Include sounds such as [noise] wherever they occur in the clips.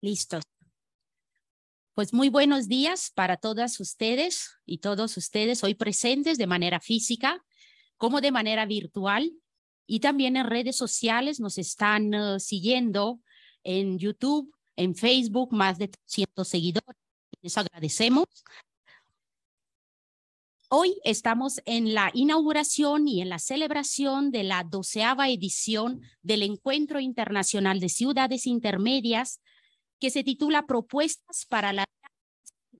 listos. Pues muy buenos días para todas ustedes y todos ustedes hoy presentes de manera física como de manera virtual y también en redes sociales nos están eh, siguiendo en YouTube, en Facebook, más de 300 seguidores. Les agradecemos. Hoy estamos en la inauguración y en la celebración de la doceava edición del Encuentro Internacional de Ciudades Intermedias que se titula Propuestas para la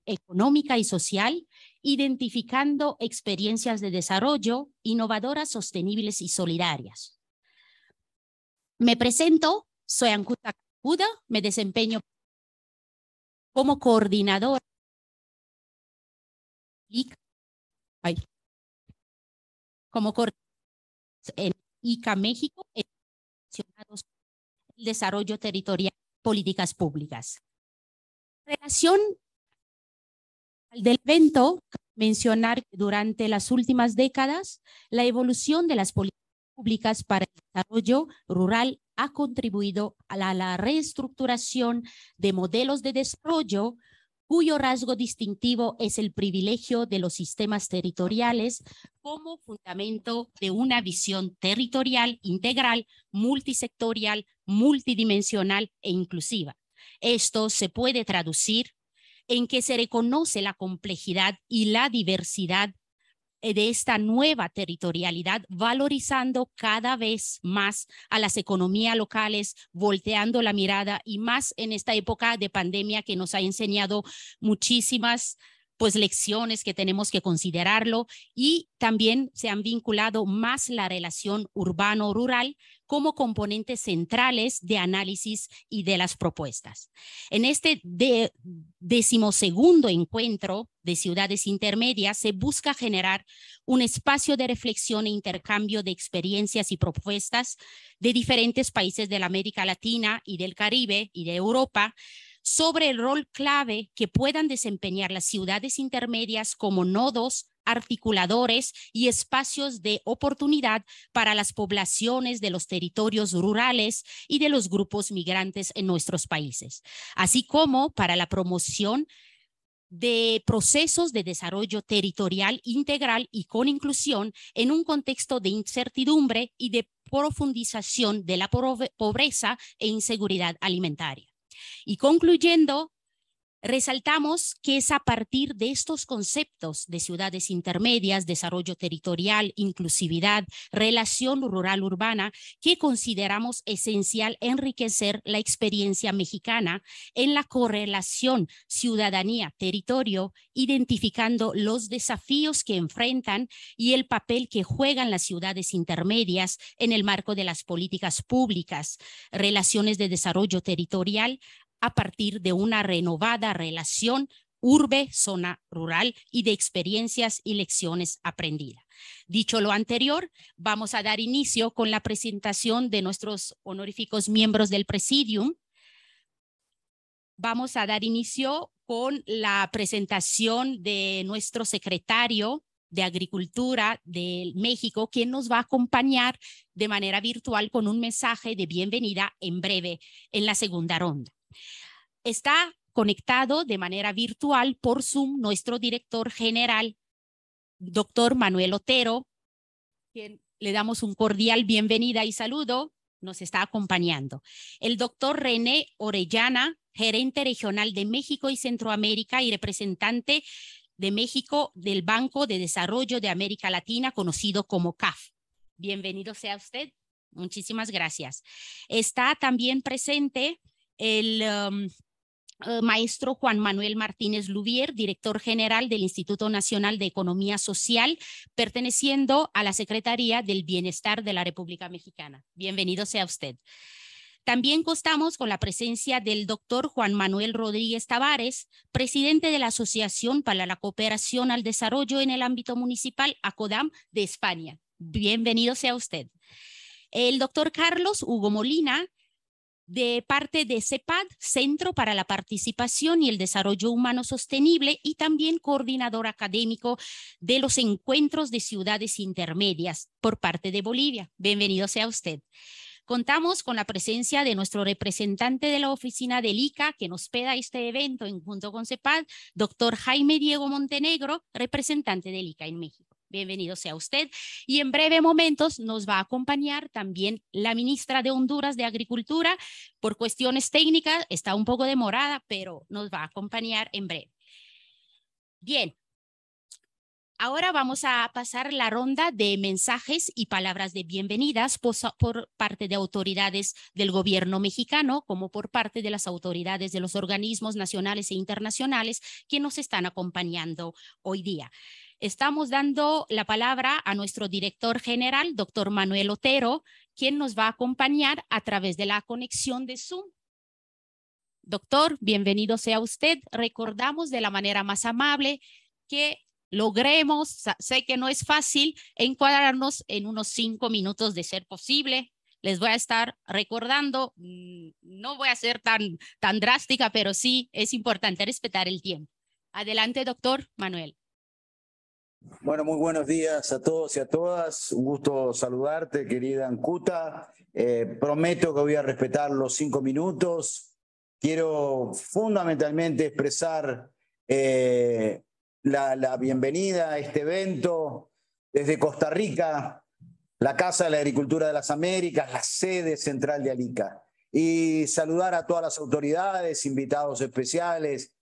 económica y social, identificando experiencias de desarrollo innovadoras, sostenibles y solidarias. Me presento, soy Ancuta Cuda, me desempeño como coordinadora como en ICA México, en el desarrollo territorial políticas públicas. En relación al del evento, mencionar que durante las últimas décadas la evolución de las políticas públicas para el desarrollo rural ha contribuido a la, la reestructuración de modelos de desarrollo cuyo rasgo distintivo es el privilegio de los sistemas territoriales como fundamento de una visión territorial integral, multisectorial, multidimensional e inclusiva. Esto se puede traducir en que se reconoce la complejidad y la diversidad eh, de esta nueva territorialidad, valorizando cada vez más a las economías locales, volteando la mirada y más en esta época de pandemia que nos ha enseñado muchísimas pues lecciones que tenemos que considerarlo y también se han vinculado más la relación urbano-rural como componentes centrales de análisis y de las propuestas. En este de, decimosegundo encuentro de ciudades intermedias se busca generar un espacio de reflexión e intercambio de experiencias y propuestas de diferentes países de la América Latina y del Caribe y de Europa sobre el rol clave que puedan desempeñar las ciudades intermedias como nodos, articuladores y espacios de oportunidad para las poblaciones de los territorios rurales y de los grupos migrantes en nuestros países, así como para la promoción de procesos de desarrollo territorial integral y con inclusión en un contexto de incertidumbre y de profundización de la pobreza e inseguridad alimentaria. Y concluyendo, Resaltamos que es a partir de estos conceptos de ciudades intermedias, desarrollo territorial, inclusividad, relación rural-urbana, que consideramos esencial enriquecer la experiencia mexicana en la correlación ciudadanía-territorio, identificando los desafíos que enfrentan y el papel que juegan las ciudades intermedias en el marco de las políticas públicas, relaciones de desarrollo territorial, a partir de una renovada relación urbe-zona rural y de experiencias y lecciones aprendidas. Dicho lo anterior, vamos a dar inicio con la presentación de nuestros honoríficos miembros del presidium. Vamos a dar inicio con la presentación de nuestro secretario de Agricultura de México, quien nos va a acompañar de manera virtual con un mensaje de bienvenida en breve en la segunda ronda. Está conectado de manera virtual por Zoom nuestro director general, doctor Manuel Otero, quien le damos un cordial bienvenida y saludo, nos está acompañando. El doctor René Orellana, gerente regional de México y Centroamérica y representante de México del Banco de Desarrollo de América Latina, conocido como CAF. Bienvenido sea usted. Muchísimas gracias. Está también presente el um, eh, maestro Juan Manuel Martínez Lubier, director general del Instituto Nacional de Economía Social, perteneciendo a la Secretaría del Bienestar de la República Mexicana. Bienvenido sea usted. También constamos con la presencia del doctor Juan Manuel Rodríguez Tavares, presidente de la Asociación para la Cooperación al Desarrollo en el ámbito municipal, ACODAM, de España. Bienvenido sea usted. El doctor Carlos Hugo Molina, de parte de CEPAD, Centro para la Participación y el Desarrollo Humano Sostenible, y también coordinador académico de los encuentros de ciudades intermedias por parte de Bolivia. Bienvenido sea usted. Contamos con la presencia de nuestro representante de la oficina del ICA que nos peda este evento en junto con CEPAD, doctor Jaime Diego Montenegro, representante del ICA en México. Bienvenido sea usted. Y en breve momentos nos va a acompañar también la ministra de Honduras de Agricultura. Por cuestiones técnicas está un poco demorada, pero nos va a acompañar en breve. Bien, Ahora vamos a pasar la ronda de mensajes y palabras de bienvenidas por, por, parte de autoridades del gobierno mexicano, como por parte de las autoridades de los organismos nacionales e internacionales que nos están acompañando hoy día. Estamos dando la palabra a nuestro director general, doctor Manuel Otero, quien nos va a acompañar a través de la conexión de Zoom. Doctor, bienvenido sea usted. Recordamos de la manera más amable que logremos, sé que no es fácil, encuadrarnos en unos cinco minutos de ser posible. Les voy a estar recordando, mm, no voy a ser tan, tan drástica, pero sí es importante respetar el tiempo. Adelante, doctor Manuel. Bueno, muy buenos días a todos y a todas. Un gusto saludarte, querida Ancuta. Eh, prometo que voy a respetar los cinco minutos. Quiero fundamentalmente expresar eh, la, la bienvenida a este evento desde Costa Rica, la Casa de la Agricultura de las Américas, la sede central de Alica. Y saludar a todas las autoridades, invitados especiales,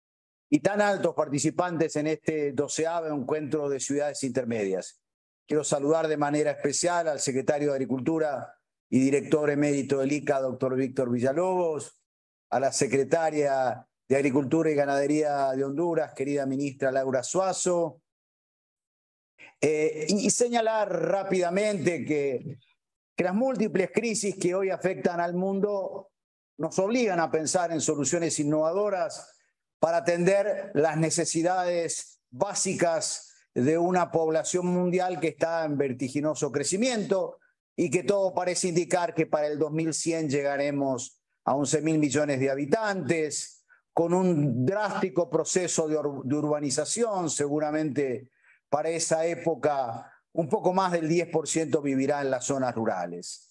y tan altos participantes en este doceavo encuentro de ciudades intermedias. Quiero saludar de manera especial al secretario de Agricultura y director emérito del ICA, doctor Víctor Villalobos, a la secretaria de Agricultura y Ganadería de Honduras, querida ministra Laura Suazo, eh, y, señalar rápidamente que, que las múltiples crisis que hoy afectan al mundo nos obligan a pensar en soluciones innovadoras para atender las necesidades básicas de una población mundial que está en vertiginoso crecimiento y que todo parece indicar que para el 2100 llegaremos a 11 mil millones de habitantes, con un drástico proceso de, de urbanización, seguramente para esa época un poco más del 10% vivirá en las zonas rurales.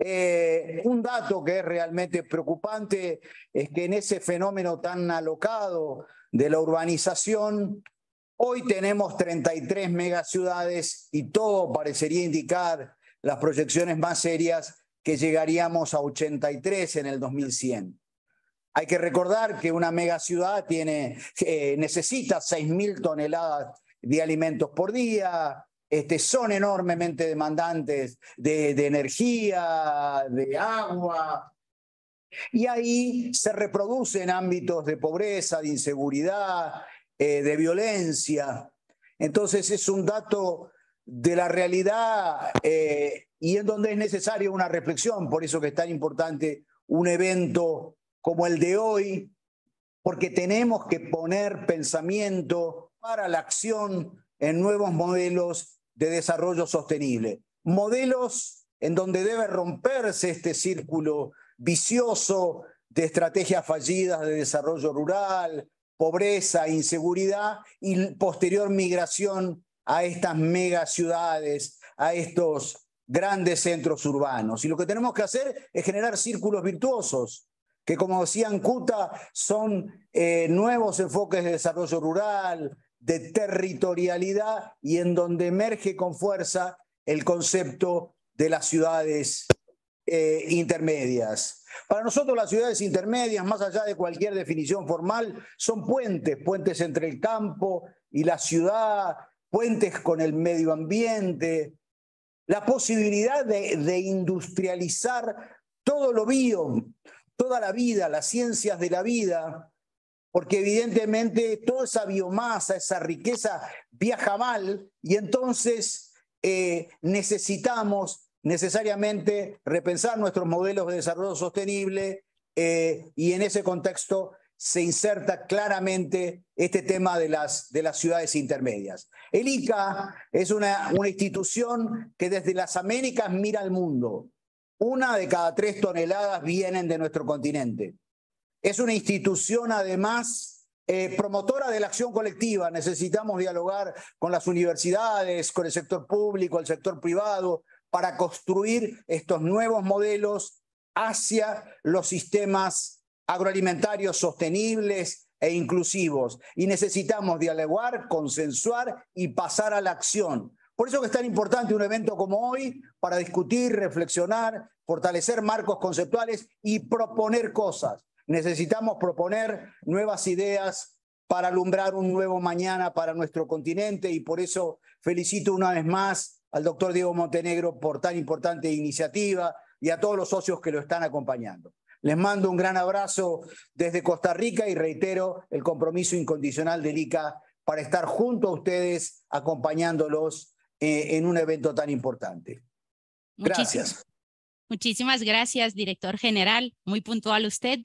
Eh, un dato que es realmente preocupante es que en ese fenómeno tan alocado de la urbanización, hoy tenemos 33 megaciudades y todo parecería indicar las proyecciones más serias que llegaríamos a 83 en el 2100. Hay que recordar que una megaciudad tiene, eh, necesita 6.000 toneladas de alimentos por día, este, son enormemente demandantes de, energía, de agua, y ahí se reproducen ámbitos de pobreza, de inseguridad, eh, de violencia. Entonces es un dato de la realidad eh, y en donde es necesaria una reflexión, por eso que es tan importante un evento como el de hoy, porque tenemos que poner pensamiento para la acción en nuevos modelos de desarrollo sostenible. Modelos en donde debe romperse este círculo vicioso de estrategias fallidas de desarrollo rural, pobreza, inseguridad y posterior migración a estas megaciudades, a estos grandes centros urbanos. Y lo que tenemos que hacer es generar círculos virtuosos, que como decía Ancuta, son eh, nuevos enfoques de desarrollo rural, de territorialidad y en donde emerge con fuerza el concepto de las ciudades eh, intermedias. Para nosotros las ciudades intermedias, más allá de cualquier definición formal, son puentes, puentes entre el campo y la ciudad, puentes con el medio ambiente, la posibilidad de, de industrializar todo lo bio, toda la vida, las ciencias de la vida, porque evidentemente toda esa biomasa, esa riqueza viaja mal y entonces eh, necesitamos necesariamente repensar nuestros modelos de desarrollo sostenible eh, y en ese contexto se inserta claramente este tema de las, de las ciudades intermedias. El ICA es una, una institución que desde las Américas mira al mundo. Una de cada tres toneladas vienen de nuestro continente. Es una institución además eh, promotora de la acción colectiva. Necesitamos dialogar con las universidades, con el sector público, el sector privado, para construir estos nuevos modelos hacia los sistemas agroalimentarios sostenibles e inclusivos. Y necesitamos dialogar, consensuar y pasar a la acción. Por eso que es tan importante un evento como hoy para discutir, reflexionar, fortalecer marcos conceptuales y proponer cosas. Necesitamos proponer nuevas ideas para alumbrar un nuevo mañana para nuestro continente y por eso felicito una vez más al doctor Diego Montenegro por tan importante iniciativa y a todos los socios que lo están acompañando. Les mando un gran abrazo desde Costa Rica y reitero el compromiso incondicional del ICA para estar junto a ustedes acompañándolos eh, en un evento tan importante. Gracias. muchísimas gracias, director general. Muy puntual usted.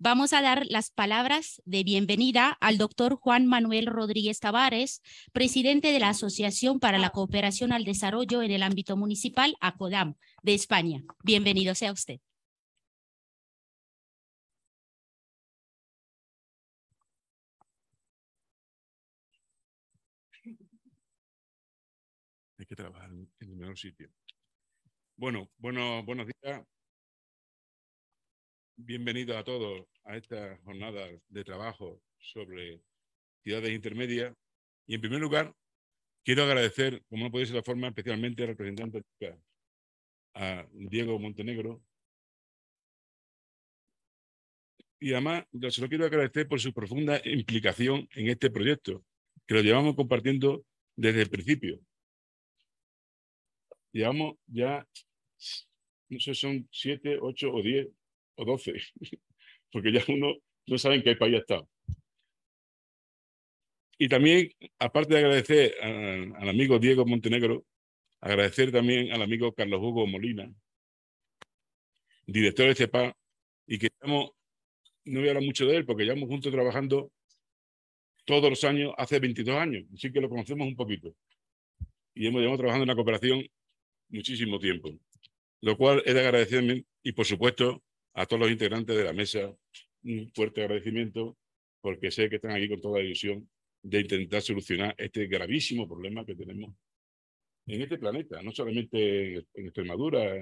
Vamos a dar las palabras de bienvenida al doctor Juan Manuel Rodríguez Tavares, presidente de la Asociación para la Cooperación al Desarrollo en el ámbito municipal, ACODAM, de España. Bienvenido sea usted. Hay que trabajar en el menor sitio. Bueno, bueno buenos días. Bienvenidos a todos a esta jornada de trabajo sobre ciudades intermedias. Y en primer lugar, quiero agradecer, como no puede ser la forma, especialmente al representante a Diego Montenegro. Y además, se lo quiero agradecer por su profunda implicación en este proyecto, que lo llevamos compartiendo desde el principio. Llevamos ya, no sé, son siete, ocho o diez o 12, [laughs] porque ya uno no sabe en qué país estado. Y también, aparte de agradecer al, amigo Diego Montenegro, agradecer también al amigo Carlos Hugo Molina, director de CEPA, y que estamos, no voy a hablar mucho de él, porque llevamos juntos trabajando todos los años hace 22 años, así que lo conocemos un poquito. Y hemos llevado trabajando en la cooperación muchísimo tiempo, lo cual es de agradecerme y, por supuesto, a todos los integrantes de la mesa un fuerte agradecimiento porque sé que están aquí con toda la ilusión de intentar solucionar este gravísimo problema que tenemos en este planeta, no solamente en Extremadura,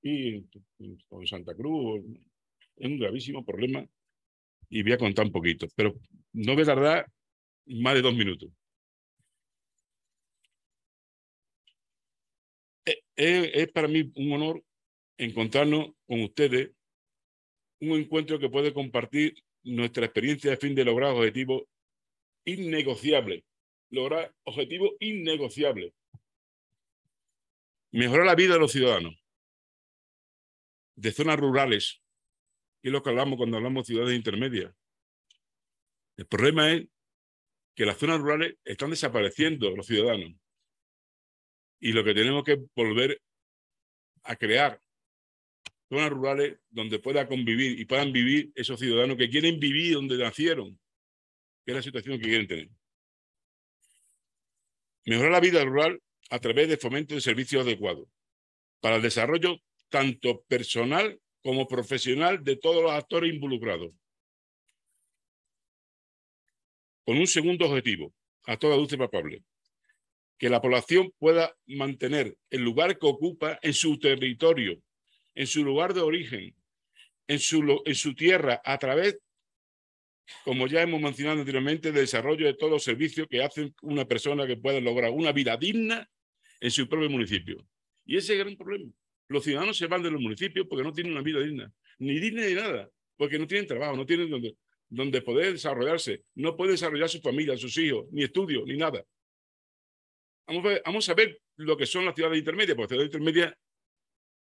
aquí, o en Santa Cruz, es un gravísimo problema y voy a contar un poquito, pero no voy a tardar más de dos minutos. Es, eh, eh, es para mí un honor encontrarnos con ustedes un encuentro que puede compartir nuestra experiencia a fin de lograr objetivos innegociables. Lograr objetivos innegociables. Mejorar la vida de los ciudadanos de zonas rurales, que es lo que hablamos cuando hablamos de ciudades intermedias. El problema es que las zonas rurales están desapareciendo los ciudadanos. Y lo que tenemos que volver a crear zonas rurales donde pueda convivir y puedan vivir esos ciudadanos que quieren vivir donde nacieron, que es la situación que quieren tener. Mejorar la vida rural a través de fomento de servicios adecuados para el desarrollo tanto personal como profesional de todos los actores involucrados. Con un segundo objetivo, a toda dulce palpable, que la población pueda mantener el lugar que ocupa en su territorio en su lugar de origen, en su, en su tierra, a través, como ya hemos mencionado anteriormente, del desarrollo de todos los servicios que hace una persona que pueda lograr una vida digna en su propio municipio. Y ese es el gran problema. Los ciudadanos se van de los municipios porque no tienen una vida digna, ni digna ni nada, porque no tienen trabajo, no tienen donde, donde poder desarrollarse, no pueden desarrollar su familia, sus hijos, ni estudios, ni nada. Vamos a, ver, vamos a ver lo que son las ciudades intermedias, porque las ciudades intermedias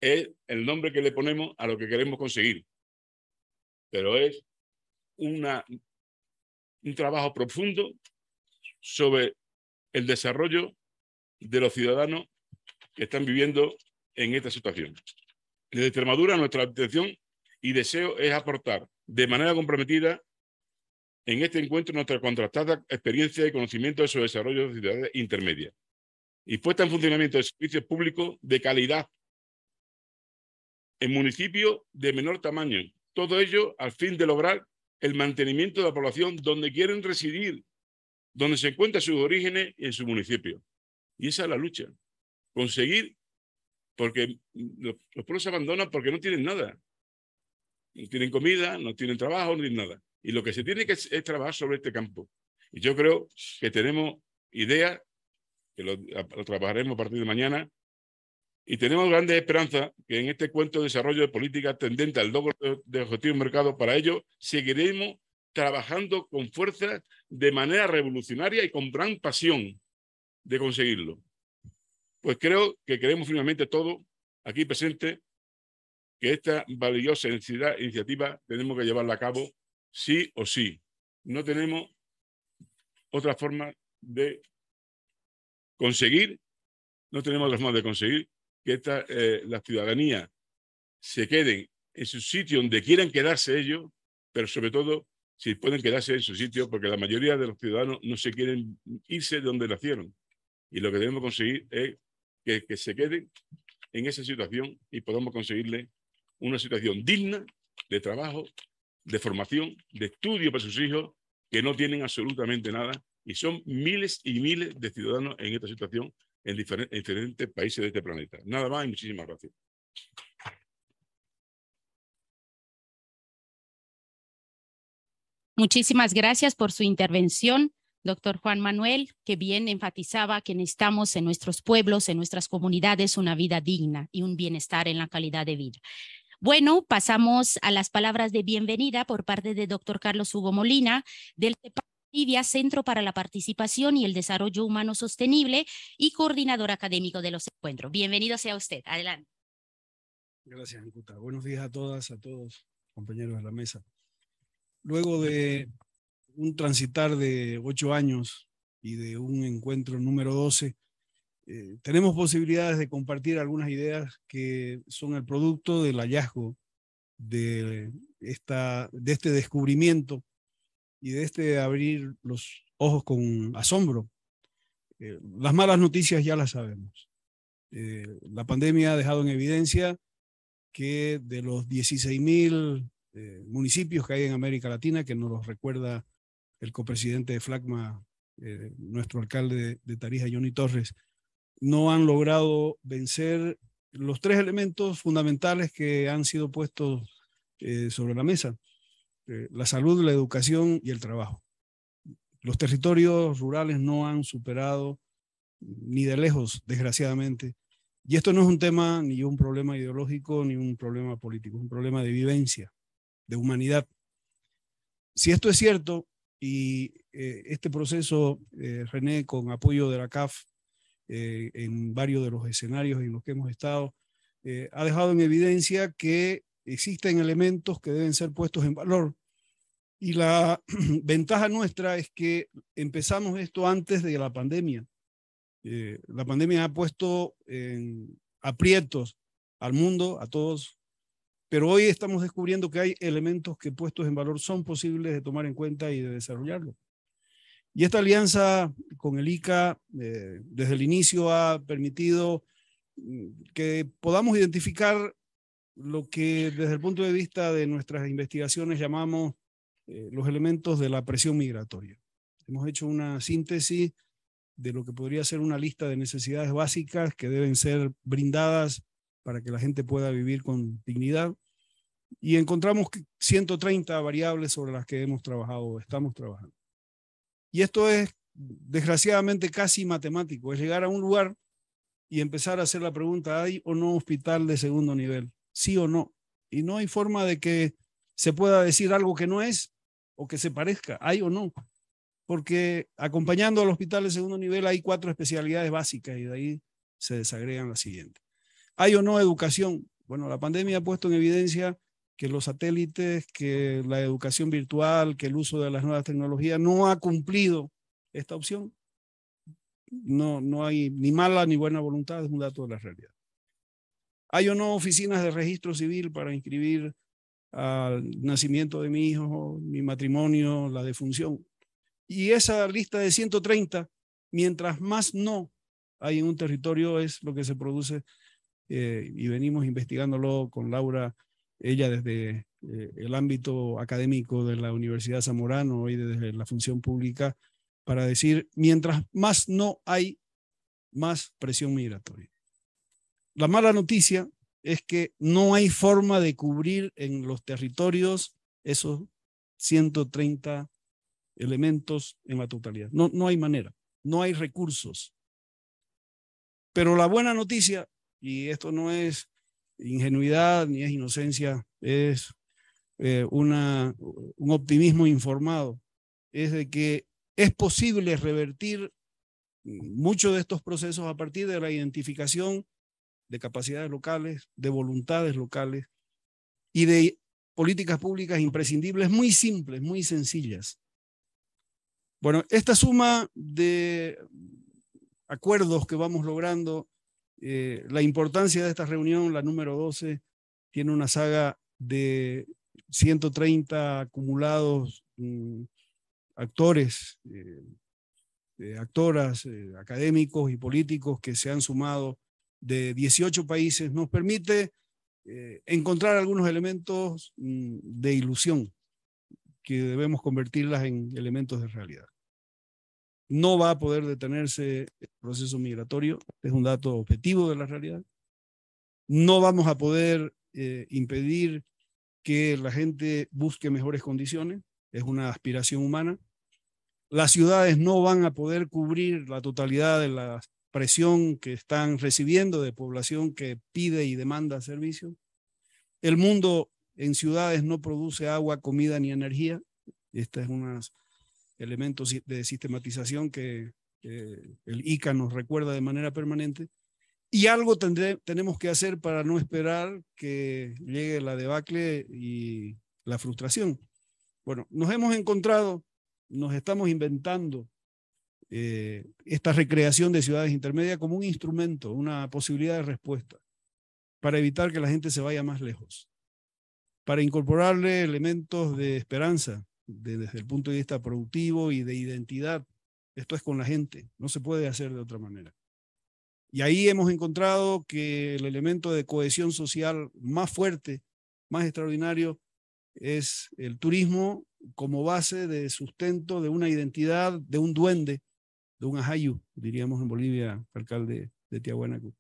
es el nombre que le ponemos a lo que queremos conseguir. Pero es una, un trabajo profundo sobre el desarrollo de los ciudadanos que están viviendo en esta situación. Desde Extremadura, nuestra atención y deseo es aportar de manera comprometida en este encuentro nuestra contrastada experiencia y conocimiento sobre su desarrollo de ciudades intermedias y puesta en funcionamiento de servicios públicos de calidad en municipios de menor tamaño. Todo ello al fin de lograr el mantenimiento de la población donde quieren residir, donde se encuentran sus orígenes en su municipio. Y esa es la lucha. Conseguir, porque los, pueblos se abandonan porque no tienen nada. No tienen comida, no tienen trabajo, no tienen nada. Y lo que se tiene que es, es trabajar sobre este campo. Y yo creo que tenemos ideas, que lo trabajaremos a partir de mañana, y tenemos grandes esperanzas que en este cuento de desarrollo de políticas tendente al logro de, objetivo objetivos de mercado, para ello seguiremos trabajando con fuerza de manera revolucionaria y con gran pasión de conseguirlo. Pues creo que queremos finalmente todo aquí presente que esta valiosa iniciativa tenemos que llevarla a cabo sí o sí. No tenemos otra forma de conseguir, no tenemos otra forma de conseguir que eh, la ciudadanía se queden en su sitio donde quieran quedarse ellos, pero sobre todo si pueden quedarse en su sitio, porque la mayoría de los ciudadanos no se quieren irse de donde nacieron. Y lo que debemos conseguir es que, que se queden en esa situación y podamos conseguirle una situación digna de trabajo, de formación, de estudio para sus hijos, que no tienen absolutamente nada. Y son miles y miles de ciudadanos en esta situación en, diferentes, países de este planeta. Nada más y muchísimas gracias. Muchísimas gracias por su intervención, doctor Juan Manuel, que bien enfatizaba que necesitamos en nuestros pueblos, en nuestras comunidades, una vida digna y un bienestar en la calidad de vida. Bueno, pasamos a las palabras de bienvenida por parte de doctor Carlos Hugo Molina del Centro para la Participación y el Desarrollo Humano Sostenible y coordinador académico de los encuentros. Bienvenido sea usted. Adelante. Gracias, Ancuta. Buenos días a todas, a todos, compañeros de la mesa. Luego de un transitar de ocho años y de un encuentro número 12, eh, tenemos posibilidades de compartir algunas ideas que son el producto del hallazgo de, esta, de este descubrimiento y de este abrir los ojos con asombro. Eh, las malas noticias ya las sabemos. Eh, la pandemia ha dejado en evidencia que de los 16.000 eh, municipios que hay en América Latina, que nos los recuerda el copresidente de FLACMA, nuestro alcalde de, de Tarija, Johnny Torres, no han logrado vencer los tres elementos fundamentales que han sido puestos sobre la mesa. Este, la salud, la educación y el trabajo. Los territorios rurales no han superado ni de lejos, desgraciadamente. Y esto no es un tema ni un problema ideológico ni un problema político, es un problema de vivencia, de humanidad. Si esto es cierto y eh, este proceso, eh, René, con apoyo de la CAF eh, en varios de los escenarios en los que hemos estado, ha dejado en evidencia que existen elementos que deben ser puestos en valor. Y la [clears throat] ventaja nuestra es que empezamos esto antes de la pandemia. Eh, la pandemia ha puesto en aprietos al mundo, a todos, pero hoy estamos descubriendo que hay elementos que puestos en valor son posibles de tomar en cuenta y de desarrollarlo. Y esta alianza con el ICA eh, desde el inicio ha permitido mm, que podamos identificar lo que desde el punto de vista de nuestras investigaciones llamamos eh, los elementos de la presión migratoria. Hemos hecho una síntesis de lo que podría ser una lista de necesidades básicas que deben ser brindadas para que la gente pueda vivir con dignidad. Y encontramos 130 variables sobre las que hemos trabajado, estamos trabajando. Y esto es, desgraciadamente, casi matemático, es llegar a un lugar y empezar a hacer la pregunta, ¿hay o no hospital de segundo nivel? sí o no. Y no hay forma de que se pueda decir algo que no es o que se parezca, hay o no. Porque acompañando al hospital de segundo nivel hay cuatro especialidades básicas y de ahí se desagregan las siguientes. ¿Hay o no educación? Bueno, la pandemia ha puesto en evidencia que los satélites, que la educación virtual, que el uso de las nuevas tecnologías no ha cumplido esta opción. No, no hay ni mala ni buena voluntad, es un dato de la realidad. ¿Hay o no oficinas de registro civil para inscribir al nacimiento de mi hijo, mi matrimonio, la defunción? Y esa lista de 130, mientras más no hay en un territorio, es lo que se produce eh, y venimos investigándolo con Laura, ella desde eh, el ámbito académico de la Universidad Zamorano y desde la función pública, para decir, mientras más no hay, más presión migratoria la mala noticia es que no hay forma de cubrir en los territorios esos 130 elementos en la totalidad. No, no hay manera, no hay recursos. Pero la buena noticia, y esto no es ingenuidad ni es inocencia, es eh, una, un optimismo informado, es de que es posible revertir muchos de estos procesos a partir de la identificación de capacidades locales, de voluntades locales y de políticas públicas imprescindibles, muy simples, muy sencillas. Bueno, esta suma de acuerdos que vamos logrando, eh, la importancia de esta reunión, la número 12, tiene una saga de 130 acumulados mm, actores, eh, eh, actoras, académicos y políticos que se han sumado de 18 países nos permite eh, encontrar algunos elementos mm, de ilusión que debemos convertirlas en elementos de realidad. No va a poder detenerse el proceso migratorio, es un dato objetivo de la realidad. No vamos a poder eh, impedir que la gente busque mejores condiciones, es una aspiración humana. Las ciudades no van a poder cubrir la totalidad de las presión que están recibiendo de población que pide y demanda servicio El mundo en ciudades no produce agua, comida ni energía. Este es un elemento de sistematización que el ICA nos recuerda de manera permanente. Y algo tenemos que hacer para no esperar que llegue la debacle y la frustración. Bueno, nos hemos encontrado, nos estamos inventando eh, esta recreación de ciudades intermedias como un instrumento, una posibilidad de respuesta para evitar que la gente se vaya más lejos, para incorporarle elementos de esperanza desde el punto de vista productivo y de identidad. Esto es con la gente, no se puede hacer de otra manera. Y ahí hemos encontrado que el elemento de cohesión social más fuerte, más extraordinario, es el turismo como base de sustento de una identidad, de un duende, de un ajayu, diríamos en Bolivia, alcalde de Tiahuanacu,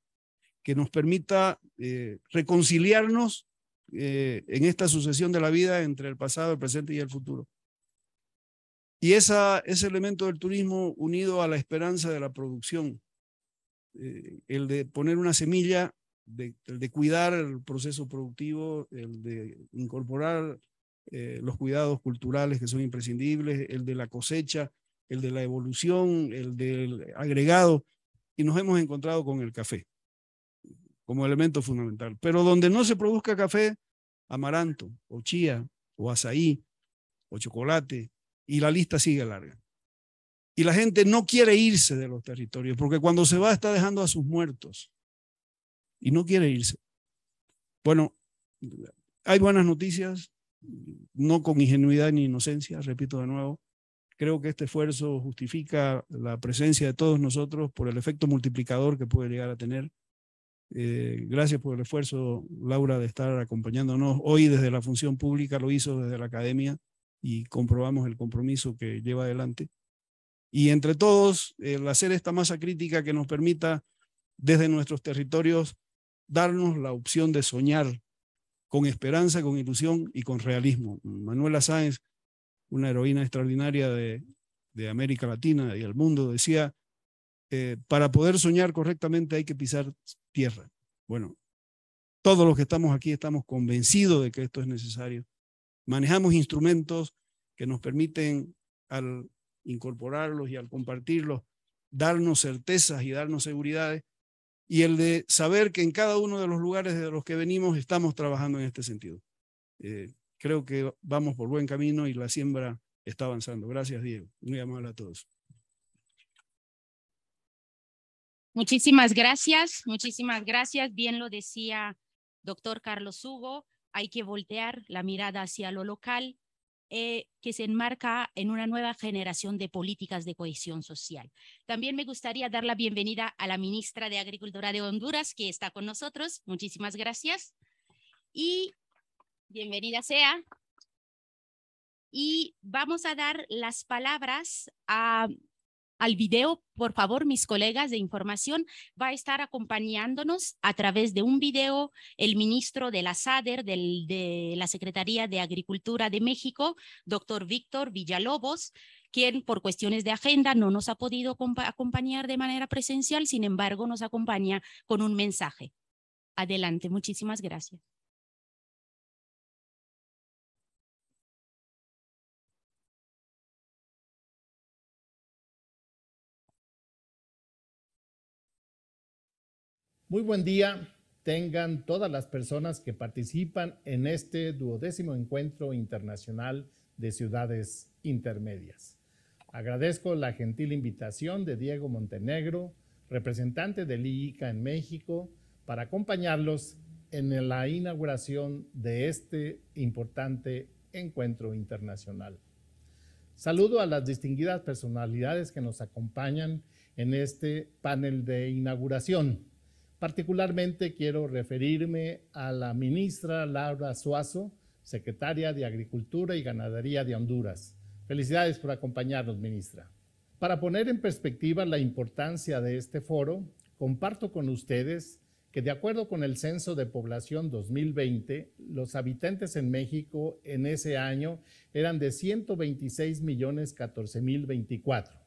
que nos permita eh, reconciliarnos eh, en esta sucesión de la vida entre el pasado, el presente y el futuro. Y esa, ese elemento del turismo unido a la esperanza de la producción, eh, el de poner una semilla, el de cuidar el proceso productivo, el de incorporar los cuidados culturales que son imprescindibles, el de la cosecha, el de la evolución, el del agregado, y nos hemos encontrado con el café como elemento fundamental. Pero donde no se produzca café, amaranto, o chía, o azaí, o chocolate, y la lista sigue larga. Y la gente no quiere irse de los territorios, porque cuando se va está dejando a sus muertos. Y no quiere irse. Bueno, hay buenas noticias, no con ingenuidad ni inocencia, repito de nuevo. Creo que este esfuerzo justifica la presencia de todos nosotros por el efecto multiplicador que puede llegar a tener. Eh, gracias por el esfuerzo, Laura, de estar acompañándonos hoy desde la función pública, lo hizo desde la academia y comprobamos el compromiso que lleva adelante. Y entre todos, el hacer esta masa crítica que nos permita desde nuestros territorios darnos la opción de soñar con esperanza, con ilusión y con realismo. Manuela Sáenz una heroína extraordinaria de, América Latina y el mundo, decía, eh, para poder soñar correctamente hay que pisar tierra. Bueno, todos los que estamos aquí estamos convencidos de que esto es necesario. Manejamos instrumentos que nos permiten al incorporarlos y al compartirlos, darnos certezas y darnos seguridades, y el de saber que en cada uno de los lugares de los que venimos estamos trabajando en este sentido. Eh, creo que vamos por buen camino y la siembra está avanzando. Gracias, Diego. Muy amable a todos. Muchísimas gracias, muchísimas gracias. Bien lo decía doctor Carlos Hugo, hay que voltear la mirada hacia lo local, eh, que se enmarca en una nueva generación de políticas de cohesión social. También me gustaría dar la bienvenida a la ministra de Agricultura de Honduras, que está con nosotros. Muchísimas gracias. Y bienvenida sea. Y vamos a dar las palabras al video. Por favor, mis colegas de información, va a estar acompañándonos a través de un video el ministro de la SADER, de la Secretaría de Agricultura de México, doctor Víctor Villalobos, quien por cuestiones de agenda no nos ha podido acompañar de manera presencial, sin embargo, nos acompaña con un mensaje. Adelante, muchísimas gracias. Muy buen día tengan todas las personas que participan en este duodécimo encuentro internacional de ciudades intermedias. Agradezco la gentil invitación de Diego Montenegro, representante de IICA en México, para acompañarlos en la inauguración de este importante encuentro internacional. Saludo a las distinguidas personalidades que nos acompañan en este panel de inauguración. Particularmente quiero referirme a la ministra Laura Suazo, secretaria de Agricultura y Ganadería de Honduras. Felicidades por acompañarnos, ministra. Para poner en perspectiva la importancia de este foro, comparto con ustedes que de acuerdo con el Censo de Población 2020, los habitantes en México en ese año eran de 126 millones 14 mil 24.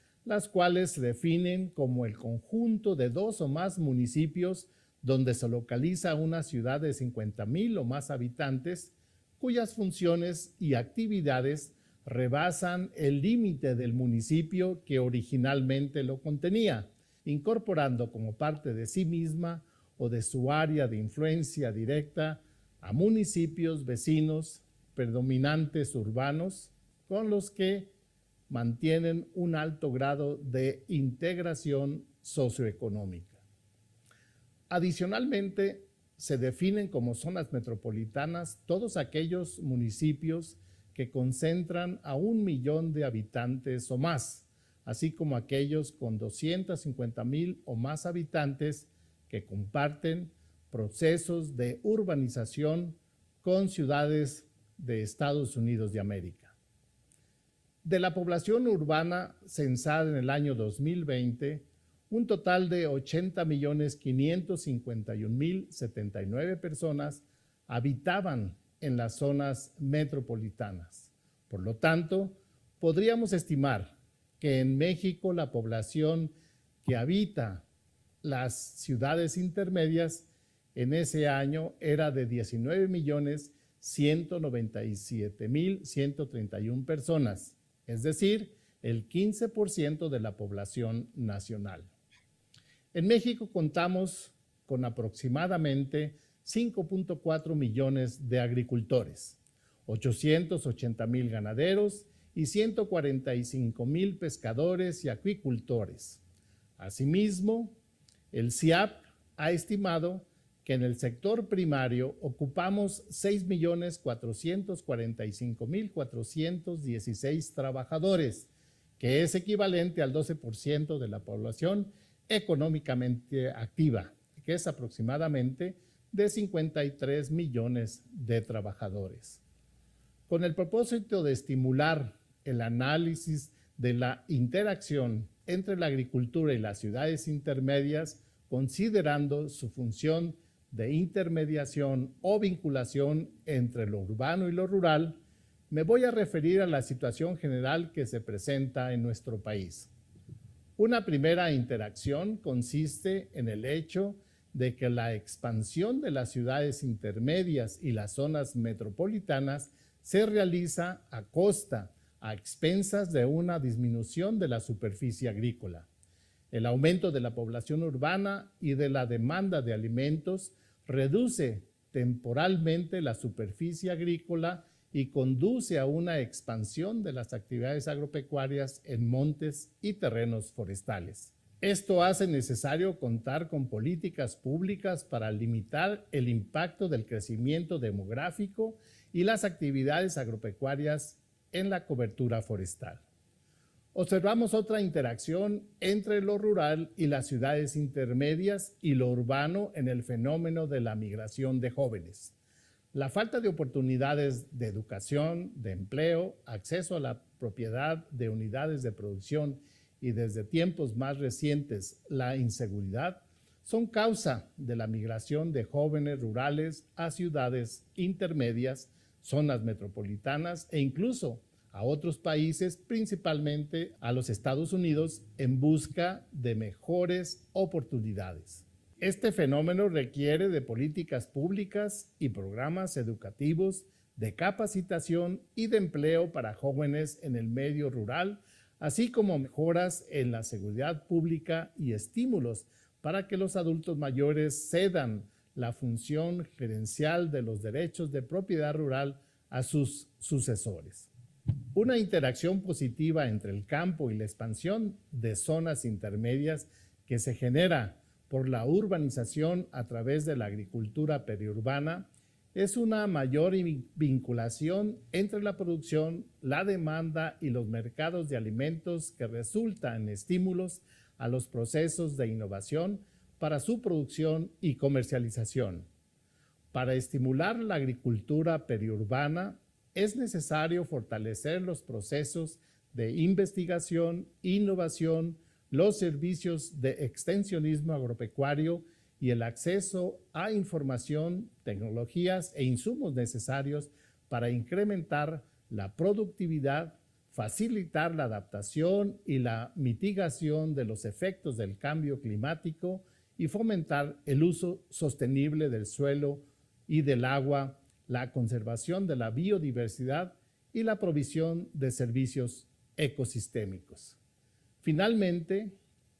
las cuales se definen como el conjunto de dos o más municipios donde se localiza una ciudad de 50.000 o más habitantes, cuyas funciones y actividades rebasan el límite del municipio que originalmente lo contenía, incorporando como parte de sí misma o de su área de influencia directa a municipios vecinos predominantes urbanos con los que mantienen un alto grado de integración socioeconómica. Adicionalmente, se definen como zonas metropolitanas todos aquellos municipios que concentran a un millón de habitantes o más, así como aquellos con 250 mil o más habitantes que comparten procesos de urbanización con ciudades de Estados Unidos de América. De la población urbana censada en el año 2020, un total de 80.551.079 personas habitaban en las zonas metropolitanas. Por lo tanto, podríamos estimar que en México la población que habita las ciudades intermedias en ese año era de 19.197.131 personas es decir, el 15% de la población nacional. En México contamos con aproximadamente 5.4 millones de agricultores, 880 mil ganaderos y 145 mil pescadores y acuicultores. Asimismo, el CIAP ha estimado que en el sector primario ocupamos 6.445.416 trabajadores, que es equivalente al 12% de la población económicamente activa, que es aproximadamente de 53 millones de trabajadores. Con el propósito de estimular el análisis de la interacción entre la agricultura y las ciudades intermedias, considerando su función de intermediación o vinculación entre lo urbano y lo rural, me voy a referir a la situación general que se presenta en nuestro país. Una primera interacción consiste en el hecho de que la expansión de las ciudades intermedias y las zonas metropolitanas se realiza a costa, a expensas de una disminución de la superficie agrícola. El aumento de la población urbana y de la demanda de alimentos reduce temporalmente la superficie agrícola y conduce a una expansión de las actividades agropecuarias en montes y terrenos forestales. Esto hace necesario contar con políticas públicas para limitar el impacto del crecimiento demográfico y las actividades agropecuarias en la cobertura forestal observamos otra interacción entre lo rural y las ciudades intermedias y lo urbano en el fenómeno de la migración de jóvenes. La falta de oportunidades de educación, de empleo, acceso a la propiedad de unidades de producción y desde tiempos más recientes la inseguridad son causa de la migración de jóvenes rurales a ciudades intermedias, zonas metropolitanas e incluso a otros países, principalmente a los Estados Unidos, en busca de mejores oportunidades. Este fenómeno requiere de políticas públicas y programas educativos de capacitación y de empleo para jóvenes en el medio rural, así como mejoras en la seguridad pública y estímulos para que los adultos mayores cedan la función gerencial de los derechos de propiedad rural a sus sucesores. Una interacción positiva entre el campo y la expansión de zonas intermedias que se genera por la urbanización a través de la agricultura periurbana es una mayor vinculación entre la producción, la demanda y los mercados de alimentos que resulta en estímulos a los procesos de innovación para su producción y comercialización. Para estimular la agricultura periurbana, es necesario fortalecer los procesos de investigación, innovación, los servicios de extensionismo agropecuario y el acceso a información, tecnologías e insumos necesarios para incrementar la productividad, facilitar la adaptación y la mitigación de los efectos del cambio climático y fomentar el uso sostenible del suelo y del agua la conservación de la biodiversidad y la provisión de servicios ecosistémicos. Finalmente,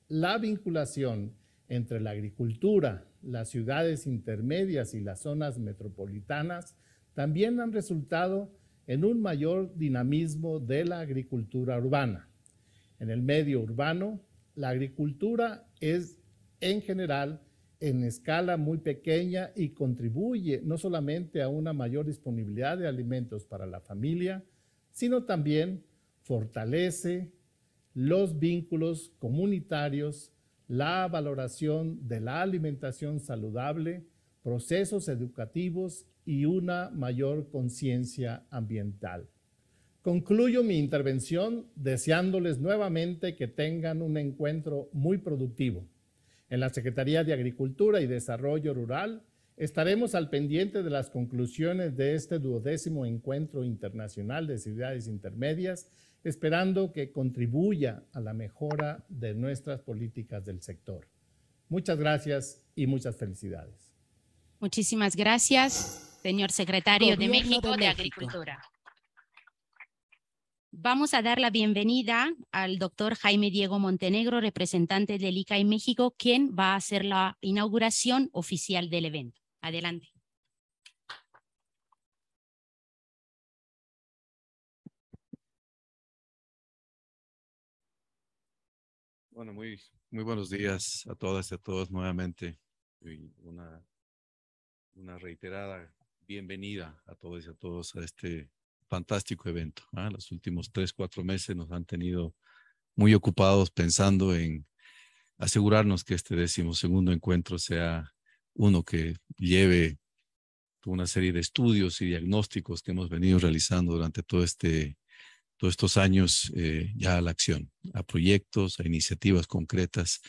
la vinculación entre la agricultura, las ciudades intermedias y las zonas metropolitanas también han resultado en un mayor dinamismo de la agricultura urbana. En el medio urbano, la agricultura es en general en escala muy pequeña y contribuye no solamente a una mayor disponibilidad de alimentos para la familia, sino también fortalece los vínculos comunitarios, la valoración de la alimentación saludable, procesos educativos y una mayor conciencia ambiental. Concluyo mi intervención deseándoles nuevamente que tengan un encuentro muy productivo. En la Secretaría de Agricultura y Desarrollo Rural estaremos al pendiente de las conclusiones de este duodécimo encuentro internacional de ciudades intermedias, esperando que contribuya a la mejora de nuestras políticas del sector. Muchas gracias y muchas felicidades. Muchísimas gracias, señor secretario de, México. de Agricultura. Vamos a dar la bienvenida al doctor Jaime Diego Montenegro, representante del ICAE México, quien va a hacer la inauguración oficial del evento. Adelante. Bueno, muy, muy buenos días a todas y a todos nuevamente. una, una reiterada bienvenida a todos y a todos a este fantástico evento. ¿ah? Los últimos tres, cuatro meses nos han tenido muy ocupados pensando en asegurarnos que este segundo encuentro sea uno que lleve una serie de estudios y diagnósticos que hemos venido realizando durante todo este, todos estos años eh, ya a la acción, a proyectos, a iniciativas concretas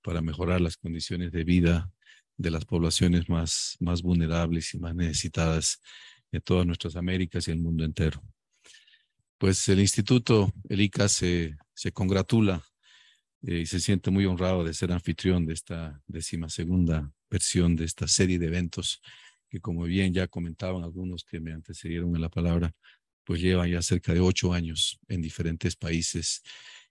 para mejorar las condiciones de vida de las poblaciones más, más vulnerables y más necesitadas de todas nuestras Américas y el mundo entero. Pues el instituto, el ICA, se, se congratula eh, y se siente muy honrado de ser anfitrión de esta decimosegunda versión de esta serie de eventos que, como bien ya comentaban algunos que me antecedieron en la palabra, pues llevan ya cerca de ocho años en diferentes países,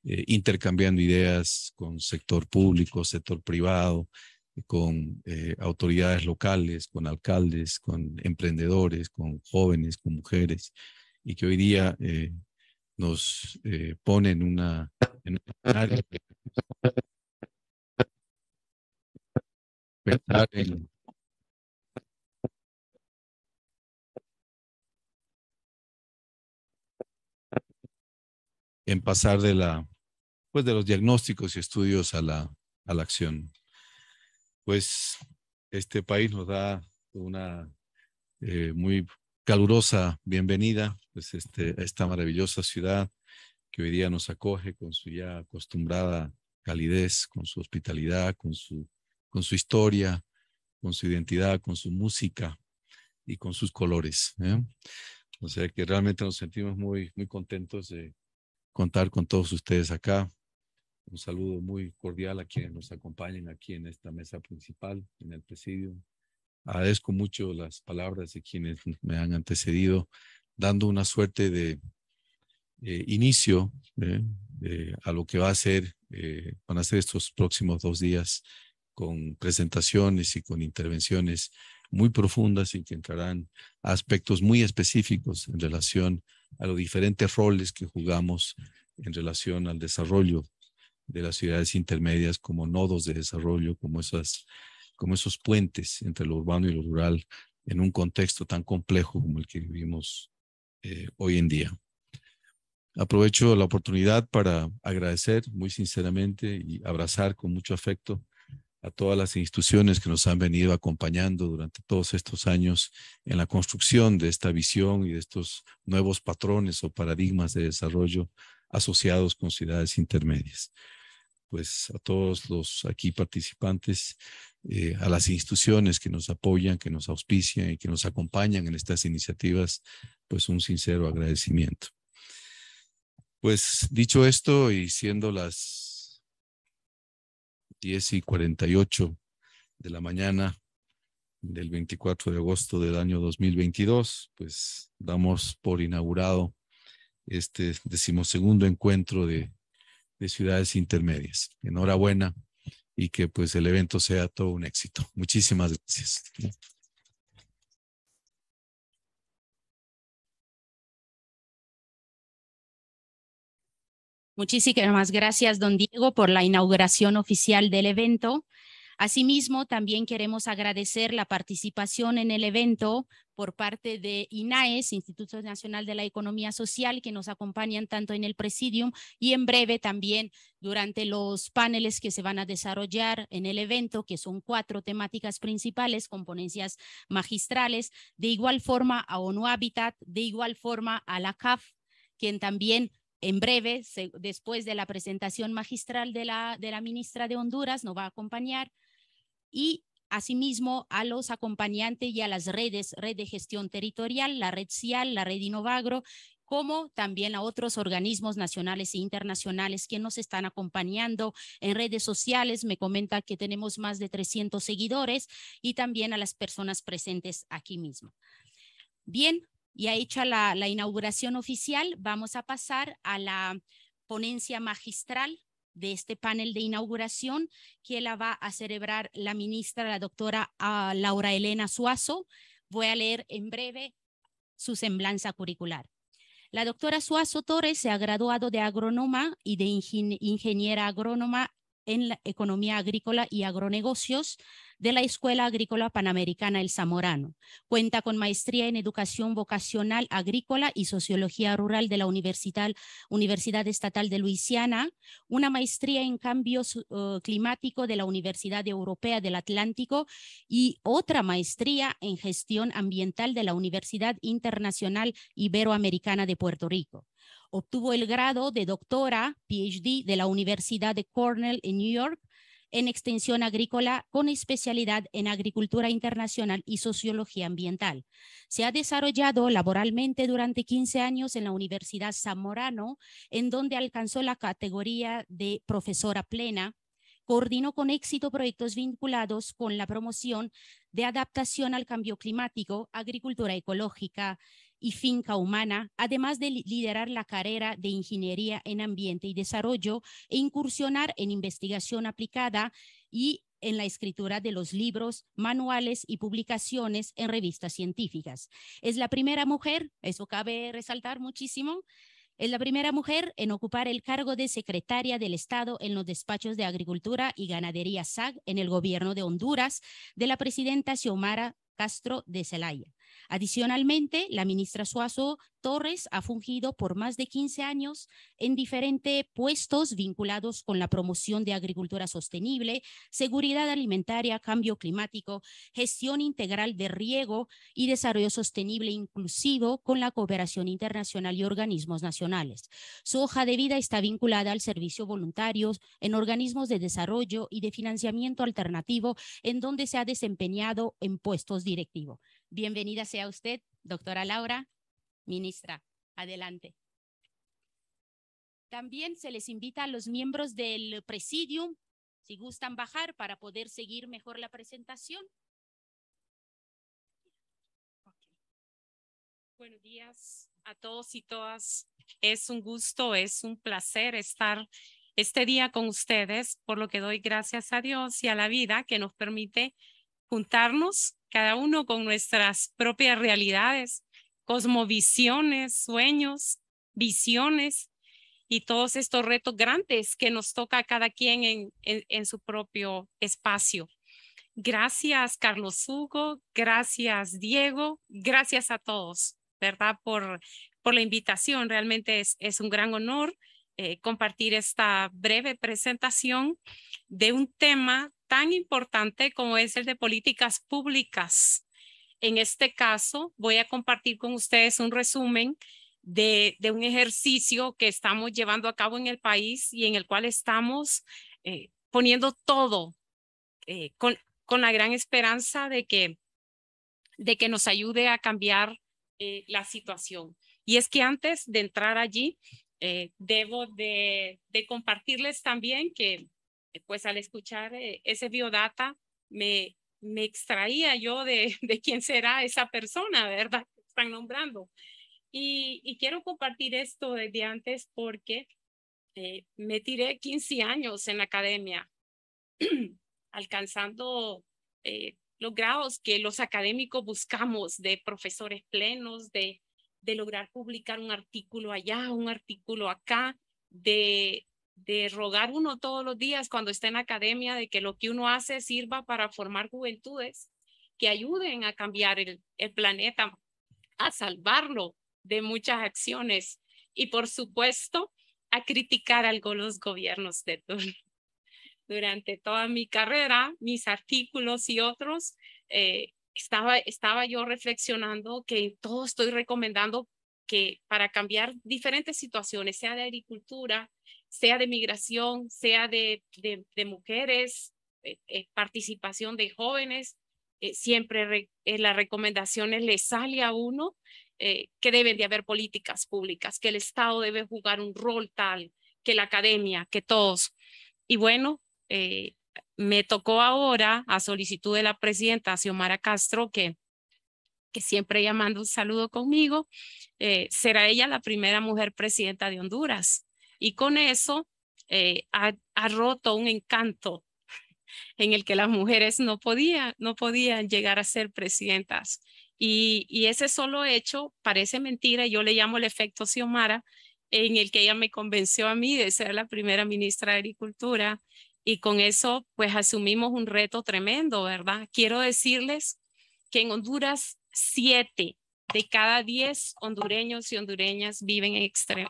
eh, intercambiando ideas con sector público, sector privado, con eh, autoridades locales, con alcaldes, con emprendedores, con jóvenes, con mujeres, y que hoy día eh, nos eh, pone en una... En un en pasar de la pues de los diagnósticos y estudios a la, a la acción pues este país nos da una eh, muy calurosa bienvenida pues este, a esta maravillosa ciudad que hoy día nos acoge con su ya acostumbrada calidez, con su hospitalidad, con su, con su historia, con su identidad, con su música y con sus colores. ¿eh? O sea que realmente nos sentimos muy, muy contentos de contar con todos ustedes acá un saludo muy cordial a quienes nos acompañan aquí en esta mesa principal, en el presidio. Agradezco mucho las palabras de quienes me han antecedido, dando una suerte de eh, inicio eh, a lo que va a ser, eh, van a ser estos próximos dos días con presentaciones y con intervenciones muy profundas y que entrarán a aspectos muy específicos en relación a los diferentes roles que jugamos en relación al desarrollo de las ciudades intermedias como nodos de desarrollo, como, esas, como esos puentes entre lo urbano y lo rural en un contexto tan complejo como el que vivimos eh, hoy en día. Aprovecho la oportunidad para agradecer muy sinceramente y abrazar con mucho afecto a todas las instituciones que nos han venido acompañando durante todos estos años en la construcción de esta visión y de estos nuevos patrones o paradigmas de desarrollo asociados con ciudades intermedias pues a todos los aquí participantes, eh, a las instituciones que nos apoyan, que nos auspician y que nos acompañan en estas iniciativas, pues un sincero agradecimiento. Pues dicho esto y siendo las 10 y 48 de la mañana del 24 de agosto del año 2022, pues damos por inaugurado este decimosegundo encuentro de de ciudades intermedias. Enhorabuena y que pues el evento sea todo un éxito. Muchísimas gracias. Muchísimas gracias, don Diego, por la inauguración oficial del evento. Asimismo, también queremos agradecer la participación en el evento por parte de INAES, Instituto Nacional de la Economía Social, que nos acompañan tanto en el presidium y en breve también durante los paneles que se van a desarrollar en el evento, que son cuatro temáticas principales, componencias magistrales, de igual forma a ONU Habitat, de igual forma a la CAF, quien también en breve, después de la presentación magistral de la, de la ministra de Honduras, nos va a acompañar. Y asimismo a los acompañantes y a las redes, red de gestión territorial, la red CIAL, la red Innovagro, como también a otros organismos nacionales e internacionales que nos están acompañando en redes sociales. Me comenta que tenemos más de 300 seguidores y también a las personas presentes aquí mismo. Bien, ya hecha la, la inauguración oficial, vamos a pasar a la ponencia magistral de este panel de inauguración que la va a celebrar la ministra, la doctora ah, Laura Elena Suazo. Voy a leer en breve su semblanza curricular. La doctora Suazo Torres se ha graduado de agrónoma y de ingeniera agrónoma en la Economía Agrícola y Agronegocios de la Escuela Agrícola Panamericana El Zamorano. Cuenta con maestría en Educación Vocacional Agrícola y Sociología Rural de la Universidad, Estatal de Luisiana, una maestría en Cambio uh, Climático de la Universidad Europea del Atlántico y otra maestría en Gestión Ambiental de la Universidad Internacional Iberoamericana de Puerto Rico. Obtuvo el grado de doctora, PhD, de la Universidad de Cornell en New York en extensión agrícola con especialidad en agricultura internacional y sociología ambiental. Se ha desarrollado laboralmente durante 15 años en la Universidad Zamorano, en donde alcanzó la categoría de profesora plena. Coordinó con éxito proyectos vinculados con la promoción de adaptación al cambio climático, agricultura ecológica, y finca humana, además de liderar la carrera de ingeniería en ambiente y desarrollo e incursionar en investigación aplicada y en la escritura de los libros, manuales y publicaciones en revistas científicas. Es la primera mujer, eso cabe resaltar muchísimo, es la primera mujer en ocupar el cargo de secretaria del Estado en los despachos de Agricultura y Ganadería SAG en el gobierno de Honduras de la presidenta Xiomara Castro de Celaya. Adicionalmente, la ministra Suazo Torres ha fungido por más de 15 años en diferentes puestos vinculados con la promoción de agricultura sostenible, seguridad alimentaria, cambio climático, gestión integral de riego y desarrollo sostenible inclusivo con la cooperación internacional y organismos nacionales. Su hoja de vida está vinculada al servicio voluntarios en organismos de desarrollo y de financiamiento alternativo en donde se ha desempeñado en puestos directivos. Bienvenida sea usted, doctora Laura, ministra. Adelante. También se les invita a los miembros del presidium, si gustan bajar para poder seguir mejor la presentación. Buenos días a todos y todas. Es un gusto, es un placer estar este día con ustedes, por lo que doy gracias a Dios y a la vida que nos permite juntarnos cada uno con nuestras propias realidades, cosmovisiones, sueños, visiones y todos estos retos grandes que nos toca a cada quien en, en, su propio espacio. Gracias, Carlos Hugo. Gracias, Diego. Gracias a todos, ¿verdad? Por, por la invitación. Realmente es, es un gran honor eh, compartir esta breve presentación de un tema tan importante como es el de políticas públicas. En este caso, voy a compartir con ustedes un resumen de, un ejercicio que estamos llevando a cabo en el país y en el cual estamos eh, poniendo todo eh, con, la gran esperanza de que, nos ayude a cambiar eh, la situación. Y es que antes de entrar allí, debo de, compartirles también que pues al escuchar eh, ese biodata, me, me extraía yo de, quién será esa persona, ¿verdad? Que están nombrando. Y, quiero compartir esto desde antes porque eh, me tiré 15 años en la academia, [clears throat] alcanzando eh, los grados que los académicos buscamos de profesores plenos, de lograr publicar un artículo allá, un artículo acá, de, de rogar uno todos los días cuando está en academia de que lo que uno hace sirva para formar juventudes que ayuden a cambiar el, planeta, a salvarlo de muchas acciones y por supuesto a criticar algo los gobiernos de turno. [laughs] Durante toda mi carrera, mis artículos y otros, eh, estaba, estaba yo reflexionando que todo estoy recomendando que para cambiar diferentes situaciones, sea de agricultura, sea de migración, sea de, mujeres, eh, eh, participación de jóvenes, eh, siempre en las recomendaciones le sale a uno que deben de haber políticas públicas, que el Estado debe jugar un rol tal, que la academia, que todos. Y bueno, me tocó ahora, a solicitud de la presidenta Xiomara Castro, que que siempre llamando un saludo conmigo, será ella la primera mujer presidenta de Honduras. Y con eso eh, ha, roto un encanto [laughs] en el que las mujeres no podían, no podían llegar a ser presidentas. Y, ese solo hecho parece mentira, yo le llamo el efecto Xiomara, en el que ella me convenció a mí de ser la primera ministra de Agricultura y con eso pues asumimos un reto tremendo, ¿verdad? Quiero decirles que en Honduras siete de cada diez hondureños y hondureñas viven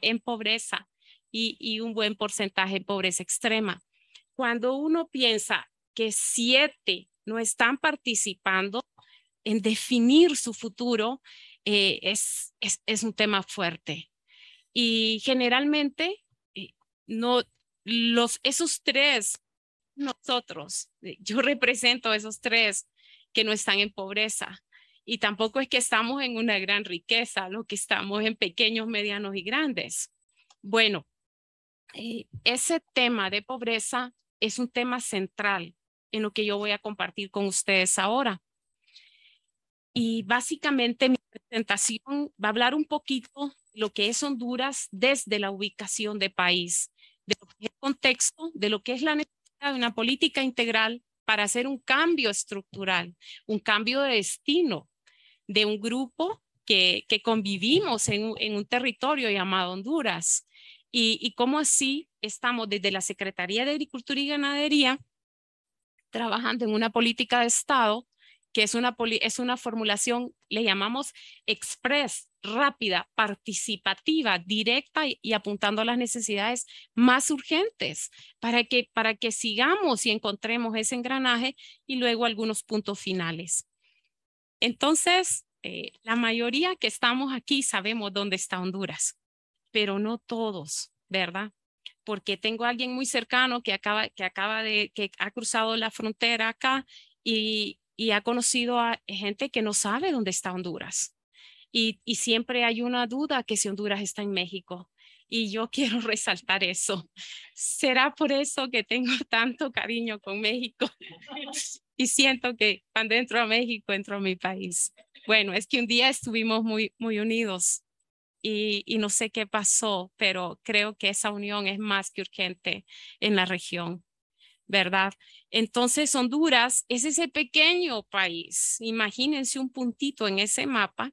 en pobreza y, un buen porcentaje en pobreza extrema. Cuando uno piensa que siete no están participando en definir su futuro, eh, es, es, es un tema fuerte. Y generalmente, eh, no, los, esos tres, nosotros, eh, yo represento esos tres que no están en pobreza. Y tampoco es que estamos en una gran riqueza, lo que estamos en pequeños, medianos y grandes. Bueno, eh, ese tema de pobreza es un tema central en lo que yo voy a compartir con ustedes ahora. Y básicamente mi presentación va a hablar un poquito de lo que es Honduras desde la ubicación de país, de el contexto, de lo que es la necesidad de una política integral para hacer un cambio estructural, un cambio de destino de un grupo que, convivimos en un territorio llamado Honduras y, y cómo así estamos desde la Secretaría de Agricultura y Ganadería trabajando en una política de Estado que es una, es una formulación, le llamamos express, rápida, participativa, directa y, apuntando a las necesidades más urgentes para que, para que sigamos y encontremos ese engranaje y luego algunos puntos finales. Entonces, eh, la mayoría que estamos aquí sabemos dónde está Honduras pero no todos, ¿verdad? Porque tengo a alguien muy cercano que acaba, que acaba de, que ha cruzado la frontera acá y, y ha conocido a gente que no sabe dónde está Honduras. Y, y, siempre hay una duda que si Honduras está en México. Y yo [laughs] quiero resaltar eso. Será por eso que tengo [laughs] tanto cariño con México [laughs] y siento que cuando entro a México, entro a mi país. Bueno, es que un día estuvimos muy, muy unidos y, no sé qué pasó, pero creo que esa unión es más que urgente en la región. ¿verdad? Entonces, Honduras es ese pequeño país, imagínense un puntito en ese mapa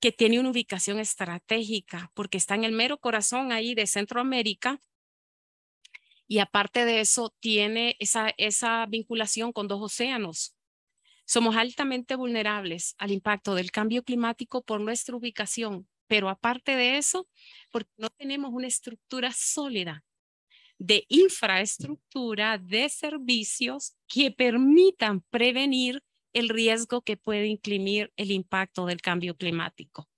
que tiene una ubicación estratégica, porque está en el mero corazón ahí de Centroamérica. Y aparte de eso, tiene esa, esa vinculación con dos océanos. Somos altamente vulnerables al impacto del cambio climático por nuestra ubicación pero aparte de eso, porque no tenemos una estructura sólida de infraestructura, de servicios que permitan prevenir el riesgo que puede imprimir el impacto del cambio climático.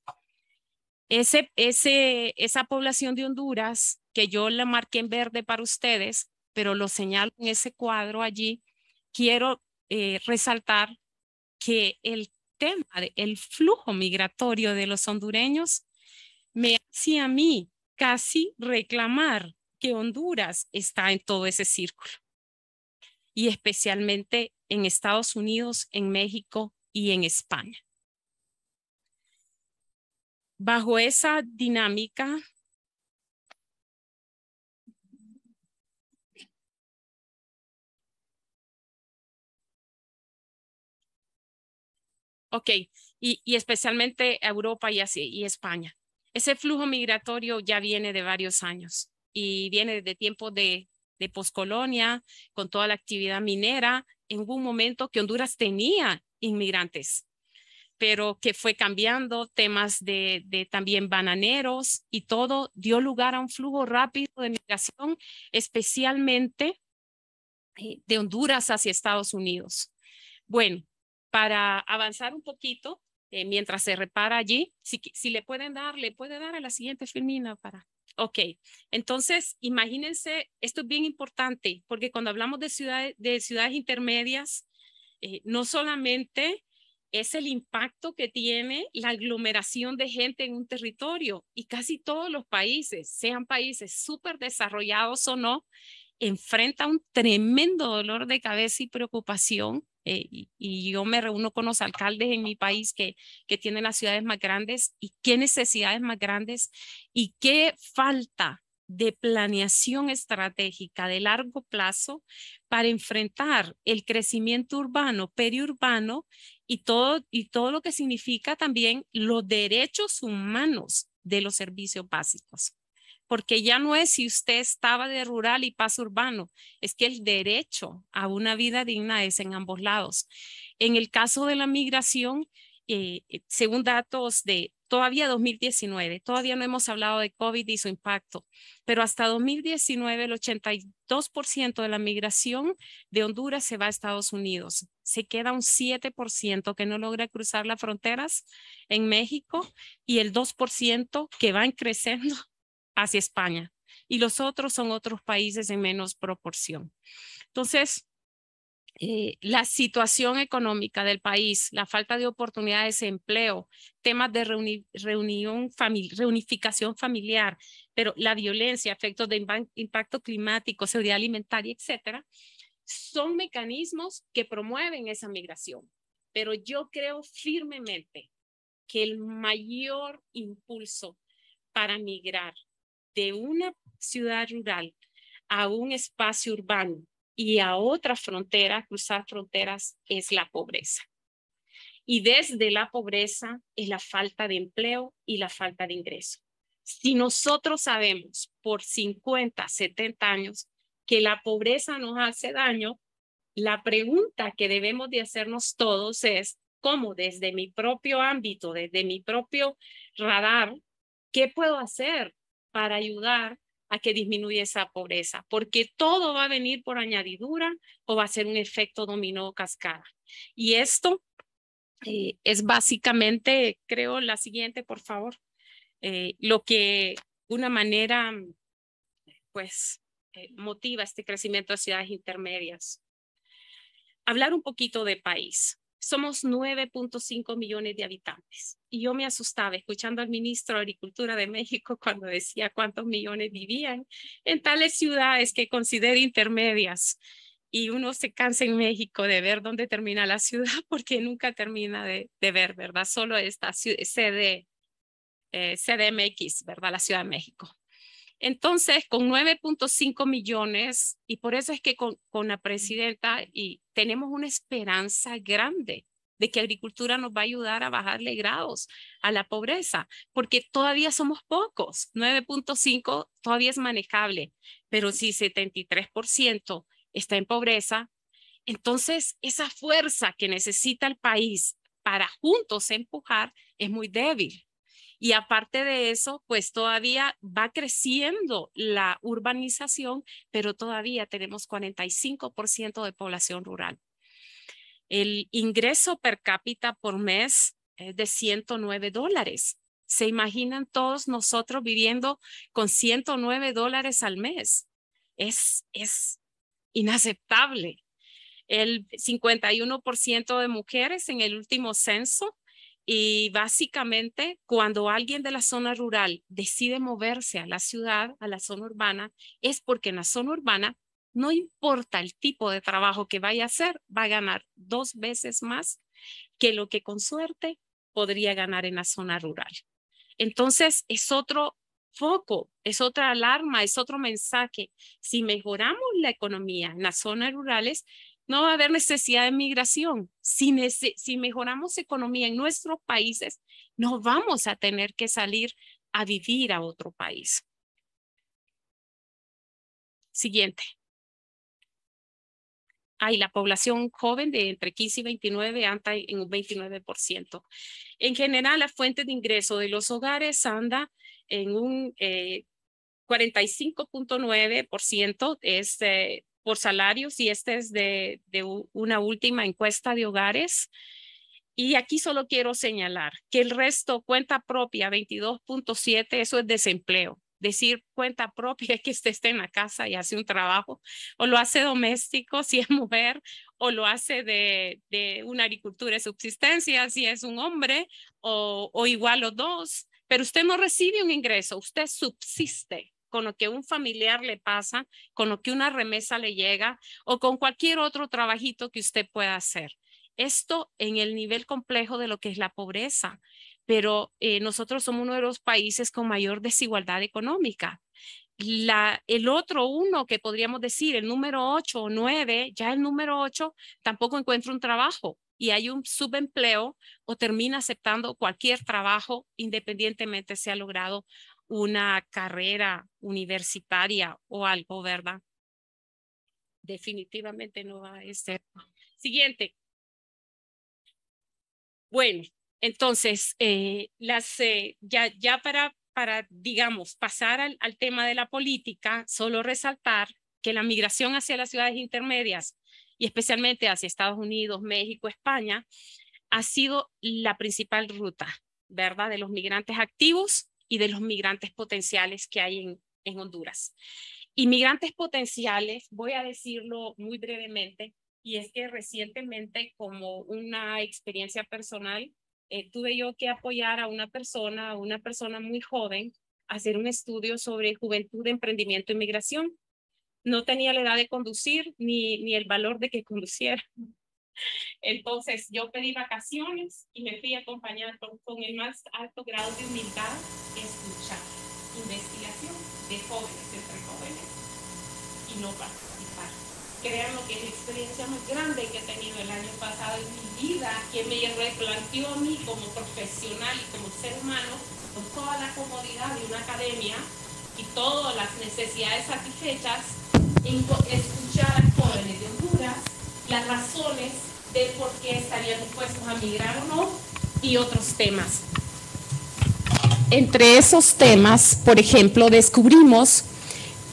Ese, ese, esa población de Honduras, que yo la marqué en verde para ustedes, pero lo señalo en ese cuadro allí, quiero eh, resaltar que el el flujo migratorio de los hondureños, me hacía a mí casi reclamar que Honduras está en todo ese círculo. Y especialmente en Estados Unidos, en México y en España. Bajo esa dinámica, Ok, y, especialmente Europa y, España. Ese flujo migratorio ya viene de varios años y viene de tiempo de, de poscolonia, con toda la actividad minera, en un momento que Honduras tenía inmigrantes, pero que fue cambiando temas de, de, también bananeros y todo dio lugar a un flujo rápido de migración, especialmente eh, de Honduras hacia Estados Unidos. Bueno, para avanzar un poquito eh, mientras se repara allí. Si, le pueden dar, le puede dar a la siguiente filmina para. Ok, entonces imagínense, esto es bien importante porque cuando hablamos de ciudades, de ciudades intermedias, eh, no solamente es el impacto que tiene la aglomeración de gente en un territorio y casi todos los países, sean países súper desarrollados o no, enfrenta un tremendo dolor de cabeza y preocupación eh, y, yo me reúno con los alcaldes en mi país que, que tienen las ciudades más grandes y qué necesidades más grandes y qué falta de planeación estratégica de largo plazo para enfrentar el crecimiento urbano, periurbano y todo, y todo lo que significa también los derechos humanos de los servicios básicos porque ya no es si usted estaba de rural y paso urbano, es que el derecho a una vida digna es en ambos lados. En el caso de la migración, eh, eh, según datos de todavía 2019, todavía no hemos hablado de COVID y su impacto, pero hasta 2019 el 82% de la migración de Honduras se va a Estados Unidos. Se queda un 7% que no logra cruzar las fronteras en México y el 2% que van [laughs] creciendo hacia España y los otros son otros países en menos proporción. Entonces, eh, la situación económica del país, la falta de oportunidades de empleo, temas de reunificación familiar, pero la violencia, efectos de impacto climático, seguridad alimentaria, etcétera, son mecanismos que promueven esa migración. Pero yo creo firmemente que el mayor impulso para migrar de una ciudad rural a un espacio urbano y a otra frontera, cruzar fronteras, es la pobreza. Y desde la pobreza es la falta de empleo y la falta de ingreso. Si nosotros sabemos por 50, 70 años que la pobreza nos hace daño, la pregunta que debemos de hacernos todos es, ¿cómo desde mi propio ámbito, desde mi propio radar, qué puedo hacer para ayudar a que disminuya esa pobreza, porque todo va a venir por añadidura o va a ser un efecto dominó cascada. Y esto eh, es básicamente, creo, la siguiente, por favor, eh, lo que una manera, pues, eh, motiva este crecimiento de ciudades intermedias. Hablar un poquito de país somos 9.5 millones de habitantes. Y yo me asustaba escuchando al ministro de Agricultura de México cuando decía cuántos millones vivían en tales ciudades que considero intermedias. Y uno se cansa en México de ver dónde termina la ciudad [laughs] porque nunca termina de, ver, ¿verdad? Solo esta CD, eh, CDMX, ¿verdad? La Ciudad de México. Entonces, con 9.5 millones, y por eso es que con, la presidenta y tenemos una esperanza grande de que agricultura nos va a ayudar a bajarle grados a la pobreza, porque todavía somos pocos, 9.5 todavía es manejable, pero si 73% está en pobreza, entonces esa fuerza que necesita el país para juntos empujar es muy débil. Y aparte de eso, pues todavía va creciendo la urbanización, pero todavía tenemos 45% de población rural. El ingreso per cápita por mes es de 109 dólares. ¿Se imaginan todos nosotros viviendo con 109 dólares al mes? Es, es inaceptable. El 51% de mujeres en el último censo y básicamente, cuando alguien de la zona rural decide moverse a la ciudad, a la zona urbana, es porque en la zona urbana, no importa el tipo de trabajo que vaya a hacer, va a ganar dos veces más que lo que con suerte podría ganar en la zona rural. Entonces, es otro foco, es otra alarma, es otro mensaje. Si mejoramos la economía en las zonas rurales, no va a haber necesidad de migración. Si, mejoramos economía en nuestros países, no vamos a tener que salir a vivir a otro país. Siguiente. Hay la población joven de entre 15 y 29 anda en un 29%. En general, la fuente de ingreso de los hogares anda en un 45.9% eh, es eh, por salarios y este es de, una última encuesta de hogares. Y aquí solo quiero señalar que el resto, cuenta propia, 22.7, eso es desempleo. Decir cuenta propia es [laughs] que usted esté en la casa y hace un trabajo, o lo hace doméstico [laughs] si es mujer, o lo hace de, una agricultura de subsistencia si es un hombre, o, igual o dos, pero usted no recibe un ingreso, usted subsiste con lo que un familiar le pasa, con lo que una remesa le llega o con cualquier otro trabajito que usted pueda hacer. Esto en el nivel complejo de lo que es la pobreza, pero eh, nosotros somos uno de los países con mayor desigualdad económica. el otro uno que podríamos decir, el número ocho o 9, ya el número 8 tampoco encuentra un trabajo y hay un subempleo o termina aceptando cualquier trabajo independientemente sea logrado una carrera universitaria o algo, ¿verdad? Definitivamente no va a ser. Siguiente. Bueno, entonces, eh, eh, ya, ya para, para, digamos, pasar al, al tema de la política, solo resaltar que la migración hacia las ciudades intermedias y especialmente hacia Estados Unidos, México, España, ha sido la principal ruta, ¿verdad? De los migrantes activos y de los migrantes potenciales que hay en, en Honduras. Inmigrantes potenciales, voy a decirlo muy brevemente, y es que recientemente, como una experiencia personal, eh, tuve yo que apoyar a una persona, a una persona muy joven, a hacer un estudio sobre juventud, emprendimiento y migración. No tenía la edad de conducir ni, ni el valor de que conduciera. Entonces yo pedí vacaciones y me fui acompañando con, el más alto grado de humildad, escuchar, investigación de jóvenes, entre jóvenes, y no participar. Crean lo que es la experiencia más grande que he tenido el año pasado en mi vida, que me replanteó a mí como profesional y como ser humano, con toda la comodidad de una academia y todas las necesidades satisfechas, en escuchar a jóvenes de Honduras las razones de por qué estarían dispuestos a migrar o no y otros temas. Entre esos temas, por ejemplo, descubrimos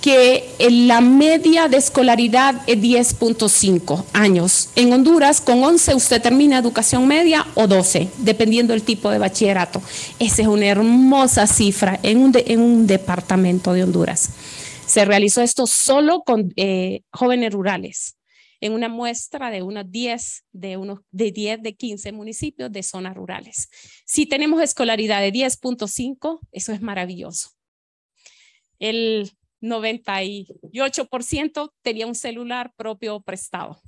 que la media de escolaridad es 10.5 años. En Honduras, con 11 usted termina educación media o 12, dependiendo del tipo de bachillerato. Esa es una hermosa cifra en un, departamento de Honduras. Se realizó esto solo con eh, jóvenes rurales en una muestra de unos 10, de unos de 10 de 15 municipios de zonas rurales. Si tenemos escolaridad de 10.5, eso es maravilloso. El 98% tenía un celular propio prestado.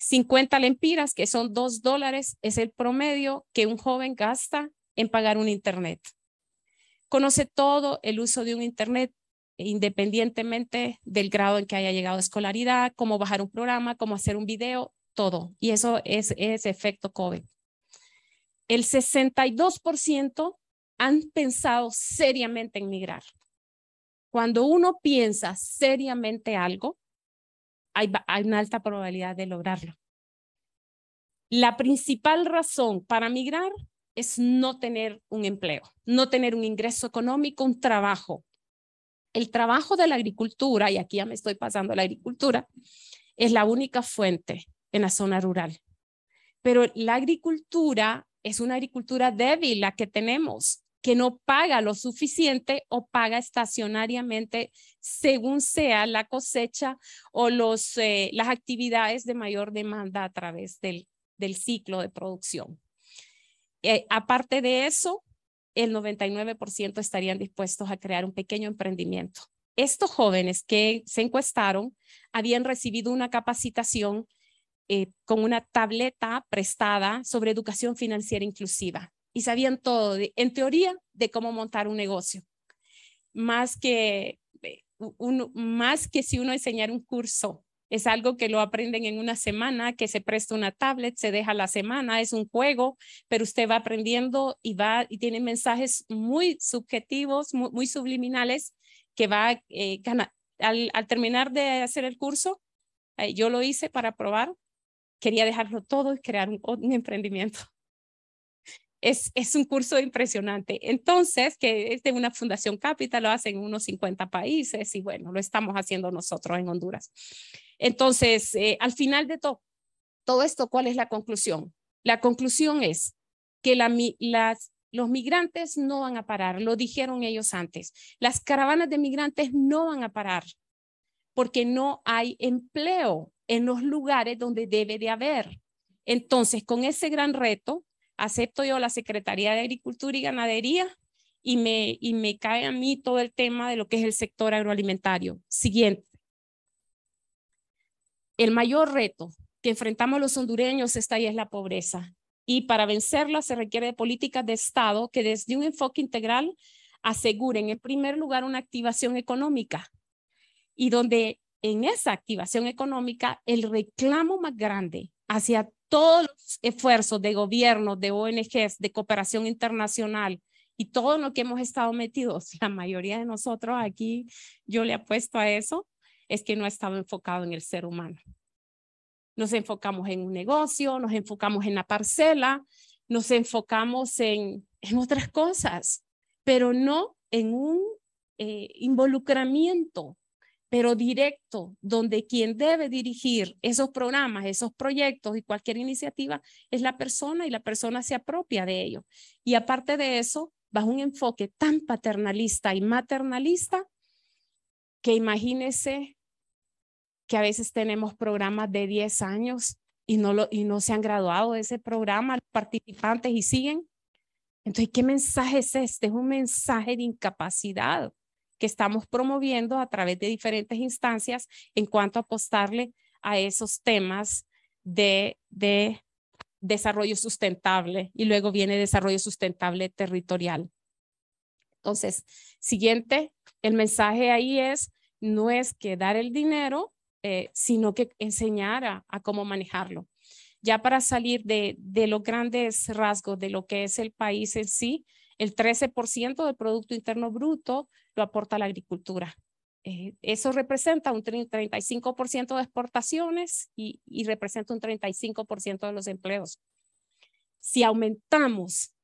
50 lempiras, que son 2 dólares, es el promedio que un joven gasta en pagar un internet. Conoce todo el uso de un internet independientemente del grado en que haya llegado a escolaridad, cómo bajar un programa, cómo hacer un video, todo. Y eso es, ese efecto COVID. El 62% han pensado seriamente en migrar. Cuando uno piensa seriamente algo, hay una alta probabilidad de lograrlo. La principal razón para migrar es no tener un empleo, no tener un ingreso económico, un trabajo, el trabajo de la agricultura, y aquí ya me estoy pasando a la agricultura, es la única fuente en la zona rural. Pero la agricultura es una agricultura débil la que tenemos, que no paga lo suficiente o paga estacionariamente según sea la cosecha o los, eh, las actividades de mayor demanda a través del, del ciclo de producción. Eh, aparte de eso, el 99% estarían dispuestos a crear un pequeño emprendimiento. Estos jóvenes que se encuestaron habían recibido una capacitación eh, con una tableta prestada sobre educación financiera inclusiva y sabían todo, en teoría, de cómo montar un negocio. Más que, eh, más que si uno enseñara un curso es algo que lo aprenden en una semana, que se presta una tablet, se deja la semana, es un juego, pero usted va aprendiendo y va y tiene mensajes muy subjetivos, muy, subliminales que va eh, Al, terminar de hacer el curso, eh, yo lo hice para probar, quería dejarlo todo y crear un emprendimiento es, un curso impresionante. Entonces, que es de una fundación capital, lo hacen en unos 50 países y bueno, lo estamos haciendo nosotros en Honduras. Entonces, eh, al final de todo, todo esto, ¿cuál es la conclusión? La conclusión es que la, las, los migrantes no van a parar, lo dijeron ellos antes. Las caravanas de migrantes no van a parar porque no hay empleo en los lugares donde debe de haber. Entonces, con ese gran reto, acepto yo la Secretaría de Agricultura y Ganadería y me, y me cae a mí todo el tema de lo que es el sector agroalimentario. Siguiente. El mayor reto que enfrentamos los hondureños esta ahí es la pobreza. Y para vencerla se requiere de políticas de Estado que desde un enfoque integral aseguren, en primer lugar, una activación económica y donde en esa activación económica el reclamo más grande hacia todos los esfuerzos de gobierno, de ONGs, de cooperación internacional y todo lo que hemos estado metidos, [laughs] la mayoría de nosotros aquí, yo le apuesto a eso, es que no ha estado enfocado en el ser humano. Nos enfocamos en un negocio, nos enfocamos en la parcela, nos enfocamos en, otras cosas, pero no en un eh, involucramiento pero directo, donde quien debe dirigir esos programas, esos proyectos y cualquier iniciativa es la persona y la persona se apropia de ello. Y aparte de eso, bajo un enfoque tan paternalista y maternalista, que imagínese que a veces tenemos programas de 10 años y no, lo, y no se han graduado de ese programa los participantes y siguen. Entonces, ¿qué mensaje es este? Es un mensaje de incapacidad que estamos promoviendo a través de diferentes instancias en cuanto a apostarle a esos temas de, de desarrollo sustentable y luego viene desarrollo sustentable territorial. Entonces, siguiente, el mensaje ahí es, no es que dar el dinero, eh, sino que enseñar a, cómo manejarlo. Ya para salir de, de, los grandes rasgos de lo que es el país en sí, el 13% del Producto Interno Bruto aporta la agricultura. Eh, eso representa un 35% de exportaciones y, y representa un 35% de los empleos. Si aumentamos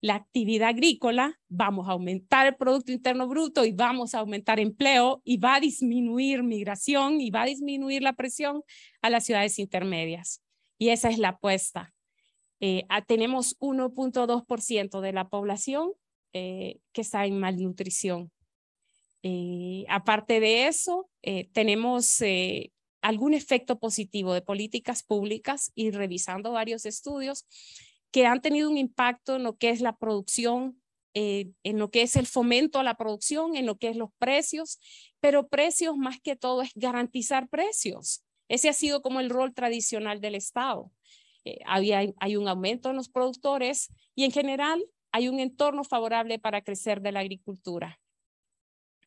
la actividad agrícola, vamos a aumentar el Producto Interno Bruto y vamos a aumentar empleo y va a disminuir migración y va a disminuir la presión a las ciudades intermedias. Y esa es la apuesta. Eh, ah, tenemos 1.2% de la población eh, que está en malnutrición eh, aparte de eso, eh, tenemos eh, algún efecto positivo de políticas públicas y revisando varios estudios que han tenido un impacto en lo que es la producción, en lo que es el fomento a la producción, en lo que es los precios, pero precios más que todo es garantizar precios. Ese ha sido como el rol tradicional del Estado. hay un aumento en los productores y en general hay un entorno favorable para crecer de la agricultura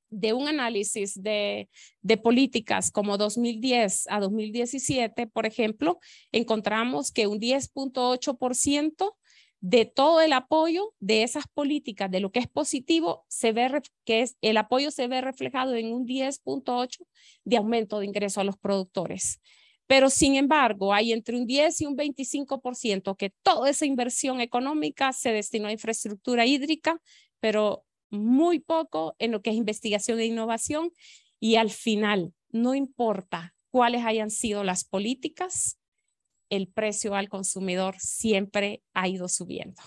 de un análisis de, políticas como 2010 a 2017, por ejemplo, encontramos que un 10.8% de todo el apoyo de esas políticas, de lo que es positivo, se ve que el apoyo se ve reflejado en un 10.8% de aumento de ingreso a los productores. Pero sin embargo, hay entre un 10 y un 25% que toda esa inversión económica se destinó a infraestructura hídrica, pero muy poco en lo que es investigación e innovación y al final, no importa cuáles hayan sido las políticas, el precio al consumidor siempre ha ido subiendo.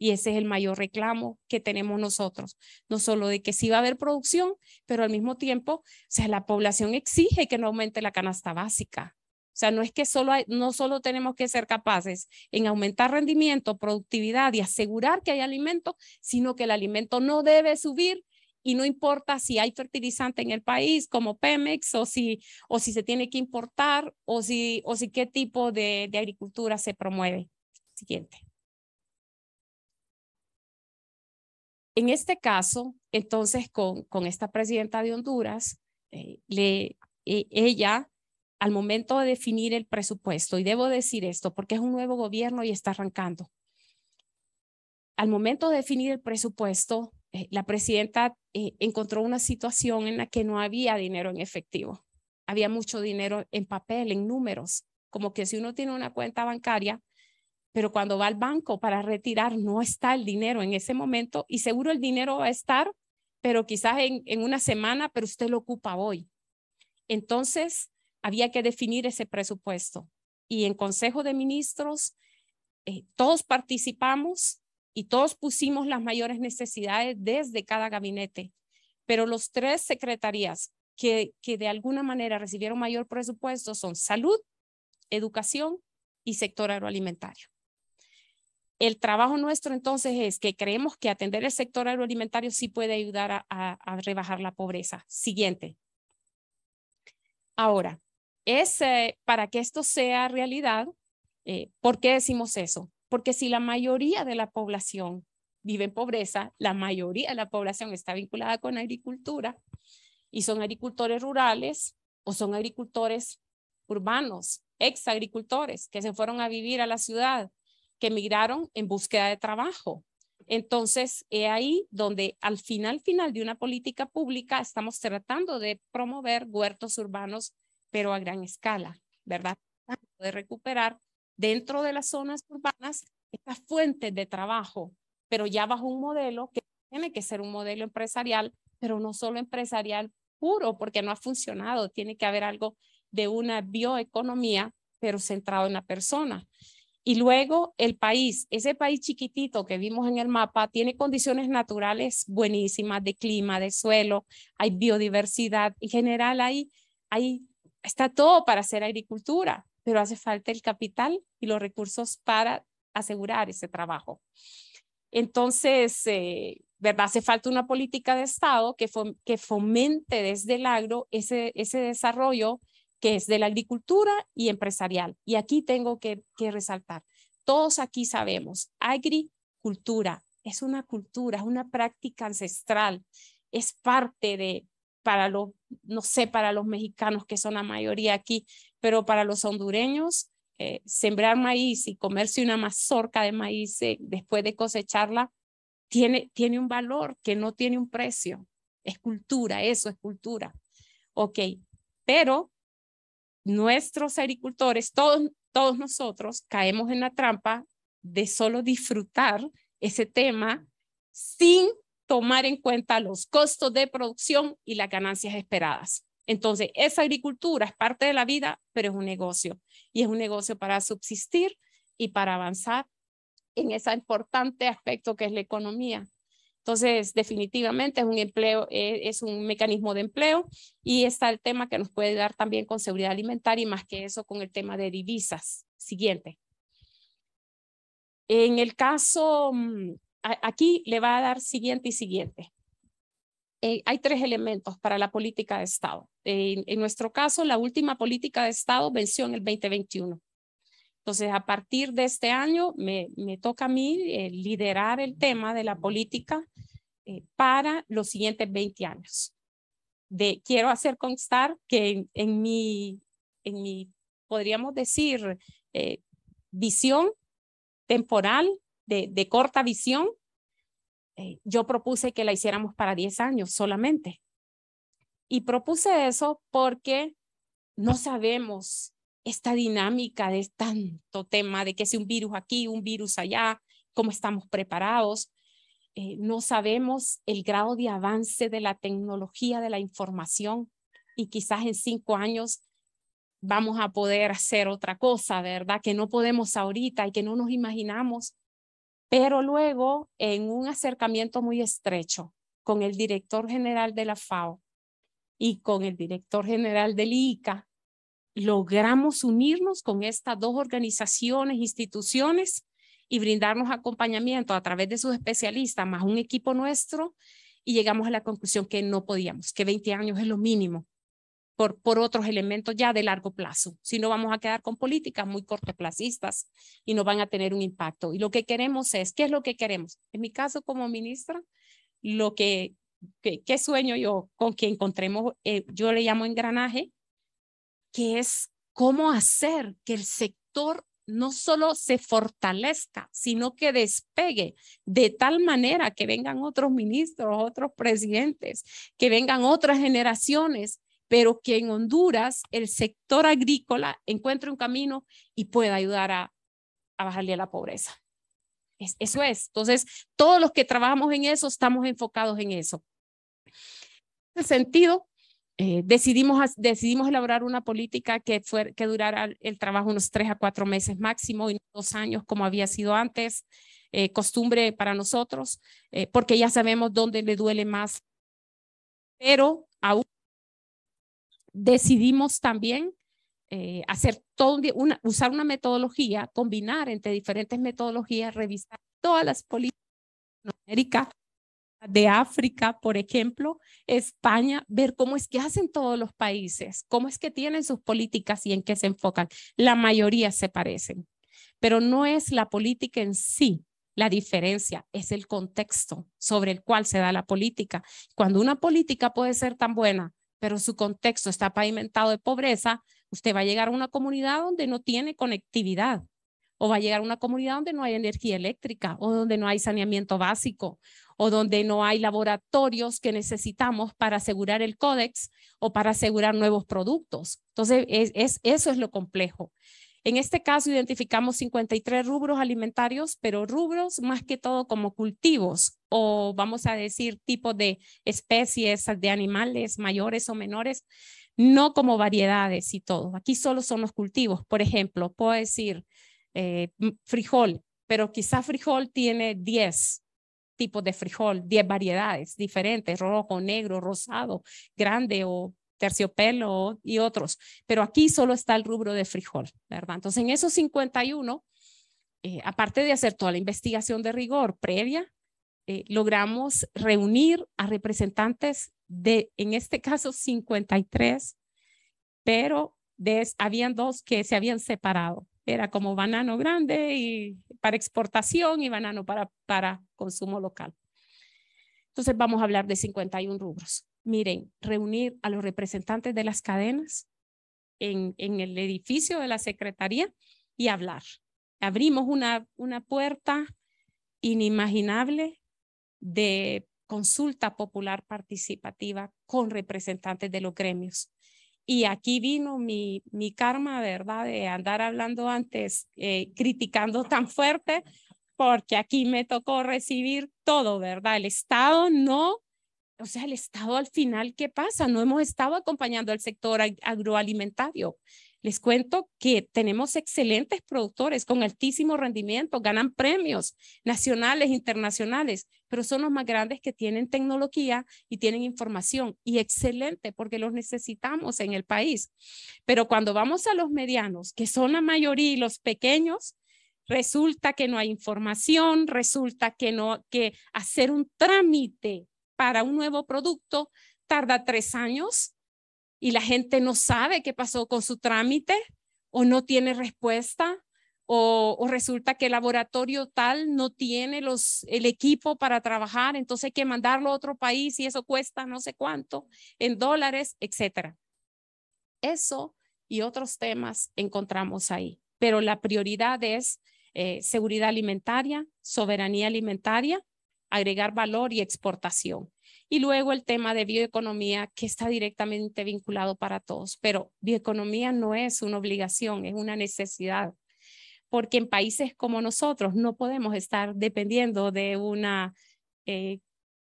Y ese es el mayor reclamo que tenemos nosotros, no solo de que sí va a haber producción, pero al mismo tiempo, o sea, la población exige que no aumente la canasta básica. O sea, no es que solo no solo tenemos que ser capaces en aumentar rendimiento, productividad y asegurar que hay alimento, sino que el alimento no debe subir y no importa si hay fertilizante en el país como Pemex o si, o si se tiene que importar o si, o si qué tipo de, agricultura se promueve. Siguiente. En este caso, entonces, con, con esta presidenta de Honduras, eh, le, eh, ella al momento de definir el presupuesto, y debo decir esto porque es un nuevo gobierno y está arrancando, al momento de definir el presupuesto, eh, la presidenta eh, encontró una situación en la que no había dinero en efectivo, había mucho dinero en papel, en números, como que si uno tiene una cuenta bancaria, pero cuando va al banco para retirar no está el dinero en ese momento y seguro el dinero va a estar, pero quizás en una semana, pero usted lo ocupa hoy. Entonces, había que definir ese presupuesto. Y en Consejo de Ministros, eh, todos participamos y todos pusimos las mayores necesidades desde cada gabinete, pero los tres secretarías que, que de alguna manera recibieron mayor presupuesto son salud, educación y sector agroalimentario. El trabajo nuestro entonces es que creemos que atender el sector agroalimentario sí puede ayudar a rebajar la pobreza. Siguiente. Ahora, es eh, para que esto sea realidad, eh, ¿por qué decimos eso? Porque si la mayoría de la población vive en pobreza, la mayoría de la población está vinculada con agricultura y son agricultores rurales o son agricultores urbanos, ex agricultores que se fueron a vivir a la ciudad, que emigraron en búsqueda de trabajo. Entonces, es ahí donde al final, final de una política pública estamos tratando de promover huertos urbanos pero a gran escala, ¿verdad? de recuperar dentro de las zonas urbanas estas fuentes de trabajo, pero ya bajo un modelo que tiene que ser un modelo empresarial, pero no solo empresarial puro, porque no ha funcionado, tiene que haber algo de una bioeconomía, pero centrado en la persona. Y luego el país, ese país chiquitito que vimos en el mapa, tiene condiciones naturales buenísimas de clima, de suelo, hay biodiversidad. En general hay, hay está todo para hacer agricultura, pero hace falta el capital y los recursos para asegurar ese trabajo. Entonces, eh, ¿verdad? Hace falta una política de Estado que, fomente desde el agro ese, desarrollo que es de la agricultura y empresarial. Y aquí tengo que, que resaltar, todos aquí sabemos, agricultura es una cultura, es una práctica ancestral, es parte de, para los, no sé, para los mexicanos que son la mayoría aquí, pero para los hondureños, eh, sembrar maíz y comerse una mazorca de maíz eh, después de cosecharla tiene, tiene un valor que no tiene un precio. Es cultura, eso es cultura. Ok, pero nuestros agricultores, todos, todos nosotros caemos en la trampa de solo disfrutar ese tema sin tomar en cuenta los costos de producción y las ganancias esperadas. Entonces, esa agricultura es parte de la vida, pero es un negocio y es un negocio para subsistir y para avanzar en ese importante aspecto que es la economía. Entonces, definitivamente es un empleo, eh, es un mecanismo de empleo y está el tema que nos puede dar también con seguridad alimentaria y más que eso con el tema de divisas. Siguiente. En el caso mm, aquí le va a dar siguiente y siguiente. Eh, hay tres elementos para la política de Estado. En, nuestro caso, la última política de Estado venció en el 2021. Entonces, a partir de este año, me, toca a mí eh, liderar el tema de la política eh, para los siguientes 20 años. De, quiero hacer constar que en, mi, en mi, podríamos decir, visión temporal, de, corta visión, eh, yo propuse que la hiciéramos para 10 años solamente. Y propuse eso porque no sabemos esta dinámica de tanto tema, de que si un virus aquí, un virus allá, cómo estamos preparados. Eh, no sabemos el grado de avance de la tecnología de la información y quizás en cinco años vamos a poder hacer otra cosa, ¿verdad? Que no podemos ahorita y que no nos imaginamos pero luego en un acercamiento muy estrecho con el director general de la FAO y con el director general del ICA, logramos unirnos con estas dos organizaciones, instituciones y brindarnos acompañamiento a través de sus especialistas, más un equipo nuestro, y llegamos a la conclusión que no podíamos, que 20 años es lo mínimo por, otros elementos ya de largo plazo, si no vamos a quedar con políticas muy cortoplacistas y no van a tener un impacto. Y lo que queremos es, ¿qué es lo que queremos? En mi caso como ministra, lo que, que, sueño yo con que encontremos, eh, yo le llamo engranaje, que es cómo hacer que el sector no solo se fortalezca, sino que despegue de tal manera que vengan otros ministros, otros presidentes, que vengan otras generaciones pero que en Honduras el sector agrícola encuentre un camino y pueda ayudar a, bajarle a la pobreza. eso es. Entonces, todos los que trabajamos en eso estamos enfocados en eso. En ese sentido, eh, decidimos, decidimos elaborar una política que, que durara el trabajo unos tres a cuatro meses máximo y no dos años como había sido antes. Eh, costumbre para nosotros, eh, porque ya sabemos dónde le duele más. Pero aún decidimos también eh, hacer todo usar una metodología, combinar entre diferentes metodologías, revisar todas las políticas de América, de África, por ejemplo, España, ver cómo es que hacen todos los países, cómo es que tienen sus políticas y en qué se enfocan. La mayoría se parecen, pero no es la política en sí la diferencia, es el contexto sobre el cual se da la política. Cuando una política puede ser tan buena pero su contexto está pavimentado de pobreza, usted va a llegar a una comunidad donde no tiene conectividad o va a llegar a una comunidad donde no hay energía eléctrica o donde no hay saneamiento básico o donde no hay laboratorios que necesitamos para asegurar el códex o para asegurar nuevos productos. Entonces, eso es lo complejo. En este caso identificamos 53 rubros alimentarios, pero rubros más que todo como cultivos o vamos a decir tipos de especies de animales mayores o menores, no como variedades y todo. Aquí solo son los cultivos. Por ejemplo, puedo decir eh, frijol, pero quizá frijol tiene 10 tipos de frijol, 10 variedades diferentes, rojo, negro, rosado, grande o terciopelo y otros, pero aquí solo está el rubro de frijol, ¿verdad? Entonces, en esos 51, eh, aparte de hacer toda la investigación de rigor previa, eh, logramos reunir a representantes de, en este caso, 53, pero de, habían dos que se habían separado. Era como banano grande y para exportación y banano para, para consumo local. Entonces vamos a hablar de 51 rubros miren, reunir a los representantes de las cadenas en, el edificio de la Secretaría y hablar. Abrimos una, una puerta inimaginable de consulta popular participativa con representantes de los gremios. Y aquí vino mi, mi karma, ¿verdad? De andar hablando antes, eh, criticando tan fuerte, porque aquí me tocó recibir todo, ¿verdad? El Estado no o sea, el Estado al final, ¿qué pasa? No hemos estado acompañando al sector agroalimentario. Les cuento que tenemos excelentes productores con altísimo rendimiento, ganan premios nacionales, internacionales, pero son los más grandes que tienen tecnología y tienen información. Y excelente, porque los necesitamos en el país. Pero cuando vamos a los medianos, que son la mayoría y los pequeños, resulta que no hay información, resulta que no, que hacer un trámite para un nuevo producto tarda tres años y la gente no sabe qué pasó con su trámite o no tiene respuesta o, resulta que el laboratorio tal no tiene los, el equipo para trabajar, entonces hay que mandarlo a otro país y eso cuesta no sé cuánto en dólares, etc. Eso y otros temas encontramos ahí, pero la prioridad es eh, seguridad alimentaria, soberanía alimentaria agregar valor y exportación. Y luego el tema de bioeconomía, que está directamente vinculado para todos, pero bioeconomía no es una obligación, es una necesidad, porque en países como nosotros no podemos estar dependiendo de una eh,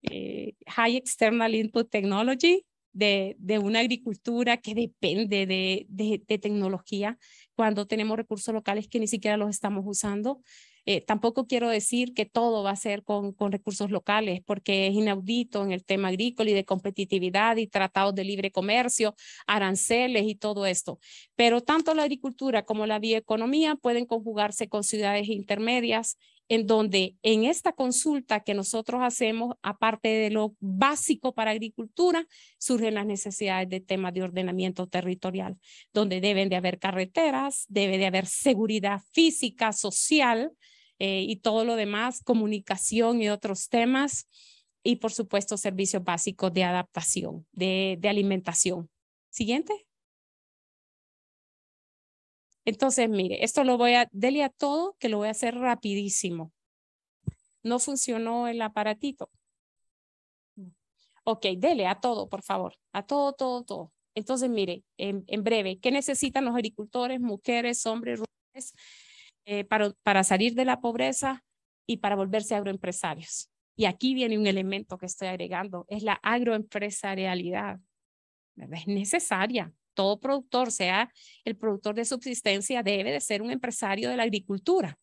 eh, High External Input Technology, de, una agricultura que depende de, tecnología, cuando tenemos recursos locales que ni siquiera los estamos usando, eh, tampoco quiero decir que todo va a ser con, recursos locales, porque es inaudito en el tema agrícola y de competitividad y tratados de libre comercio, aranceles y todo esto. Pero tanto la agricultura como la bioeconomía pueden conjugarse con ciudades intermedias en donde en esta consulta que nosotros hacemos, aparte de lo básico para agricultura, surgen las necesidades de temas de ordenamiento territorial, donde deben de haber carreteras, debe de haber seguridad física, social, eh, y todo lo demás, comunicación y otros temas, y por supuesto servicios básicos de adaptación, de, alimentación. Siguiente. Entonces, mire, esto lo voy a, dele a todo, que lo voy a hacer rapidísimo. No funcionó el aparatito. Ok, dele a todo, por favor, a todo, todo, todo. Entonces, mire, en, en breve, ¿qué necesitan los agricultores, mujeres, hombres, rurales? Eh, para, para salir de la pobreza y para volverse agroempresarios. Y aquí viene un elemento que estoy agregando, es la agroempresarialidad. Es necesaria. Todo productor, sea el productor de subsistencia, debe de ser un empresario de la agricultura.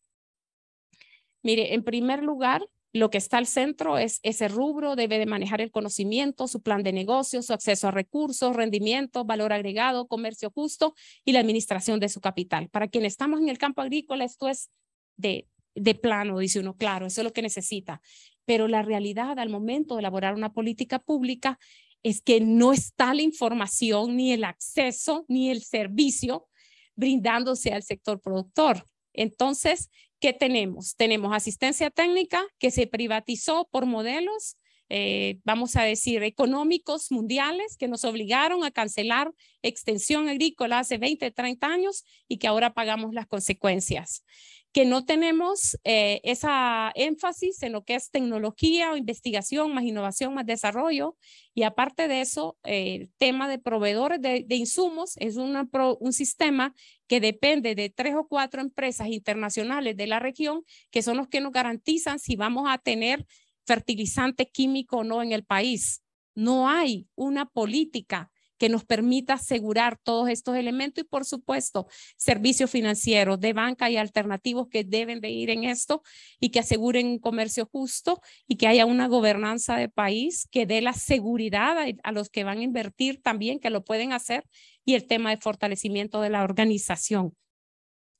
Mire, en primer lugar, lo que está al centro es ese rubro, debe de manejar el conocimiento, su plan de negocios, su acceso a recursos, rendimiento, valor agregado, comercio justo y la administración de su capital. Para quienes estamos en el campo agrícola, esto es de, de plano, dice uno, claro, eso es lo que necesita. Pero la realidad al momento de elaborar una política pública es que no está la información, ni el acceso, ni el servicio brindándose al sector productor. Entonces, ¿qué tenemos? Tenemos asistencia técnica que se privatizó por modelos, eh, vamos a decir, económicos mundiales que nos obligaron a cancelar extensión agrícola hace 20, 30 años y que ahora pagamos las consecuencias que no tenemos eh, esa énfasis en lo que es tecnología o investigación, más innovación, más desarrollo. Y aparte de eso, eh, el tema de proveedores de, insumos es un sistema que depende de tres o cuatro empresas internacionales de la región, que son los que nos garantizan si vamos a tener fertilizante químico o no en el país. No hay una política que nos permita asegurar todos estos elementos y, por supuesto, servicios financieros de banca y alternativos que deben de ir en esto y que aseguren un comercio justo y que haya una gobernanza de país que dé la seguridad a, los que van a invertir también, que lo pueden hacer, y el tema de fortalecimiento de la organización.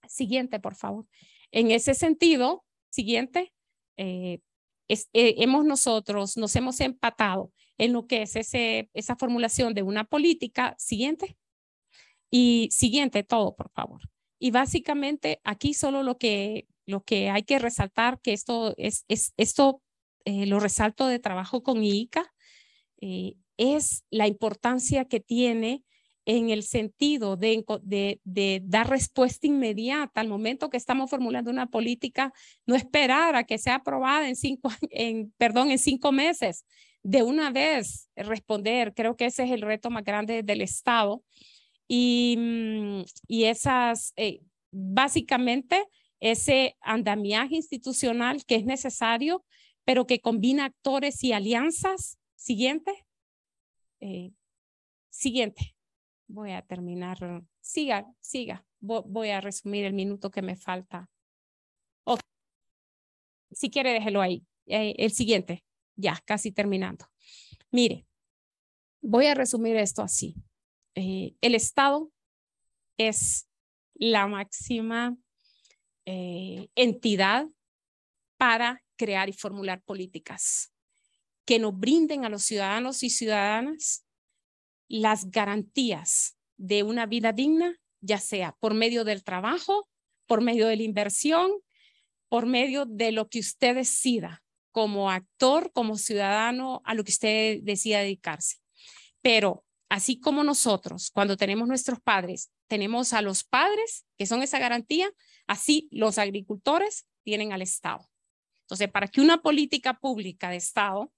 Siguiente, por favor. En ese sentido, siguiente, eh, eh, hemos nosotros, nos hemos empatado en lo que es ese, esa formulación de una política. Siguiente. Y siguiente, todo, por favor. Y básicamente aquí solo lo que, lo que hay que resaltar, que esto, es, es esto eh, lo resalto de trabajo con IICA eh, es la importancia que tiene en el sentido de, dar respuesta inmediata al momento que estamos formulando una política, no esperar a que sea aprobada en cinco, [laughs] en, perdón, en cinco meses, de una vez responder. Creo que ese es el reto más grande del Estado. Y, mm, y esas, eh, básicamente, ese andamiaje institucional que es necesario, pero que combina actores y alianzas. Siguiente. Eh, siguiente. Voy a terminar. Siga, siga. Voy a resumir el minuto que me falta. Si quiere, déjelo ahí. Eh, el siguiente ya casi terminando. Mire, voy a resumir esto así. Eh, el Estado es la máxima eh, entidad para crear y formular políticas que nos brinden a los ciudadanos y ciudadanas las garantías de una vida digna, ya sea por medio del trabajo, por medio de la inversión, por medio de lo que usted decida, como actor, como ciudadano, a lo que usted decida dedicarse. Pero así como nosotros, cuando tenemos nuestros padres, tenemos a los padres, que son esa garantía, así los agricultores tienen al Estado. Entonces, para que una política pública de Estado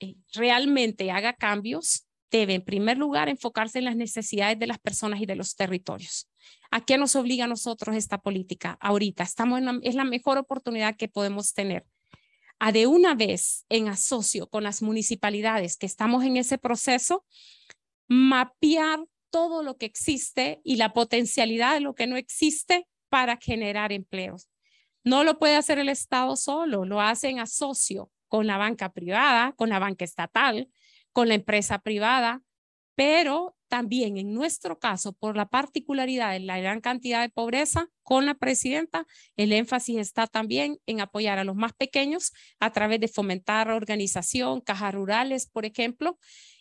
eh, realmente haga cambios, debe en primer lugar enfocarse en las necesidades de las personas y de los territorios. ¿A qué nos obliga a nosotros esta política? Ahorita estamos es la mejor oportunidad que podemos tener de una vez en asocio con las municipalidades que estamos en ese proceso, mapear todo lo que existe y la potencialidad de lo que no existe para generar empleos. No lo puede hacer el Estado solo, lo hace en asocio con la banca privada, con la banca estatal, con la empresa privada, pero también en nuestro caso, por la particularidad de la gran cantidad de pobreza, con la presidenta, el énfasis está también en apoyar a los más pequeños a través de fomentar organización, cajas rurales, por ejemplo,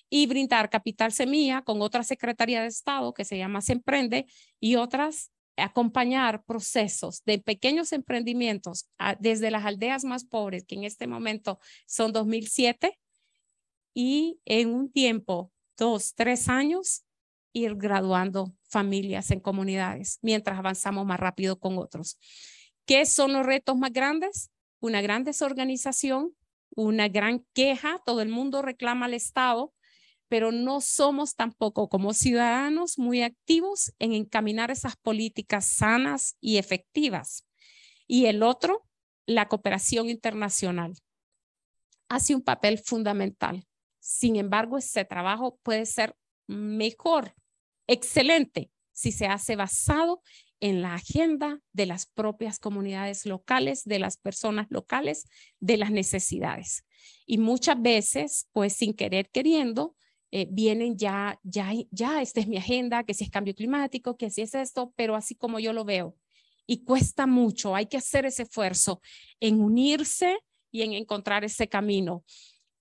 y brindar Capital Semilla con otra Secretaría de Estado que se llama Se Emprende y otras acompañar procesos de pequeños emprendimientos ah, desde las aldeas más pobres, que en este momento son 2007, y en un tiempo dos, tres años, ir graduando familias en comunidades mientras avanzamos más rápido con otros. ¿Qué son los retos más grandes? Una gran desorganización, una gran queja, todo el mundo reclama al Estado, pero no somos tampoco como ciudadanos muy activos en encaminar esas políticas sanas y efectivas. Y el otro, la cooperación internacional, hace un papel fundamental. Sin embargo, ese trabajo puede ser mejor, excelente, si se hace basado en la agenda de las propias comunidades locales, de las personas locales, de las necesidades. Y muchas veces, pues sin querer queriendo, eh, vienen ya, ya, ya, esta es mi agenda, que si es cambio climático, que si es esto, pero así como yo lo veo. Y cuesta mucho, hay que hacer ese esfuerzo en unirse y en encontrar ese camino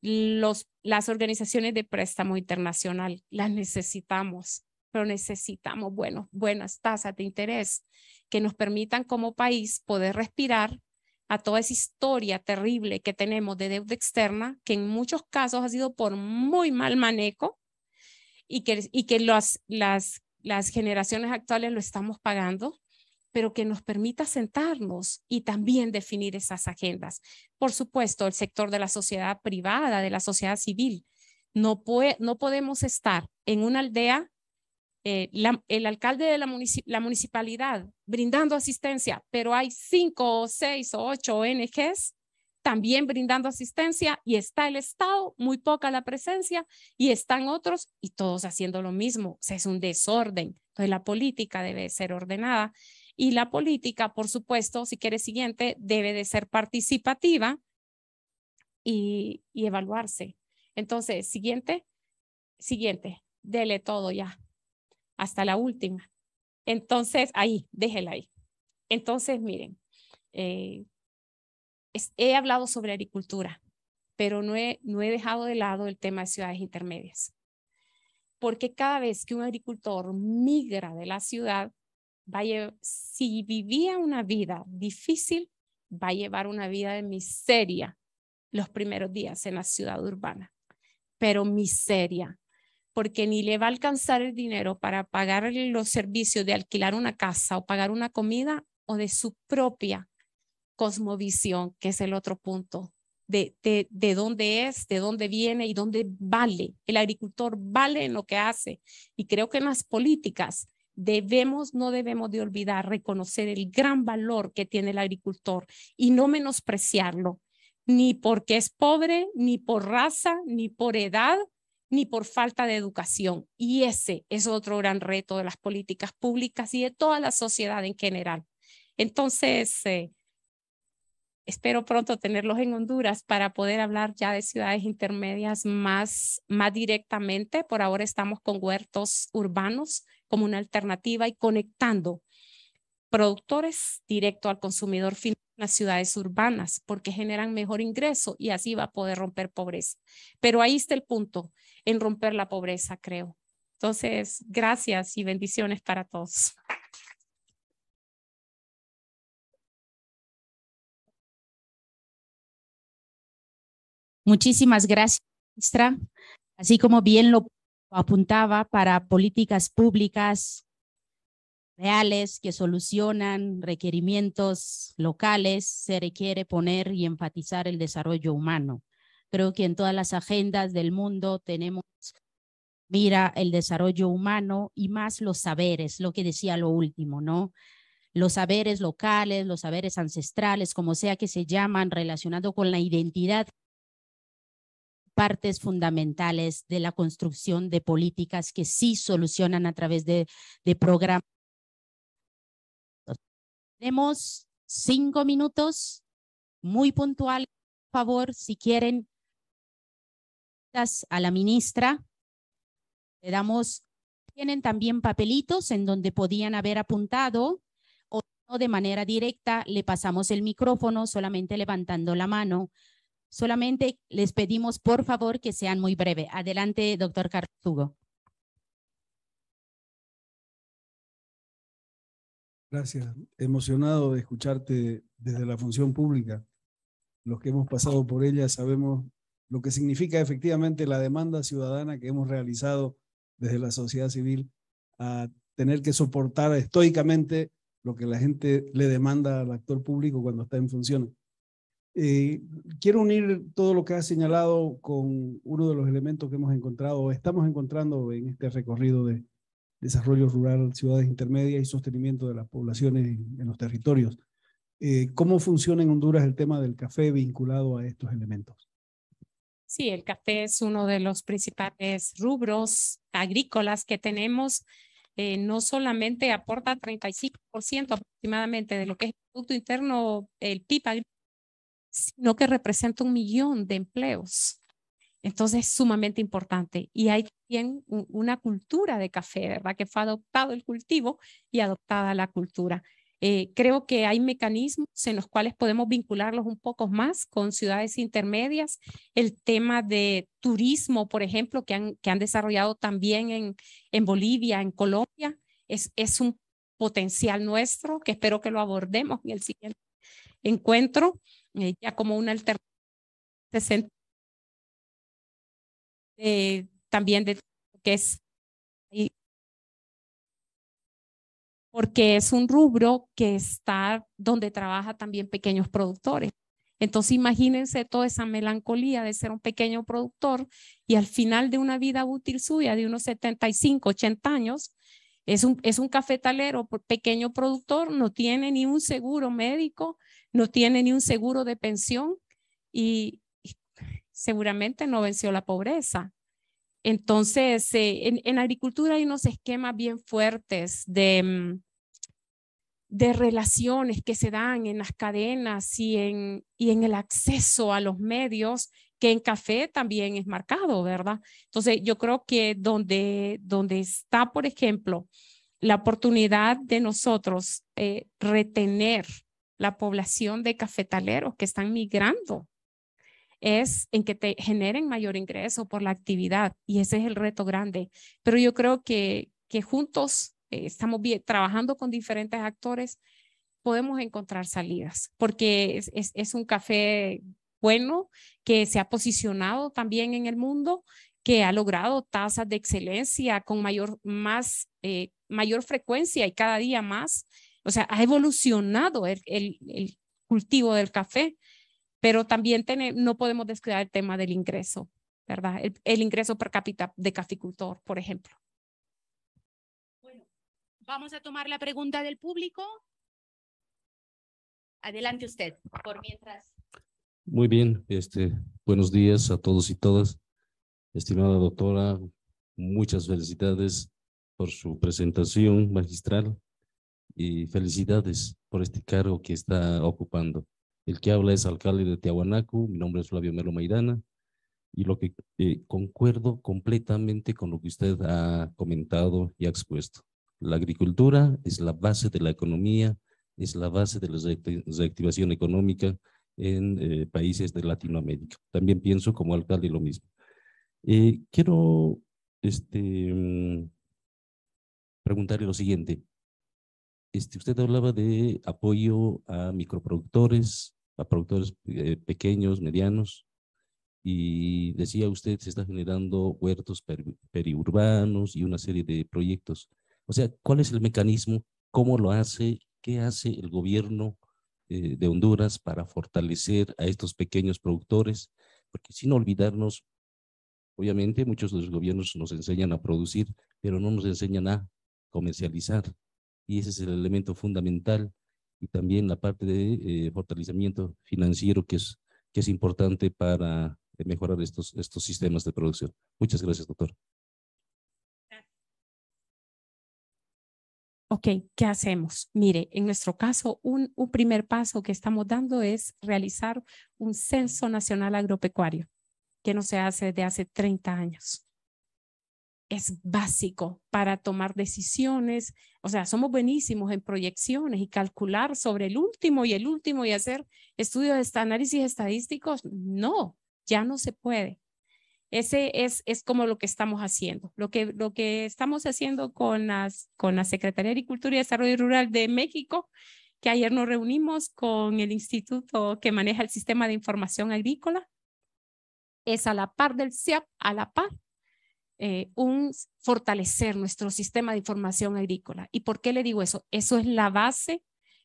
los, las organizaciones de préstamo internacional, las necesitamos, pero necesitamos buenos, buenas tasas de interés que nos permitan como país poder respirar a toda esa historia terrible que tenemos de deuda externa, que en muchos casos ha sido por muy mal manejo y que, y que las las, las generaciones actuales lo estamos pagando pero que nos permita sentarnos y también definir esas agendas. Por supuesto, el sector de la sociedad privada, de la sociedad civil. No, no podemos estar en una aldea, eh, el alcalde de la, municipalidad brindando asistencia, pero hay cinco o seis o ocho ONGs también brindando asistencia y está el Estado, muy poca la presencia, y están otros y todos haciendo lo mismo. O sea, es un desorden. Entonces la política debe ser ordenada y la política, por supuesto, si quiere siguiente, debe de ser participativa y, evaluarse. Entonces, siguiente, siguiente, dele todo ya, hasta la última. Entonces, ahí, déjela ahí. Entonces, miren, eh, he hablado sobre agricultura, pero no no he dejado de lado el tema de ciudades intermedias. Porque cada vez que un agricultor migra de la ciudad, si vivía una vida difícil, va a llevar una vida de miseria los primeros días en la ciudad urbana, pero miseria, porque ni le va a alcanzar el dinero para pagar los servicios de alquilar una casa o pagar una comida o de su propia cosmovisión, que es el otro punto, de, de, de, dónde es, de dónde viene y dónde vale. El agricultor vale en lo que hace. Y creo que en las políticas debemos, no debemos de olvidar, reconocer el gran valor que tiene el agricultor y no menospreciarlo, ni porque es pobre, ni por raza, ni por edad, ni por falta de educación. Y ese es otro gran reto de las políticas públicas y de toda la sociedad en general. Entonces, eh, espero pronto tenerlos en Honduras para poder hablar ya de ciudades intermedias más, más directamente. Por ahora estamos con huertos urbanos como una alternativa y conectando productores directo al consumidor final en las ciudades urbanas porque generan mejor ingreso y así va a poder romper pobreza. Pero ahí está el punto, en romper la pobreza, creo. Entonces, gracias y bendiciones para todos. Muchísimas gracias, ministra. Así como bien lo apuntaba para políticas públicas reales que solucionan requerimientos locales, se requiere poner y enfatizar el desarrollo humano. Creo que en todas las agendas del mundo tenemos, mira, el desarrollo humano y más los saberes, lo que decía lo último, ¿no? Los saberes locales, los saberes ancestrales, como sea que se llaman, relacionado con la identidad partes fundamentales de la construcción de políticas que sí solucionan a través de, de programas. Tenemos cinco minutos, muy puntual, por favor, si quieren, a la ministra. Le damos, tienen también papelitos en donde podían haber apuntado o de manera directa le pasamos el micrófono solamente levantando la mano Solamente les pedimos, por favor, que sean muy breve. Adelante, doctor Cartugo. Gracias. Emocionado de escucharte desde la función pública. Los que hemos pasado por ella sabemos lo que significa efectivamente la demanda ciudadana que hemos realizado desde la sociedad civil a tener que soportar estoicamente lo que la gente le demanda al actor público cuando está en función eh, quiero unir todo lo que has señalado con uno de los elementos que hemos encontrado, estamos encontrando en este recorrido de desarrollo rural, ciudades intermedias y sostenimiento de las poblaciones en, los territorios. Eh, ¿Cómo funciona en Honduras el tema del café vinculado a estos elementos? Sí, el café es uno de los principales rubros agrícolas que tenemos. Eh, no solamente aporta 35% aproximadamente de lo que es Producto Interno, el PIB agrícola sino que representa un millón de empleos. Entonces es sumamente importante. Y hay también una cultura de café, ¿verdad? Que fue adoptado el cultivo y adoptada la cultura. Eh, creo que hay mecanismos en los cuales podemos vincularlos un poco más con ciudades intermedias. El tema de turismo, por ejemplo, que han, que han desarrollado también en, en Bolivia, en Colombia, es, es un potencial nuestro que espero que lo abordemos en el siguiente encuentro ya como una alternativa también de que es porque es un rubro que está donde trabaja también pequeños productores. Entonces imagínense toda esa melancolía de ser un pequeño productor y al final de una vida útil suya de unos 75, 80 años, es un, es un cafetalero pequeño productor, no tiene ni un seguro médico, no tiene ni un seguro de pensión y seguramente no venció la pobreza. Entonces, eh, en, agricultura hay unos esquemas bien fuertes de, mm, de relaciones que se dan en las cadenas y en, y en el acceso a los medios, que en café también es marcado, ¿verdad? Entonces, yo creo que donde, donde está, por ejemplo, la oportunidad de nosotros eh, retener la población de cafetaleros que están migrando es en que te generen mayor ingreso por la actividad y ese es el reto grande. Pero yo creo que, que juntos eh, estamos trabajando con diferentes actores, podemos encontrar salidas porque es, un café bueno que se ha posicionado también en el mundo que ha logrado tasas de excelencia con mayor, más, eh, mayor frecuencia y cada día más o sea, ha evolucionado el, cultivo del café, pero también no podemos descuidar el tema del ingreso, ¿verdad? El, ingreso per cápita de caficultor, por ejemplo. Bueno, vamos a tomar la pregunta del público. Adelante usted, por mientras. Muy bien, este, buenos días a todos y todas. Estimada doctora, muchas felicidades por su presentación magistral y felicidades por este cargo que está ocupando. El que habla es alcalde de Tiahuanaco, mi nombre es Flavio Melo Maidana, y lo que eh, concuerdo completamente con lo que usted ha comentado y ha expuesto. La agricultura es la base de la economía, es la base de la reactivación económica en eh, países de Latinoamérica. También pienso como alcalde lo mismo. Eh, quiero este, mm, preguntarle lo siguiente. Este, usted hablaba de apoyo a microproductores, a productores eh, pequeños, medianos, y decía usted se está generando huertos periurbanos y una serie de proyectos. O sea, ¿cuál es el mecanismo? ¿Cómo lo hace? ¿Qué hace el gobierno eh, de Honduras para fortalecer a estos pequeños productores? Porque sin olvidarnos, obviamente muchos de los gobiernos nos enseñan a producir, pero no nos enseñan a comercializar y ese es el elemento fundamental y también la parte de eh, fortalecimiento financiero que es, que es importante para eh, mejorar estos, estos sistemas de producción. Muchas gracias, doctor. Ok, ¿qué hacemos? Mire, en nuestro caso, un, un primer paso que estamos dando es realizar un censo nacional agropecuario, que no se hace de hace 30 años es básico para tomar decisiones. O sea, somos buenísimos en proyecciones y calcular sobre el último y el último y hacer estudios de análisis estadísticos. No, ya no se puede. Ese es, es como lo que estamos haciendo. Lo que, lo que estamos haciendo con, las, con la Secretaría de Agricultura y Desarrollo Rural de México, que ayer nos reunimos con el instituto que maneja el sistema de información agrícola, es a la par del CIAP, a la par eh, un fortalecer nuestro sistema de información agrícola. ¿Y por qué le digo eso? Eso es la base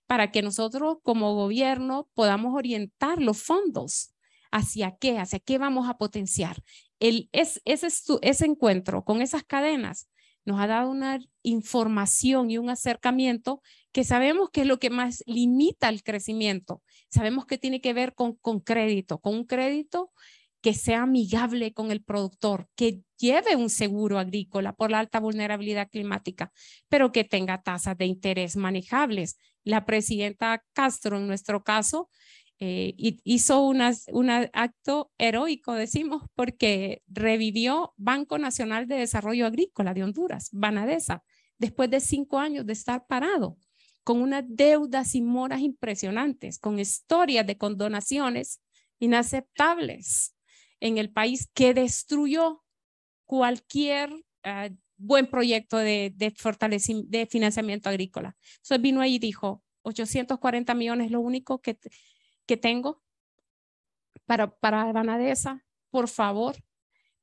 para que nosotros como gobierno podamos orientar los fondos hacia qué, hacia qué vamos a potenciar. El, es, ese, ese encuentro con esas cadenas nos ha dado una información y un acercamiento que sabemos que es lo que más limita el crecimiento. Sabemos que tiene que ver con, con crédito, con un crédito que sea amigable con el productor, que lleve un seguro agrícola por la alta vulnerabilidad climática, pero que tenga tasas de interés manejables. La presidenta Castro, en nuestro caso, eh, hizo un acto heroico, decimos, porque revivió Banco Nacional de Desarrollo Agrícola de Honduras, Banadesa, después de cinco años de estar parado, con unas deudas y moras impresionantes, con historias de condonaciones inaceptables en el país que destruyó cualquier ah, buen proyecto de, de, fortalecimiento, de financiamiento agrícola. Entonces vino ahí y dijo, 840 millones es lo único que, que tengo para, para banadeza. Por favor,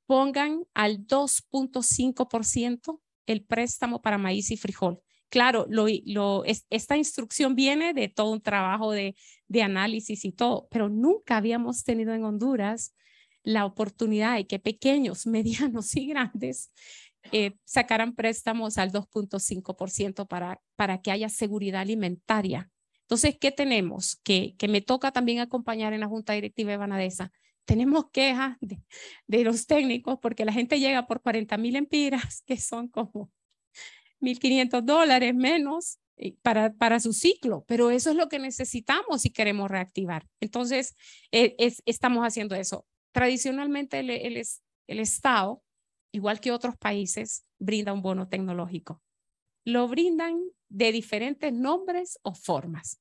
pongan al 2.5% el préstamo para maíz y frijol. Claro, lo, esta instrucción viene de todo un trabajo de, de análisis y todo, pero nunca habíamos tenido en Honduras la oportunidad de que pequeños, [laughs] medianos y grandes eh, sacaran préstamos al 2.5% para, para que haya seguridad alimentaria. Entonces, ¿qué tenemos? Que, que me toca también acompañar en la Junta Directiva de Banadesa. Tenemos quejas de, de los técnicos porque la gente llega por 40 mil empiras, que son como 1.500 dólares menos eh, para, para su ciclo, pero eso es lo que necesitamos si queremos reactivar. Entonces, eh, estamos haciendo eso. Tradicionalmente el, Estado, igual que otros países, brinda un bono tecnológico. Lo brindan de diferentes nombres o formas,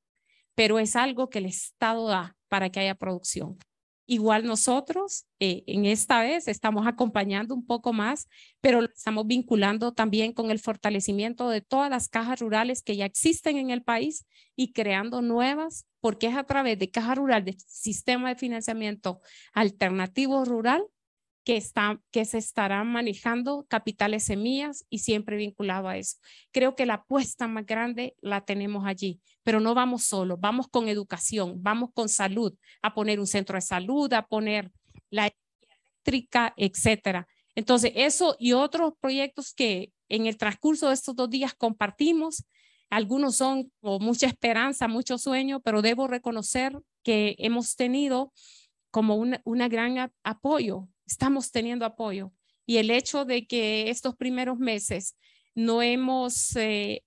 pero es algo que el Estado da para que haya producción. Igual nosotros eh, en esta vez estamos acompañando un poco más, pero estamos vinculando también con el fortalecimiento de todas las cajas rurales que ya existen en el país y creando nuevas, porque es a través de caja rural, del sistema de financiamiento alternativo rural, que, está, que se estarán manejando capitales semillas y siempre vinculado a eso. Creo que la apuesta más grande la tenemos allí pero no vamos solo, vamos con educación, vamos con salud, a poner un centro de salud, a poner la eléctrica, etcétera. Entonces, eso y otros proyectos que en el transcurso de estos dos días compartimos, algunos son con mucha esperanza, mucho sueño, pero debo reconocer que hemos tenido como un una gran apoyo, estamos teniendo apoyo. Y el hecho de que estos primeros meses no hemos eh,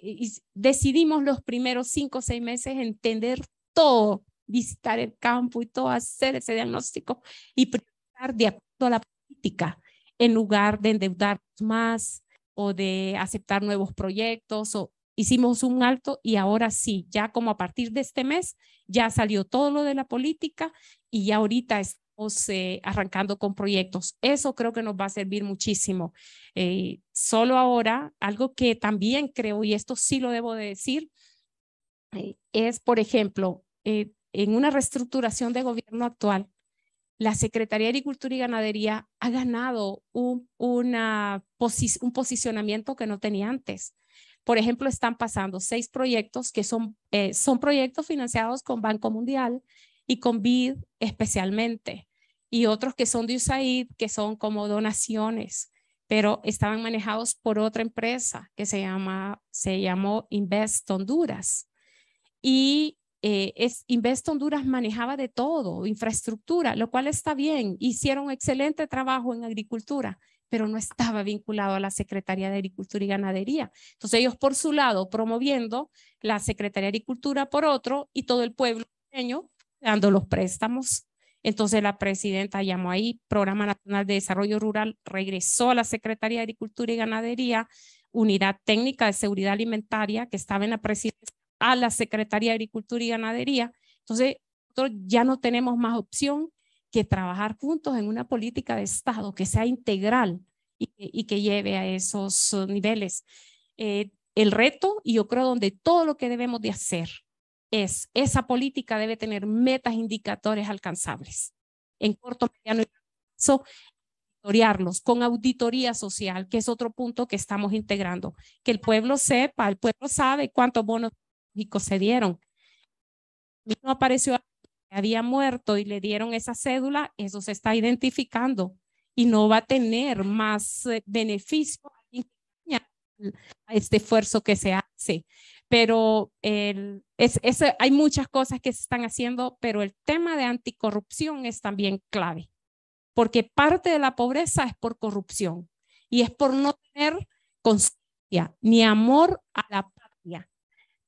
y decidimos los primeros cinco o seis meses entender todo, visitar el campo y todo, hacer ese diagnóstico y priorizar de acuerdo a la política, en lugar de endeudarnos más o de aceptar nuevos proyectos. O, hicimos un alto y ahora sí, ya como a partir de este mes, ya salió todo lo de la política y ya ahorita es eh, arrancando con proyectos. Eso creo que nos va a servir muchísimo. Eh, solo ahora, algo que también creo, y esto sí lo debo de decir, eh, es, por ejemplo, en una reestructuración de gobierno actual, la Secretaría de Agricultura y Ganadería ha ganado un, un posicionamiento que no tenía antes. Por ejemplo, están pasando seis proyectos que son, son proyectos financiados con Banco Mundial y con BID especialmente, y otros que son de USAID, que son como donaciones, pero estaban manejados por otra empresa que se, llama, se llamó Invest Honduras. Y eh, Invest Honduras manejaba de todo, infraestructura, lo cual está bien. Hicieron excelente trabajo en agricultura, pero no estaba vinculado a la Secretaría de Agricultura y Ganadería. Entonces ellos por su lado promoviendo la Secretaría de Agricultura por otro y todo el pueblo dando los préstamos. Entonces la presidenta llamó ahí, Programa Nacional de Desarrollo Rural regresó a la Secretaría de Agricultura y Ganadería, Unidad Técnica de Seguridad Alimentaria que estaba en la presidencia a la Secretaría de Agricultura y Ganadería. Entonces nosotros ya no tenemos más opción que trabajar juntos en una política de Estado que sea integral y, y que lleve a esos uh, niveles. Eh, el reto y yo creo donde todo lo que debemos de hacer es, esa política debe tener metas, indicadores alcanzables en corto, mediano y plazo, auditoriarlos con auditoría social, que es otro punto que estamos integrando, que el pueblo sepa, el pueblo sabe cuántos bonos se dieron. No apareció, había muerto y le dieron esa cédula, eso se está identificando y no va a tener más eh, beneficio a este esfuerzo que se hace pero el, es, hay muchas cosas que se están haciendo, pero el tema de anticorrupción es también clave, porque parte de la pobreza es por corrupción y es por no tener conciencia ni amor a la patria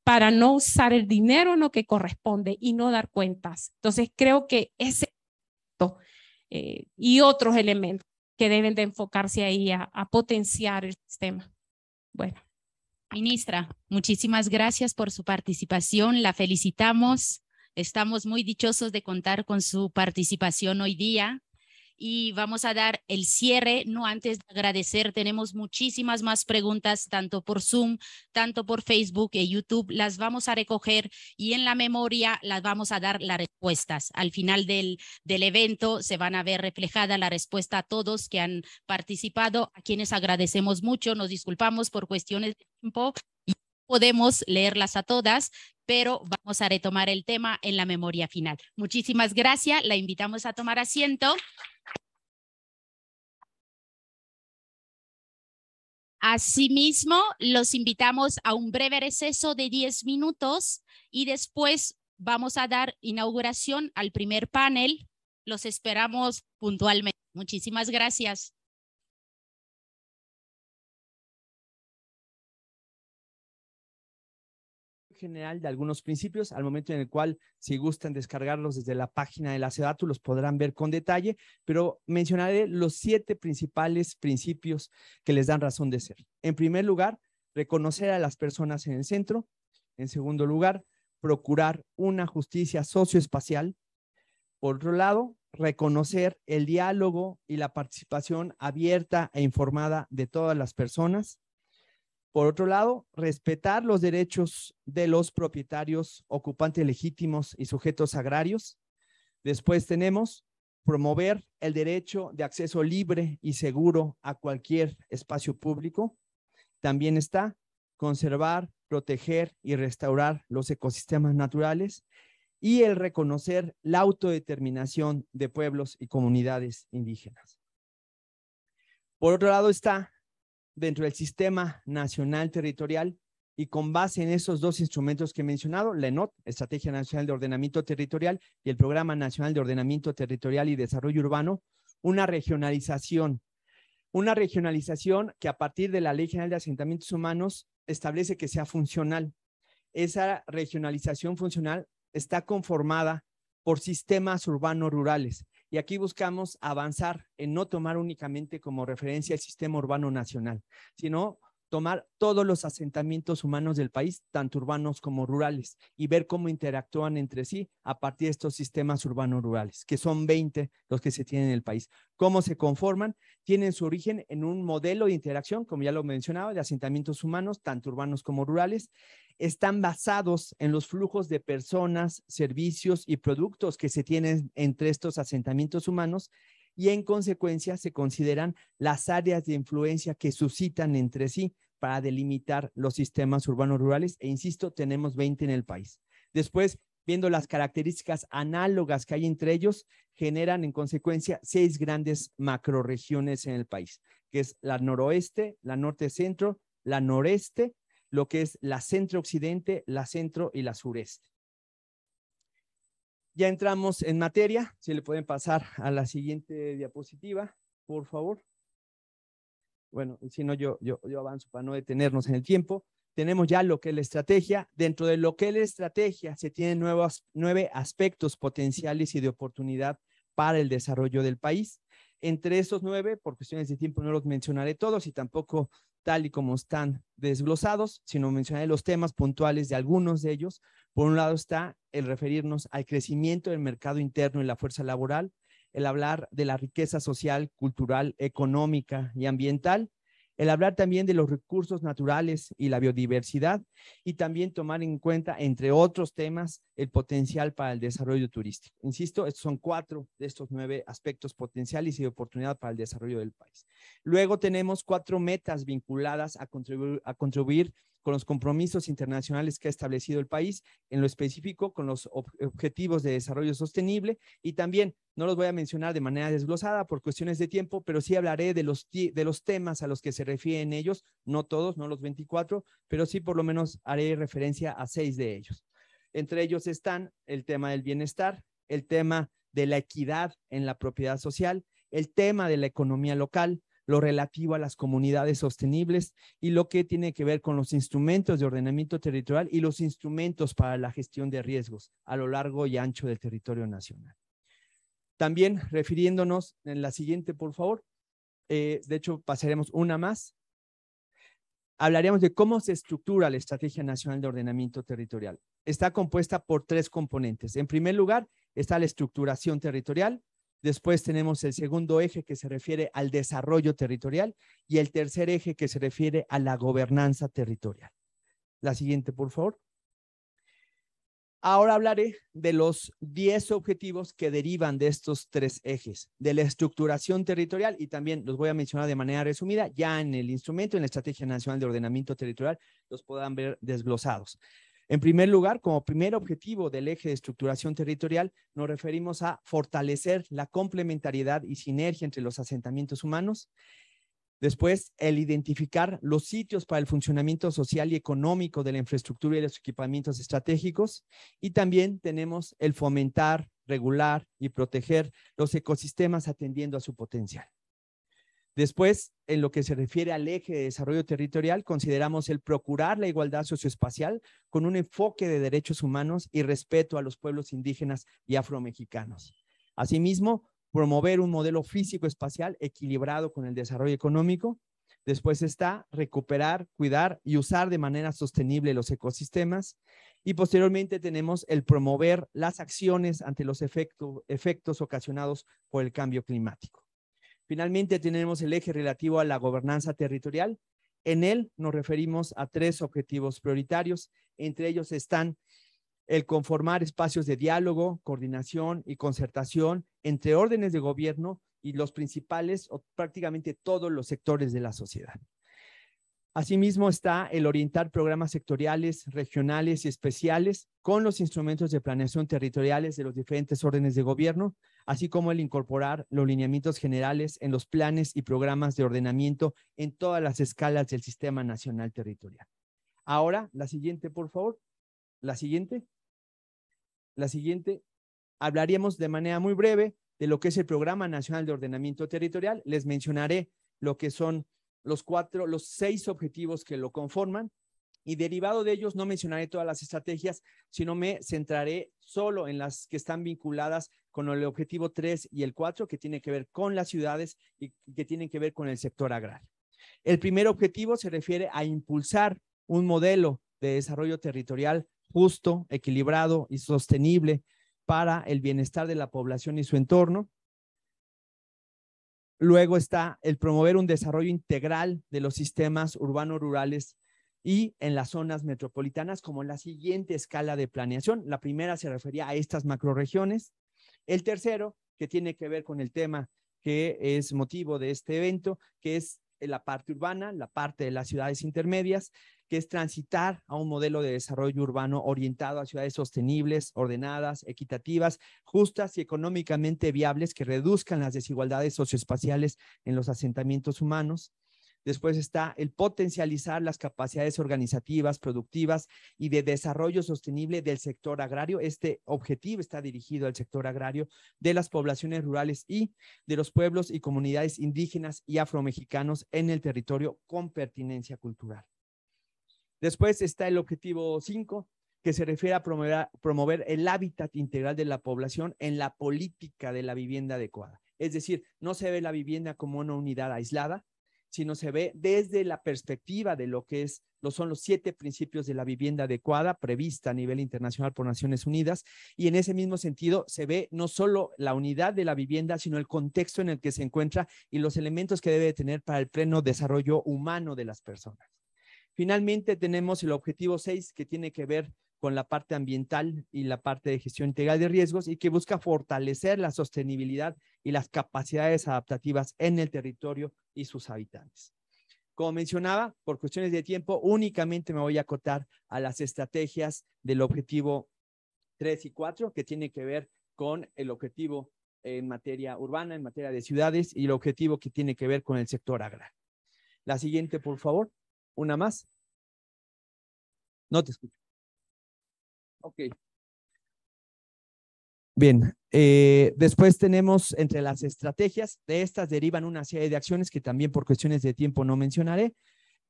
para no usar el dinero en lo que corresponde y no dar cuentas. Entonces creo que ese eh, y otros elementos que deben de enfocarse ahí a, a potenciar el sistema. Bueno. Ministra, muchísimas gracias por su participación. La felicitamos. Estamos muy dichosos de contar con su participación hoy día y vamos a dar el cierre. No antes de agradecer, tenemos muchísimas más preguntas, tanto por Zoom, tanto por Facebook y YouTube. Las vamos a recoger y en la memoria las vamos a dar las respuestas. Al final del, del evento se van a ver reflejada la respuesta a todos que han participado, a quienes agradecemos mucho. Nos disculpamos por cuestiones de tiempo, podemos leerlas a todas, pero vamos a retomar el tema en la memoria final. Muchísimas gracias. La invitamos a tomar asiento. Asimismo, los invitamos a un breve receso de 10 minutos y después vamos a dar inauguración al primer panel. Los esperamos puntualmente. Muchísimas gracias. general de algunos principios al momento en el cual, si gustan descargarlos desde la página de la CEDATU, los podrán ver con detalle, pero mencionaré los siete principales principios que les dan razón de ser. En primer lugar, reconocer a las personas en el centro. En segundo lugar, procurar una justicia socioespacial. Por otro lado, reconocer el diálogo y la participación abierta e informada de todas las personas. Por otro lado, respetar los derechos de los propietarios, ocupantes legítimos y sujetos agrarios. Después tenemos promover el derecho de acceso libre y seguro a cualquier espacio público. También está conservar, proteger y restaurar los ecosistemas naturales y el reconocer la autodeterminación de pueblos y comunidades indígenas. Por otro lado está dentro del Sistema Nacional Territorial y con base en esos dos instrumentos que he mencionado, la ENOT, Estrategia Nacional de Ordenamiento Territorial, y el Programa Nacional de Ordenamiento Territorial y Desarrollo Urbano, una regionalización. Una regionalización que a partir de la Ley General de Asentamientos Humanos establece que sea funcional. Esa regionalización funcional está conformada por sistemas urbanos rurales y aquí buscamos avanzar en no tomar únicamente como referencia el sistema urbano nacional, sino tomar todos los asentamientos humanos del país, tanto urbanos como rurales, y ver cómo interactúan entre sí a partir de estos sistemas urbanos rurales, que son 20 los que se tienen en el país. ¿Cómo se conforman? Tienen su origen en un modelo de interacción, como ya lo mencionaba, de asentamientos humanos, tanto urbanos como rurales. Están basados en los flujos de personas, servicios y productos que se tienen entre estos asentamientos humanos y en consecuencia se consideran las áreas de influencia que suscitan entre sí para delimitar los sistemas urbanos rurales e insisto, tenemos 20 en el país. Después, viendo las características análogas que hay entre ellos, generan en consecuencia seis grandes macroregiones en el país, que es la noroeste, la norte centro, la noreste, lo que es la centro occidente, la centro y la sureste. Ya entramos en materia. Si le pueden pasar a la siguiente diapositiva, por favor. Bueno, si no, yo, yo, avanzo para no detenernos en el tiempo. Tenemos ya lo que es la estrategia. Dentro de lo que es la estrategia, se tienen nuevos, nueve aspectos potenciales y de oportunidad para el desarrollo del país. Entre esos nueve, por cuestiones de tiempo no los mencionaré todos y tampoco tal y como están desglosados, sino mencionar los temas puntuales de algunos de ellos. Por un lado está el referirnos al crecimiento del mercado interno y la fuerza laboral, el hablar de la riqueza social, cultural, económica y ambiental, el hablar también de los recursos naturales y la biodiversidad y también tomar en cuenta, entre otros temas, el potencial para el desarrollo turístico. Insisto, estos son cuatro de estos nueve aspectos potenciales y de oportunidad para el desarrollo del país. Luego tenemos cuatro metas vinculadas a contribuir, a contribuir con los compromisos internacionales que ha establecido el país, en lo específico con los objetivos de desarrollo sostenible y también no los voy a mencionar de manera desglosada por cuestiones de tiempo, pero sí hablaré de los, de los temas a los que se refieren ellos, no todos, no los 24, pero sí por lo menos haré referencia a seis de ellos. Entre ellos están el tema del bienestar, el tema de la equidad en la propiedad social, el tema de la economía local, lo relativo a las comunidades sostenibles y lo que tiene que ver con los instrumentos de ordenamiento territorial y los instrumentos para la gestión de riesgos a lo largo y ancho del territorio nacional. También refiriéndonos en la siguiente, por favor, eh, de hecho pasaremos una más, hablaríamos de cómo se estructura la Estrategia Nacional de Ordenamiento Territorial. Está compuesta por tres componentes. En primer lugar, está la estructuración territorial, Después tenemos el segundo eje que se refiere al desarrollo territorial y el tercer eje que se refiere a la gobernanza territorial. La siguiente, por favor. Ahora hablaré de los 10 objetivos que derivan de estos tres ejes, de la estructuración territorial y también los voy a mencionar de manera resumida ya en el instrumento, en la Estrategia Nacional de Ordenamiento Territorial, los podrán ver desglosados. En primer lugar, como primer objetivo del eje de estructuración territorial, nos referimos a fortalecer la complementariedad y sinergia entre los asentamientos humanos. Después, el identificar los sitios para el funcionamiento social y económico de la infraestructura y los equipamientos estratégicos. Y también tenemos el fomentar, regular y proteger los ecosistemas atendiendo a su potencial. Después, en lo que se refiere al eje de desarrollo territorial, consideramos el procurar la igualdad socioespacial con un enfoque de derechos humanos y respeto a los pueblos indígenas y afromexicanos. Asimismo, promover un modelo físico-espacial equilibrado con el desarrollo económico. Después está recuperar, cuidar y usar de manera sostenible los ecosistemas. Y posteriormente tenemos el promover las acciones ante los efectos ocasionados por el cambio climático. Finalmente tenemos el eje relativo a la gobernanza territorial. En él nos referimos a tres objetivos prioritarios. Entre ellos están el conformar espacios de diálogo, coordinación y concertación entre órdenes de gobierno y los principales o prácticamente todos los sectores de la sociedad. Asimismo está el orientar programas sectoriales, regionales y especiales con los instrumentos de planeación territoriales de los diferentes órdenes de gobierno, así como el incorporar los lineamientos generales en los planes y programas de ordenamiento en todas las escalas del Sistema Nacional Territorial. Ahora, la siguiente, por favor. La siguiente. La siguiente. Hablaríamos de manera muy breve de lo que es el Programa Nacional de Ordenamiento Territorial. Les mencionaré lo que son los cuatro, los seis objetivos que lo conforman y derivado de ellos no mencionaré todas las estrategias, sino me centraré solo en las que están vinculadas con el objetivo 3 y el 4, que tiene que ver con las ciudades y que tienen que ver con el sector agrario. El primer objetivo se refiere a impulsar un modelo de desarrollo territorial justo, equilibrado y sostenible para el bienestar de la población y su entorno, Luego está el promover un desarrollo integral de los sistemas urbanos rurales y en las zonas metropolitanas como la siguiente escala de planeación. La primera se refería a estas macroregiones. El tercero, que tiene que ver con el tema que es motivo de este evento, que es la parte urbana, la parte de las ciudades intermedias, que es transitar a un modelo de desarrollo urbano orientado a ciudades sostenibles, ordenadas, equitativas, justas y económicamente viables que reduzcan las desigualdades socioespaciales en los asentamientos humanos. Después está el potencializar las capacidades organizativas, productivas y de desarrollo sostenible del sector agrario. Este objetivo está dirigido al sector agrario de las poblaciones rurales y de los pueblos y comunidades indígenas y afromexicanos en el territorio con pertinencia cultural. Después está el objetivo 5, que se refiere a promover, el hábitat integral de la población en la política de la vivienda adecuada. Es decir, no se ve la vivienda como una unidad aislada, sino se ve desde la perspectiva de lo que es, lo son los siete principios de la vivienda adecuada prevista a nivel internacional por Naciones Unidas. Y en ese mismo sentido, se ve no solo la unidad de la vivienda, sino el contexto en el que se encuentra y los elementos que debe tener para el pleno desarrollo humano de las personas. Finalmente, tenemos el objetivo 6, que tiene que ver con la parte ambiental y la parte de gestión integral de riesgos y que busca fortalecer la sostenibilidad y las capacidades adaptativas en el territorio y sus habitantes. Como mencionaba, por cuestiones de tiempo, únicamente me voy a acotar a las estrategias del objetivo 3 y 4, que tiene que ver con el objetivo en materia urbana, en materia de ciudades y el objetivo que tiene que ver con el sector agrario. La siguiente, por favor una más. No te escucho. Ok. Bien, eh, después tenemos entre las estrategias, de estas derivan una serie de acciones que también por cuestiones de tiempo no mencionaré.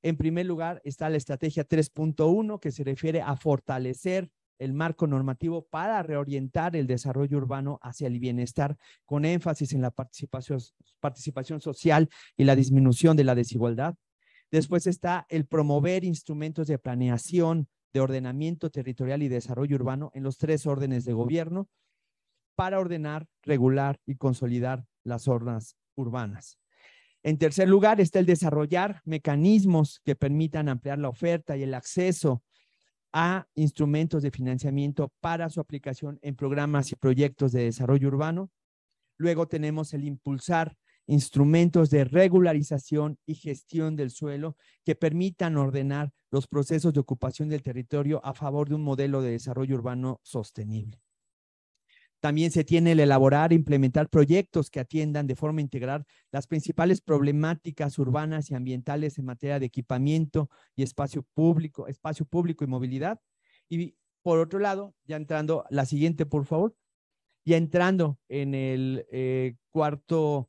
En primer lugar está la estrategia 3.1 que se refiere a fortalecer el marco normativo para reorientar el desarrollo urbano hacia el bienestar, con énfasis en la participación social y la disminución de la desigualdad. Después está el promover instrumentos de planeación, de ordenamiento territorial y desarrollo urbano en los tres órdenes de gobierno para ordenar, regular y consolidar las zonas urbanas. En tercer lugar está el desarrollar mecanismos que permitan ampliar la oferta y el acceso a instrumentos de financiamiento para su aplicación en programas y proyectos de desarrollo urbano. Luego tenemos el impulsar instrumentos de regularización y gestión del suelo que permitan ordenar los procesos de ocupación del territorio a favor de un modelo de desarrollo urbano sostenible. También se tiene el elaborar e implementar proyectos que atiendan de forma integral las principales problemáticas urbanas y ambientales en materia de equipamiento y espacio público, espacio público y movilidad. Y por otro lado, ya entrando, la siguiente, por favor, ya entrando en el eh, cuarto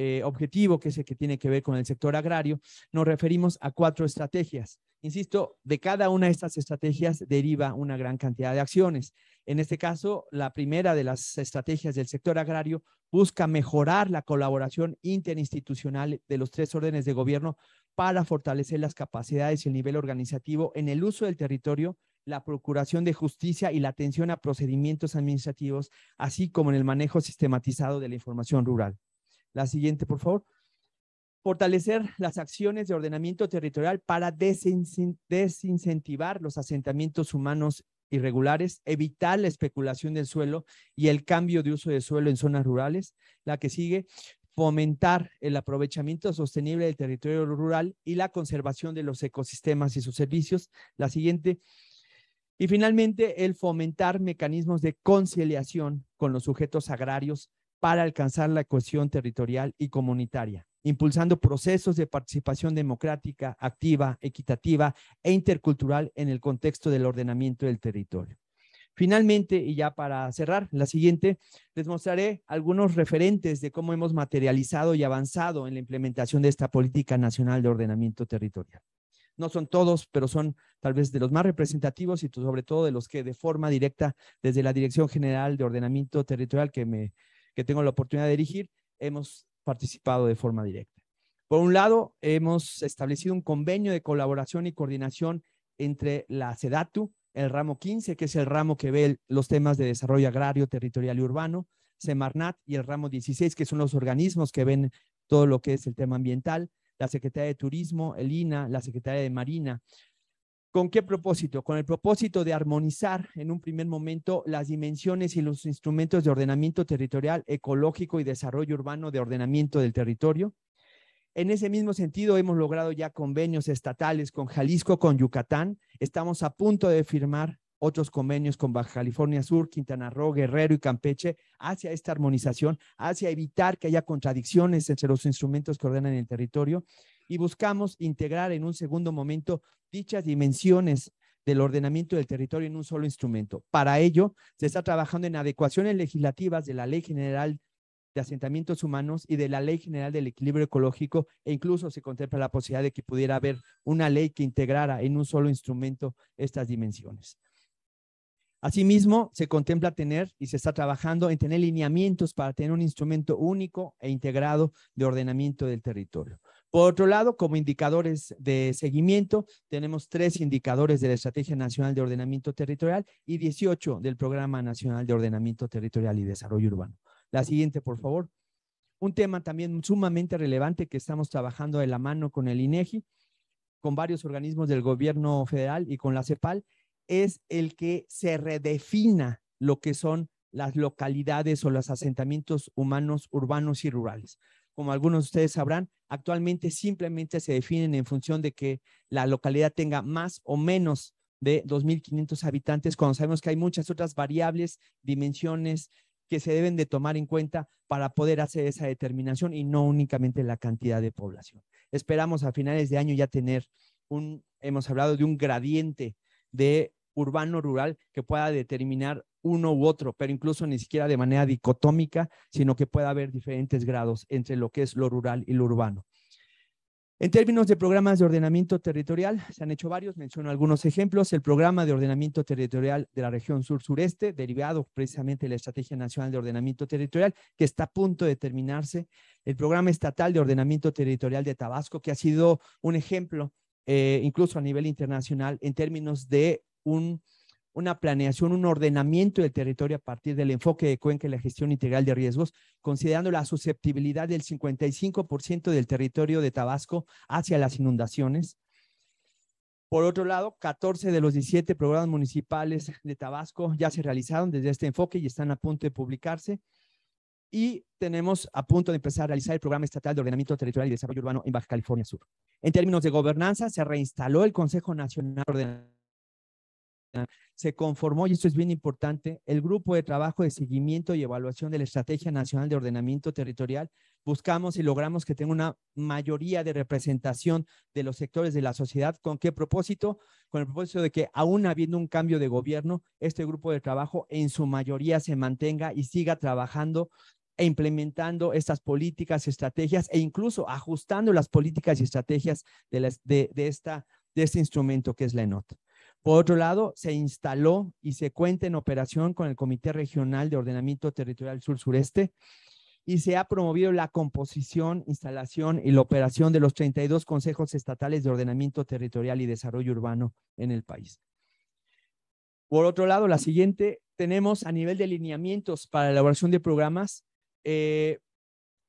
eh, objetivo, que es el que tiene que ver con el sector agrario, nos referimos a cuatro estrategias. Insisto, de cada una de estas estrategias deriva una gran cantidad de acciones. En este caso, la primera de las estrategias del sector agrario busca mejorar la colaboración interinstitucional de los tres órdenes de gobierno para fortalecer las capacidades y el nivel organizativo en el uso del territorio la procuración de justicia y la atención a procedimientos administrativos, así como en el manejo sistematizado de la información rural. La siguiente, por favor. Fortalecer las acciones de ordenamiento territorial para desincentivar los asentamientos humanos irregulares, evitar la especulación del suelo y el cambio de uso de suelo en zonas rurales. La que sigue, fomentar el aprovechamiento sostenible del territorio rural y la conservación de los ecosistemas y sus servicios. La siguiente. Y finalmente, el fomentar mecanismos de conciliación con los sujetos agrarios para alcanzar la cohesión territorial y comunitaria, impulsando procesos de participación democrática, activa, equitativa e intercultural en el contexto del ordenamiento del territorio. Finalmente, y ya para cerrar, la siguiente, les mostraré algunos referentes de cómo hemos materializado y avanzado en la implementación de esta política nacional de ordenamiento territorial. No son todos, pero son tal vez de los más representativos y sobre todo de los que de forma directa desde la Dirección General de Ordenamiento Territorial que me que tengo la oportunidad de dirigir, hemos participado de forma directa. Por un lado, hemos establecido un convenio de colaboración y coordinación entre la SEDATU, el ramo 15, que es el ramo que ve los temas de desarrollo agrario, territorial y urbano, Semarnat y el ramo 16, que son los organismos que ven todo lo que es el tema ambiental, la Secretaría de Turismo, el INA, la Secretaría de Marina. ¿Con qué propósito? Con el propósito de armonizar en un primer momento las dimensiones y los instrumentos de ordenamiento territorial, ecológico y desarrollo urbano de ordenamiento del territorio. En ese mismo sentido, hemos logrado ya convenios estatales con Jalisco, con Yucatán. Estamos a punto de firmar otros convenios con Baja California Sur, Quintana Roo, Guerrero y Campeche hacia esta armonización, hacia evitar que haya contradicciones entre los instrumentos que ordenan el territorio y buscamos integrar en un segundo momento dichas dimensiones del ordenamiento del territorio en un solo instrumento. Para ello, se está trabajando en adecuaciones legislativas de la Ley General de Asentamientos Humanos y de la Ley General del Equilibrio Ecológico e incluso se contempla la posibilidad de que pudiera haber una ley que integrara en un solo instrumento estas dimensiones. Asimismo, se contempla tener y se está trabajando en tener lineamientos para tener un instrumento único e integrado de ordenamiento del territorio. Por otro lado, como indicadores de seguimiento, tenemos tres indicadores de la Estrategia Nacional de Ordenamiento Territorial y 18 del Programa Nacional de Ordenamiento Territorial y Desarrollo Urbano. La siguiente, por favor. Un tema también sumamente relevante que estamos trabajando de la mano con el INEGI, con varios organismos del gobierno federal y con la CEPAL, es el que se redefina lo que son las localidades o los asentamientos humanos, urbanos y rurales como algunos de ustedes sabrán, actualmente simplemente se definen en función de que la localidad tenga más o menos de 2.500 habitantes, cuando sabemos que hay muchas otras variables, dimensiones que se deben de tomar en cuenta para poder hacer esa determinación y no únicamente la cantidad de población. Esperamos a finales de año ya tener un, hemos hablado de un gradiente de urbano-rural que pueda determinar uno u otro, pero incluso ni siquiera de manera dicotómica, sino que puede haber diferentes grados entre lo que es lo rural y lo urbano. En términos de programas de ordenamiento territorial, se han hecho varios, menciono algunos ejemplos. El programa de ordenamiento territorial de la región sur-sureste, derivado precisamente de la Estrategia Nacional de Ordenamiento Territorial, que está a punto de terminarse. El programa estatal de ordenamiento territorial de Tabasco, que ha sido un ejemplo, eh, incluso a nivel internacional, en términos de un una planeación, un ordenamiento del territorio a partir del enfoque de Cuenca y la gestión integral de riesgos, considerando la susceptibilidad del 55% del territorio de Tabasco hacia las inundaciones. Por otro lado, 14 de los 17 programas municipales de Tabasco ya se realizaron desde este enfoque y están a punto de publicarse. Y tenemos a punto de empezar a realizar el Programa Estatal de Ordenamiento Territorial y Desarrollo Urbano en Baja California Sur. En términos de gobernanza, se reinstaló el Consejo Nacional de Ordenamiento se conformó, y esto es bien importante, el Grupo de Trabajo de Seguimiento y Evaluación de la Estrategia Nacional de Ordenamiento Territorial. Buscamos y logramos que tenga una mayoría de representación de los sectores de la sociedad. ¿Con qué propósito? Con el propósito de que, aún habiendo un cambio de gobierno, este grupo de trabajo en su mayoría se mantenga y siga trabajando e implementando estas políticas, estrategias e incluso ajustando las políticas y estrategias de, de este instrumento que es la ENOT. Por otro lado, se instaló y se cuenta en operación con el Comité Regional de Ordenamiento Territorial Sur-Sureste y se ha promovido la composición, instalación y la operación de los 32 consejos estatales de ordenamiento territorial y desarrollo urbano en el país. Por otro lado, la siguiente, tenemos a nivel de lineamientos para la elaboración de programas, eh,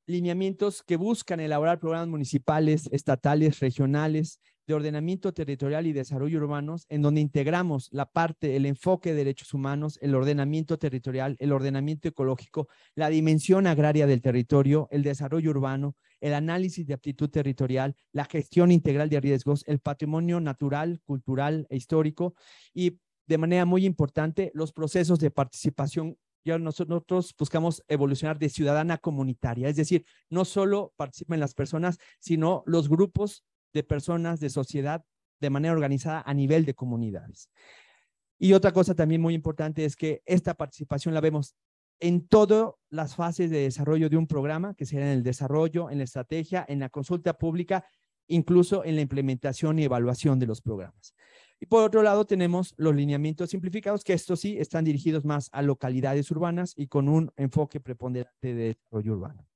lineamientos que buscan elaborar programas municipales, estatales, regionales, de ordenamiento territorial y desarrollo urbanos, en donde integramos la parte, el enfoque de derechos humanos, el ordenamiento territorial, el ordenamiento ecológico, la dimensión agraria del territorio, el desarrollo urbano, el análisis de aptitud territorial, la gestión integral de riesgos, el patrimonio natural, cultural e histórico y de manera muy importante los procesos de participación ya nosotros buscamos evolucionar de ciudadana comunitaria, es decir, no solo participan las personas, sino los grupos de personas, de sociedad, de manera organizada a nivel de comunidades. Y otra cosa también muy importante es que esta participación la vemos en todas las fases de desarrollo de un programa, que sea en el desarrollo, en la estrategia, en la consulta pública, incluso en la implementación y evaluación de los programas. Y por otro lado tenemos los lineamientos simplificados, que estos sí están dirigidos más a localidades urbanas y con un enfoque preponderante de desarrollo urbano.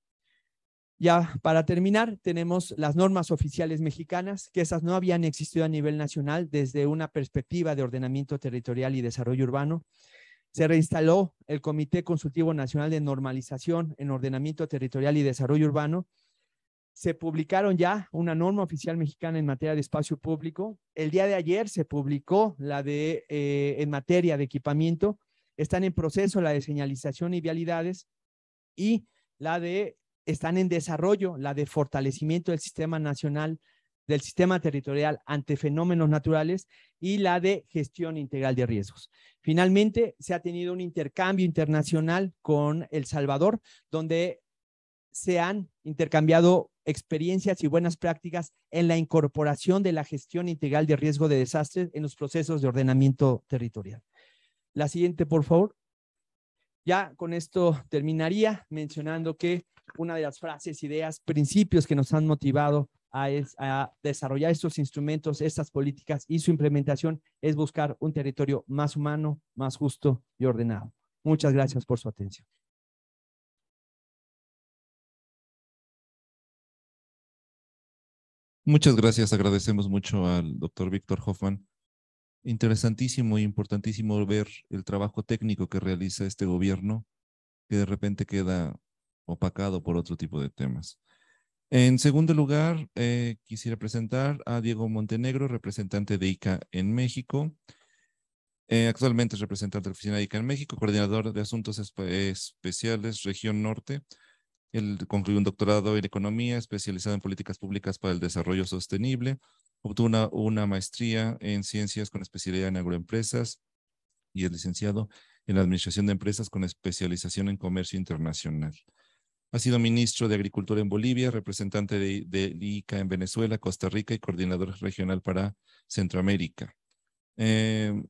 Ya para terminar, tenemos las normas oficiales mexicanas, que esas no habían existido a nivel nacional desde una perspectiva de ordenamiento territorial y desarrollo urbano. Se reinstaló el Comité Consultivo Nacional de Normalización en Ordenamiento Territorial y Desarrollo Urbano. Se publicaron ya una norma oficial mexicana en materia de espacio público. El día de ayer se publicó la de eh, en materia de equipamiento. Están en proceso la de señalización y vialidades y la de están en desarrollo, la de fortalecimiento del sistema nacional, del sistema territorial ante fenómenos naturales y la de gestión integral de riesgos. Finalmente, se ha tenido un intercambio internacional con El Salvador, donde se han intercambiado experiencias y buenas prácticas en la incorporación de la gestión integral de riesgo de desastres en los procesos de ordenamiento territorial. La siguiente, por favor. Ya con esto terminaría mencionando que una de las frases, ideas, principios que nos han motivado a, desarrollar estos instrumentos, estas políticas y su implementación es buscar un territorio más humano, más justo y ordenado. Muchas gracias por su atención. Muchas gracias, agradecemos mucho al doctor Víctor Hoffman. Interesantísimo y importantísimo ver el trabajo técnico que realiza este gobierno, que de repente queda opacado por otro tipo de temas. En segundo lugar, eh, quisiera presentar a Diego Montenegro, representante de ICA en México. Eh, actualmente es representante de la Oficina de ICA en México, coordinador de Asuntos Especiales Región Norte. Él concluyó un doctorado en Economía, especializado en Políticas Públicas para el Desarrollo Sostenible. Obtuvo una, una maestría en Ciencias con especialidad en Agroempresas y es licenciado en Administración de Empresas con especialización en Comercio Internacional. Ha sido ministro de Agricultura en Bolivia, representante de, de ICA en Venezuela, Costa Rica y coordinador regional para Centroamérica. Em,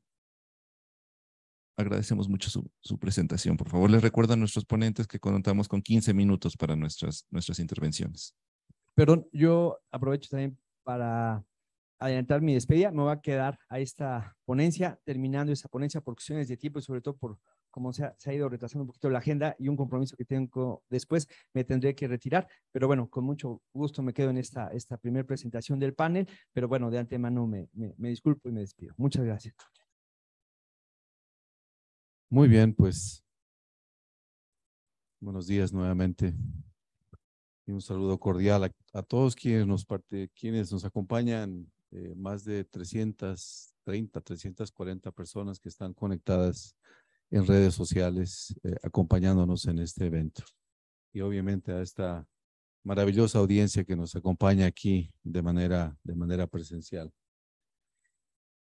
agradecemos mucho su, presentación. Por favor, les recuerdo a nuestros ponentes que contamos con 15 minutos para nuestras, nuestras intervenciones. Perdón, yo aprovecho también para adelantar mi despedida. Me voy a quedar a esta ponencia, terminando esa ponencia por cuestiones de tiempo y sobre todo por como se ha, ido retrasando un poquito la agenda y un compromiso que tengo después, me tendré que retirar. Pero bueno, con mucho gusto me quedo en esta, esta primera presentación del panel, pero bueno, de antemano me, me, disculpo y me despido. Muchas gracias. Muy bien, pues buenos días nuevamente y un saludo cordial a, todos quienes nos, parte, quienes nos acompañan, eh, más de 330, 340 personas que están conectadas en redes sociales eh, acompañándonos en este evento. Y obviamente a esta maravillosa audiencia que nos acompaña aquí de manera, de manera presencial.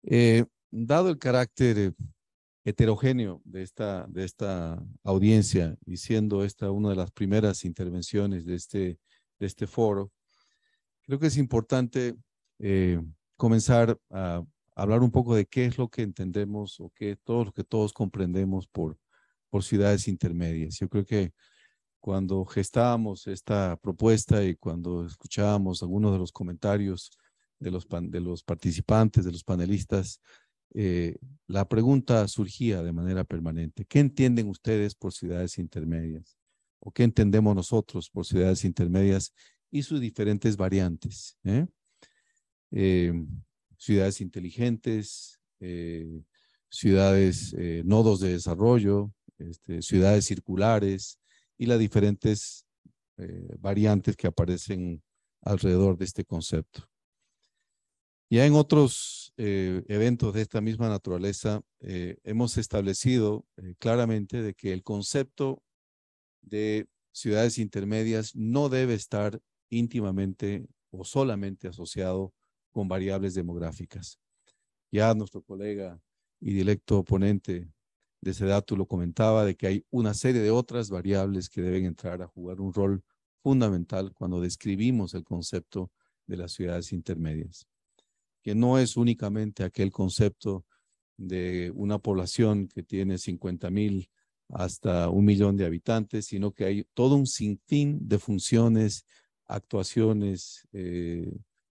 Eh, dado el carácter heterogéneo de esta, de esta audiencia y siendo esta una de las primeras intervenciones de este, de este foro, creo que es importante eh, comenzar a hablar un poco de qué es lo que entendemos o qué todo lo que todos comprendemos por, por ciudades intermedias. Yo creo que cuando gestábamos esta propuesta y cuando escuchábamos algunos de los comentarios de los, de los participantes, de los panelistas, eh, la pregunta surgía de manera permanente. ¿Qué entienden ustedes por ciudades intermedias? ¿O qué entendemos nosotros por ciudades intermedias y sus diferentes variantes? ¿eh? eh ciudades inteligentes, eh, ciudades, eh, nodos de desarrollo, este, ciudades circulares y las diferentes eh, variantes que aparecen alrededor de este concepto. Ya en otros eventos de esta misma naturaleza, hemos establecido claramente de que el concepto de ciudades intermedias no debe estar íntimamente o solamente asociado con variables demográficas. Ya nuestro colega y directo oponente de dato lo comentaba, de que hay una serie de otras variables que deben entrar a jugar un rol fundamental cuando describimos el concepto de las ciudades intermedias, que no es únicamente aquel concepto de una población que tiene 50 mil hasta un millón de habitantes, sino que hay todo un sinfín de funciones, actuaciones, eh,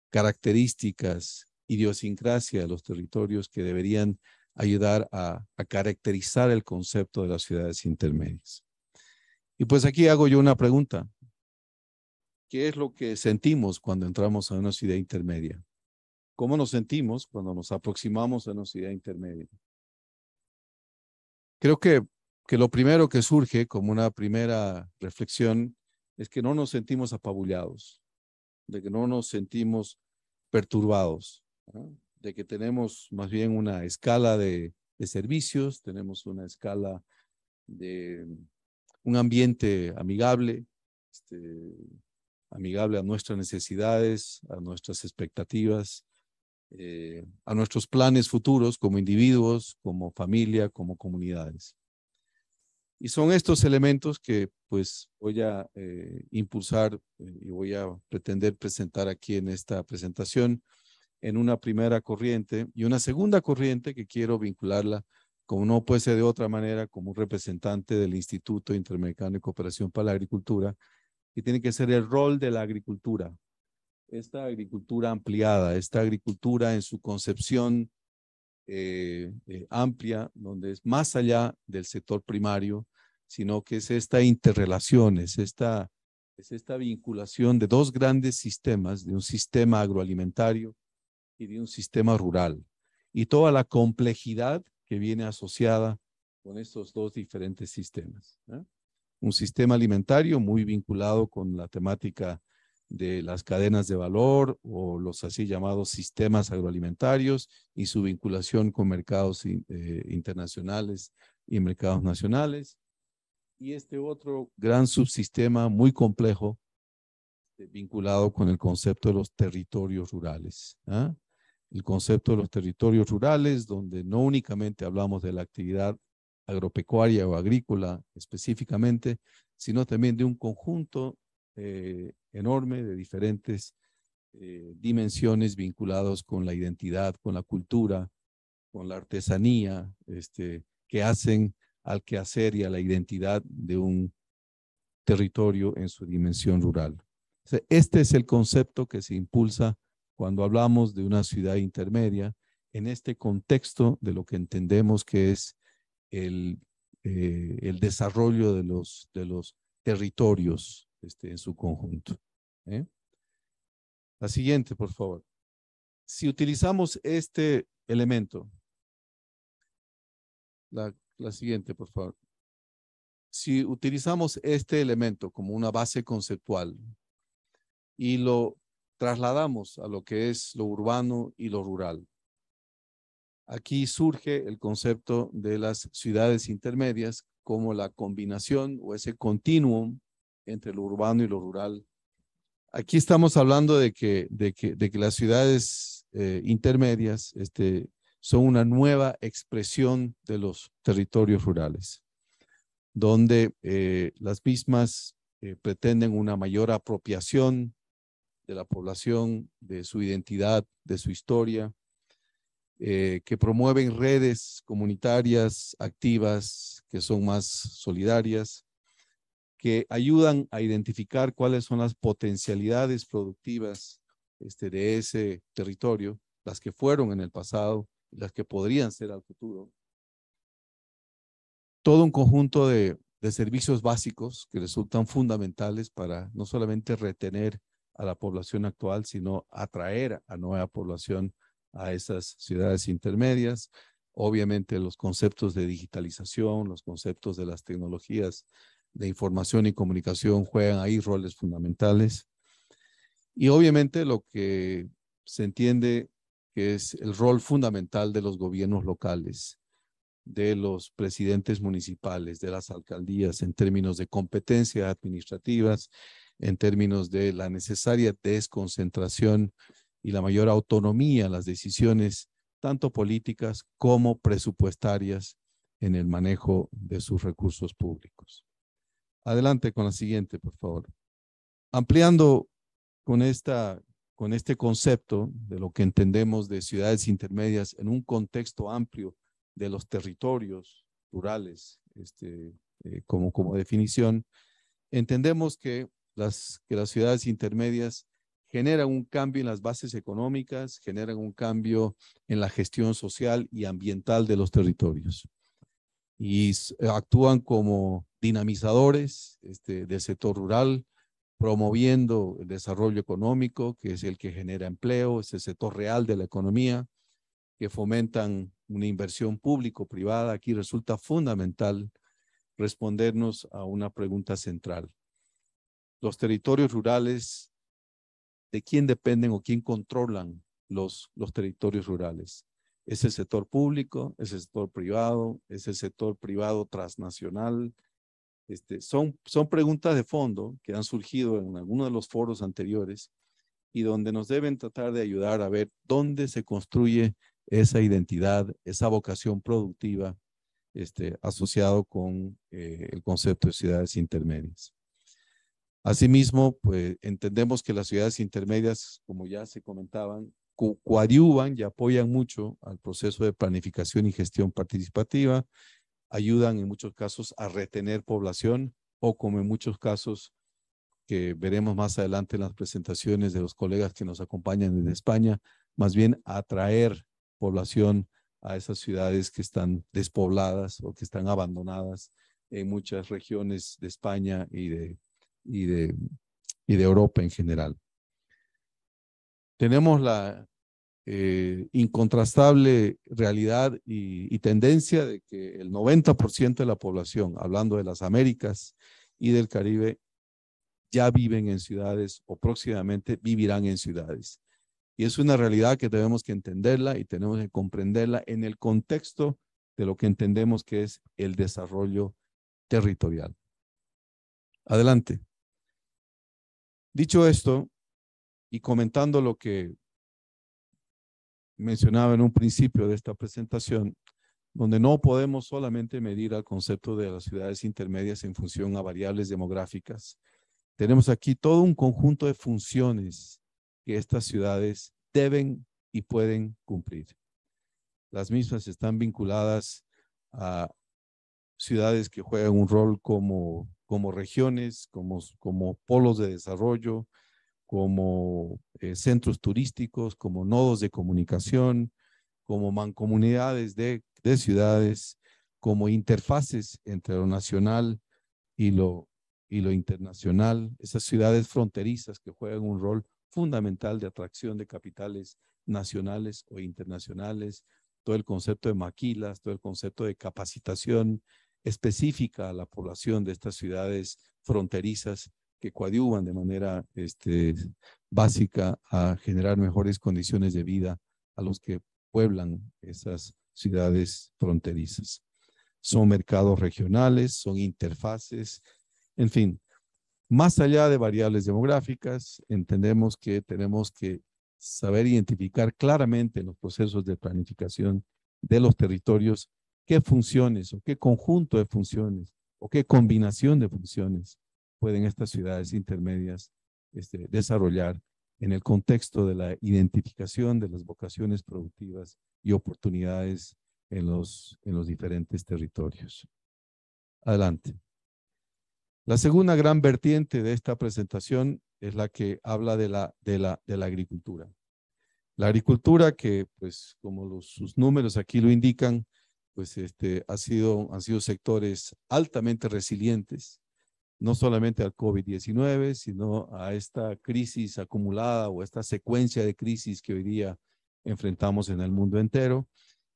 características, idiosincrasia de los territorios que deberían ayudar a, caracterizar el concepto de las ciudades intermedias. Y pues aquí hago yo una pregunta. ¿Qué es lo que sentimos cuando entramos a una ciudad intermedia? ¿Cómo nos sentimos cuando nos aproximamos a una ciudad intermedia? Creo que, que lo primero que surge como una primera reflexión es que no nos sentimos apabullados de que no nos sentimos perturbados, de que tenemos más bien una escala de, servicios, tenemos una escala de un ambiente amigable, este, amigable a nuestras necesidades, a nuestras expectativas, eh, a nuestros planes futuros como individuos, como familia, como comunidades. Y son estos elementos que pues voy a eh, impulsar eh, y voy a pretender presentar aquí en esta presentación en una primera corriente y una segunda corriente que quiero vincularla, como no puede ser de otra manera, como un representante del Instituto Interamericano de Cooperación para la Agricultura, que tiene que ser el rol de la agricultura, esta agricultura ampliada, esta agricultura en su concepción eh, eh, amplia, donde es más allá del sector primario, sino que es esta interrelación, es esta, es esta vinculación de dos grandes sistemas, de un sistema agroalimentario y de un sistema rural, y toda la complejidad que viene asociada con estos dos diferentes sistemas. Un sistema alimentario muy vinculado con la temática de las cadenas de valor o los así llamados sistemas agroalimentarios y su vinculación con mercados eh, internacionales y mercados nacionales. Y este otro gran subsistema muy complejo este, vinculado con el concepto de los territorios rurales. ¿ah? El concepto de los territorios rurales, donde no únicamente hablamos de la actividad agropecuaria o agrícola específicamente, sino también de un conjunto eh, enorme de diferentes eh, dimensiones vinculados con la identidad, con la cultura, con la artesanía, este, que hacen al quehacer y a la identidad de un territorio en su dimensión rural. Este es el concepto que se impulsa cuando hablamos de una ciudad intermedia en este contexto de lo que entendemos que es el, eh, desarrollo de los, de los territorios este, en su conjunto. ¿eh? La siguiente, por favor. Si utilizamos este elemento, la, la siguiente, por favor. Si utilizamos este elemento como una base conceptual y lo trasladamos a lo que es lo urbano y lo rural, Aquí surge el concepto de las ciudades intermedias como la combinación o ese continuum entre lo urbano y lo rural. Aquí estamos hablando de que, las ciudades eh, intermedias este, son una nueva expresión de los territorios rurales, donde eh, las mismas eh, pretenden una mayor apropiación de la población, de su identidad, de su historia, que promueven redes comunitarias activas que son más solidarias, que ayudan a identificar cuáles son las potencialidades productivas este, de ese territorio, las que fueron en el pasado y las que podrían ser al futuro. Todo un conjunto de, de servicios básicos que resultan fundamentales para no solamente retener a la población actual, sino atraer a nueva población a esas ciudades intermedias. Obviamente los conceptos de digitalización, los conceptos de las tecnologías de información y comunicación juegan ahí roles fundamentales. Y obviamente lo que se entiende que es el rol fundamental de los gobiernos locales, de los presidentes municipales, de las alcaldías en términos de competencias administrativas, en términos de la necesaria desconcentración y la mayor autonomía en las decisiones, tanto políticas como presupuestarias, en el manejo de sus recursos públicos. Adelante con la siguiente, por favor. Ampliando con, esta, con este concepto de lo que entendemos de ciudades intermedias en un contexto amplio de los territorios rurales, este, eh, como, como definición, entendemos que las, que las ciudades intermedias generan un cambio en las bases económicas, generan un cambio en la gestión social y ambiental de los territorios y eh, actúan como dinamizadores este, del sector rural, promoviendo el desarrollo económico, que es el que genera empleo, es el sector real de la economía, que fomentan una inversión público-privada. Aquí resulta fundamental respondernos a una pregunta central. Los territorios rurales, ¿de quién dependen o quién controlan los, los territorios rurales? es el sector público, es el sector privado, es el sector privado transnacional. Este, son, son preguntas de fondo que han surgido en algunos de los foros anteriores y donde nos deben tratar de ayudar a ver dónde se construye esa identidad, esa vocación productiva este, asociado con eh, el concepto de ciudades intermedias. Asimismo, pues entendemos que las ciudades intermedias, como ya se comentaban, coadyuvan y apoyan mucho al proceso de planificación y gestión participativa, ayudan en muchos casos a retener población o como en muchos casos que veremos más adelante en las presentaciones de los colegas que nos acompañan en España, más bien a atraer población a esas ciudades que están despobladas o que están abandonadas en muchas regiones de España y y y de Europa en general tenemos la eh, incontrastable realidad y, y, tendencia de que el 90% de la población, hablando de las Américas y del Caribe, ya viven en ciudades o próximamente vivirán en ciudades. Y es una realidad que tenemos que entenderla y tenemos que comprenderla en el contexto de lo que entendemos que es el desarrollo territorial. Adelante. Dicho esto, y comentando lo que mencionaba en un principio de esta presentación, donde no podemos solamente medir al concepto de las ciudades intermedias en función a variables demográficas. Tenemos aquí todo un conjunto de funciones que estas ciudades deben y pueden cumplir. Las mismas están vinculadas a ciudades que juegan un rol como, como regiones, como, como polos de desarrollo, como eh, centros turísticos, como nodos de comunicación, como mancomunidades de, ciudades, como interfaces entre lo nacional y lo internacional, esas ciudades fronterizas que juegan un rol fundamental de atracción de capitales nacionales o internacionales, todo el concepto de maquilas, todo el concepto de capacitación específica a la población de estas ciudades fronterizas que coadyuvan de manera este, básica a generar mejores condiciones de vida a los que pueblan esas ciudades fronterizas. Son mercados regionales, son interfaces, en fin, más allá de variables demográficas, entendemos que tenemos que saber identificar claramente en los procesos de planificación de los territorios qué funciones o qué conjunto de funciones o qué combinación de funciones pueden estas ciudades intermedias este, desarrollar en el contexto de la identificación de las vocaciones productivas y oportunidades en los, diferentes territorios. Adelante. La segunda gran vertiente de esta presentación es la que habla de la, agricultura. La agricultura que, pues, como sus números aquí lo indican, pues este, ha sido, han sido sectores altamente resilientes, no solamente al COVID-19, sino a esta crisis acumulada o esta secuencia de crisis que hoy día enfrentamos en el mundo entero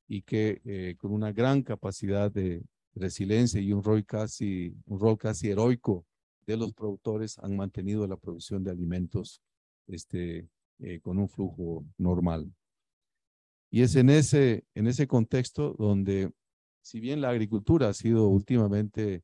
y que eh, con una gran capacidad de resiliencia y un rol casi, un rol casi heroico de los productores han mantenido la producción de alimentos este, eh, con un flujo normal. Y es en ese, en ese contexto donde, si bien la agricultura ha sido últimamente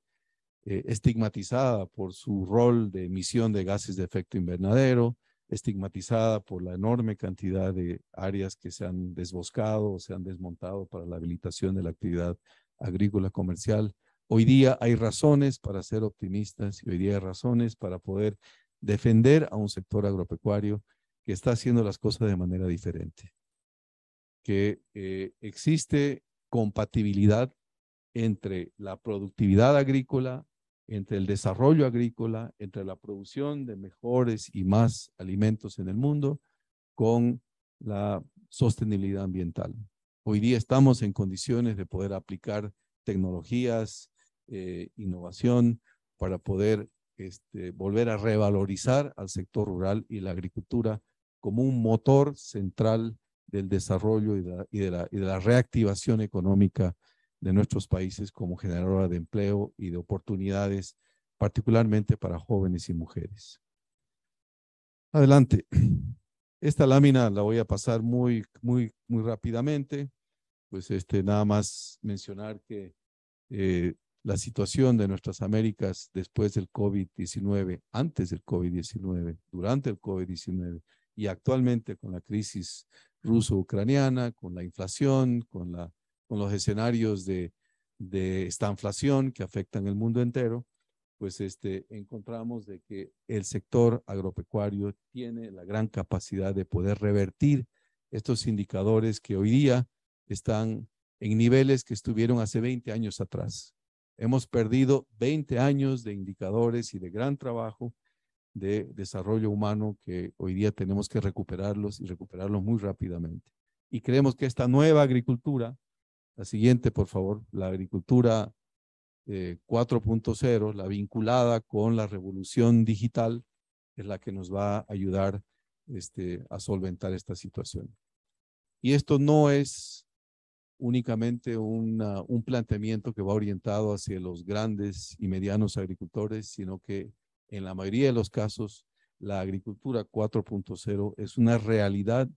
eh, estigmatizada por su rol de emisión de gases de efecto invernadero, estigmatizada por la enorme cantidad de áreas que se han desboscado o se han desmontado para la habilitación de la actividad agrícola comercial. Hoy día hay razones para ser optimistas y hoy día hay razones para poder defender a un sector agropecuario que está haciendo las cosas de manera diferente, que eh, existe compatibilidad entre la productividad agrícola entre el desarrollo agrícola, entre la producción de mejores y más alimentos en el mundo, con la sostenibilidad ambiental. Hoy día estamos en condiciones de poder aplicar tecnologías, eh, innovación, para poder este, volver a revalorizar al sector rural y la agricultura como un motor central del desarrollo y de la reactivación económica de nuestros países como generadora de empleo y de oportunidades, particularmente para jóvenes y mujeres. Adelante. Esta lámina la voy a pasar muy, muy, muy rápidamente. Pues este, nada más mencionar que eh, la situación de nuestras Américas después del COVID-19, antes del COVID-19, durante el COVID-19 y actualmente con la crisis ruso-ucraniana, con la inflación, con la con los escenarios de, esta inflación que afectan el mundo entero, pues este, encontramos de que el sector agropecuario tiene la gran capacidad de poder revertir estos indicadores que hoy día están en niveles que estuvieron hace 20 años atrás. Hemos perdido 20 años de indicadores y de gran trabajo de desarrollo humano que hoy día tenemos que recuperarlos y recuperarlos muy rápidamente. Y creemos que esta nueva agricultura la siguiente, por favor, la agricultura 4.0, eh, la vinculada con la revolución digital, es la que nos va a ayudar este, a solventar esta situación. Y esto no es únicamente un planteamiento que va orientado hacia los grandes y medianos agricultores, sino que en la mayoría de los casos la agricultura 4.0 es una realidad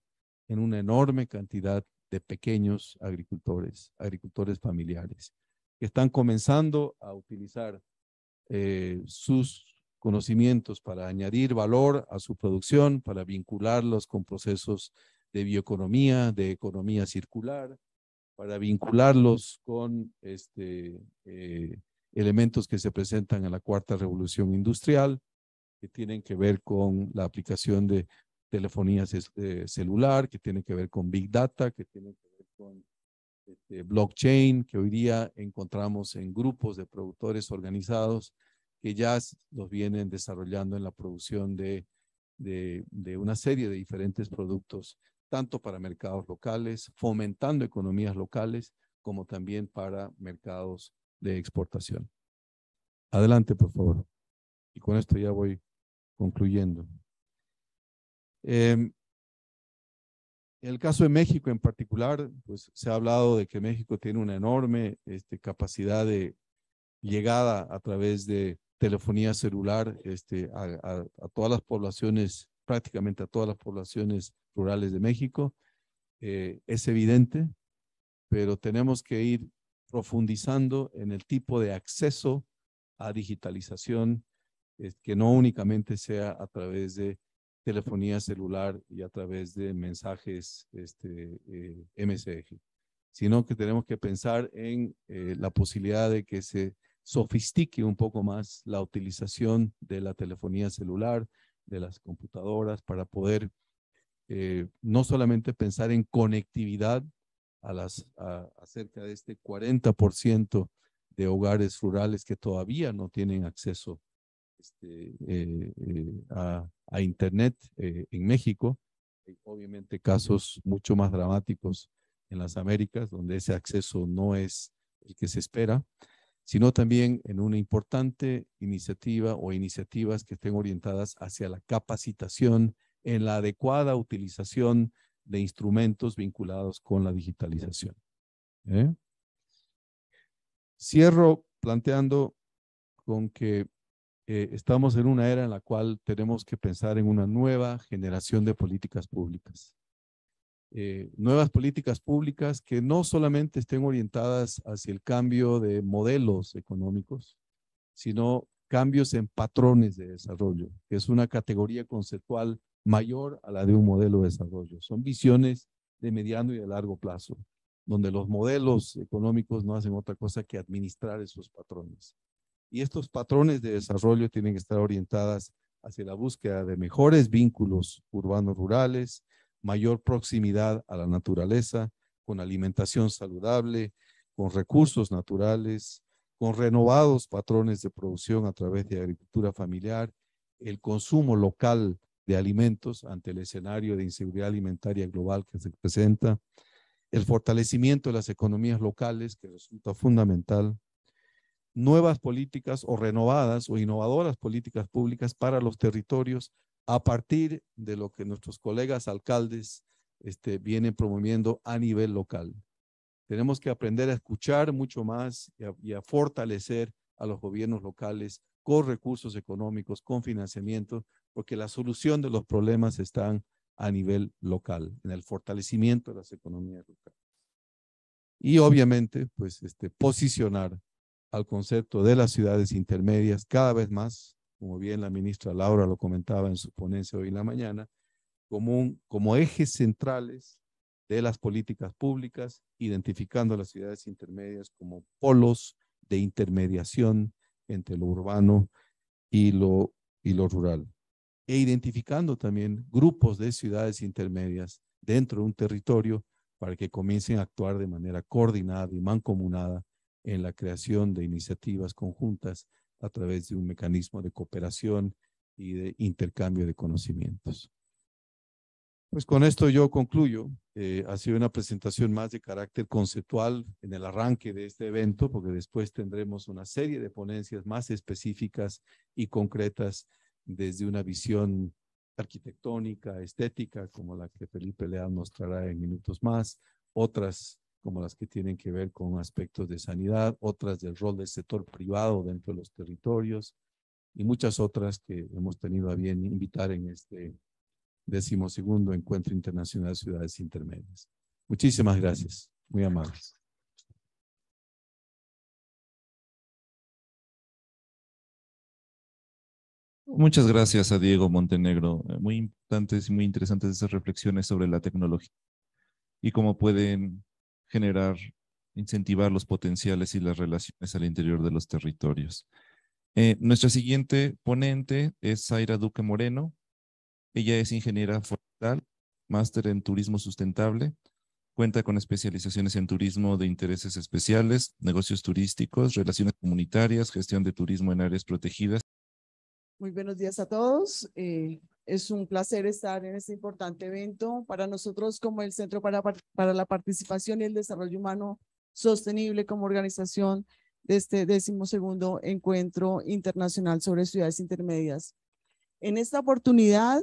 en una enorme cantidad de pequeños agricultores, agricultores familiares, que están comenzando a utilizar eh, sus conocimientos para añadir valor a su producción, para vincularlos con procesos de bioeconomía, de economía circular, para vincularlos con este, eh, elementos que se presentan en la cuarta revolución industrial, que tienen que ver con la aplicación de telefonías este, celular, que tiene que ver con Big Data, que tiene que ver con este, blockchain, que hoy día encontramos en grupos de productores organizados que ya los vienen desarrollando en la producción de, de una serie de diferentes productos, tanto para mercados locales, fomentando economías locales, como también para mercados de exportación. Adelante, por favor. Y con esto ya voy concluyendo. Eh, el caso de México en particular, pues se ha hablado de que México tiene una enorme este, capacidad de llegada a través de telefonía celular este, a, todas las poblaciones, prácticamente a todas las poblaciones rurales de México. Eh, es evidente, pero tenemos que ir profundizando en el tipo de acceso a digitalización, eh, que no únicamente sea a través de telefonía celular y a través de mensajes este, eh, MSG, sino que tenemos que pensar en eh, la posibilidad de que se sofistique un poco más la utilización de la telefonía celular, de las computadoras, para poder eh, no solamente pensar en conectividad a, las, acerca de este 40% de hogares rurales que todavía no tienen acceso este, eh, eh, a, Internet eh, en México. obviamente casos mucho más dramáticos en las Américas, donde ese acceso no es el que se espera, sino también en una importante iniciativa o iniciativas que estén orientadas hacia la capacitación en la adecuada utilización de instrumentos vinculados con la digitalización. Cierro planteando con que eh, estamos en una era en la cual tenemos que pensar en una nueva generación de políticas públicas. Eh, nuevas políticas públicas que no solamente estén orientadas hacia el cambio de modelos económicos, sino cambios en patrones de desarrollo, que es una categoría conceptual mayor a la de un modelo de desarrollo. Son visiones de mediano y de largo plazo, donde los modelos económicos no hacen otra cosa que administrar esos patrones y estos patrones de desarrollo tienen que estar orientadas hacia la búsqueda de mejores vínculos urbanos rurales, mayor proximidad a la naturaleza, con alimentación saludable, con recursos naturales, con renovados patrones de producción a través de agricultura familiar, el consumo local de alimentos ante el escenario de inseguridad alimentaria global que se presenta, el fortalecimiento de las economías locales que resulta fundamental, nuevas políticas o renovadas o innovadoras políticas públicas para los territorios a partir de lo que nuestros colegas alcaldes este, vienen promoviendo a nivel local. Tenemos que aprender a escuchar mucho más y a, fortalecer a los gobiernos locales con recursos económicos, con financiamiento, porque la solución de los problemas están a nivel local, en el fortalecimiento de las economías locales. Y obviamente, pues, este, posicionar al concepto de las ciudades intermedias cada vez más, como bien la ministra Laura lo comentaba en su ponencia hoy en la mañana, como, como ejes centrales de las políticas públicas, identificando las ciudades intermedias como polos de intermediación entre lo urbano y lo, y lo rural, e identificando también grupos de ciudades intermedias dentro de un territorio para que comiencen a actuar de manera coordinada y mancomunada en la creación de iniciativas conjuntas a través de un mecanismo de cooperación y de intercambio de conocimientos. Pues con esto yo concluyo. Eh, ha sido una presentación más de carácter conceptual en el arranque de este evento, porque después tendremos una serie de ponencias más específicas y concretas desde una visión arquitectónica, estética, como la que Felipe Leal mostrará en minutos más, otras como las que tienen que ver con aspectos de sanidad, otras del rol del sector privado dentro de los territorios y muchas otras que hemos tenido a bien invitar en este decimosegundo Encuentro Internacional de Ciudades Intermedias. Muchísimas gracias, muy amables. Muchas gracias a Diego Montenegro. Eh, muy importantes y muy interesantes esas reflexiones sobre la tecnología y cómo pueden generar, incentivar los potenciales y las relaciones al interior de los territorios. Eh, nuestra siguiente ponente es Zaira Duque Moreno. Ella es ingeniera forestal, máster en turismo sustentable, cuenta con especializaciones en turismo de intereses especiales, negocios turísticos, relaciones comunitarias, gestión de turismo en áreas protegidas. Muy buenos días a todos. Eh, es un placer estar en este importante evento para nosotros como el Centro para, la Participación y el Desarrollo Humano Sostenible como organización de este decimosegundo Encuentro Internacional sobre Ciudades Intermedias. En esta oportunidad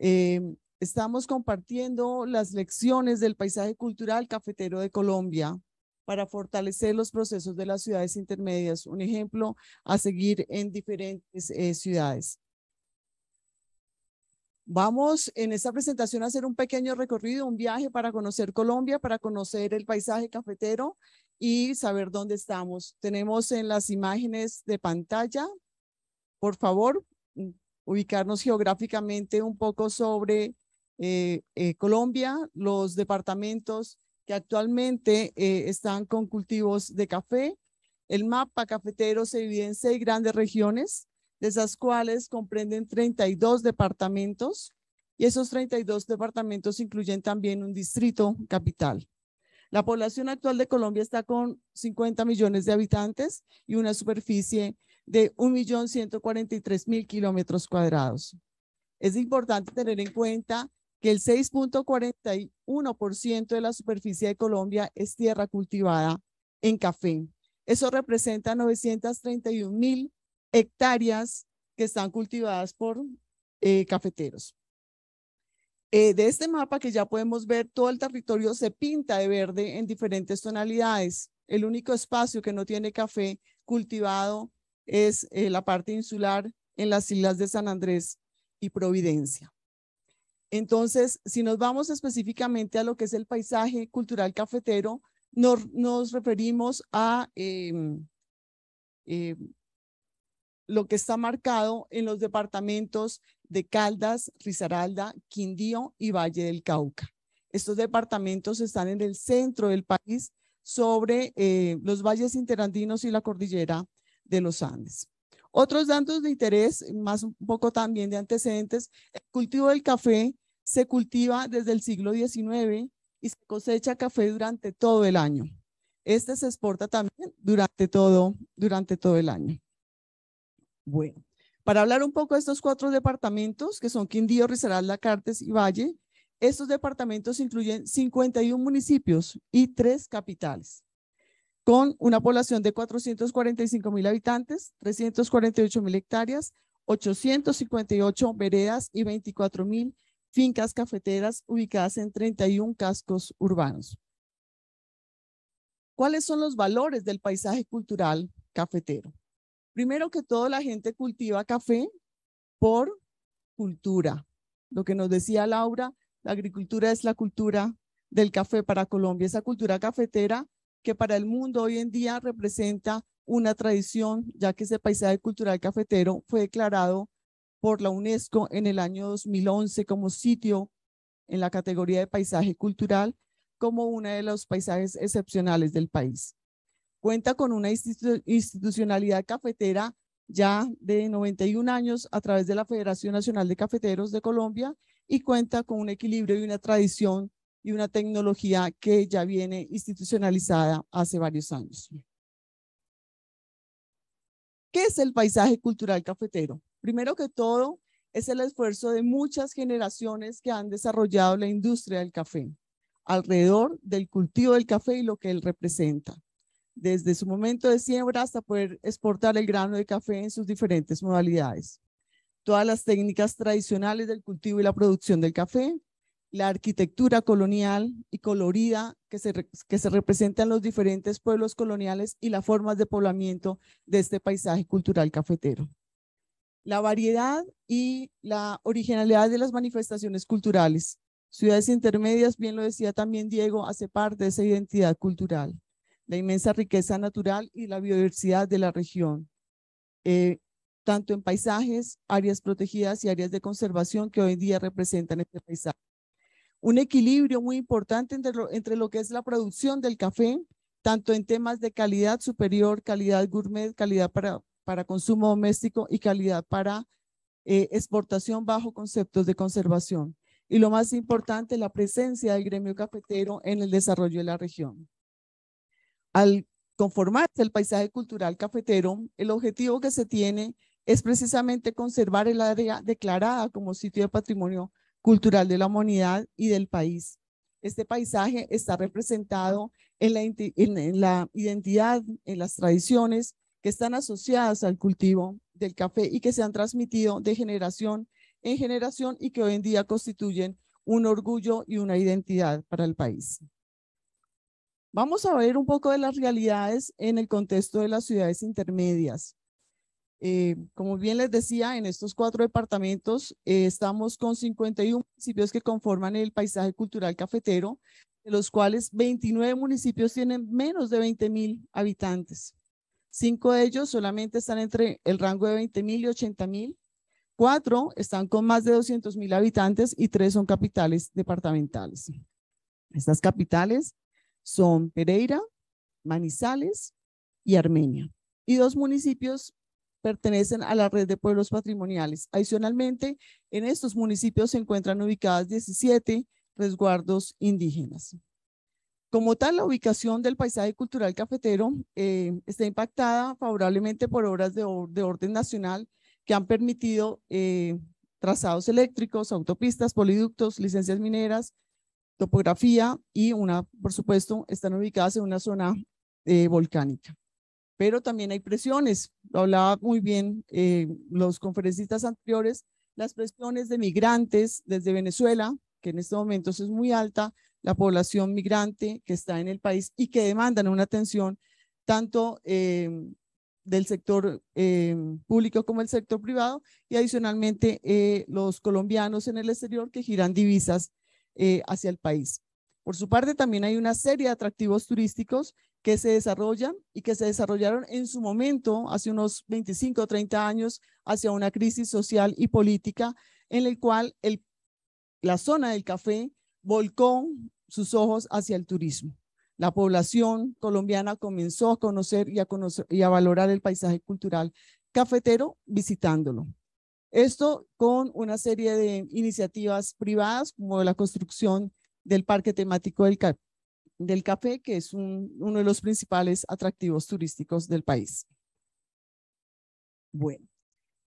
em, estamos compartiendo las lecciones del paisaje cultural cafetero de Colombia para fortalecer los procesos de las ciudades intermedias, un ejemplo a seguir en diferentes eh, ciudades. Vamos en esta presentación a hacer un pequeño recorrido, un viaje para conocer Colombia, para conocer el paisaje cafetero y saber dónde estamos. Tenemos en las imágenes de pantalla, por favor, ubicarnos geográficamente un poco sobre eh, eh, Colombia, los departamentos que actualmente eh, están con cultivos de café. El mapa cafetero se divide en seis grandes regiones, de esas cuales comprenden 32 departamentos y esos 32 departamentos incluyen también un distrito capital. La población actual de Colombia está con 50 millones de habitantes y una superficie de 1.143.000 kilómetros cuadrados. Es importante tener en cuenta que el 6.41% de la superficie de Colombia es tierra cultivada en café. Eso representa 931 mil hectáreas que están cultivadas por eh, cafeteros. Eh, de este mapa que ya podemos ver, todo el territorio se pinta de verde en diferentes tonalidades. El único espacio que no tiene café cultivado es eh, la parte insular en las islas de San Andrés y Providencia. Entonces, si nos vamos específicamente a lo que es el paisaje cultural cafetero, nos, referimos a em, em, lo que está marcado en los departamentos de Caldas, Risaralda, Quindío y Valle del Cauca. Estos departamentos están en el centro del país sobre eh, los valles interandinos y la cordillera de los Andes. Otros datos de interés, más un poco también de antecedentes, el cultivo del café se cultiva desde el siglo XIX y se cosecha café durante todo el año. Este se exporta también durante todo, durante todo el año. Bueno, para hablar un poco de estos cuatro departamentos, que son Quindío, Risaralda, Cartes y Valle, estos departamentos incluyen 51 municipios y tres capitales, con una población de 445 mil habitantes, 348 mil hectáreas, 858 veredas y 24 mil fincas cafeteras ubicadas en 31 cascos urbanos. ¿Cuáles son los valores del paisaje cultural cafetero? Primero que todo, la gente cultiva café por cultura. Lo que nos decía Laura, la agricultura es la cultura del café para Colombia, esa cultura cafetera que para el mundo hoy en día representa una tradición, ya que ese paisaje cultural cafetero fue declarado por la UNESCO en el año 2011 como sitio en la categoría de paisaje cultural, como uno de los paisajes excepcionales del país. Cuenta con una institucionalidad cafetera ya de 91 años a través de la Federación Nacional de Cafeteros de Colombia y cuenta con un equilibrio y una tradición y una tecnología que ya viene institucionalizada hace varios años. ¿Qué es el paisaje cultural cafetero? Primero que todo, es el esfuerzo de muchas generaciones que han desarrollado la industria del café alrededor del cultivo del café y lo que él representa desde su momento de siembra hasta poder exportar el grano de café en sus diferentes modalidades. Todas las técnicas tradicionales del cultivo y la producción del café, la arquitectura colonial y colorida que se, que representa los diferentes pueblos coloniales y las formas de poblamiento de este paisaje cultural cafetero. La variedad y la originalidad de las manifestaciones culturales. Ciudades intermedias, bien lo decía también Diego, hace parte de esa identidad cultural la inmensa riqueza natural y la biodiversidad de la región, eh, tanto en paisajes, áreas protegidas y áreas de conservación que hoy en día representan este paisaje. Un equilibrio muy importante entre lo, entre lo que es la producción del café, tanto en temas de calidad superior, calidad gourmet, calidad para, para consumo doméstico y calidad para eh, exportación bajo conceptos de conservación. Y lo más importante, la presencia del gremio cafetero en el desarrollo de la región. Al conformarse el paisaje cultural cafetero, el objetivo que se tiene es precisamente conservar el área declarada como sitio de patrimonio cultural de la humanidad y del país. Este paisaje está representado en la, en la, identidad, en las tradiciones que están asociadas al cultivo del café y que se han transmitido de generación en generación y que hoy en día constituyen un orgullo y una identidad para el país. Vamos a ver un poco de las realidades en el contexto de las ciudades intermedias. Eh, como bien les decía, en estos cuatro departamentos eh, estamos con 51 municipios que conforman el paisaje cultural cafetero, de los cuales 29 municipios tienen menos de 20.000 habitantes. Cinco de ellos solamente están entre el rango de 20.000 y 80.000, Cuatro están con más de 200.000 mil habitantes y tres son capitales departamentales. Estas capitales son Pereira, Manizales y Armenia. Y dos municipios pertenecen a la red de pueblos patrimoniales. Adicionalmente, en estos municipios se encuentran ubicadas 17 resguardos indígenas. Como tal, la ubicación del paisaje cultural cafetero eh, está impactada favorablemente por obras de, orden nacional que han permitido eh, trazados eléctricos, autopistas, poliductos, licencias mineras, topografía y una, por supuesto, están ubicadas en una zona eh, volcánica. Pero también hay presiones, lo hablaba muy bien eh, los conferencistas anteriores, las presiones de migrantes desde Venezuela, que en estos momentos es muy alta, la población migrante que está en el país y que demandan una atención tanto em, del sector em, público como el sector privado y adicionalmente eh, los colombianos en el exterior que giran divisas eh, hacia el país. Por su parte, también hay una serie de atractivos turísticos que se desarrollan y que se desarrollaron en su momento, hace unos 25 o 30 años, hacia una crisis social y política en el cual la zona del café volcó sus ojos hacia el turismo. La población colombiana comenzó a, conocer, y a valorar el paisaje cultural cafetero visitándolo. Esto con una serie de iniciativas privadas, como la construcción del parque temático del, café, que es uno de los principales atractivos turísticos del país. Bueno,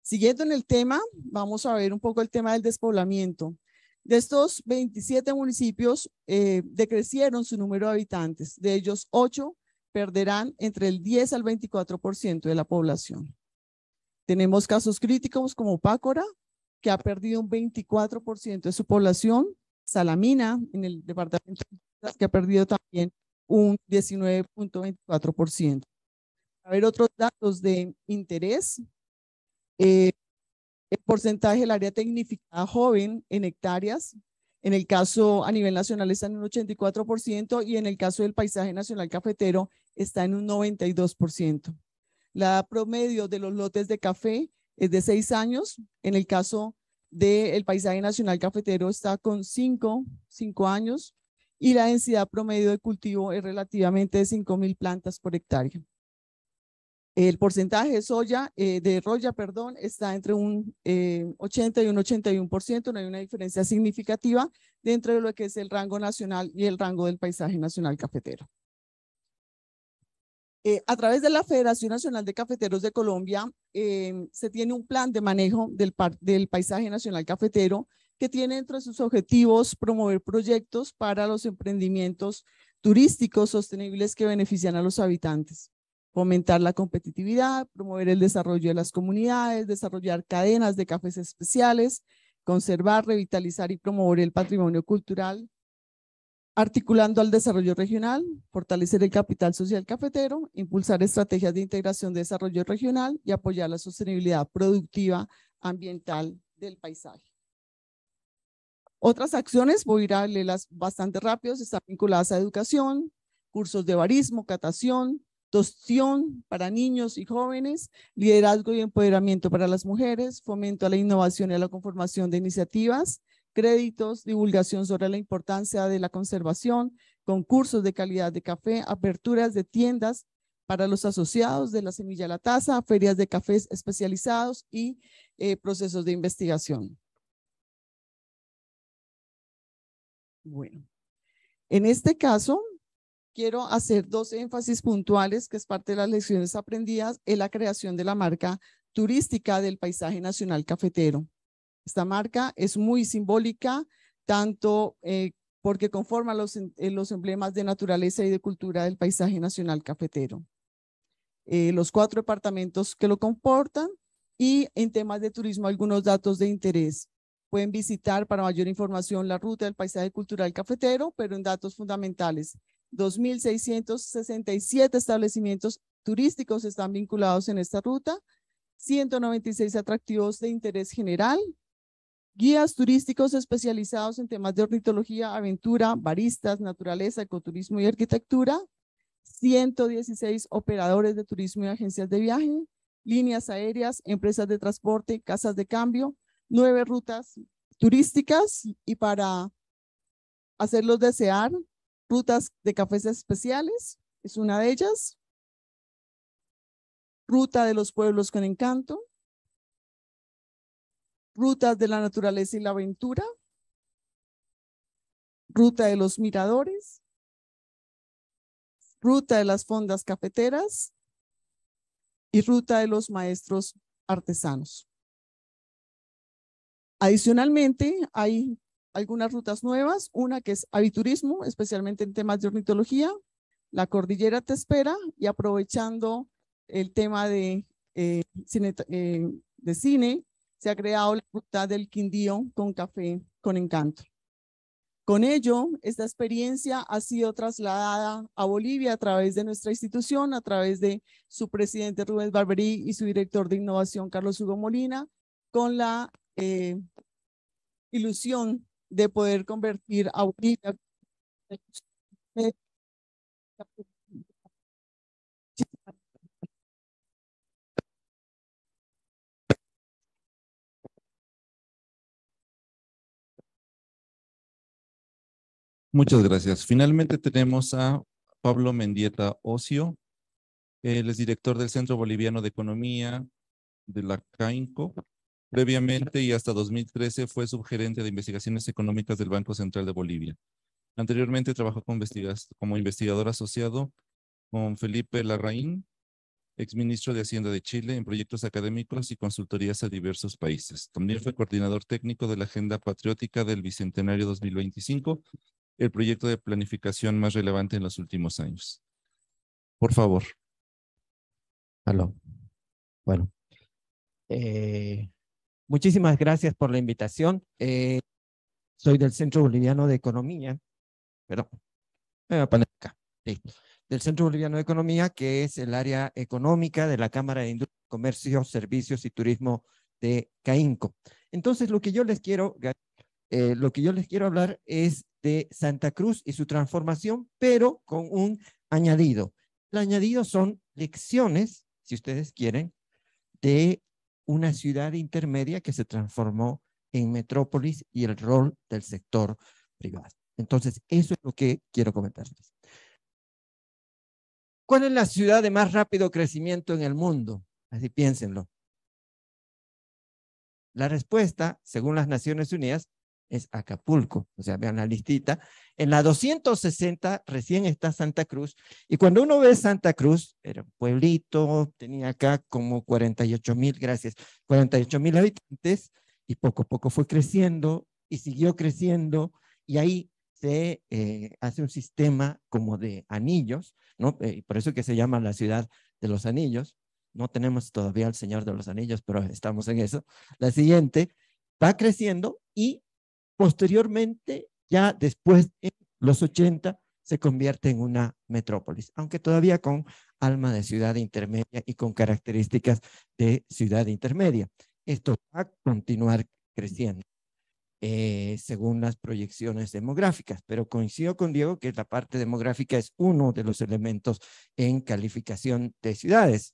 siguiendo en el tema, vamos a ver un poco el tema del despoblamiento. De estos 27 municipios, eh, decrecieron su número de habitantes. De ellos, 8 perderán entre el 10 al 24% de la población. Tenemos casos críticos como Pácora, que ha perdido un 24% de su población, Salamina, en el departamento que ha perdido también un 19.24%. A ver, otros datos de interés. Eh, el porcentaje del área tecnificada joven en hectáreas, en el caso a nivel nacional está en un 84% y en el caso del paisaje nacional cafetero está en un 92%. La promedio de los lotes de café es de seis años. En el caso del paisaje nacional cafetero está con cinco, años y la densidad promedio de cultivo es relativamente de 5.000 plantas por hectárea. El porcentaje de soya, eh, de roya, perdón, está entre un eh, 80 y un 81%, no hay una diferencia significativa dentro de lo que es el rango nacional y el rango del paisaje nacional cafetero. Eh, a través de la Federación Nacional de Cafeteros de Colombia, em, se tiene un plan de manejo del, del paisaje nacional cafetero que tiene entre sus objetivos promover proyectos para los emprendimientos turísticos sostenibles que benefician a los habitantes, fomentar la competitividad, promover el desarrollo de las comunidades, desarrollar cadenas de cafés especiales, conservar, revitalizar y promover el patrimonio cultural, articulando al desarrollo regional, fortalecer el capital social cafetero, impulsar estrategias de integración de desarrollo regional y apoyar la sostenibilidad productiva ambiental del paisaje. Otras acciones, voy a ir a leerlas bastante rápido, están vinculadas a educación, cursos de barismo, catación, tostión para niños y jóvenes, liderazgo y empoderamiento para las mujeres, fomento a la innovación y a la conformación de iniciativas, créditos, divulgación sobre la importancia de la conservación, concursos de calidad de café, aperturas de tiendas para los asociados de la semilla a la taza, ferias de cafés especializados y eh, procesos de investigación. Bueno, en este caso, quiero hacer dos énfasis puntuales, que es parte de las lecciones aprendidas, en la creación de la marca turística del paisaje nacional cafetero. Esta marca es muy simbólica, tanto eh, porque conforma los, em, eh, los, emblemas de naturaleza y de cultura del paisaje nacional cafetero. Eh, los cuatro departamentos que lo comportan y en temas de turismo algunos datos de interés. Pueden visitar para mayor información la ruta del paisaje cultural cafetero, pero en datos fundamentales. 2.667 establecimientos turísticos están vinculados en esta ruta, 196 atractivos de interés general, guías turísticos especializados en temas de ornitología, aventura, baristas, naturaleza, ecoturismo y arquitectura, 116 operadores de turismo y agencias de viaje, líneas aéreas, empresas de transporte, casas de cambio, nueve rutas turísticas y para hacerlos desear, rutas de cafés especiales, es una de ellas, ruta de los pueblos con encanto, Rutas de la Naturaleza y la Aventura, Ruta de los Miradores, Ruta de las Fondas Cafeteras y Ruta de los Maestros Artesanos. Adicionalmente, hay algunas rutas nuevas, una que es aviturismo, especialmente en temas de ornitología, la cordillera te espera y aprovechando el tema de, eh, eh, de cine se ha creado la fruta del Quindío con Café con Encanto. Con ello, esta experiencia ha sido trasladada a Bolivia a través de nuestra institución, a través de su presidente Rubén Barberí y su director de innovación Carlos Hugo Molina, con la eh, ilusión de poder convertir a Bolivia en Muchas gracias. Finalmente tenemos a Pablo Mendieta Ocio. Él es director del Centro Boliviano de Economía de la CAINCO. Previamente y hasta 2013 fue subgerente de investigaciones económicas del Banco Central de Bolivia. Anteriormente trabajó con como investigador asociado con Felipe Larraín, exministro de Hacienda de Chile, en proyectos académicos y consultorías a diversos países. También fue coordinador técnico de la Agenda Patriótica del Bicentenario 2025 el proyecto de planificación más relevante en los últimos años. Por favor. Aló. Bueno. Eh, muchísimas gracias por la invitación. Eh, soy del Centro Boliviano de Economía. Perdón. Me voy a poner acá. Del Centro Boliviano de Economía, que es el área económica de la Cámara de Industria, Comercio, Servicios y Turismo de Caínco. Entonces, lo que yo les quiero eh, lo que yo les quiero hablar es de Santa Cruz y su transformación, pero con un añadido. El añadido son lecciones, si ustedes quieren, de una ciudad intermedia que se transformó en metrópolis y el rol del sector privado. Entonces, eso es lo que quiero comentarles. ¿Cuál es la ciudad de más rápido crecimiento en el mundo? Así piénsenlo. La respuesta, según las Naciones Unidas, es Acapulco. O sea, vean la listita. En la 260 recién está Santa Cruz. Y cuando uno ve Santa Cruz, era un pueblito, tenía acá como 48 mil, gracias, 48 mil habitantes y poco a poco fue creciendo y siguió creciendo. Y ahí se eh, hace un sistema como de anillos, ¿no? Eh, por eso que se llama la ciudad de los anillos. No tenemos todavía el Señor de los Anillos, pero estamos en eso. La siguiente va creciendo y posteriormente, ya después de los 80, se convierte en una metrópolis, aunque todavía con alma de ciudad intermedia y con características de ciudad intermedia. Esto va a continuar creciendo eh, según las proyecciones demográficas, pero coincido con Diego que la parte demográfica es uno de los elementos en calificación de ciudades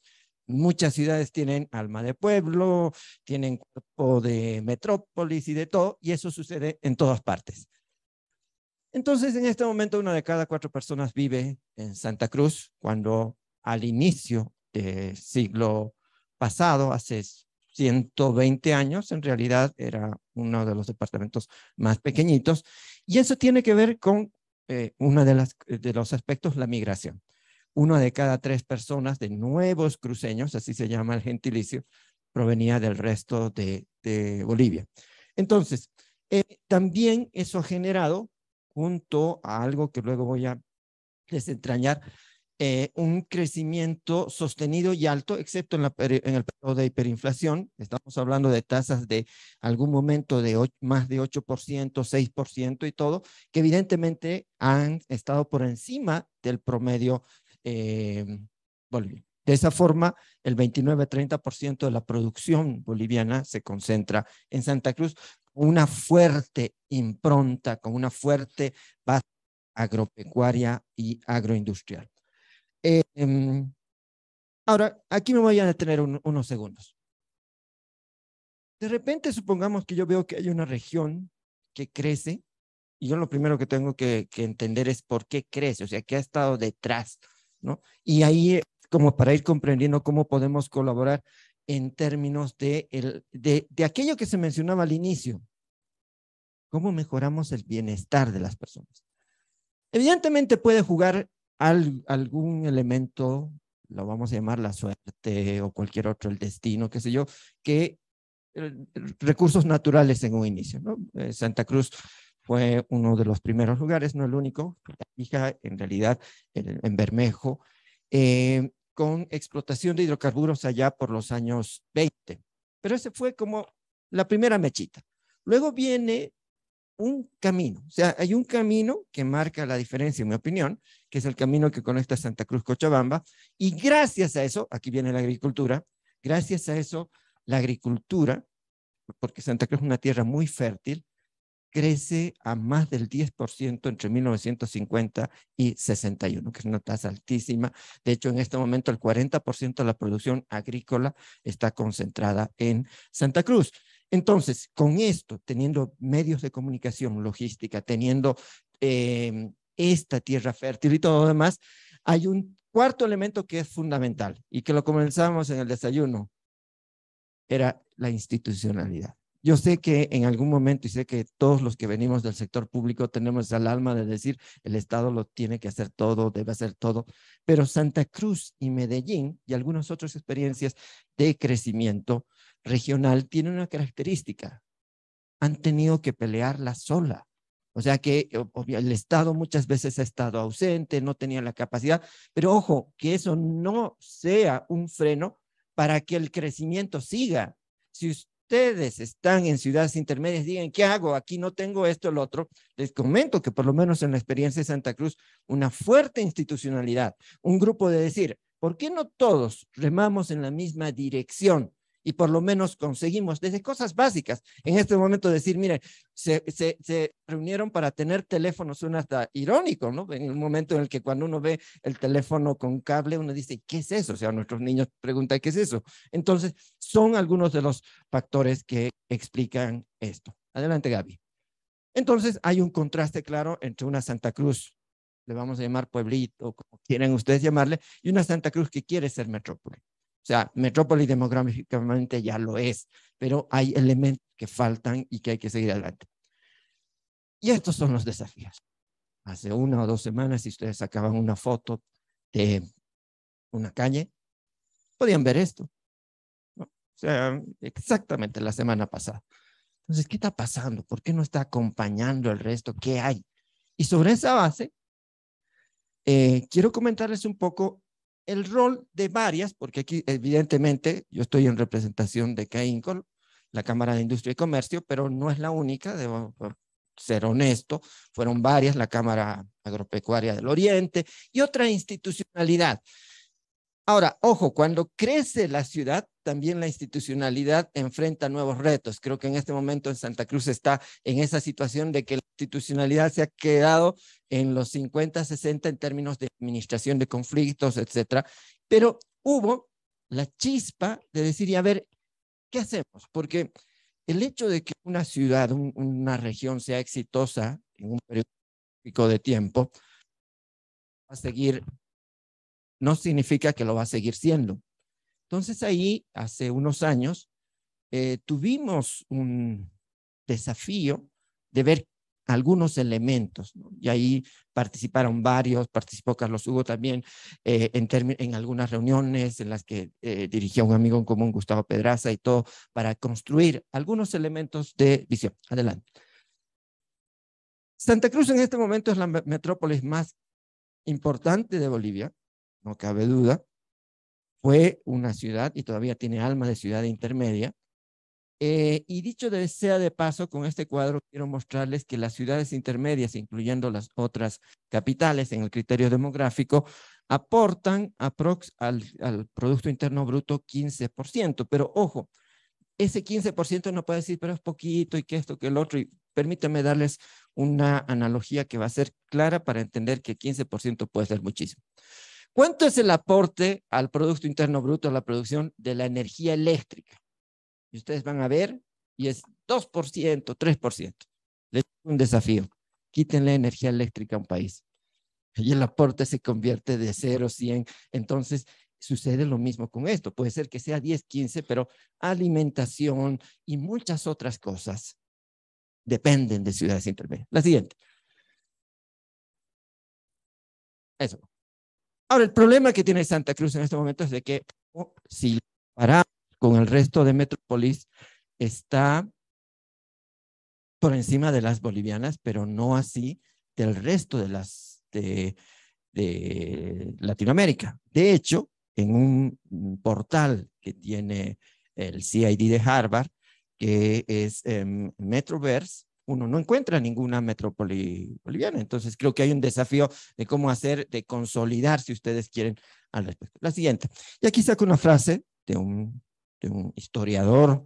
muchas ciudades tienen alma de pueblo, tienen cuerpo de metrópolis y de todo, y eso sucede en todas partes. Entonces, en este momento, una de cada cuatro personas vive en Santa Cruz, cuando al inicio del siglo pasado, hace 120 años, en realidad era uno de los departamentos más pequeñitos, y eso tiene que ver con eh, uno de los aspectos, la migración. Una de cada tres personas de nuevos cruceños, así se llama el gentilicio, provenía del resto de, Bolivia. Entonces, eh, también eso ha generado, junto a algo que luego voy a desentrañar, eh, un crecimiento sostenido y alto, excepto en, la, en, el periodo de hiperinflación. Estamos hablando de tasas de algún momento de más de 8%, 6% y todo, que evidentemente han estado por encima del promedio eh, Bolivia. De esa forma, el 29-30% de la producción boliviana se concentra en Santa Cruz, una fuerte impronta, con una fuerte base agropecuaria y agroindustrial. Eh, em, ahora, aquí me voy a detener unos segundos. De repente, supongamos que yo veo que hay una región que crece, y yo lo primero que tengo que, que entender es por qué crece, o sea, qué ha estado detrás y ahí, eh, como para ir comprendiendo cómo podemos colaborar en términos de, el, de, de aquello que se mencionaba al inicio, cómo mejoramos el bienestar de las personas. Evidentemente puede jugar algún elemento, lo vamos a llamar la suerte o cualquier otro, el destino, qué sé yo, que eh, recursos naturales en un inicio. ¿no? Eh, Santa Cruz fue uno de los primeros lugares, no el único, fija en realidad en, Bermejo, eh, con explotación de hidrocarburos allá por los años 20. Pero ese fue como la primera mechita. Luego viene un camino, o sea, hay un camino que marca la diferencia, en mi opinión, que es el camino que conecta Santa Cruz Cochabamba, y gracias a eso, aquí viene la agricultura, gracias a eso, la agricultura, porque Santa Cruz es una tierra muy fértil, crece a más del 10% entre 1950 y 61, que es una tasa altísima. De hecho, en este momento el 40% de la producción agrícola está concentrada en Santa Cruz. Entonces, con esto, teniendo medios de comunicación, logística, teniendo em, esta tierra fértil y todo lo demás, hay un cuarto elemento que es fundamental y que lo comenzamos en el desayuno, era la institucionalidad. Yo sé que en algún momento, y sé que todos los que venimos del sector público tenemos el alma de decir, el Estado lo tiene que hacer todo, debe hacer todo, pero Santa Cruz y Medellín y algunas otras experiencias de crecimiento regional tienen una característica. Han tenido que pelearla sola. O sea que eh, el Estado muchas veces ha estado ausente, no tenía la capacidad, pero ojo, que eso no sea un freno para que el crecimiento siga. Si ustedes están en ciudades intermedias, digan, ¿qué hago? Aquí no tengo esto, el otro. Les comento que por lo menos en la experiencia de Santa Cruz, una fuerte institucionalidad, un grupo de decir, ¿por qué no todos remamos en la misma dirección? y por lo menos conseguimos desde cosas básicas. En este momento decir, miren, se, reunieron para tener teléfonos, suena hasta irónico, ¿no? En el momento en el que cuando uno ve el teléfono con cable, uno dice, ¿qué es eso? O sea, nuestros niños preguntan, ¿qué es eso? Entonces, son algunos de los factores que explican esto. Adelante, Gaby. Entonces, hay un contraste claro entre una Santa Cruz le vamos a llamar pueblito, como quieran ustedes llamarle, y una Santa Cruz que quiere ser metrópoli sea, metrópoli demográficamente ya lo es, pero hay elementos que faltan y que hay que seguir adelante. Y estos son los desafíos. Hace una o dos semanas, si ustedes sacaban una foto de una calle, podían ver esto. O sea, exactamente la semana pasada. Entonces, ¿qué está pasando? ¿Por qué no está acompañando el resto? ¿Qué hay? Y sobre esa base, eh, quiero comentarles un poco el rol de varias, porque aquí evidentemente yo estoy en representación de CAINCOL, la Cámara de Industria y Comercio, pero no es la única, debo ser honesto, fueron varias, la Cámara Agropecuaria del Oriente y otra institucionalidad. Ahora, ojo, cuando crece la ciudad, también la institucionalidad enfrenta nuevos retos. Creo que en este momento en Santa Cruz está en esa situación de que la institucionalidad se ha quedado en los 50, 60 en términos de administración de conflictos, etcétera. Pero hubo la chispa de decir, y a ver, ¿qué hacemos? Porque el hecho de que una ciudad, una región sea exitosa en un periodo de tiempo, va a seguir no significa que lo va a seguir siendo. Entonces ahí, hace unos años, eh, tuvimos un desafío de ver algunos elementos, y ahí participaron varios, participó Carlos Hugo también eh, en, en, algunas reuniones en las que eh, dirigía un amigo en común, Gustavo Pedraza, y todo, para construir algunos elementos de visión. Adelante. Santa Cruz en este momento es la metrópolis más importante de Bolivia, no cabe duda. Fue una ciudad y todavía tiene alma de ciudad intermedia. Eh, y dicho de, sea de paso, con este cuadro quiero mostrarles que las ciudades intermedias, incluyendo las otras capitales en el criterio demográfico, aportan aprox al, Producto Interno Bruto 15%. Pero ojo, ese 15% no puede decir, pero es poquito y que esto, que el otro. Y permítanme darles una analogía que va a ser clara para entender que 15% puede ser muchísimo. ¿Cuánto es el aporte al Producto Interno Bruto, a la producción de la energía eléctrica? Y ustedes van a ver, y es 2%, 3%. Les un desafío. Quiten la energía eléctrica a un país. Y el aporte se convierte de 0, 100. Entonces, sucede lo mismo con esto. Puede ser que sea 10, 15, pero alimentación y muchas otras cosas dependen de ciudades intermedias. La siguiente. Eso. Ahora, el problema que tiene Santa Cruz en este momento es de que oh, si para con el resto de metrópolis está por encima de las bolivianas, pero no así del resto de las de, Latinoamérica. De hecho, en un portal que tiene el CID de Harvard, que es em, Metroverse, uno no encuentra ninguna metrópoli boliviana. Entonces creo que hay un desafío de cómo hacer, de consolidar, si ustedes quieren, al respecto. La siguiente. Y aquí saco una frase de un, de un historiador.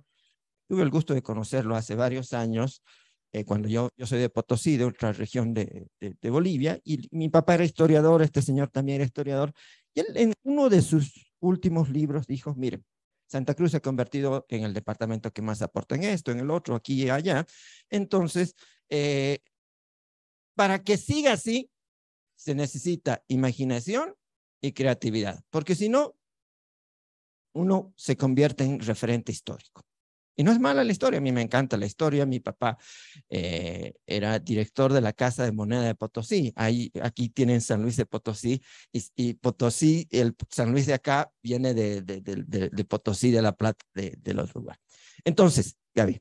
Tuve el gusto de conocerlo hace varios años, eh, cuando yo, yo soy de Potosí, de otra región de, de, de, Bolivia, y mi papá era historiador, este señor también era historiador, y él en uno de sus últimos libros dijo, miren, Santa Cruz se ha convertido en el departamento que más aporta en esto, en el otro, aquí y allá. Entonces, eh, para que siga así, se necesita imaginación y creatividad, porque si no, uno se convierte en referente histórico. Y no es mala la historia, a mí me encanta la historia. Mi papá eh, era director de la Casa de Moneda de Potosí. Ahí, aquí tienen San Luis de Potosí y, Potosí, el San Luis de acá viene de, de, de, de Potosí, de La Plata, de, los lugares. Entonces, Gaby,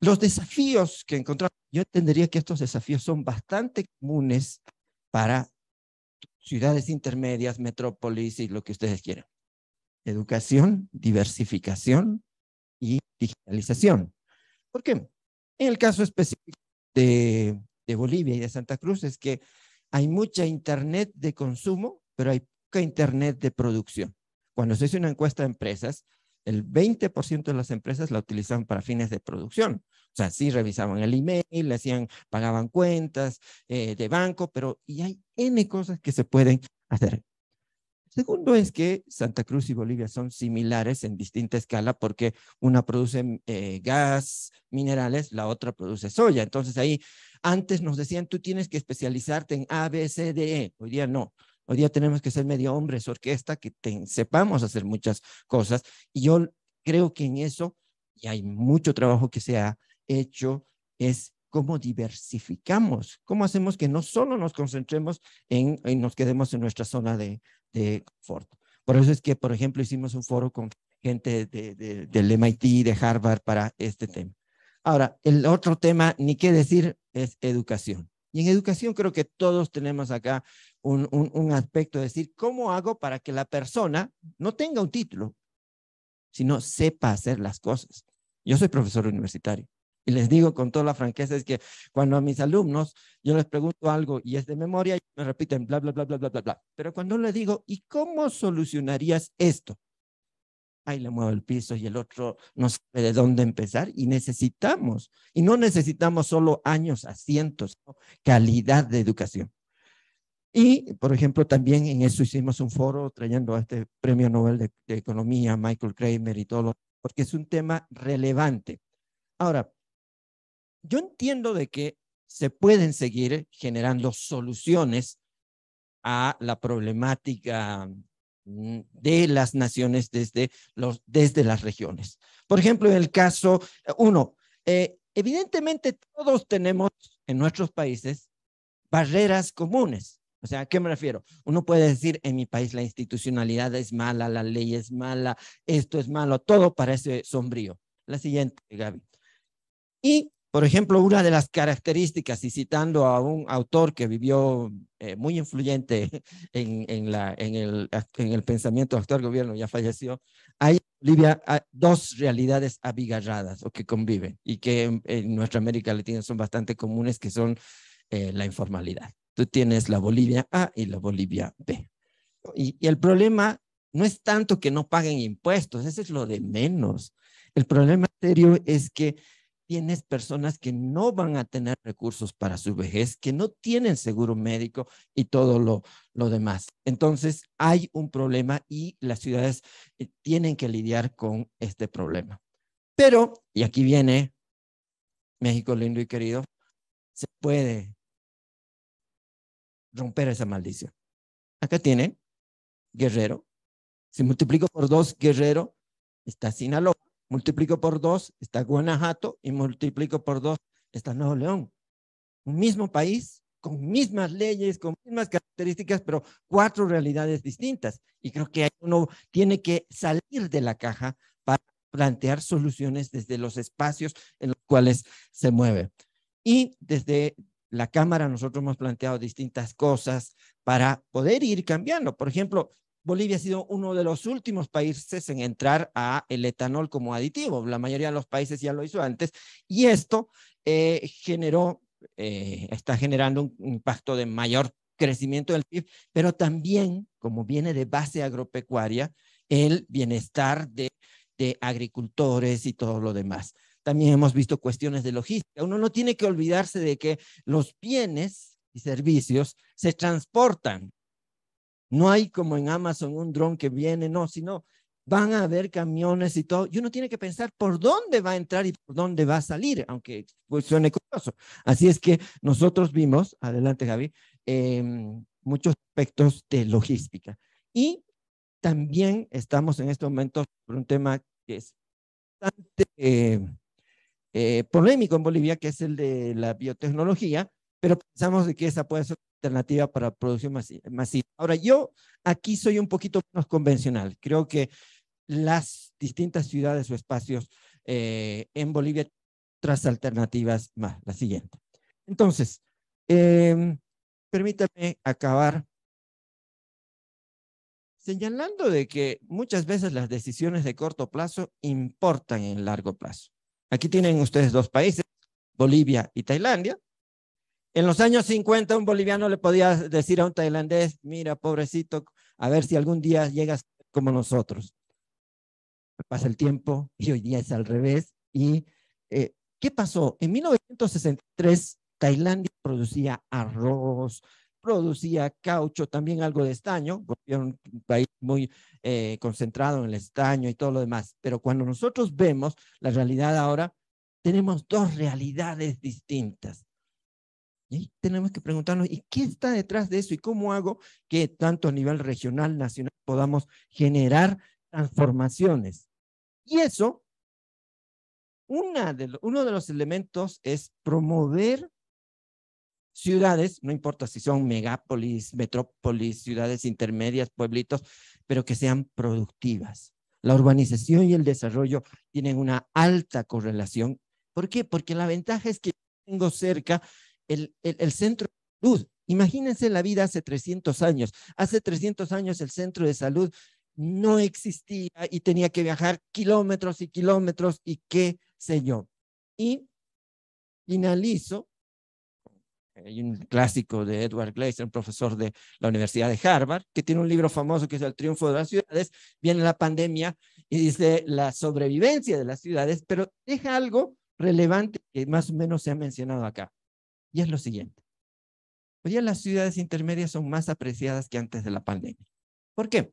los desafíos que encontramos, yo entendería que estos desafíos son bastante comunes para ciudades intermedias, metrópolis y lo que ustedes quieran. Educación, diversificación, y digitalización. ¿Por qué? En el caso específico de, Bolivia y de Santa Cruz es que hay mucha Internet de consumo, pero hay poca Internet de producción. Cuando se hizo una encuesta de empresas, el 20% de las empresas la utilizaban para fines de producción. O sea, sí revisaban el email, le hacían, pagaban cuentas eh, de banco, pero y hay N cosas que se pueden hacer. Segundo es que Santa Cruz y Bolivia son similares en distinta escala porque una produce mm, eh, gas, minerales, la otra produce soya. Entonces ahí antes nos decían, tú tienes que especializarte en A, B, C, D, E. Hoy día no. Hoy día tenemos que ser medio hombres orquesta, que sepamos hacer muchas cosas. Y yo creo que en eso, y hay mucho trabajo que se ha hecho, es cómo diversificamos, cómo hacemos que no solo nos concentremos en, nos quedemos en nuestra zona de, de confort. Por eso es que, por ejemplo, hicimos un foro con gente de, del MIT, de Harvard, para este tema. Ahora, el otro tema, ni qué decir, es educación. Y en educación creo que todos tenemos acá un, un, un aspecto de decir, ¿cómo hago para que la persona no tenga un título, sino sepa hacer las cosas? Yo soy profesor universitario. Y les digo con toda la franqueza, es que cuando a mis alumnos yo les pregunto algo y es de memoria, me repiten bla, bla, bla, bla, bla, bla, bla. Pero cuando les digo, ¿y cómo solucionarías esto? Ahí le muevo el piso y el otro no sabe de dónde empezar y necesitamos, y no necesitamos solo años, asientos, calidad de educación. Y, por ejemplo, también en eso hicimos un foro trayendo a este premio Nobel de, Economía, Michael Kramer y todo, lo, porque es un tema relevante. Ahora, yo entiendo de que se pueden seguir generando soluciones a la problemática mm, de las naciones desde, los, desde las regiones. Por ejemplo, en el caso, uno, eh, evidentemente todos tenemos en nuestros países barreras comunes. O sea, ¿a qué me refiero? Uno puede decir, en mi país la institucionalidad es mala, la ley es mala, esto es malo, todo parece sombrío. La siguiente, Gaby. Y por ejemplo, una de las características, y citando a un autor que vivió eh, muy influyente [laughs] en, en, la, en, el, en el pensamiento actual gobierno, ya falleció, hay Bolivia dos realidades abigarradas o que conviven y que en, nuestra América Latina son bastante comunes, que son eh, la informalidad. Tú tienes la Bolivia A y la Bolivia B. Y, y, el problema no es tanto que no paguen impuestos, eso es lo de menos. El problema serio es que tienes personas que no van a tener recursos para su vejez, que no tienen seguro médico y todo lo, lo demás. Entonces, hay un problema y las ciudades eh, tienen que lidiar con este problema. Pero, y aquí viene México lindo y querido, se puede romper esa maldición. Acá tiene Guerrero. Si multiplico por dos Guerrero, está Sinaloa Multiplico por dos, está Guanajuato, y multiplico por dos, está Nuevo León. Un mismo país, con mismas leyes, con mismas características, pero cuatro realidades distintas. Y creo que uno tiene que salir de la caja para plantear soluciones desde los espacios en los cuales se mueve. Y desde la Cámara nosotros hemos planteado distintas cosas para poder ir cambiando. Por ejemplo, Bolivia ha sido uno de los últimos países en entrar a el etanol como aditivo. La mayoría de los países ya lo hizo antes y esto eh, generó, eh, está generando un impacto de mayor crecimiento del PIB, pero también, como viene de base agropecuaria, el bienestar de, de agricultores y todo lo demás. También hemos visto cuestiones de logística. Uno no tiene que olvidarse de que los bienes y servicios se transportan no hay como en Amazon un dron que viene, no, sino van a haber camiones y todo. Y uno tiene que pensar por dónde va a entrar y por dónde va a salir, aunque pues, suene curioso. Así es que nosotros vimos, adelante Javi, em, muchos aspectos de logística. Y también estamos en este momento por un tema que es bastante em, eh, polémico en Bolivia, que es el de la biotecnología, pero pensamos de que esa puede ser alternativa para producción masiva. Ahora, yo aquí soy un poquito menos convencional. Creo que las distintas ciudades o espacios eh, en Bolivia otras alternativas más. La siguiente. Entonces, permítanme permítame acabar señalando de que muchas veces las decisiones de corto plazo importan en largo plazo. Aquí tienen ustedes dos países, Bolivia y Tailandia, en los años 50 un boliviano le podía decir a un tailandés, mira, pobrecito, a ver si algún día llegas como nosotros. Pasa el tiempo y hoy día es al revés. ¿Y eh, qué pasó? En 1963 Tailandia producía arroz, producía caucho, también algo de estaño, porque era un país muy eh, concentrado en el estaño y todo lo demás. Pero cuando nosotros vemos la realidad ahora, tenemos dos realidades distintas. Y ahí tenemos que preguntarnos, ¿y qué está detrás de eso? ¿Y cómo hago que tanto a nivel regional, nacional, podamos generar transformaciones? Y eso, una de uno de los elementos es promover ciudades, no importa si son megápolis, metrópolis, ciudades intermedias, pueblitos, pero que sean productivas. La urbanización y el desarrollo tienen una alta correlación. ¿Por qué? Porque la ventaja es que tengo cerca el, centro de salud. Imagínense la vida hace 300 años. Hace 300 años el centro de salud no existía y tenía que viajar kilómetros y kilómetros y qué sé yo. Y finalizo, hay un clásico de Edward Glaser, un profesor de la Universidad de Harvard, que tiene un libro famoso que es El Triunfo de las Ciudades, viene la pandemia y dice la sobrevivencia de las ciudades, pero deja algo relevante que más o menos se ha mencionado acá y es lo siguiente. Hoy las ciudades intermedias son más apreciadas que antes de la pandemia. ¿Por qué?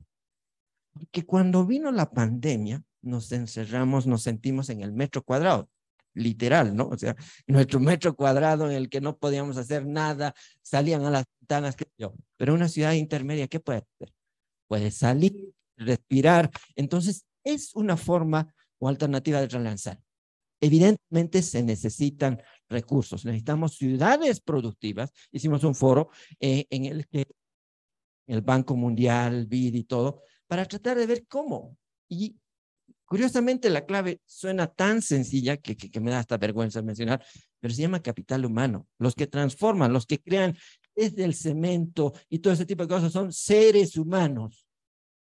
Porque cuando vino la pandemia, nos encerramos, nos sentimos en el metro cuadrado, literal, ¿no? O sea, nuestro metro cuadrado en el que no podíamos hacer nada, salían a las ventanas, yo. Pero una ciudad intermedia, ¿qué puede hacer? Puede salir, respirar. Entonces, es una forma o alternativa de relanzar. Evidentemente se necesitan recursos, necesitamos ciudades productivas. Hicimos un foro eh, en el que el Banco Mundial, BID y todo, para tratar de ver cómo. Y curiosamente la clave suena tan sencilla que, que, me da hasta vergüenza mencionar, pero se llama capital humano. Los que transforman, los que crean desde el cemento y todo ese tipo de cosas son seres humanos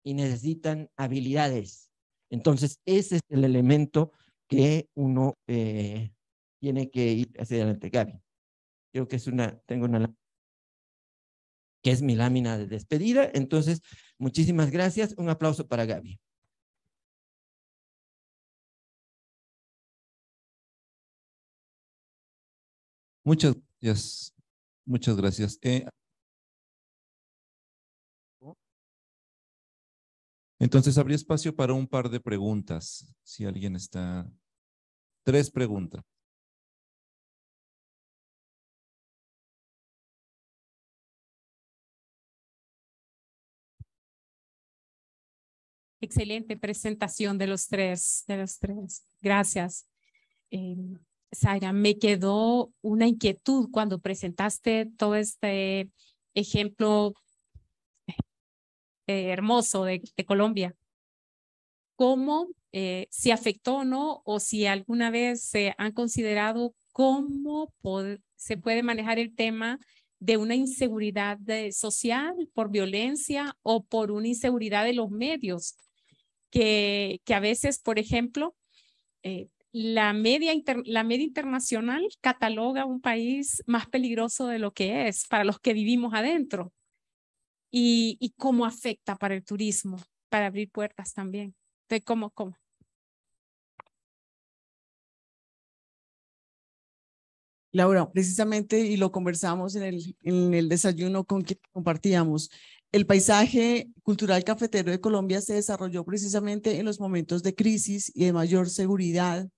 y necesitan habilidades. Entonces, ese es el elemento que uno eh, tiene que ir hacia adelante. Gaby, creo que es una, tengo una que es mi lámina de despedida. Entonces, muchísimas gracias. Un aplauso para Gaby. Muchas gracias. Muchas gracias. Eh, entonces, habría espacio para un par de preguntas, si alguien está... Tres preguntas. Excelente presentación de los tres, de los tres. Gracias. Eh, Zaira, me quedó una inquietud cuando presentaste todo este ejemplo eh, hermoso de, Colombia. ¿Cómo eh, si afectó o no o si alguna vez se han considerado cómo se puede manejar el tema de una inseguridad eh, social por violencia o por una inseguridad de los medios que, a veces, por ejemplo, eh, la, media la media internacional cataloga un país más peligroso de lo que es para los que vivimos adentro y, cómo afecta para el turismo, para abrir puertas también. De cómo, cómo. Laura, precisamente, y lo conversamos en el, en el desayuno con quien compartíamos, el paisaje cultural cafetero de Colombia se desarrolló precisamente en los momentos de crisis y de mayor seguridad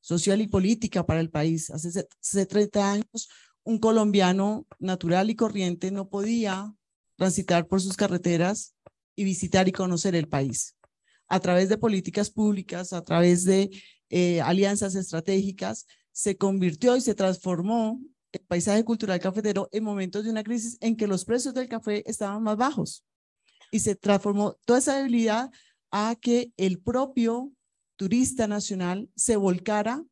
social y política para el país. Hace, 30 años, un colombiano natural y corriente no podía transitar por sus carreteras y visitar y conocer el país. A través de políticas públicas, a través de eh, alianzas estratégicas, se convirtió y se transformó el paisaje cultural cafetero en momentos de una crisis en que los precios del café estaban más bajos. Y se transformó toda esa debilidad a que el propio turista nacional se volcara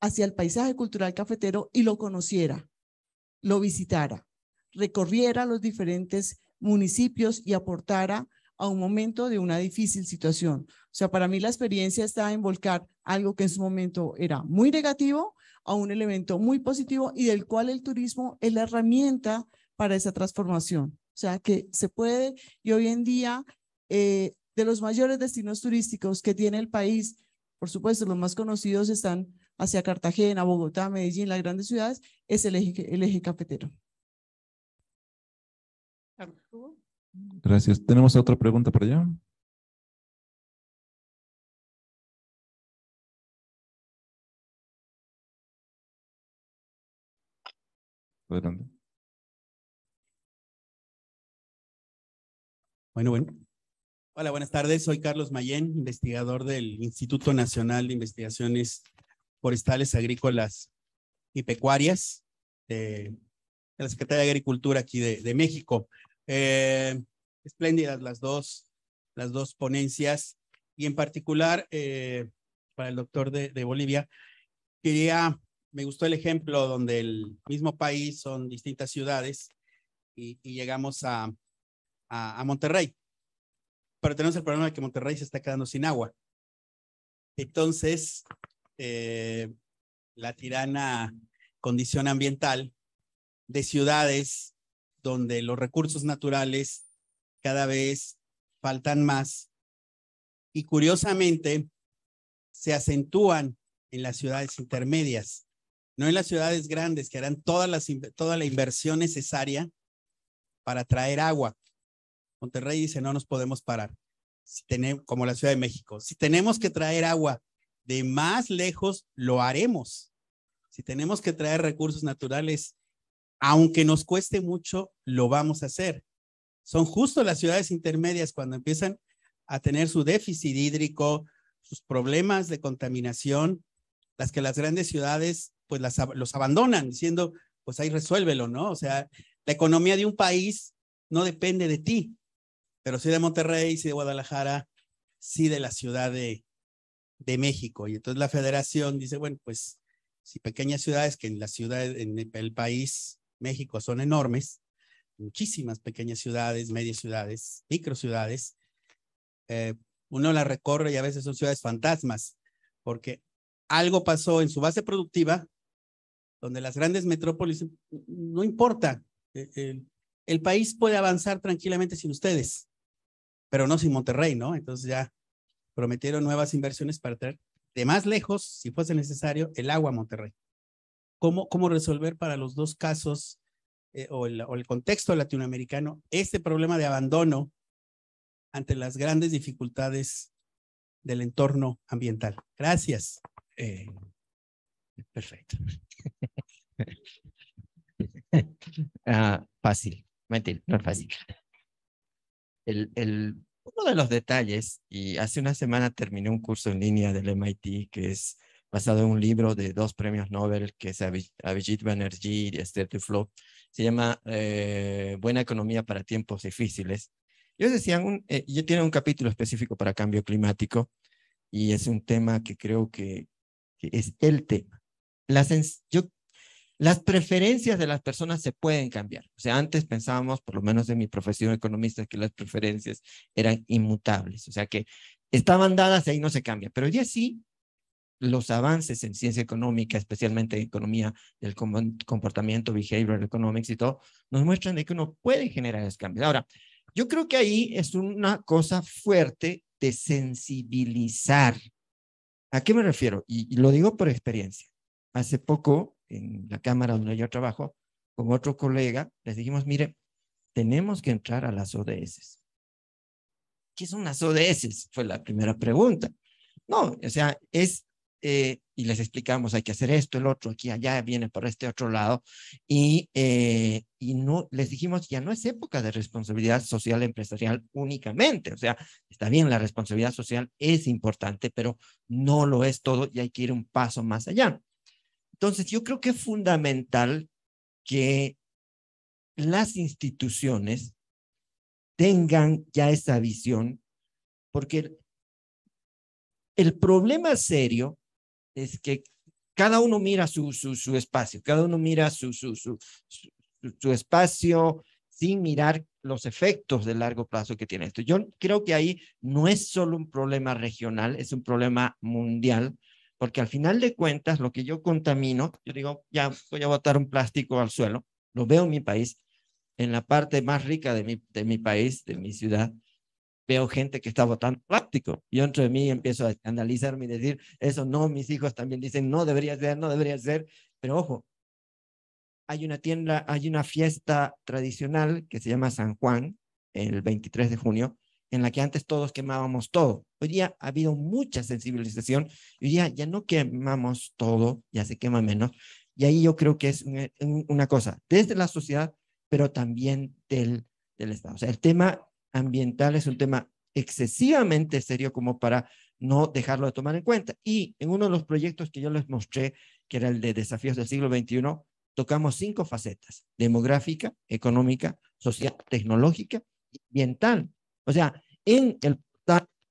hacia el paisaje cultural cafetero y lo conociera, lo visitara, recorriera los diferentes municipios y aportara a un momento de una difícil situación. O sea, para mí la experiencia estaba en volcar algo que en su momento era muy negativo a un elemento muy positivo y del cual el turismo es la herramienta para esa transformación. O sea, que se puede y hoy en día eh, de los mayores destinos turísticos que tiene el país, por supuesto, los más conocidos están hacia Cartagena, Bogotá, Medellín, las grandes ciudades, es el eje, cafetero. Gracias. ¿Tenemos otra pregunta por allá? Bueno, bueno. Hola, buenas tardes. Soy Carlos Mayén, investigador del Instituto Nacional de Investigaciones Forestales, Agrícolas y Pecuarias de, la Secretaría de Agricultura aquí de, México. Eh, espléndidas las dos, las dos ponencias y en particular eh, para el doctor de Bolivia. Quería me gustó el ejemplo donde el mismo país son distintas ciudades y, llegamos a, Monterrey. Pero tenemos el problema de que Monterrey se está quedando sin agua. Entonces, eh, la tirana condición ambiental de ciudades donde los recursos naturales cada vez faltan más y curiosamente se acentúan en las ciudades intermedias no en las ciudades grandes que harán toda la inversión necesaria para traer agua. Monterrey dice, no nos podemos parar, si tenemos, como la Ciudad de México. Si tenemos que traer agua de más lejos, lo haremos. Si tenemos que traer recursos naturales, aunque nos cueste mucho, lo vamos a hacer. Son justo las ciudades intermedias cuando empiezan a tener su déficit hídrico, sus problemas de contaminación, las que las grandes ciudades pues los abandonan diciendo, pues ahí resuélvelo, ¿no? O sea, la economía de un país no depende de ti, pero sí de Monterrey, sí de Guadalajara, sí de la Ciudad de, de México. Y entonces la federación dice, bueno, pues si pequeñas ciudades que en la ciudad, en el país, México, son enormes, muchísimas pequeñas ciudades, medias ciudades, micro ciudades, eh, uno las recorre y a veces son ciudades fantasmas, porque algo pasó en su base productiva donde las grandes metrópolis, no importa, eh, el, país puede avanzar tranquilamente sin ustedes, pero no sin Monterrey, ¿no? Entonces ya prometieron nuevas inversiones para traer de más lejos, si fuese necesario, el agua a Monterrey. ¿Cómo, cómo resolver para los dos casos eh, o, el, o el contexto latinoamericano este problema de abandono ante las grandes dificultades del entorno ambiental? Gracias. Eh, Perfecto. [laughs] Ah, fácil, no es fácil. El, el, uno de los detalles, y hace una semana terminé un curso en línea del MIT que es basado en un libro de dos premios Nobel que es Abhijit Banerjee y Esther Duflo, se llama eh, Buena Economía para Tiempos Difíciles. Yo decían, un, eh, yo tiene un capítulo específico para cambio climático y es un tema que creo que, que es el tema las, yo, las preferencias de las personas se pueden cambiar. O sea, antes pensábamos, por lo menos en mi profesión economista, que las preferencias eran inmutables. O sea, que estaban dadas y ahí no se cambia. Pero hoy sí, los avances en ciencia económica, especialmente en economía del comportamiento, behavioral economics y todo, nos muestran de que uno puede generar esos cambios. Ahora, yo creo que ahí es una cosa fuerte de sensibilizar. ¿A qué me refiero? y lo digo por experiencia hace poco en la Cámara donde yo trabajo, con otro colega, les dijimos, mire, tenemos que entrar a las ODS. ¿Qué son las ODS? Fue la primera pregunta. No, o sea, es, eh, y les explicamos, hay que hacer esto, el otro, aquí, allá, viene por este otro lado, y, eh, y no, les dijimos, ya no es época de responsabilidad social empresarial únicamente, o sea, está bien, la responsabilidad social es importante, pero no lo es todo y hay que ir un paso más allá. Entonces, yo creo que es fundamental que las instituciones tengan ya esa visión, porque el, problema serio es que cada uno mira su, espacio, cada uno mira su espacio sin mirar los efectos de largo plazo que tiene esto. Yo creo que ahí no es solo un problema regional, es un problema mundial porque al final de cuentas, lo que yo contamino, yo digo, ya voy a botar un plástico al suelo, lo veo en mi país, en la parte más rica de mi, de mi país, de mi ciudad, veo gente que está botando plástico. Y dentro de mí empiezo a analizarme y decir, eso no, mis hijos también dicen, no debería ser, no debería ser. Pero ojo, hay una tienda, hay una fiesta tradicional que se llama San Juan, el 23 de junio, en la que antes todos quemábamos todo. Hoy día ha habido mucha sensibilización, hoy día ya no quemamos todo, ya se quema menos. Y ahí yo creo que es eh, una, cosa, desde la sociedad, pero también del, del Estado. O sea, el tema ambiental es un tema excesivamente serio como para no dejarlo de tomar en cuenta. Y en uno de los proyectos que yo les mostré, que era el de desafíos del siglo XXI, tocamos cinco facetas, demográfica, económica, social, tecnológica, y ambiental. O sea, en el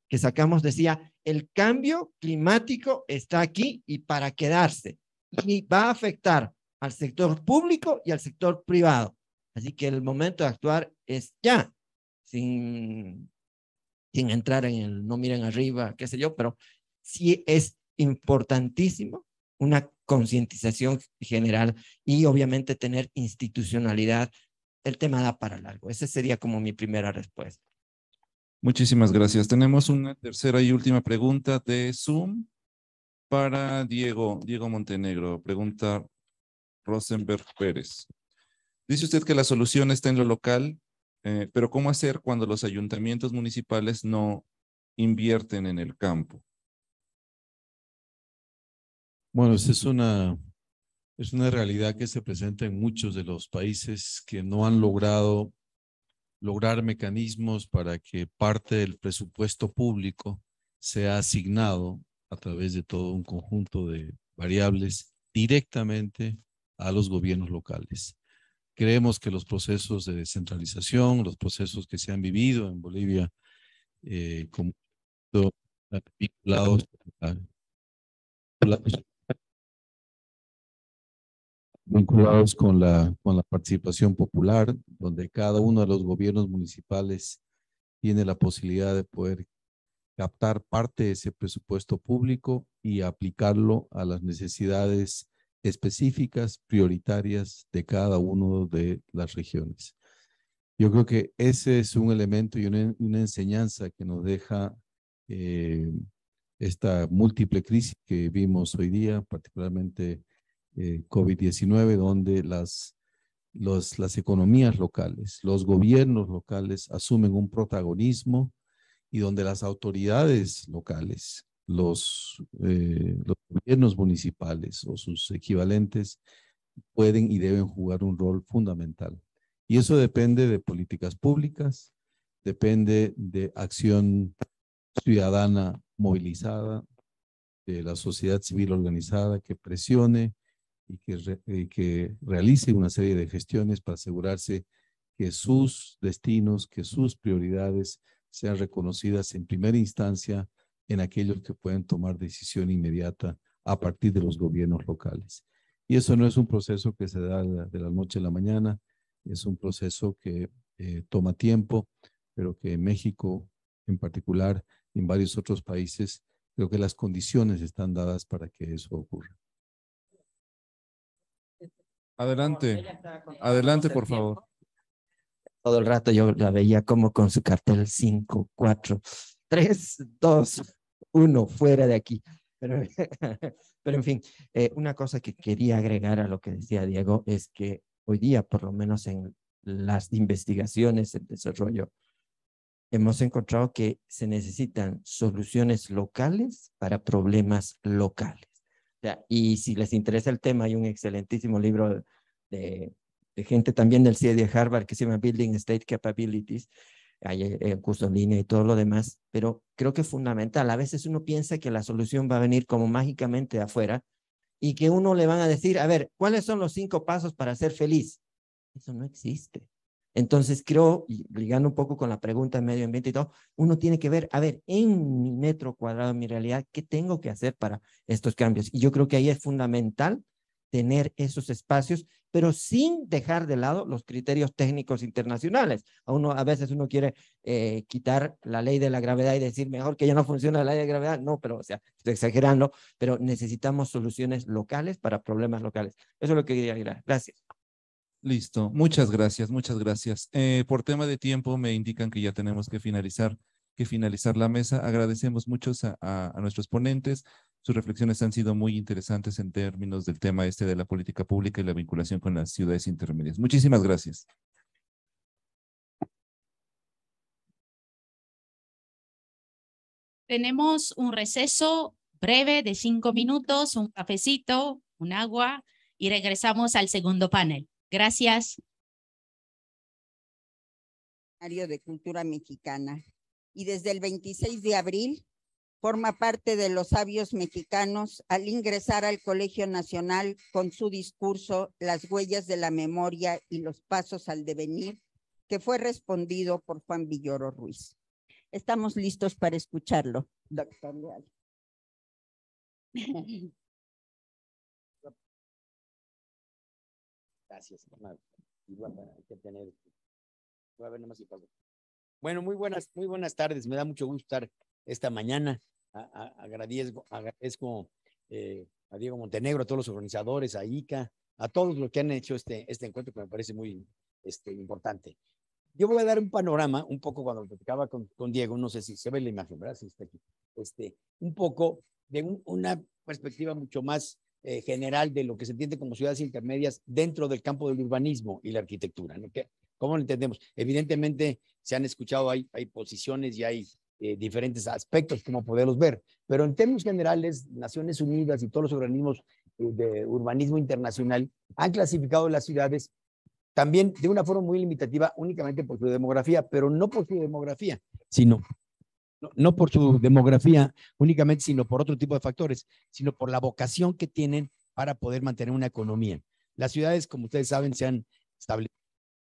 que sacamos decía, el cambio climático está aquí y para quedarse y va a afectar al sector público y al sector privado. Así que el momento de actuar es ya, sin, sin entrar en el no miren arriba, qué sé yo, pero sí es importantísimo una concientización general y obviamente tener institucionalidad. El tema da para largo. Esa sería como mi primera respuesta. Muchísimas gracias. Tenemos una tercera y última pregunta de Zoom para Diego, Diego Montenegro. Pregunta Rosenberg Pérez. Dice usted que la solución está en lo local, eh, pero ¿cómo hacer cuando los ayuntamientos municipales no invierten en el campo? Bueno, es una, es una realidad que se presenta en muchos de los países que no han logrado lograr mecanismos para que parte del presupuesto público sea asignado a través de todo un conjunto de variables directamente a los gobiernos locales. Creemos que los procesos de descentralización, los procesos que se han vivido en Bolivia, eh, como vinculados con la, con la participación popular, donde cada uno de los gobiernos municipales tiene la posibilidad de poder captar parte de ese presupuesto público y aplicarlo a las necesidades específicas, prioritarias de cada uno de las regiones. Yo creo que ese es un elemento y una, enseñanza que nos deja eh, esta múltiple crisis que vimos hoy día, particularmente eh, COVID-19, donde las, las economías locales, los gobiernos locales asumen un protagonismo y donde las autoridades locales, eh, los gobiernos municipales o sus equivalentes pueden y deben jugar un rol fundamental. Y eso depende de políticas públicas, depende de acción ciudadana movilizada, de la sociedad civil organizada que presione y que, realice una serie de gestiones para asegurarse que sus destinos, que sus prioridades sean reconocidas en primera instancia en aquellos que pueden tomar decisión inmediata a partir de los gobiernos locales. Y eso no es un proceso que se da de la noche a la mañana, es un proceso que eh, toma tiempo, pero que en México en particular, y en varios otros países, creo que las condiciones están dadas para que eso ocurra. Adelante, adelante, por favor. Todo el rato yo la veía como con su cartel 5, 4, 3, 2, 1, fuera de aquí. Pero, [laughs] pero en fin, eh, una cosa que quería agregar a lo que decía Diego es que hoy día, por lo menos en las investigaciones, el desarrollo, hemos encontrado que se necesitan soluciones locales para problemas locales y si les interesa el tema, hay un excelentísimo libro de, gente también del CIE de Harvard que se llama Building State Capabilities, hay el eh, eh, curso en línea y todo lo demás, pero creo que es fundamental. A veces uno piensa que la solución va a venir como mágicamente de afuera y que uno le van a decir, a ver, ¿cuáles son los cinco pasos para ser feliz? Eso no existe. Entonces creo, ligando un poco con la pregunta de medio ambiente y todo, uno tiene que ver, a ver, en mi metro cuadrado, en mi realidad, ¿qué tengo que hacer para estos cambios? Y yo creo que ahí es fundamental tener esos espacios, pero sin dejar de lado los criterios técnicos internacionales. A, uno, a veces uno quiere eh, quitar la ley de la gravedad y decir, mejor que ya no funciona la ley de gravedad. No, pero, o sea, estoy exagerando, pero necesitamos soluciones locales para problemas locales. Eso es lo que quería decir. Gracias. Listo, muchas gracias, muchas gracias. Eh, por tema de tiempo me indican que ya tenemos que finalizar, que finalizar la mesa. Agradecemos mucho a, a nuestros ponentes. Sus reflexiones han sido muy interesantes en términos del tema este de la política pública y la vinculación con las ciudades intermedias. Muchísimas gracias. Tenemos un receso breve de cinco minutos, un cafecito, un agua y regresamos al segundo panel. Gracias. De Cultura Mexicana. Y desde el 26 de abril forma parte de los sabios mexicanos al ingresar al Colegio Nacional con su discurso Las huellas de la memoria y los pasos al devenir, que fue respondido por Juan Villoro Ruiz. Estamos listos para escucharlo, doctor [laughs] Gracias. bueno, Bueno, muy buenas, muy buenas tardes. Me da mucho gusto estar esta mañana. agradezco, agradezco eh, a Diego Montenegro, a todos los organizadores, a ICA, a todos los que han hecho este, este encuentro que me parece muy este, importante. Yo voy a dar un panorama, un poco cuando platicaba con, con Diego, no sé si se ve la imagen, ¿verdad? Si está aquí. Este, un poco de una perspectiva mucho más eh, general de lo que se entiende como ciudades intermedias dentro del campo del urbanismo y la arquitectura. ¿no? ¿Cómo lo entendemos? Evidentemente se han escuchado, hay, posiciones y hay eh, diferentes aspectos como podemos ver, pero en términos generales, Naciones Unidas y todos los organismos eh, de urbanismo internacional han clasificado las ciudades también de una forma muy limitativa únicamente por su demografía, pero no por su demografía, sino no, por su demografía únicamente, sino por otro tipo de factores, sino por la vocación que tienen para poder mantener una economía. Las ciudades, como ustedes saben, se han establecido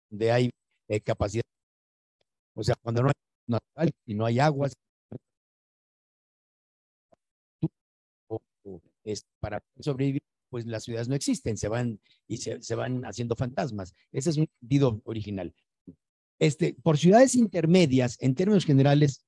donde hay eh, capacidad, o sea, cuando no hay no hay aguas, es para sobrevivir, pues las ciudades no existen, se van y se, van haciendo fantasmas. Ese es un sentido original. Este, por ciudades intermedias, en términos generales,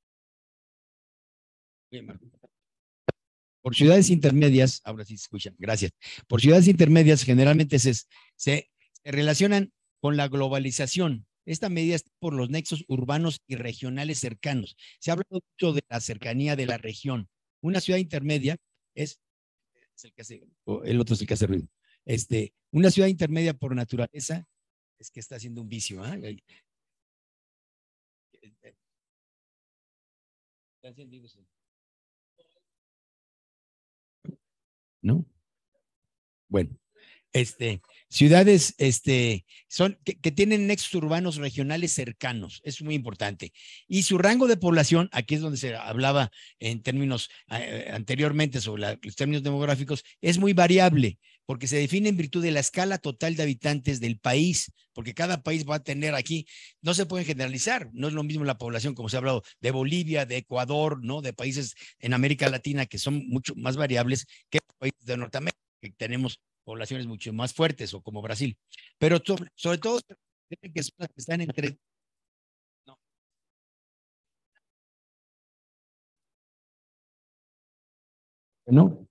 por ciudades intermedias, ahora sí se escuchan, gracias. Por ciudades intermedias generalmente se, se relacionan con la globalización. Esta medida está por los nexos urbanos y regionales cercanos. Se ha hablado mucho de la cercanía de la región. Una ciudad intermedia es, el, que hace, el otro es el que hace ruido. Este, una ciudad intermedia por naturaleza es que está haciendo un vicio. ¿eh? ¿no? Bueno, este, ciudades este, son, que, tienen nexos urbanos regionales cercanos, es muy importante. Y su rango de población, aquí es donde se hablaba en términos eh, anteriormente sobre los términos demográficos, es muy variable porque se define en virtud de la escala total de habitantes del país, porque cada país va a tener aquí, no se puede generalizar, no es lo mismo la población, como se ha hablado, de Bolivia, de Ecuador, ¿no? De países en América Latina que son mucho más variables que países de Norteamérica, que tenemos poblaciones mucho más fuertes, o como Brasil. Pero sobre, sobre todo, que son las que están entre ¿no?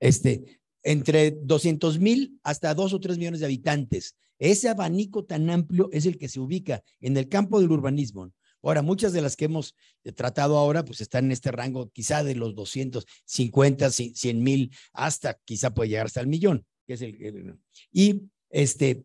Este, entre 200 mil hasta 2 o 3 millones de habitantes. Ese abanico tan amplio es el que se ubica en el campo del urbanismo. Ahora, muchas de las que hemos eh, tratado ahora, pues están en este rango quizá de los 250, 100 mil, hasta quizá puede llegar hasta el millón, que es el, y este,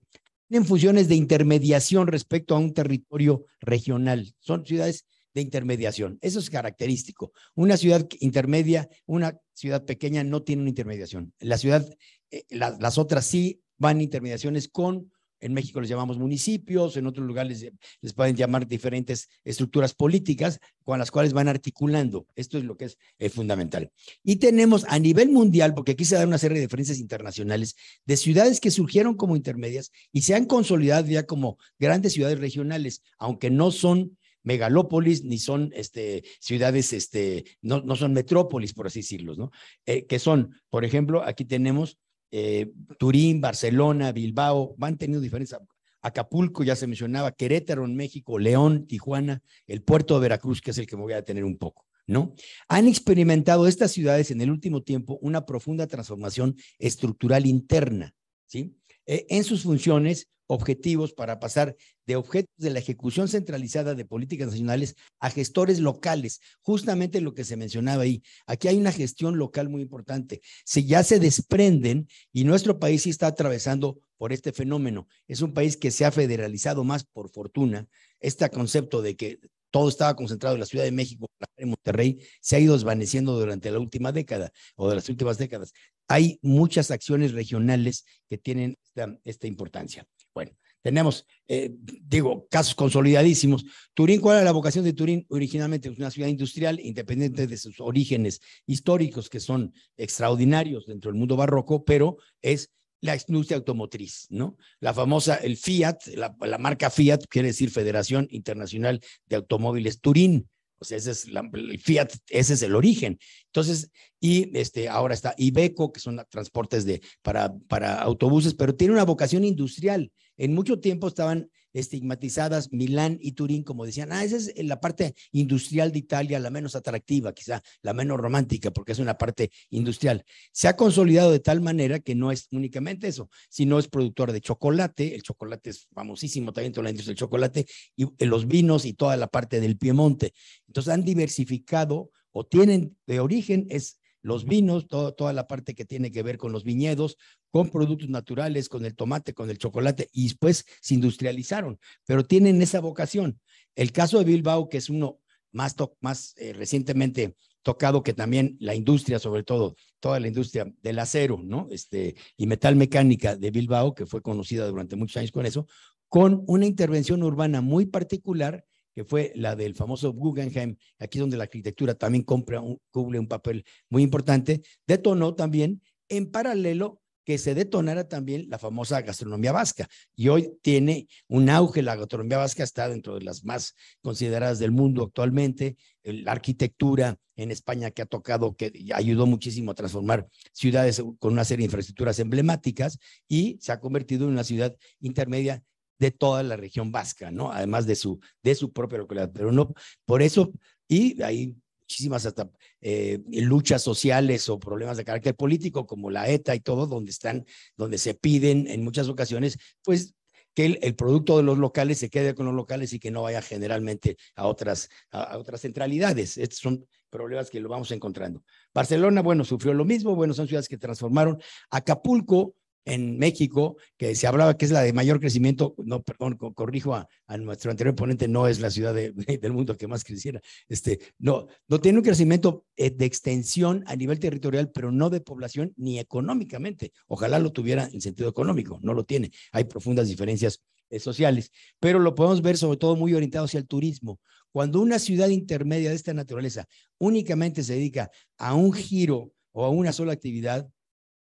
tienen funciones de intermediación respecto a un territorio regional. Son ciudades de intermediación. Eso es característico. Una ciudad intermedia, una ciudad pequeña no tiene una intermediación. La ciudad, eh, las otras sí van intermediaciones con, en México les llamamos municipios, en otros lugares eh, les, pueden llamar diferentes estructuras políticas con las cuales van articulando. Esto es lo que es eh, fundamental. Y tenemos a nivel mundial, porque aquí se da una serie de diferencias internacionales, de ciudades que surgieron como intermedias y se han consolidado ya como grandes ciudades regionales, aunque no son megalópolis ni son este, ciudades, este, no, son metrópolis, por así decirlo, ¿no? Eh, que son, por ejemplo, aquí tenemos eh, Turín, Barcelona, Bilbao, van teniendo diferentes, Acapulco, ya se mencionaba, Querétaro en México, León, Tijuana, el puerto de Veracruz, que es el que me voy a detener un poco. ¿No? Han experimentado estas ciudades en el último tiempo una profunda transformación estructural interna, ¿sí? Eh, en sus funciones, objetivos para pasar de objetos de la ejecución centralizada de políticas nacionales a gestores locales, justamente lo que se mencionaba ahí. Aquí hay una gestión local muy importante. Si ya se desprenden y nuestro país sí está atravesando por este fenómeno, es un país que se ha federalizado más por fortuna, este concepto de que todo estaba concentrado en la Ciudad de México, en Monterrey, se ha ido desvaneciendo durante la última década o de las últimas décadas. Hay muchas acciones regionales que tienen esta, esta importancia. Bueno, tenemos, eh, digo, casos consolidadísimos. Turín, ¿cuál era la vocación de Turín? Originalmente es pues, una ciudad industrial, independiente de sus orígenes históricos, que son extraordinarios dentro del mundo barroco, pero es la industria automotriz, ¿no? La famosa, el Fiat, la, marca Fiat, quiere decir Federación Internacional de Automóviles Turín, sea ese es la, Fiat, ese es el origen. Entonces, y este, ahora está Ibeco, que son transportes de, para, para autobuses, pero tiene una vocación industrial en mucho tiempo estaban estigmatizadas Milán y Turín, como decían, ah, esa es la parte industrial de Italia, la menos atractiva, quizá la menos romántica, porque es una parte industrial. Se ha consolidado de tal manera que no es únicamente eso, sino es productor de chocolate, el chocolate es famosísimo también toda la industria del chocolate, y eh, los vinos y toda la parte del Piemonte. Entonces han diversificado o tienen de origen es los vinos, toda la parte que tiene que ver con los viñedos, con productos naturales, con el tomate, con el chocolate, y después se industrializaron, pero tienen esa vocación. El caso de Bilbao, que es uno más, más eh, recientemente tocado que también la industria, sobre todo toda la industria del acero, ¿no? Este, y metal mecánica de Bilbao, que fue conocida durante muchos años con eso, con una intervención urbana muy particular que fue la del famoso Guggenheim, aquí donde la arquitectura también compra un, cubre un papel muy importante, detonó también en paralelo que se detonara también la famosa gastronomía vasca. Y hoy tiene un auge, la gastronomía vasca está dentro de las más consideradas del mundo actualmente, la arquitectura en España que ha tocado, que ayudó muchísimo a transformar ciudades con una serie de infraestructuras emblemáticas y se ha convertido en una ciudad intermedia de toda la región vasca, ¿no? Además de su, de su propia localidad. Pero no, por eso, y hay muchísimas hasta eh, luchas sociales o problemas de carácter político, como la ETA y todo, donde están, donde se piden en muchas ocasiones, pues que el, producto de los locales se quede con los locales y que no vaya generalmente a otras, a, a, otras centralidades. Estos son problemas que lo vamos encontrando. Barcelona, bueno, sufrió lo mismo, bueno, son ciudades que transformaron. Acapulco, en México, que se hablaba que es la de mayor crecimiento, no, perdón, corrijo a, nuestro anterior ponente, no es la ciudad del mundo que más creciera, este, no, no tiene un crecimiento eh, de extensión a nivel territorial, pero no de población ni económicamente. Ojalá lo tuviera en sentido económico, no lo tiene. Hay profundas diferencias eh, sociales, pero lo podemos ver sobre todo muy orientado hacia el turismo. Cuando una ciudad intermedia de esta naturaleza únicamente se dedica a un giro o a una sola actividad,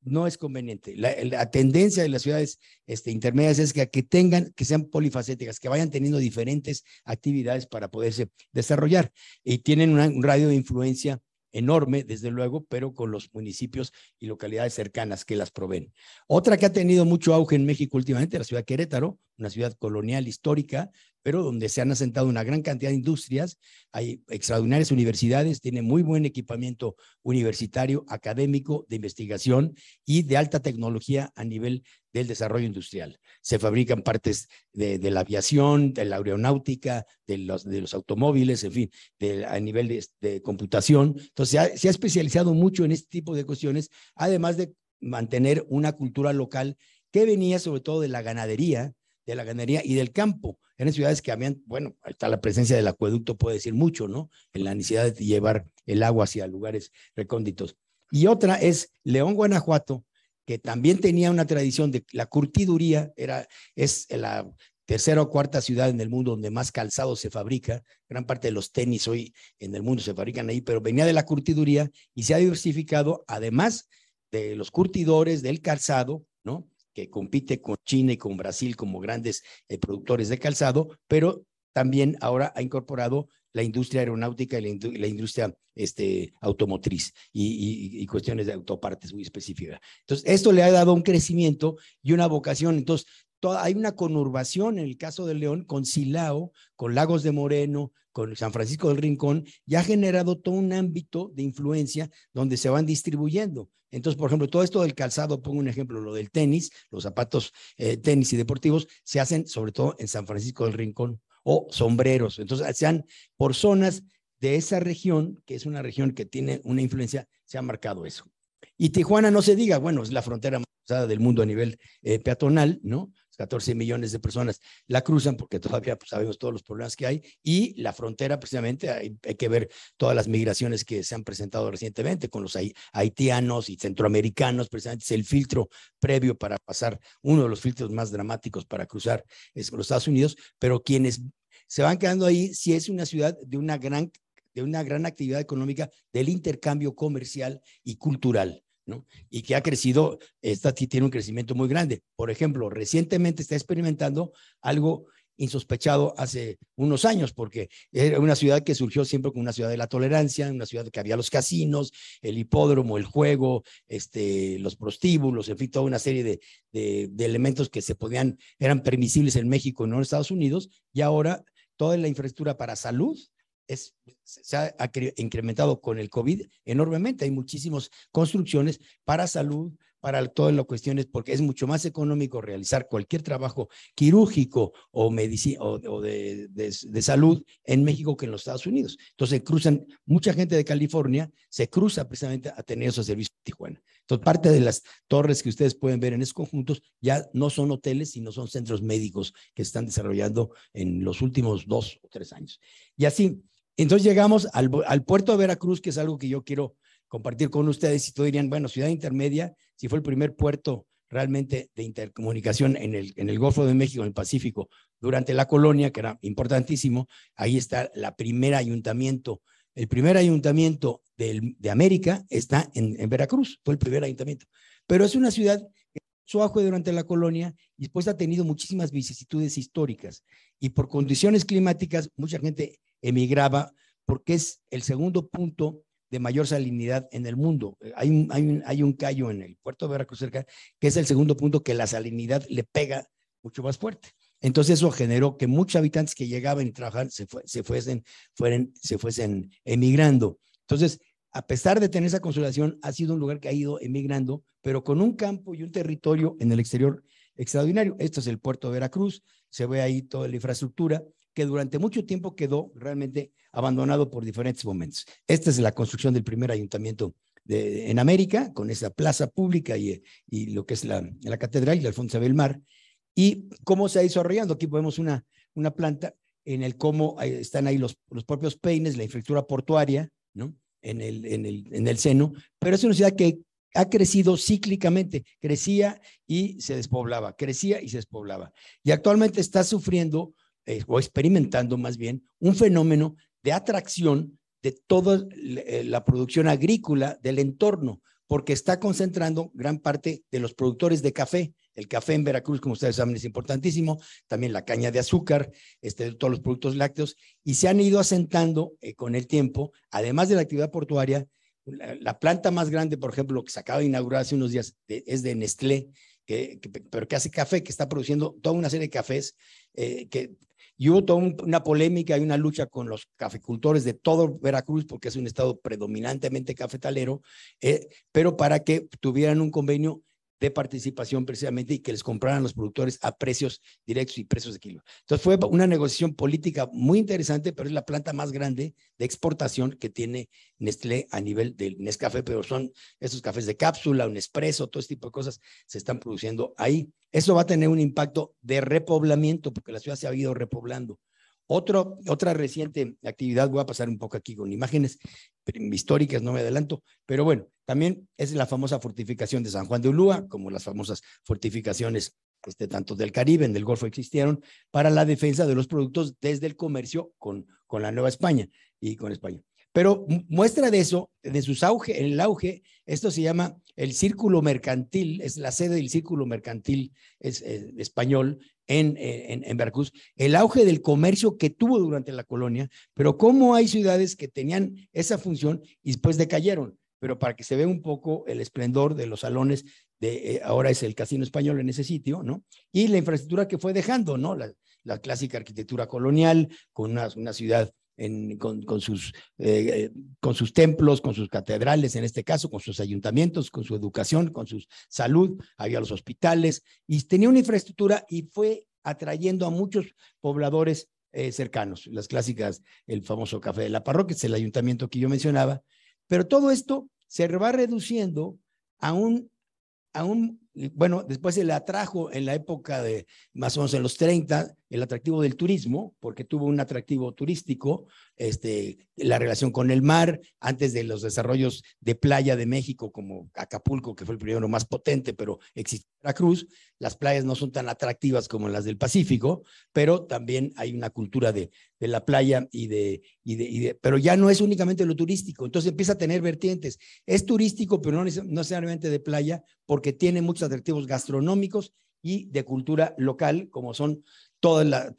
no es conveniente. La, tendencia de las ciudades este, intermedias es que, tengan, que sean polifacéticas, que vayan teniendo diferentes actividades para poderse desarrollar. Y tienen un radio de influencia enorme, desde luego, pero con los municipios y localidades cercanas que las proveen. Otra que ha tenido mucho auge en México últimamente, la ciudad de Querétaro, una ciudad colonial histórica, pero donde se han asentado una gran cantidad de industrias, hay extraordinarias universidades, tiene muy buen equipamiento universitario, académico, de investigación y de alta tecnología a nivel del desarrollo industrial. Se fabrican partes de, la aviación, de la aeronáutica, de los, de los automóviles, en fin, a nivel de, computación. Entonces, se ha especializado mucho en este tipo de cuestiones, además de mantener una cultura local que venía sobre todo de la ganadería, de la ganadería y del campo. Eran ciudades que habían, bueno, está la presencia del acueducto puede decir mucho, ¿no? En la necesidad de llevar el agua hacia lugares recónditos. Y otra es León, Guanajuato, que también tenía una tradición de la curtiduría, era, es la tercera o cuarta ciudad en el mundo donde más calzado se fabrica. Gran parte de los tenis hoy en el mundo se fabrican ahí, pero venía de la curtiduría y se ha diversificado, además de los curtidores, del calzado, ¿no? que compite con China y con Brasil como grandes eh, productores de calzado, pero también ahora ha incorporado la industria aeronáutica y la, industria este, automotriz y, cuestiones de autopartes muy específicas. Entonces, esto le ha dado un crecimiento y una vocación. Entonces, toda, hay una conurbación en el caso de León con Silao, con Lagos de Moreno, con San Francisco del Rincón, y ha generado todo un ámbito de influencia donde se van distribuyendo. Entonces, por ejemplo, todo esto del calzado, pongo un ejemplo, lo del tenis, los zapatos eh, tenis y deportivos, se hacen sobre todo en San Francisco del Rincón o sombreros. Entonces, sean por zonas de esa región, que es una región que tiene una influencia, se ha marcado eso. Y Tijuana, no se diga, bueno, es la frontera del mundo a nivel eh, peatonal, ¿no? 14 millones de personas la cruzan porque todavía pues, sabemos todos los problemas que hay y la frontera precisamente hay, que ver todas las migraciones que se han presentado recientemente con los haitianos y centroamericanos precisamente es el filtro previo para pasar uno de los filtros más dramáticos para cruzar es los Estados Unidos pero quienes se van quedando ahí si es una ciudad de una gran de una gran actividad económica del intercambio comercial y cultural y que ha crecido, esta tiene un crecimiento muy grande. Por ejemplo, recientemente está experimentando algo insospechado hace unos años, porque era una ciudad que surgió siempre como una ciudad de la tolerancia, una ciudad que había los casinos, el hipódromo, el juego, este, los prostíbulos, en fin, toda una serie de, elementos que se podían, eran permisibles en México y no en Estados Unidos, y ahora toda la infraestructura para salud se ha incrementado con el COVID enormemente. Hay muchísimas construcciones para salud, para todas las cuestiones, porque es mucho más económico realizar cualquier trabajo quirúrgico o, de, salud en México que en los Estados Unidos. Entonces cruzan, mucha gente de California se cruza precisamente a tener esos servicios en Tijuana. Entonces, parte de las torres que ustedes pueden ver en esos conjuntos ya no son hoteles, sino son centros médicos que están desarrollando en los últimos dos o tres años. Y así, entonces llegamos al, puerto de Veracruz, que es algo que yo quiero compartir con ustedes, y todos dirían, bueno, ciudad intermedia, si fue el primer puerto realmente de intercomunicación en el, Golfo de México, en el Pacífico, durante la colonia, que era importantísimo, ahí está la primer ayuntamiento, el primer ayuntamiento de América está en, Veracruz, fue el primer ayuntamiento. Pero es una ciudad que fue durante la colonia y después ha tenido muchísimas vicisitudes históricas y por condiciones climáticas mucha gente emigraba, porque es el segundo punto de mayor salinidad en el mundo. Hay un, hay callo en el puerto de Veracruz cerca, que es el segundo punto que la salinidad le pega mucho más fuerte. Entonces eso generó que muchos habitantes que llegaban y trabajaban se, fuesen, fueren, se fuesen emigrando. Entonces, a pesar de tener esa consolación, ha sido un lugar que ha ido emigrando, pero con un campo y un territorio en el exterior extraordinario. Esto es el puerto de Veracruz, se ve ahí toda la infraestructura, que durante mucho tiempo quedó realmente abandonado por diferentes momentos. Esta es la construcción del primer ayuntamiento de, en América, con esa plaza pública y, lo que es la, catedral y la Alfonso del Mar. Y cómo se ha desarrollando. Aquí vemos una, una planta en el cómo están ahí los, los propios peines, la infraestructura portuaria, ¿no? En el, en, el, en el seno, pero es una ciudad que ha crecido cíclicamente, crecía y se despoblaba, crecía y se despoblaba. Y actualmente está sufriendo eh, o experimentando más bien, un fenómeno de atracción de toda eh, la producción agrícola del entorno, porque está concentrando gran parte de los productores de café. El café en Veracruz, como ustedes saben, es importantísimo, también la caña de azúcar, este, todos los productos lácteos, y se han ido asentando eh, con el tiempo, además de la actividad portuaria, la, planta más grande, por ejemplo, que se acaba de inaugurar hace unos días, es de Nestlé, que, pero que hace café, que está produciendo toda una serie de cafés que y hubo toda una polémica y una lucha con los cafecultores de todo Veracruz, porque es un estado predominantemente cafetalero, eh, pero para que tuvieran un convenio de participación precisamente y que les compraran los productores a precios directos y precios de kilo. Entonces fue una negociación política muy interesante, pero es la planta más grande de exportación que tiene Nestlé a nivel del Nescafé, pero son esos cafés de cápsula, un espresso, todo ese tipo de cosas se están produciendo ahí. Eso va a tener un impacto de repoblamiento, porque la ciudad se ha ido repoblando otra reciente actividad, voy a pasar un poco aquí con imágenes históricas, no me adelanto, pero bueno, también es la famosa fortificación de San Juan de Ulúa, como las famosas fortificaciones este, tanto del Caribe, en el Golfo existieron, para la defensa de los productos desde el comercio con, con la Nueva España y con España. Pero muestra de eso, de sus auge, el auge, esto se llama el Círculo Mercantil, es la sede del Círculo Mercantil es, eh, español en, Veracruz, el auge del comercio que tuvo durante la colonia, pero cómo hay ciudades que tenían esa función y después decayeron. Pero para que se vea un poco el esplendor de los salones, de, eh, ahora es el Casino Español en ese sitio, ¿no? Y la infraestructura que fue dejando, ¿no? La, clásica arquitectura colonial, con una, una ciudad eh, con, sus, templos, con sus catedrales, en este caso, con sus ayuntamientos, con su educación, con su salud, había los hospitales y tenía una infraestructura y fue atrayendo a muchos pobladores eh, cercanos, las clásicas, el famoso café de la parroquia, es el ayuntamiento que yo mencionaba, pero todo esto se va reduciendo a un, a un bueno, después se le atrajo en la época de más o menos en los 30, el atractivo del turismo, porque tuvo un atractivo turístico, este, la relación con el mar, antes de los desarrollos de playa de México, como Acapulco, que fue el primero más potente, pero existe Veracruz, las playas no son tan atractivas como las del Pacífico, pero también hay una cultura de, la playa y de, y pero ya no es únicamente lo turístico, entonces empieza a tener vertientes. Es turístico, pero no necesariamente de playa, porque tiene muchos atractivos gastronómicos y de cultura local, como son todo,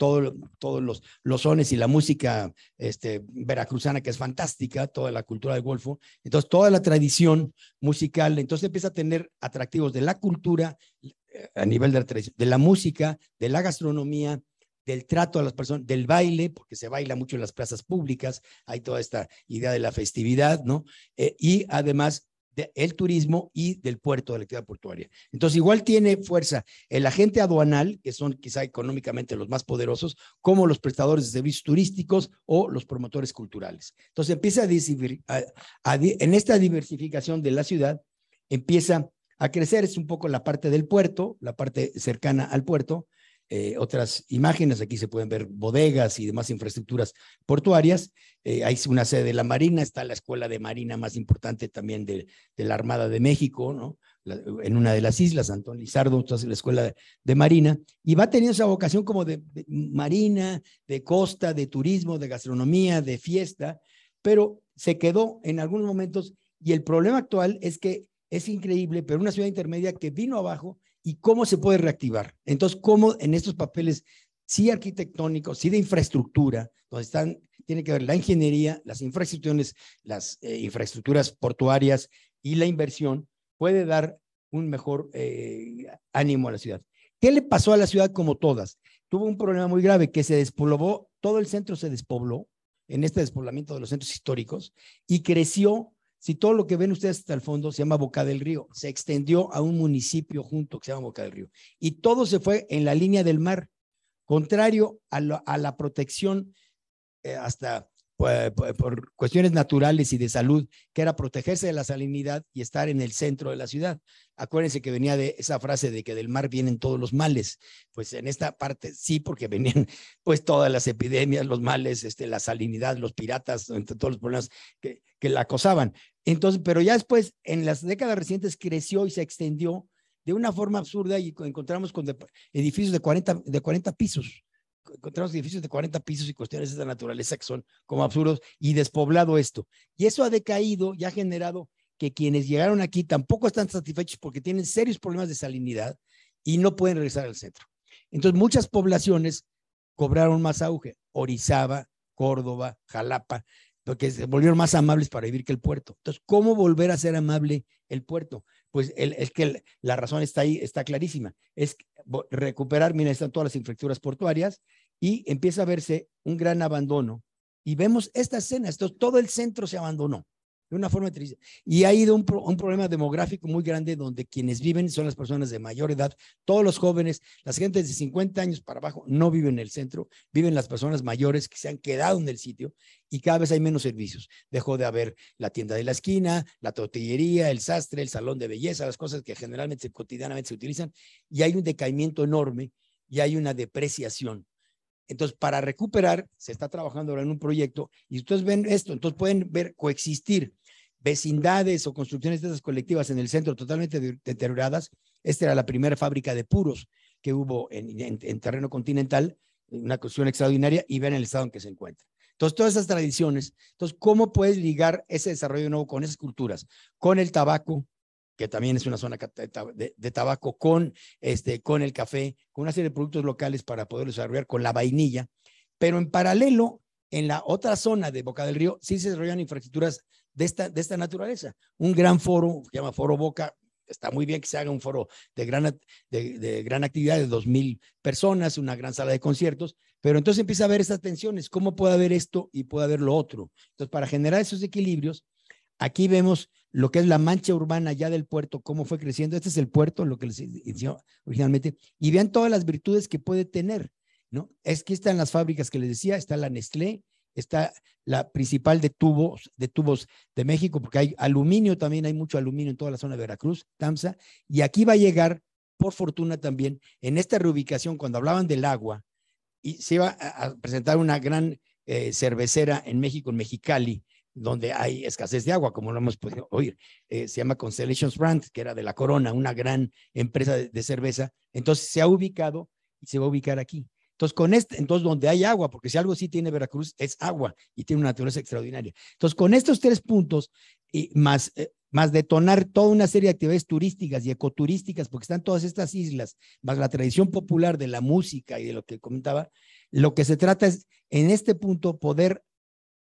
todos los, los sones y la música este, veracruzana, que es fantástica, toda la cultura del Golfo. Entonces, toda la tradición musical, entonces empieza a tener atractivos de la cultura eh, a nivel de la tradición, de la música, de la gastronomía, del trato a las personas, del baile, porque se baila mucho en las plazas públicas, hay toda esta idea de la festividad, ¿no? Eh, y además del turismo y del puerto, de la actividad portuaria. Entonces, igual tiene fuerza el agente aduanal, que son quizá económicamente los más poderosos, como los prestadores de servicios turísticos o los promotores culturales. Entonces, empieza a, en esta diversificación de la ciudad, empieza a crecer, es un poco la parte del puerto, la parte cercana al puerto, eh, otras imágenes. Aquí se pueden ver bodegas y demás infraestructuras portuarias. Eh, hay una sede de la Marina, está la escuela de Marina más importante también de, la Armada de México, ¿no? en una de las islas, Antón Lizardo, entonces la escuela de, Marina, y va teniendo esa vocación como de marina, de costa, de turismo, de gastronomía, de fiesta, pero se quedó en algunos momentos y el problema actual es que es increíble, pero una ciudad intermedia que vino abajo y cómo se puede reactivar. Entonces, cómo en estos papeles, sí arquitectónicos, sí de infraestructura, donde están, tiene que ver la ingeniería, las infraestructuras, las eh, infraestructuras portuarias y la inversión, puede dar un mejor eh, ánimo a la ciudad. ¿Qué le pasó a la ciudad como todas? Tuvo un problema muy grave que se despobló, todo el centro se despobló en este despoblamiento de los centros históricos y creció si todo lo que ven ustedes hasta el fondo se llama Boca del Río, se extendió a un municipio junto que se llama Boca del Río. Y todo se fue en la línea del mar, contrario a, la protección eh, hasta pues, pues, por, cuestiones naturales y de salud, que era protegerse de la salinidad y estar en el centro de la ciudad. Acuérdense que venía de esa frase de que del mar vienen todos los males. Pues en esta parte sí, porque venían pues todas las epidemias, los males, este, la salinidad, los piratas, entre todos los problemas que la acosaban. Entonces, pero ya después, en las décadas recientes, creció y se extendió de una forma absurda y encontramos con edificios de 40, de 40 pisos. Encontramos edificios de 40 pisos y cuestiones de esa naturaleza que son como absurdos y despoblado esto. Y eso ha decaído y ha generado que quienes llegaron aquí tampoco están satisfechos porque tienen serios problemas de salinidad y no pueden regresar al centro. Entonces, muchas poblaciones cobraron más auge. Orizaba, Córdoba, Jalapa, porque se volvieron más amables para vivir que el puerto. Entonces, ¿cómo volver a ser amable el puerto? Pues es que la razón está ahí, está clarísima. Es recuperar, mira, están todas las infraestructuras portuarias y empieza a verse un gran abandono. Y vemos esta escena, esto, todo el centro se abandonó de una forma triste. Y ha ido un, un, problema demográfico muy grande donde quienes viven son las personas de mayor edad, todos los jóvenes, las gentes de 50 años para abajo no viven en el centro, viven las personas mayores que se han quedado en el sitio y cada vez hay menos servicios. Dejó de haber la tienda de la esquina, la tortillería, el sastre, el salón de belleza, las cosas que generalmente cotidianamente se utilizan y hay un decaimiento enorme y hay una depreciación. Entonces, para recuperar, se está trabajando ahora en un proyecto y ustedes ven esto, entonces pueden ver coexistir vecindades o construcciones de esas colectivas en el centro totalmente deterioradas. Esta era la primera fábrica de puros que hubo en, terreno continental, una cuestión extraordinaria, y ven el estado en que se encuentra. Entonces, todas esas tradiciones, entonces, ¿cómo puedes ligar ese desarrollo nuevo con esas culturas? Con el tabaco, que también es una zona de, tabaco, con, este, con el café, con una serie de productos locales para poder desarrollar, con la vainilla. Pero en paralelo, en la otra zona de Boca del Río, sí se desarrollan infraestructuras de esta, de esta naturaleza. Un gran foro, se llama Foro Boca, está muy bien que se haga un foro de gran, de, de gran actividad de 2.000 personas, una gran sala de conciertos, pero entonces empieza a haber esas tensiones, cómo puede haber esto y puede haber lo otro. Entonces, para generar esos equilibrios, aquí vemos lo que es la mancha urbana ya del puerto, cómo fue creciendo. Este es el puerto, lo que les enseñó originalmente, y vean todas las virtudes que puede tener. ¿No? Es que están las fábricas que les decía, está la Nestlé, está la principal de tubos, de tubos de México, porque hay aluminio también, hay mucho aluminio en toda la zona de Veracruz, Tamsa, y aquí va a llegar, por fortuna también, en esta reubicación, cuando hablaban del agua, y se iba a presentar una gran eh, cervecera en México, en Mexicali, donde hay escasez de agua, como lo hemos podido oír. Eh, se llama Constellations Brand, que era de la Corona, una gran empresa de cerveza. Entonces se ha ubicado y se va a ubicar aquí. Entonces, con este, entonces, donde hay agua, porque si algo sí tiene Veracruz, es agua y tiene una naturaleza extraordinaria. Entonces, con estos tres puntos, y más, eh, más detonar toda una serie de actividades turísticas y ecoturísticas, porque están todas estas islas, más la tradición popular de la música y de lo que comentaba, lo que se trata es, en este punto, poder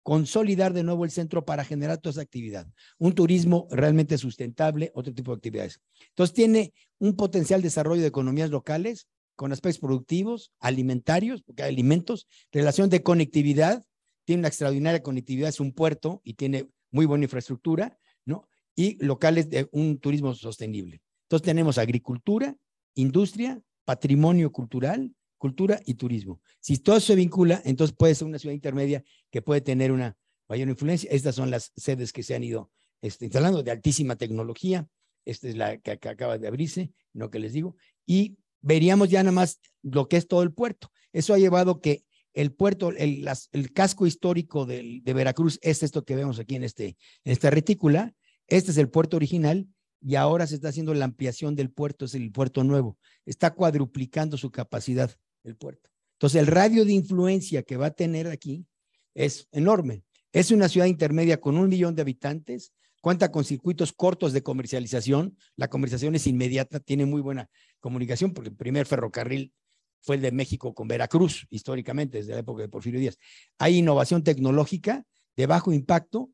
consolidar de nuevo el centro para generar toda esa actividad. Un turismo realmente sustentable, otro tipo de actividades. Entonces, tiene un potencial desarrollo de economías locales, con aspectos productivos, alimentarios, porque hay alimentos, relación de conectividad, tiene una extraordinaria conectividad, es un puerto y tiene muy buena infraestructura, ¿no? Y locales de un turismo sostenible. Entonces tenemos agricultura, industria, patrimonio cultural, cultura y turismo. Si todo se vincula, entonces puede ser una ciudad intermedia que puede tener una mayor influencia. Estas son las sedes que se han ido este, instalando de altísima tecnología. Esta es la que, acaba de abrirse, no que les digo. Y veríamos ya nada más lo que es todo el puerto. Eso ha llevado que el puerto, el, casco histórico de, Veracruz es esto que vemos aquí en, este, en esta retícula. Este es el puerto original y ahora se está haciendo la ampliación del puerto, es el puerto nuevo. Está cuadruplicando su capacidad el puerto. Entonces, el radio de influencia que va a tener aquí es enorme. Es una ciudad intermedia con un millón de habitantes, cuenta con circuitos cortos de comercialización, la comercialización es inmediata, tiene muy buena comunicación, porque el primer ferrocarril fue el de México con Veracruz, históricamente, desde la época de Porfirio Díaz. Hay innovación tecnológica de bajo impacto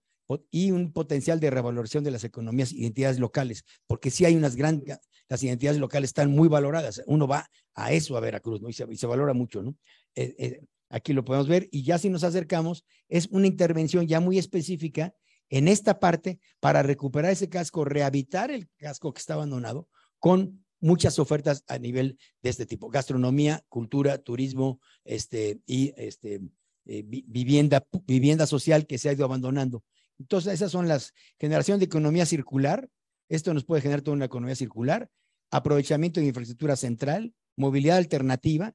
y un potencial de revaloración de las economías e identidades locales, porque si hay unas grandes, las identidades locales están muy valoradas. Uno va a eso, a Veracruz, ¿no? Y se, valora mucho, ¿no? Eh, eh, aquí lo podemos ver y ya si nos acercamos, es una intervención ya muy específica en esta parte para recuperar ese casco, rehabilitar el casco que está abandonado con muchas ofertas a nivel de este tipo. Gastronomía, cultura, turismo este, y este, eh, vivienda, vivienda social que se ha ido abandonando. Entonces, esas son las generación de economía circular. Esto nos puede generar toda una economía circular. Aprovechamiento de infraestructura central, movilidad alternativa,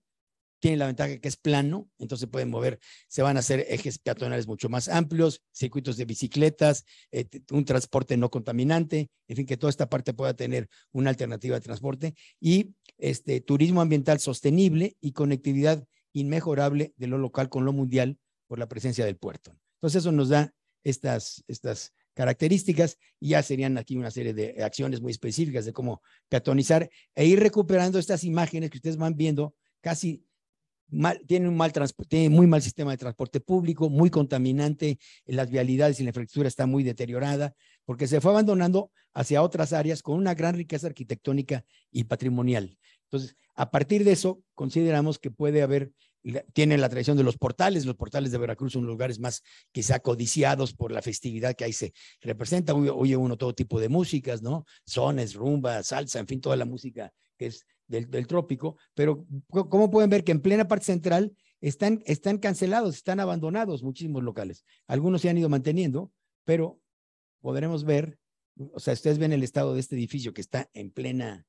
tiene la ventaja que es plano, entonces pueden mover, se van a hacer ejes peatonales mucho más amplios, circuitos de bicicletas, eh, un transporte no contaminante, en fin, que toda esta parte pueda tener una alternativa de transporte y este turismo ambiental sostenible y conectividad inmejorable de lo local con lo mundial por la presencia del puerto. Entonces eso nos da estas, estas características y ya serían aquí una serie de acciones muy específicas de cómo peatonizar e ir recuperando estas imágenes que ustedes van viendo casi tiene, un mal tiene muy mal sistema de transporte público, muy contaminante, eh, las vialidades y la infraestructura está muy deteriorada, porque se fue abandonando hacia otras áreas con una gran riqueza arquitectónica y patrimonial. Entonces, a partir de eso, consideramos que puede haber, tiene la tradición de los portales, los portales de Veracruz son lugares más quizá codiciados por la festividad que ahí se representa, oye uno todo tipo de músicas, ¿no? Sones, rumba, salsa, en fin, toda la música que es del, trópico, pero como pueden ver que en plena parte central están, están cancelados, están abandonados muchísimos locales? Algunos se han ido manteniendo, pero podremos ver, o sea, ustedes ven el estado de este edificio que está en plena,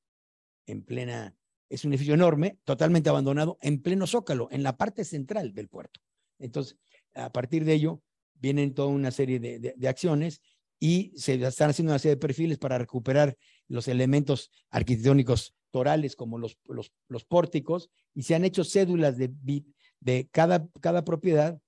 en plena, es un edificio enorme, totalmente abandonado, en pleno zócalo, en la parte central del puerto. Entonces, a partir de ello, vienen toda una serie de acciones y se están haciendo una serie de perfiles para recuperar los elementos arquitectónicos torales como los, los, pórticos y se han hecho cédulas de, de cada, cada propiedad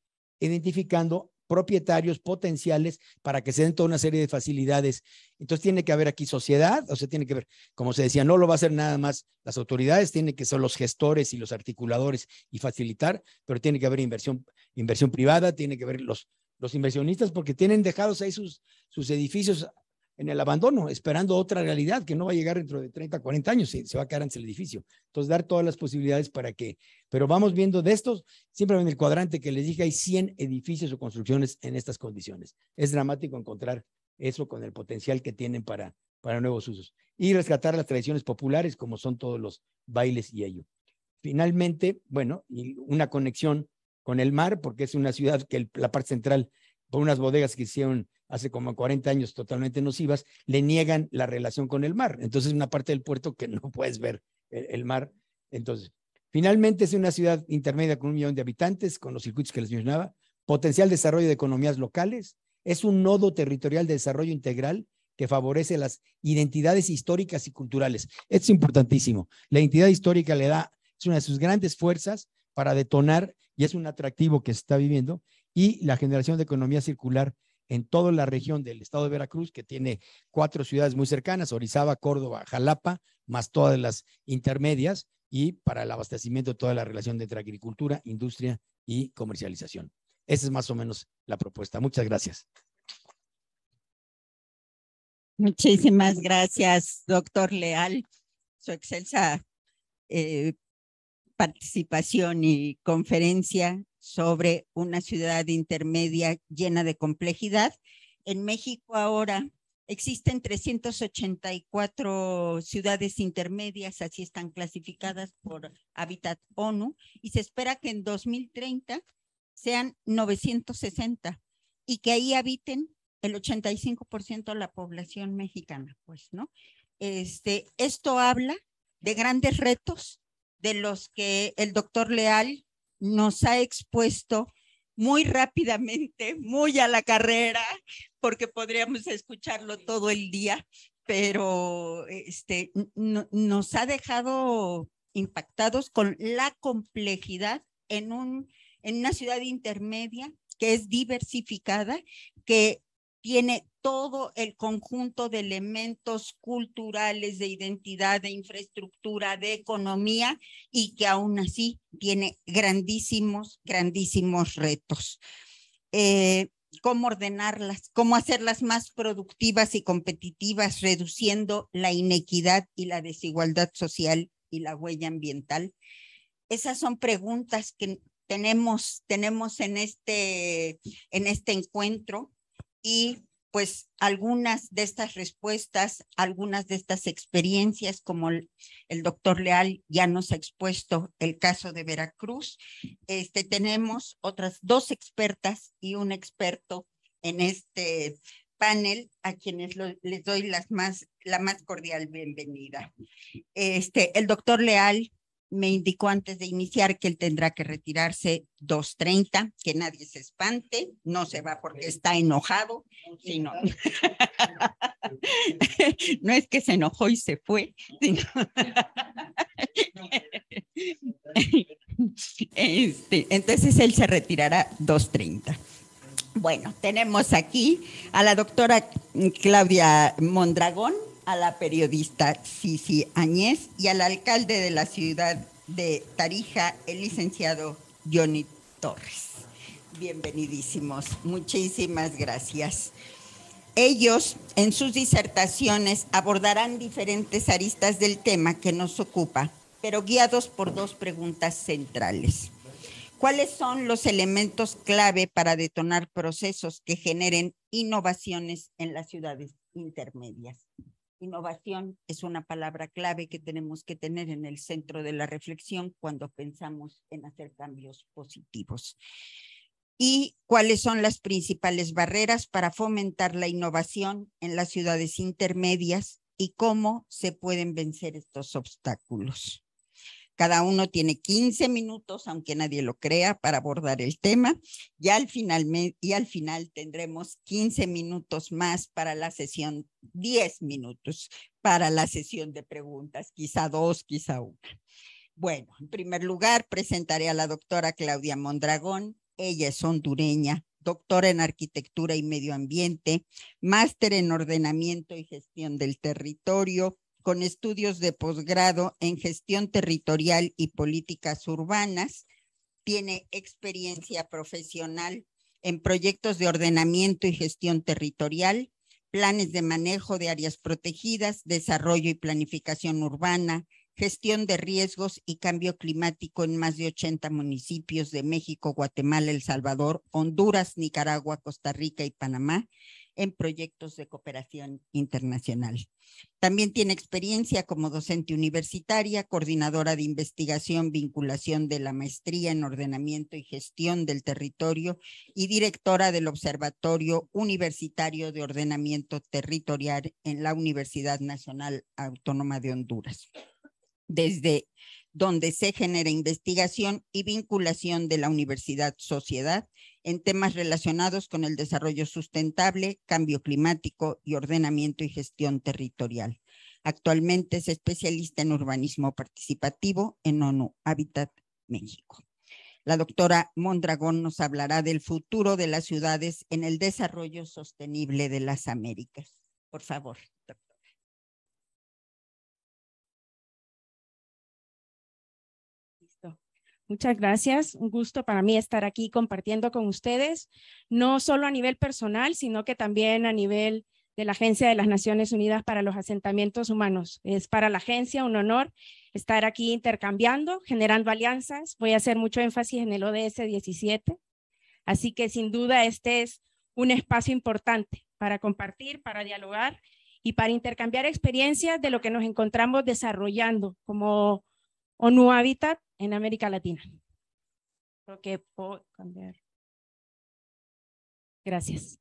identificando propietarios potenciales para que se den toda una serie de facilidades. Entonces tiene que haber aquí sociedad, o sea, tiene que haber, como se decía, no lo va a hacer nada más las autoridades, tiene que ser los gestores y los articuladores y facilitar, pero tiene que haber inversión, inversión privada, tiene que haber los, los inversionistas porque tienen dejados ahí sus, sus edificios en el abandono, esperando otra realidad que no va a llegar dentro de 30, 40 años, se, se va a quedar ante el edificio. Entonces, dar todas las posibilidades para que, pero vamos viendo de estos, siempre en el cuadrante que les dije, hay 100 edificios o construcciones en estas condiciones. Es dramático encontrar eso con el potencial que tienen para, para nuevos usos. Y rescatar las tradiciones populares, como son todos los bailes y ello. Finalmente, bueno, una conexión con el mar, porque es una ciudad que la parte central por unas bodegas que hicieron hace como 40 años totalmente nocivas, le niegan la relación con el mar. Entonces, una parte del puerto que no [laughs] puedes ver el, mar. Entonces, finalmente es una ciudad intermedia con un millón de habitantes, con los circuitos que les mencionaba, potencial desarrollo de economías locales, es un nodo territorial de desarrollo integral que favorece las identidades históricas y culturales. Esto es importantísimo. La identidad histórica le da, es una de sus grandes fuerzas para detonar y es un atractivo que se está viviendo y la generación de economía circular en toda la región del estado de Veracruz, que tiene cuatro ciudades muy cercanas, Orizaba, Córdoba, Jalapa, más todas las intermedias, y para el abastecimiento de toda la relación entre agricultura, industria y comercialización. Esa es más o menos la propuesta. Muchas gracias. Muchísimas gracias, doctor Leal, su excelsa eh, participación y conferencia sobre una ciudad intermedia llena de complejidad. En México ahora existen 384 ciudades intermedias, así están clasificadas por Habitat ONU, y se espera que en 2030 sean 960 y que ahí habiten el 85% de la población mexicana, pues, ¿no? Este, esto habla de grandes retos de los que el doctor Leal nos ha expuesto muy rápidamente, muy a la carrera, porque podríamos escucharlo todo el día, pero este, nos ha dejado impactados con la complejidad en, un, en una ciudad intermedia que es diversificada, que tiene todo el conjunto de elementos culturales, de identidad, de infraestructura, de economía y que aún así tiene grandísimos, grandísimos retos. Eh, cómo ordenarlas, cómo hacerlas más productivas y competitivas, reduciendo la inequidad y la desigualdad social y la huella ambiental. Esas son preguntas que tenemos, tenemos en, este, en este encuentro y pues algunas de estas respuestas, algunas de estas experiencias, como el, doctor Leal ya nos ha expuesto el caso de Veracruz, este, tenemos otras dos expertas y un experto en este panel a quienes les doy la más cordial bienvenida. Este, el doctor Leal me indicó antes de iniciar que él tendrá que retirarse 2.30, que nadie se espante, no se va porque está enojado, sino [laughs] no es que se enojó y se fue, [laughs] este, entonces él se retirará 2.30. Bueno, tenemos aquí a la doctora Claudia Mondragón, a la periodista Sisi Añez y al alcalde de la ciudad de Tarija, el licenciado Johnny Torres. Bienvenidísimos, muchísimas gracias. Ellos en sus disertaciones abordarán diferentes aristas del tema que nos ocupa, pero guiados por dos preguntas centrales. ¿Cuáles son los elementos clave para detonar procesos que generen innovaciones en las ciudades intermedias? Innovación es una palabra clave que tenemos que tener en el centro de la reflexión cuando pensamos en hacer cambios positivos. ¿Y cuáles son las principales barreras para fomentar la innovación en las ciudades intermedias y cómo se pueden vencer estos obstáculos? Cada uno tiene 15 minutos, aunque nadie lo crea, para abordar el tema. Y al final, y al final tendremos 15 minutos más para la sesión, 10 minutos para la sesión de preguntas, quizá dos, quizá una. Bueno, en primer lugar, presentaré a la doctora Claudia Mondragón. Ella es hondureña, doctora en arquitectura y medio ambiente, máster en ordenamiento y gestión del territorio, con estudios de posgrado en gestión territorial y políticas urbanas. Tiene experiencia profesional en proyectos de ordenamiento y gestión territorial, planes de manejo de áreas protegidas, desarrollo y planificación urbana, gestión de riesgos y cambio climático en más de 80 municipios de México, Guatemala, El Salvador, Honduras, Nicaragua, Costa Rica y Panamá en proyectos de cooperación internacional. También tiene experiencia como docente universitaria, coordinadora de investigación, vinculación de la maestría en ordenamiento y gestión del territorio y directora del Observatorio Universitario de Ordenamiento Territorial en la Universidad Nacional Autónoma de Honduras. Desde donde se genera investigación y vinculación de la universidad sociedad en temas relacionados con el desarrollo sustentable, cambio climático y ordenamiento y gestión territorial. Actualmente es especialista en urbanismo participativo en ONU Hábitat México. La doctora Mondragón nos hablará del futuro de las ciudades en el desarrollo sostenible de las Américas. Por favor, Muchas gracias. Un gusto para mí estar aquí compartiendo con ustedes, no solo a nivel personal, sino que también a nivel de la Agencia de las Naciones Unidas para los Asentamientos Humanos. Es para la agencia un honor estar aquí intercambiando, generando alianzas. Voy a hacer mucho énfasis en el ODS 17. Así que sin duda este es un espacio importante para compartir, para dialogar y para intercambiar experiencias de lo que nos encontramos desarrollando como o nuevo hábitat en América Latina. Creo que puedo cambiar. Gracias.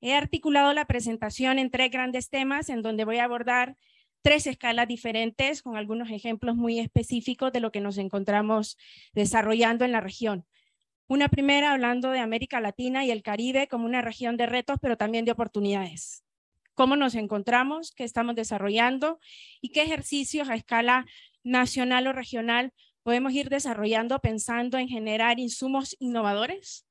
He articulado la presentación en tres grandes temas en donde voy a abordar tres escalas diferentes con algunos ejemplos muy específicos de lo que nos encontramos desarrollando en la región. Una primera hablando de América Latina y el Caribe como una región de retos, pero también de oportunidades. Cómo nos encontramos, qué estamos desarrollando y qué ejercicios a escala nacional o regional, podemos ir desarrollando pensando en generar insumos innovadores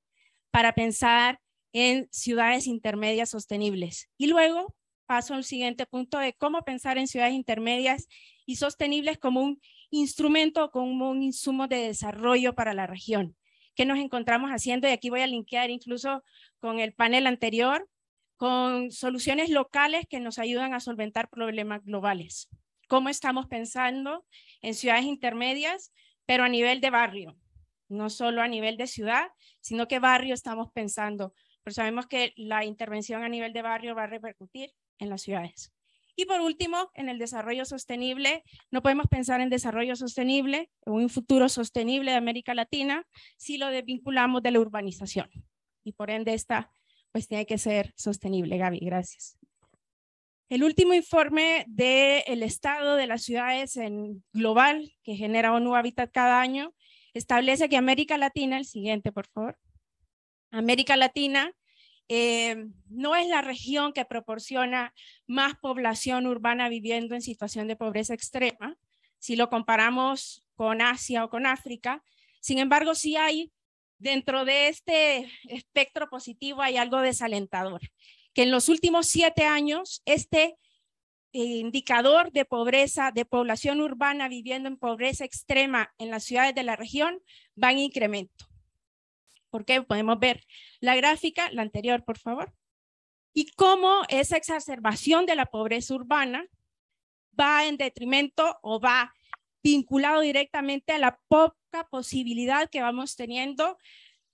para pensar en ciudades intermedias sostenibles. Y luego paso al siguiente punto de cómo pensar en ciudades intermedias y sostenibles como un instrumento, como un insumo de desarrollo para la región. ¿Qué nos encontramos haciendo? Y aquí voy a linkear incluso con el panel anterior, con soluciones locales que nos ayudan a solventar problemas globales cómo estamos pensando en ciudades intermedias, pero a nivel de barrio, no solo a nivel de ciudad, sino que barrio estamos pensando. Pero sabemos que la intervención a nivel de barrio va a repercutir en las ciudades. Y por último, en el desarrollo sostenible, no podemos pensar en desarrollo sostenible o un futuro sostenible de América Latina si lo desvinculamos de la urbanización. Y por ende, esta pues tiene que ser sostenible. Gaby, gracias. El último informe del el estado de las ciudades en global que genera ONU Habitat cada año establece que América Latina, el siguiente por favor, América Latina eh, no es la región que proporciona más población urbana viviendo en situación de pobreza extrema, si lo comparamos con Asia o con África. Sin embargo, sí hay, dentro de este espectro positivo, hay algo desalentador en los últimos siete años este eh, indicador de pobreza, de población urbana viviendo en pobreza extrema en las ciudades de la región, va en incremento. ¿Por qué? Podemos ver la gráfica, la anterior, por favor. Y cómo esa exacerbación de la pobreza urbana va en detrimento o va vinculado directamente a la poca posibilidad que vamos teniendo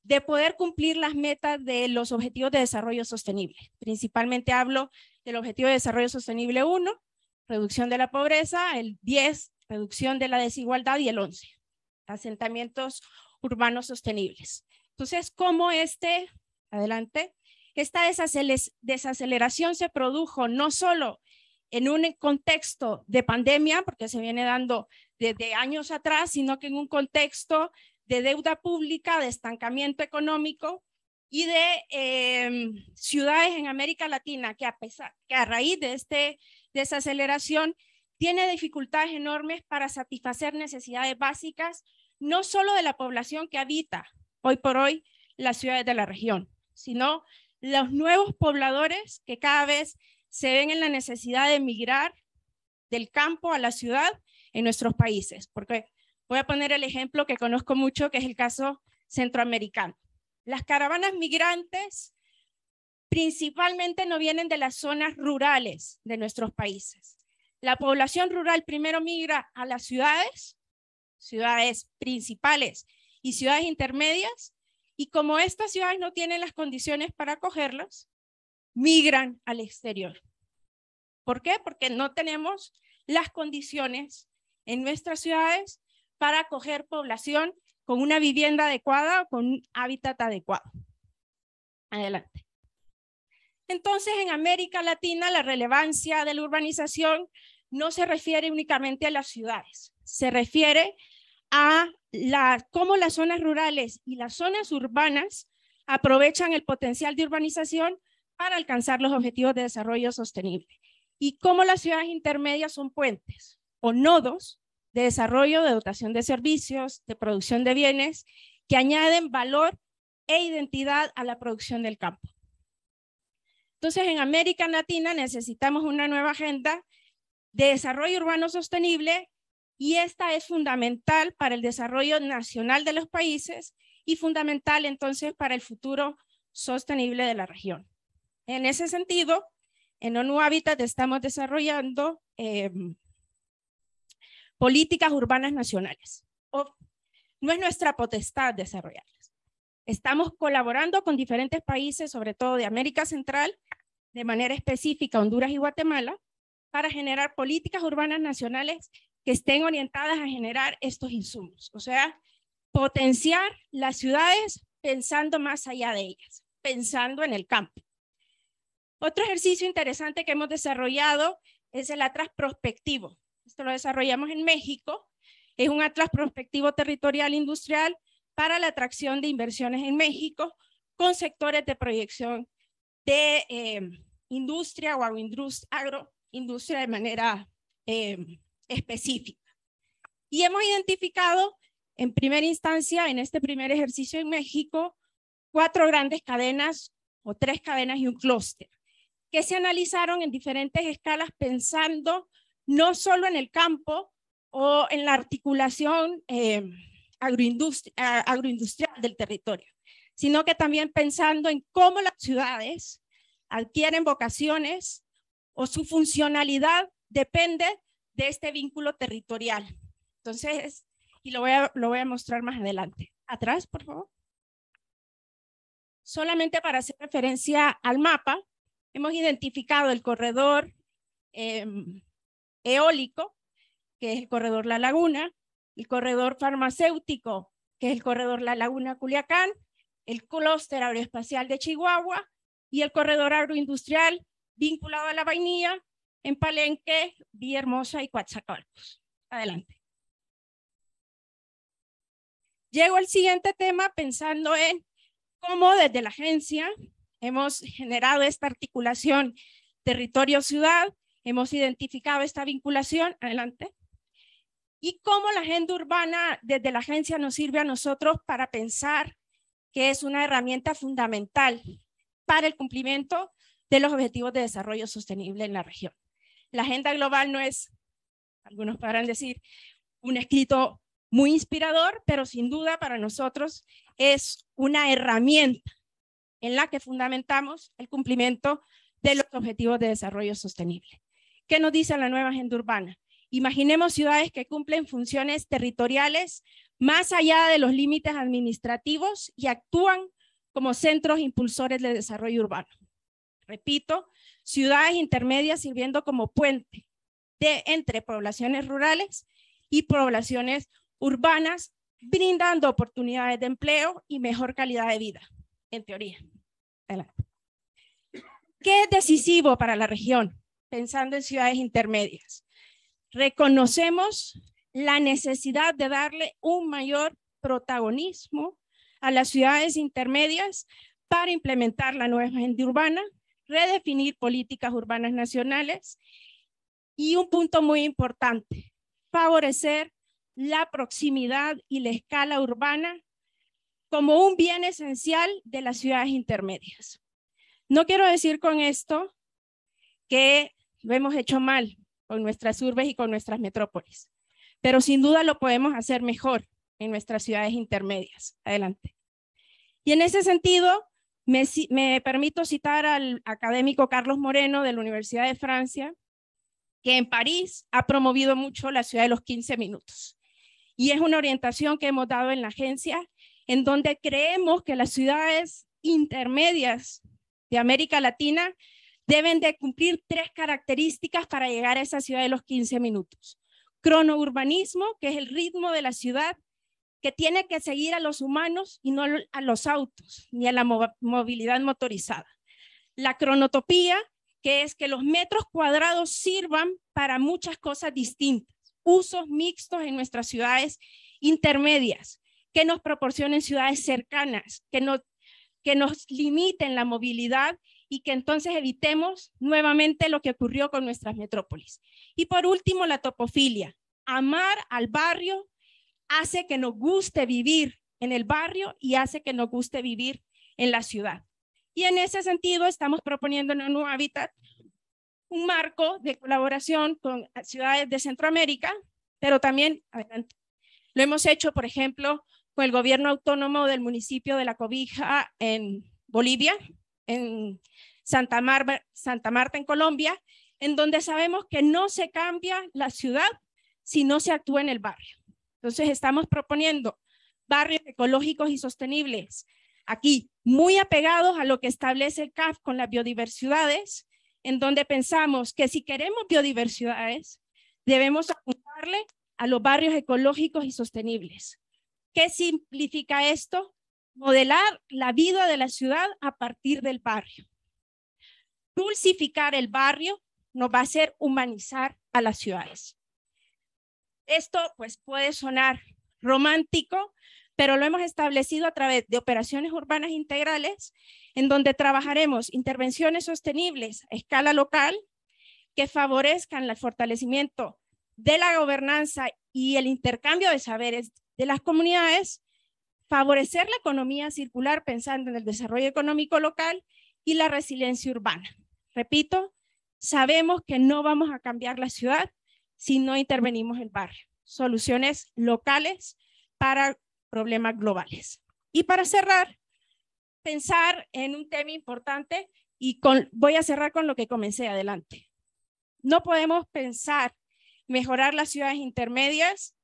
de poder cumplir las metas de los objetivos de desarrollo sostenible. Principalmente hablo del objetivo de desarrollo sostenible 1, reducción de la pobreza, el 10, reducción de la desigualdad y el 11, asentamientos urbanos sostenibles. Entonces, ¿cómo este, adelante, esta desaceleración se produjo no solo en un contexto de pandemia, porque se viene dando desde años atrás, sino que en un contexto de deuda pública, de estancamiento económico y de em, ciudades en América Latina que a, pesar, que a raíz de este desaceleración tiene dificultades enormes para satisfacer necesidades básicas, no solo de la población que habita hoy por hoy las ciudades de la región, sino los nuevos pobladores que cada vez se ven en la necesidad de emigrar del campo a la ciudad en nuestros países, porque Voy a poner el ejemplo que conozco mucho, que es el caso centroamericano. Las caravanas migrantes principalmente no vienen de las zonas rurales de nuestros países. La población rural primero migra a las ciudades, ciudades principales y ciudades intermedias, y como estas ciudades no tienen las condiciones para acogerlas, migran al exterior. ¿Por qué? Porque no tenemos las condiciones en nuestras ciudades para acoger población con una vivienda adecuada o con un hábitat adecuado. Adelante. Entonces, en América Latina, la relevancia de la urbanización no se refiere únicamente a las ciudades, se refiere a la, cómo las zonas rurales y las zonas urbanas aprovechan el potencial de urbanización para alcanzar los objetivos de desarrollo sostenible y cómo las ciudades intermedias son puentes o nodos de desarrollo, de dotación de servicios, de producción de bienes, que añaden valor e identidad a la producción del campo. Entonces, en América Latina necesitamos una nueva agenda de desarrollo urbano sostenible y esta es fundamental para el desarrollo nacional de los países y fundamental entonces para el futuro sostenible de la región. En ese sentido, en ONU Habitat estamos desarrollando eh, políticas urbanas nacionales. no es nuestra potestad desarrollarlas. Estamos colaborando con diferentes países, sobre todo de América Central, de manera específica Honduras y Guatemala, para generar políticas urbanas nacionales que estén orientadas a generar estos insumos, o sea, potenciar las ciudades pensando más allá de ellas, pensando en el campo. Otro ejercicio interesante que hemos desarrollado es el atrás prospectivo, esto lo desarrollamos en México, es un atlas prospectivo territorial industrial para la atracción de inversiones en México con sectores de proyección de eh, industria o agroindustria de manera eh, específica. Y hemos identificado en primera instancia, en este primer ejercicio en México, cuatro grandes cadenas o tres cadenas y un clúster que se analizaron en diferentes escalas pensando no solo en el campo o en la articulación eh, agroindustrial del territorio, sino que también pensando en cómo las ciudades adquieren vocaciones o su funcionalidad depende de este vínculo territorial. Entonces, y lo voy a, lo voy a mostrar más adelante. Atrás, por favor. Solamente para hacer referencia al mapa, hemos identificado el corredor em, eólico, que es el corredor La Laguna, el corredor farmacéutico, que es el corredor La Laguna Culiacán, el clúster aeroespacial de Chihuahua y el corredor agroindustrial vinculado a la vainilla en Palenque, Villahermosa y Coatzacoalcos. Adelante. Llego al siguiente tema pensando en cómo desde la agencia hemos generado esta articulación territorio-ciudad Hemos identificado esta vinculación, adelante, y cómo la agenda urbana desde la agencia nos sirve a nosotros para pensar que es una herramienta fundamental para el cumplimiento de los objetivos de desarrollo sostenible en la región. La agenda global no es, algunos podrán decir, un escrito muy inspirador, pero sin duda para nosotros es una herramienta en la que fundamentamos el cumplimiento de los objetivos de desarrollo sostenible. ¿Qué nos dice la nueva agenda urbana? Imaginemos ciudades que cumplen funciones territoriales más allá de los límites administrativos y actúan como centros impulsores de desarrollo urbano. Repito, ciudades intermedias sirviendo como puente de, entre poblaciones rurales y poblaciones urbanas, brindando oportunidades de empleo y mejor calidad de vida, en teoría. ¿Qué es decisivo para la región? pensando en ciudades intermedias. Reconocemos la necesidad de darle un mayor protagonismo a las ciudades intermedias para implementar la nueva agenda urbana, redefinir políticas urbanas nacionales y un punto muy importante, favorecer la proximidad y la escala urbana como un bien esencial de las ciudades intermedias. No quiero decir con esto que lo hemos hecho mal con nuestras urbes y con nuestras metrópolis, pero sin duda lo podemos hacer mejor en nuestras ciudades intermedias. Adelante. Y en ese sentido, me, me, permito citar al académico Carlos Moreno de la Universidad de Francia, que en París ha promovido mucho la ciudad de los 15 minutos. Y es una orientación que hemos dado en la agencia, en donde creemos que las ciudades intermedias de América Latina deben de cumplir tres características para llegar a esa ciudad de los 15 minutos. Cronourbanismo, que es el ritmo de la ciudad que tiene que seguir a los humanos y no a los autos ni a la movilidad motorizada. La cronotopía, que es que los metros cuadrados sirvan para muchas cosas distintas, usos mixtos en nuestras ciudades intermedias, que nos proporcionen ciudades cercanas, que, no, que nos limiten la movilidad y que entonces evitemos nuevamente lo que ocurrió con nuestras metrópolis. Y por último, la topofilia. Amar al barrio hace que nos guste vivir en el barrio y hace que nos guste vivir en la ciudad. Y en ese sentido estamos proponiendo en un nuevo hábitat un marco de colaboración con ciudades de Centroamérica, pero también, lo hemos hecho, por ejemplo, con el gobierno autónomo del municipio de La Cobija en Bolivia, en Santa, Santa Marta, en Colombia, en donde sabemos que no se cambia la ciudad si no se actúa en el barrio. Entonces estamos proponiendo barrios ecológicos y sostenibles, aquí muy apegados a lo que establece el CAF con las biodiversidades, en donde pensamos que si queremos biodiversidades, debemos apuntarle a los barrios ecológicos y sostenibles. ¿Qué simplifica esto? modelar la vida de la ciudad a partir del barrio. Dulcificar el barrio nos va a hacer humanizar a las ciudades. Esto pues puede sonar romántico, pero lo hemos establecido a través de operaciones urbanas integrales, en donde trabajaremos intervenciones sostenibles a escala local que favorezcan el fortalecimiento de la gobernanza y el intercambio de saberes de las comunidades favorecer la economía circular pensando en el desarrollo económico local y la resiliencia urbana. Repito, sabemos que no vamos a cambiar la ciudad si no intervenimos el barrio. Soluciones locales para problemas globales. Y para cerrar, pensar en un tema importante y voy a cerrar con lo que comencé adelante. No podemos pensar mejorar las ciudades intermedias,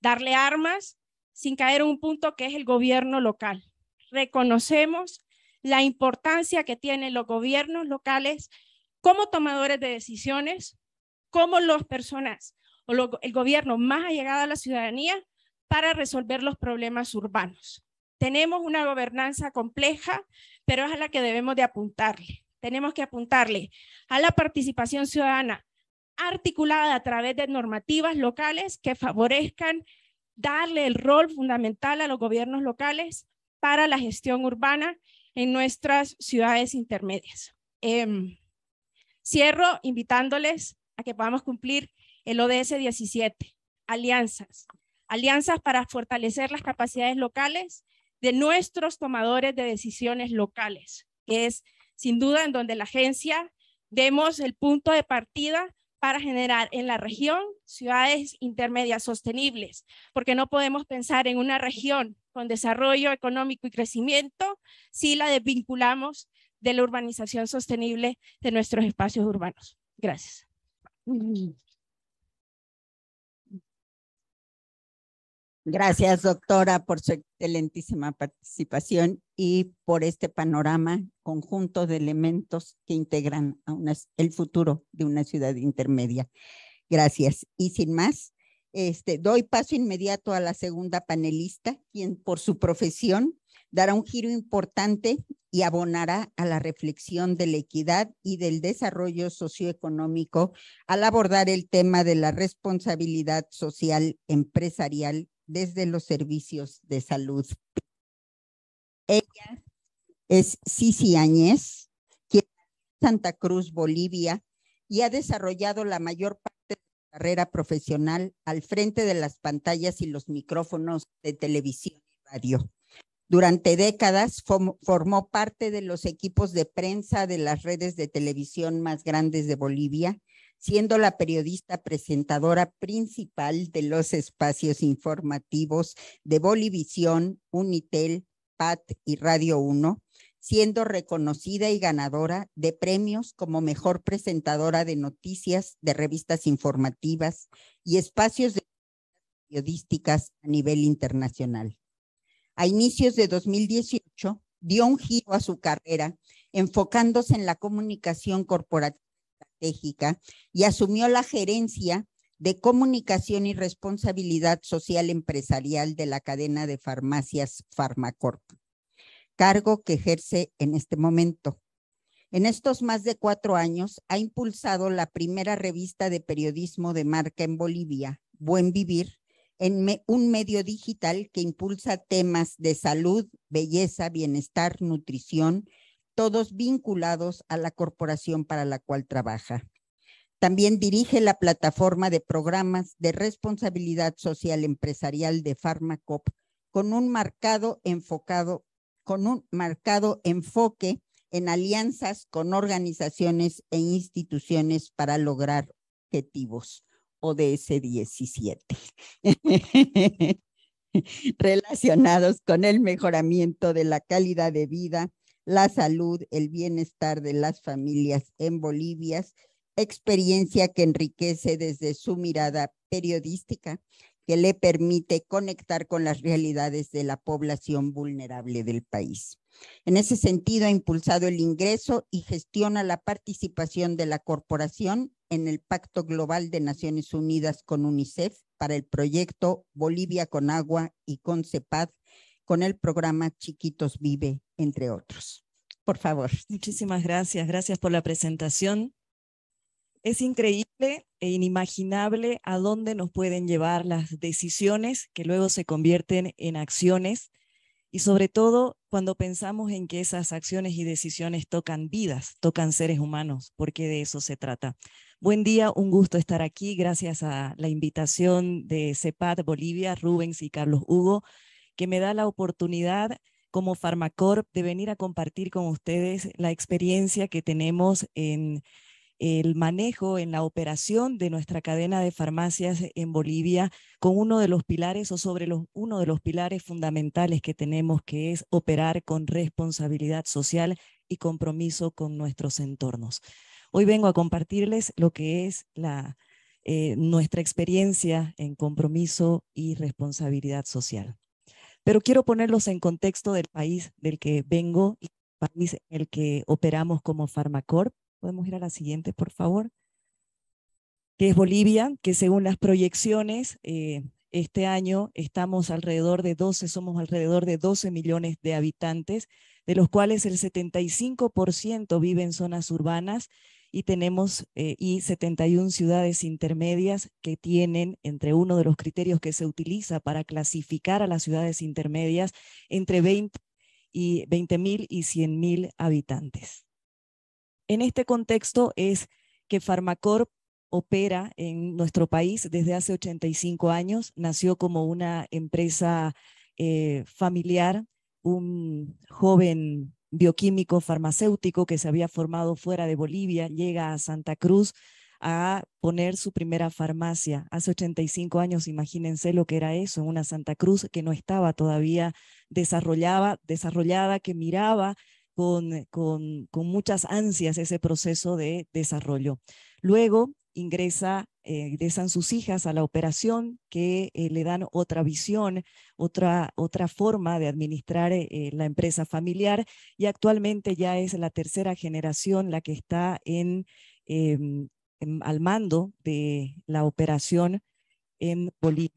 darle armas sin caer en un punto que es el gobierno local. Reconocemos la importancia que tienen los gobiernos locales como tomadores de decisiones, como las personas o el gobierno más allegado a la ciudadanía para resolver los problemas urbanos. Tenemos una gobernanza compleja, pero es a la que debemos de apuntarle. Tenemos que apuntarle a la participación ciudadana articulada a través de normativas locales que favorezcan darle el rol fundamental a los gobiernos locales para la gestión urbana en nuestras ciudades intermedias. Em, cierro invitándoles a que podamos cumplir el ODS 17, alianzas, alianzas para fortalecer las capacidades locales de nuestros tomadores de decisiones locales, que es sin duda en donde la agencia demos el punto de partida para generar en la región ciudades intermedias sostenibles, porque no podemos pensar en una región con desarrollo económico y crecimiento si la desvinculamos de la urbanización sostenible de nuestros espacios urbanos. Gracias. Gracias, doctora, por su excelentísima participación y por este panorama conjunto de elementos que integran el futuro de una ciudad intermedia. Gracias. Y sin más, este, doy paso inmediato a la segunda panelista, quien por su profesión dará un giro importante y abonará a la reflexión de la equidad y del desarrollo socioeconómico al abordar el tema de la responsabilidad social empresarial desde los servicios de salud. Ella es Cici Añez, quien Santa Cruz, Bolivia, y ha desarrollado la mayor parte de su carrera profesional al frente de las pantallas y los micrófonos de televisión y radio. Durante décadas formó parte de los equipos de prensa de las redes de televisión más grandes de Bolivia siendo la periodista presentadora principal de los espacios informativos de Bolivisión, Unitel, PAT y Radio 1, siendo reconocida y ganadora de premios como mejor presentadora de noticias de revistas informativas y espacios de periodísticas a nivel internacional. A inicios de 2018 dio un giro a su carrera enfocándose en la comunicación corporativa y asumió la gerencia de comunicación y responsabilidad social empresarial de la cadena de farmacias Farmacorp, cargo que ejerce en este momento. En estos más de cuatro años ha impulsado la primera revista de periodismo de marca en Bolivia, Buen Vivir, en un medio digital que impulsa temas de salud, belleza, bienestar, nutrición todos vinculados a la corporación para la cual trabaja. También dirige la plataforma de programas de responsabilidad social empresarial de Pharmacop con un marcado enfocado con un marcado enfoque en alianzas con organizaciones e instituciones para lograr objetivos ODS 17 [laughs] relacionados con el mejoramiento de la calidad de vida la salud, el bienestar de las familias en Bolivia, experiencia que enriquece desde su mirada periodística que le permite conectar con las realidades de la población vulnerable del país. En ese sentido, ha impulsado el ingreso y gestiona la participación de la corporación en el Pacto Global de Naciones Unidas con UNICEF para el proyecto Bolivia con Agua y con CEPAD con el programa Chiquitos Vive, entre otros. Por favor. Muchísimas gracias. Gracias por la presentación. Es increíble e inimaginable a dónde nos pueden llevar las decisiones que luego se convierten en acciones y sobre todo cuando pensamos en que esas acciones y decisiones tocan vidas, tocan seres humanos, porque de eso se trata. Buen día, un gusto estar aquí. Gracias a la invitación de CEPAD Bolivia, Rubens y Carlos Hugo que me da la oportunidad como Farmacorp de venir a compartir con ustedes la experiencia que tenemos en el manejo, en la operación de nuestra cadena de farmacias en Bolivia con uno de los pilares o sobre los, uno de los pilares fundamentales que tenemos, que es operar con responsabilidad social y compromiso con nuestros entornos. Hoy vengo a compartirles lo que es la, eh, nuestra experiencia en compromiso y responsabilidad social pero quiero ponerlos en contexto del país del que vengo y país en el que operamos como Farmacorp. Podemos ir a la siguiente, por favor. Que es Bolivia, que según las proyecciones, eh, este año estamos alrededor de 12, somos alrededor de 12 millones de habitantes, de los cuales el 75% vive en zonas urbanas y tenemos eh, y 71 ciudades intermedias que tienen entre uno de los criterios que se utiliza para clasificar a las ciudades intermedias entre 20 y 20.000 y 100.000 habitantes. En este contexto es que Farmacorp opera en nuestro país desde hace 85 años, nació como una empresa eh, familiar, un joven bioquímico farmacéutico que se había formado fuera de Bolivia, llega a Santa Cruz a poner su primera farmacia. Hace 85 años, imagínense lo que era eso, en una Santa Cruz que no estaba todavía desarrollaba, desarrollada, que miraba con, con, con muchas ansias ese proceso de desarrollo. Luego ingresa eh, sus hijas a la operación que eh, le dan otra visión, otra, otra forma de administrar eh, eh, la empresa familiar y actualmente ya es la tercera generación la que está en em, em, al mando de la operación en Bolivia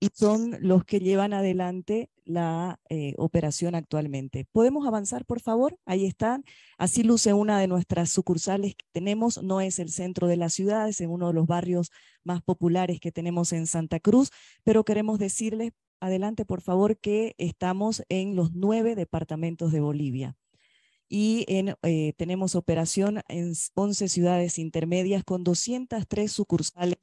y son los que llevan adelante la eh, operación actualmente. ¿Podemos avanzar, por favor? Ahí están. Así luce una de nuestras sucursales que tenemos. No es el centro de la ciudad, es en uno de los barrios más populares que tenemos en Santa Cruz, pero queremos decirles, adelante, por favor, que estamos en los nueve departamentos de Bolivia. Y eh, tenemos operación en 11 ciudades intermedias con 203 sucursales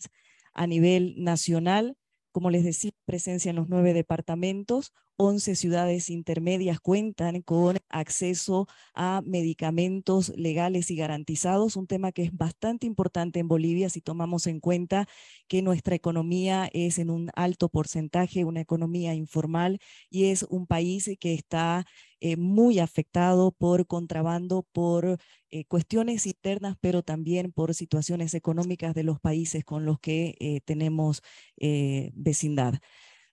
a nivel nacional como les decía, presencia en los nueve departamentos, 11 ciudades intermedias cuentan con acceso a medicamentos legales y garantizados, un tema que es bastante importante en Bolivia si tomamos en cuenta que nuestra economía es en un alto porcentaje una economía informal y es un país que está eh, muy afectado por contrabando, por eh, cuestiones internas, pero también por situaciones económicas de los países con los que eh, tenemos vecindad.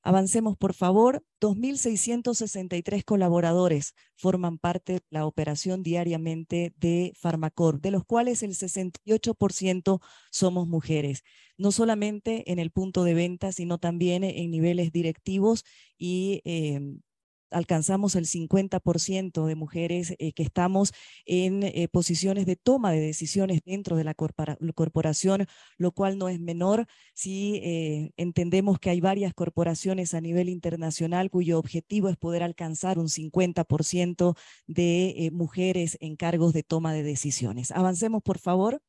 Avancemos, por favor. 2.663 colaboradores forman parte de la operación diariamente de Farmacorp, de los cuales el 68% somos mujeres, no solamente en el punto de venta, sino también en niveles directivos y eh, alcanzamos el 50% de mujeres eh, que estamos en eh, posiciones de toma de decisiones dentro de la corporación, lo cual no es menor si eh, entendemos que hay varias corporaciones a nivel internacional cuyo objetivo es poder alcanzar un 50% de mujeres en cargos de toma de decisiones. Avancemos, por favor.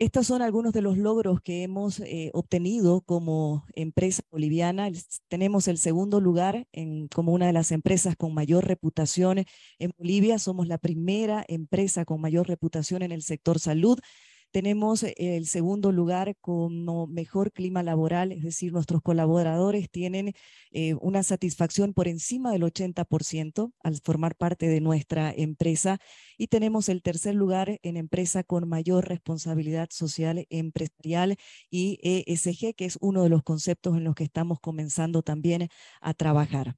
Estos son algunos de los logros que hemos eh, obtenido como empresa boliviana. Tenemos el segundo lugar como una de las empresas con mayor reputación en Bolivia. Somos la primera empresa con mayor reputación en el sector salud. Tenemos el segundo lugar con mejor clima laboral, es decir, nuestros colaboradores tienen eh, una satisfacción por encima del 80% al formar parte de nuestra empresa. Y tenemos el tercer lugar en empresa con mayor responsabilidad social empresarial y ESG, que es uno de los conceptos en los que estamos comenzando también a trabajar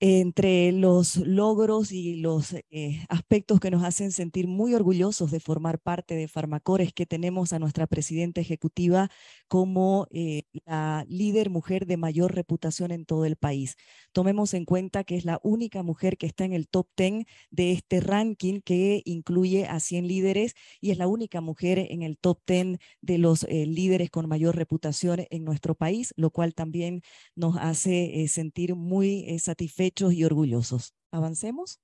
entre los logros y los eh, aspectos que nos hacen sentir muy orgullosos de formar parte de Farmacores, que tenemos a nuestra presidenta ejecutiva como eh, la líder mujer de mayor reputación en todo el país. Tomemos en cuenta que es la única mujer que está en el top 10 de este ranking que incluye a 100 líderes y es la única mujer en el top 10 de los eh, líderes con mayor reputación en nuestro país, lo cual también nos hace sentir muy satisfechos hechos y orgullosos. Avancemos.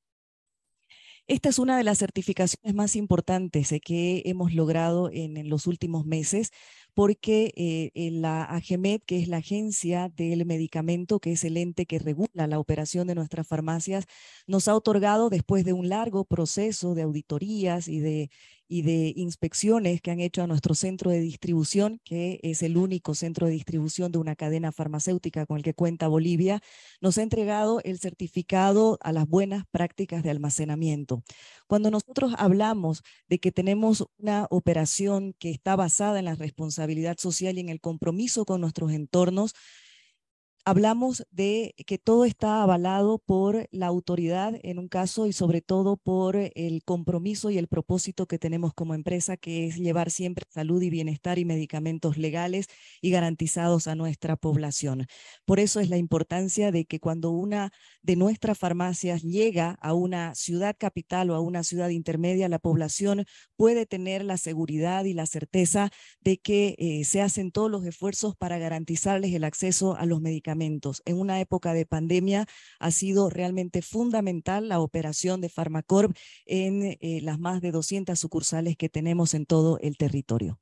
Esta es una de las certificaciones más importantes eh, que hemos logrado en, los últimos meses porque eh, la AGEMED, que es la agencia del medicamento, que es el ente que regula la operación de nuestras farmacias, nos ha otorgado, después de un largo proceso de auditorías y de y de inspecciones que han hecho a nuestro centro de distribución, que es el único centro de distribución de una cadena farmacéutica con el que cuenta Bolivia, nos ha entregado el certificado a las buenas prácticas de almacenamiento. Cuando nosotros hablamos de que tenemos una operación que está basada en la responsabilidad social y en el compromiso con nuestros entornos, hablamos de que todo está avalado por la autoridad en un caso y sobre todo por el compromiso y el propósito que tenemos como empresa, que es llevar siempre salud y bienestar y medicamentos legales y garantizados a nuestra población. Por eso es la importancia de que cuando una de nuestras farmacias llega a una ciudad capital o a una ciudad intermedia, la población puede tener la seguridad y la certeza de que eh, se hacen todos los esfuerzos para garantizarles el acceso a los medicamentos en una época de pandemia ha sido realmente fundamental la operación de Farmacorp en eh, las más de 200 sucursales que tenemos en todo el territorio.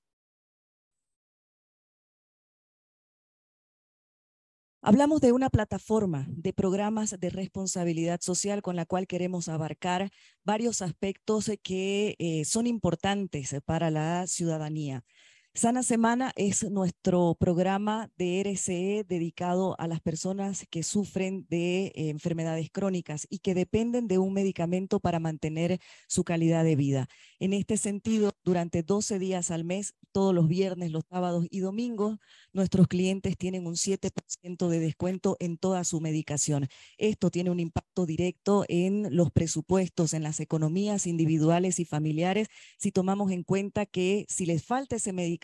Hablamos de una plataforma de programas de responsabilidad social con la cual queremos abarcar varios aspectos que eh, son importantes para la ciudadanía. Sana Semana es nuestro programa de RCE dedicado a las personas que sufren de eh, enfermedades crónicas y que dependen de un medicamento para mantener su calidad de vida. En este sentido, durante 12 días al mes, todos los viernes, los sábados y domingos, nuestros clientes tienen un 7% de descuento en toda su medicación. Esto tiene un impacto directo en los presupuestos, en las economías individuales y familiares, si tomamos en cuenta que si les falta ese medicamento,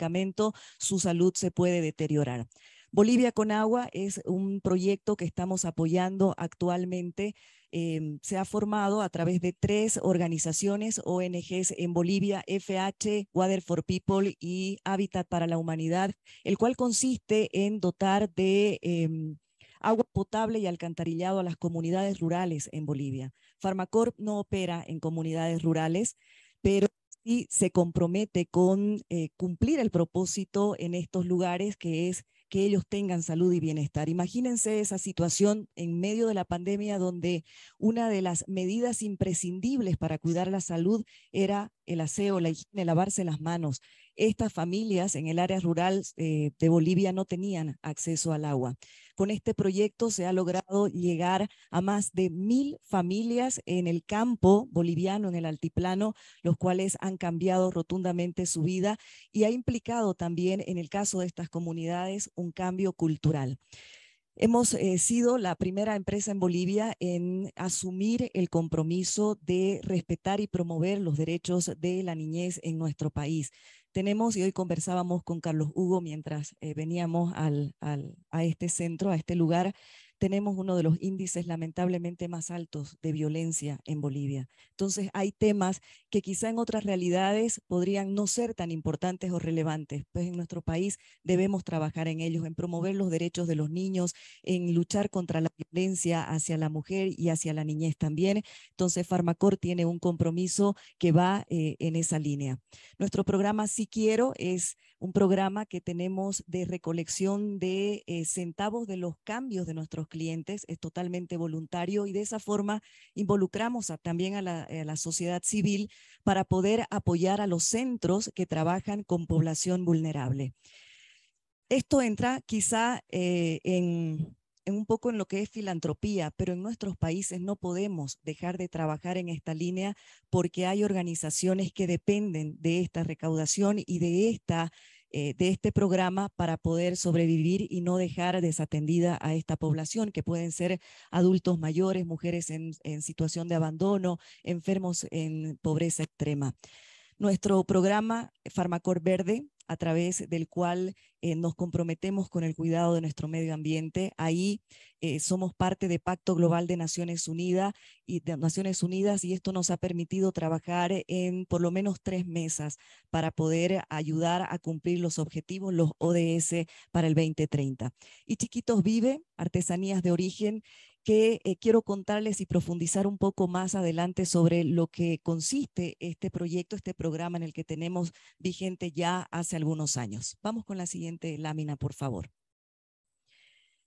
su salud se puede deteriorar. Bolivia con agua es un proyecto que estamos apoyando actualmente. Em, se ha formado a través de tres organizaciones, ONGs en Bolivia, FH, Water for People y Hábitat para la Humanidad, el cual consiste en dotar de... Em, agua potable y alcantarillado a las comunidades rurales en Bolivia. Farmacorp no opera en comunidades rurales, pero y se compromete con eh, cumplir el propósito en estos lugares que es que ellos tengan salud y bienestar. Imagínense esa situación en medio de la pandemia donde una de las medidas imprescindibles para cuidar la salud era el aseo, la higiene, lavarse las manos. Estas familias en el área rural eh, de Bolivia no tenían acceso al agua. Con este proyecto se ha logrado llegar a más de mil familias en el campo boliviano, en el altiplano, los cuales han cambiado rotundamente su vida y ha implicado también, en el caso de estas comunidades, un cambio cultural. Hemos eh, sido la primera empresa en Bolivia en asumir el compromiso de respetar y promover los derechos de la niñez en nuestro país. Tenemos, y hoy conversábamos con Carlos Hugo mientras eh, veníamos al, al, a este centro, a este lugar, tenemos uno de los índices lamentablemente más altos de violencia en Bolivia. Entonces hay temas que quizá en otras realidades podrían no ser tan importantes o relevantes, pues en nuestro país debemos trabajar en ellos, en promover los derechos de los niños, en luchar contra la violencia hacia la mujer y hacia la niñez también. Entonces Farmacor tiene un compromiso que va eh, en esa línea. Nuestro programa Si Quiero es un programa que tenemos de recolección de eh, centavos de los cambios de nuestros clientes. Es totalmente voluntario y de esa forma involucramos también a la, sociedad civil para poder apoyar a los centros que trabajan con población vulnerable. Esto entra quizá eh, en un poco en lo que es filantropía, pero en nuestros países no podemos dejar de trabajar en esta línea porque hay organizaciones que dependen de esta recaudación y de esta eh, de este programa para poder sobrevivir y no dejar desatendida a esta población, que pueden ser adultos mayores, mujeres en, en situación de abandono, enfermos en pobreza extrema. Nuestro programa Farmacor Verde, a través del cual eh, nos comprometemos con el cuidado de nuestro medio ambiente. Ahí eh, somos parte de Pacto Global de Naciones Unidas y de Naciones Unidas y esto nos ha permitido trabajar en por lo menos tres mesas para poder ayudar a cumplir los objetivos, los ODS para el 2030. Y Chiquitos Vive, Artesanías de Origen, que eh, quiero contarles y profundizar un poco más adelante sobre lo que consiste este proyecto, este programa en el que tenemos vigente ya hace algunos años. Vamos con la siguiente lámina, por favor.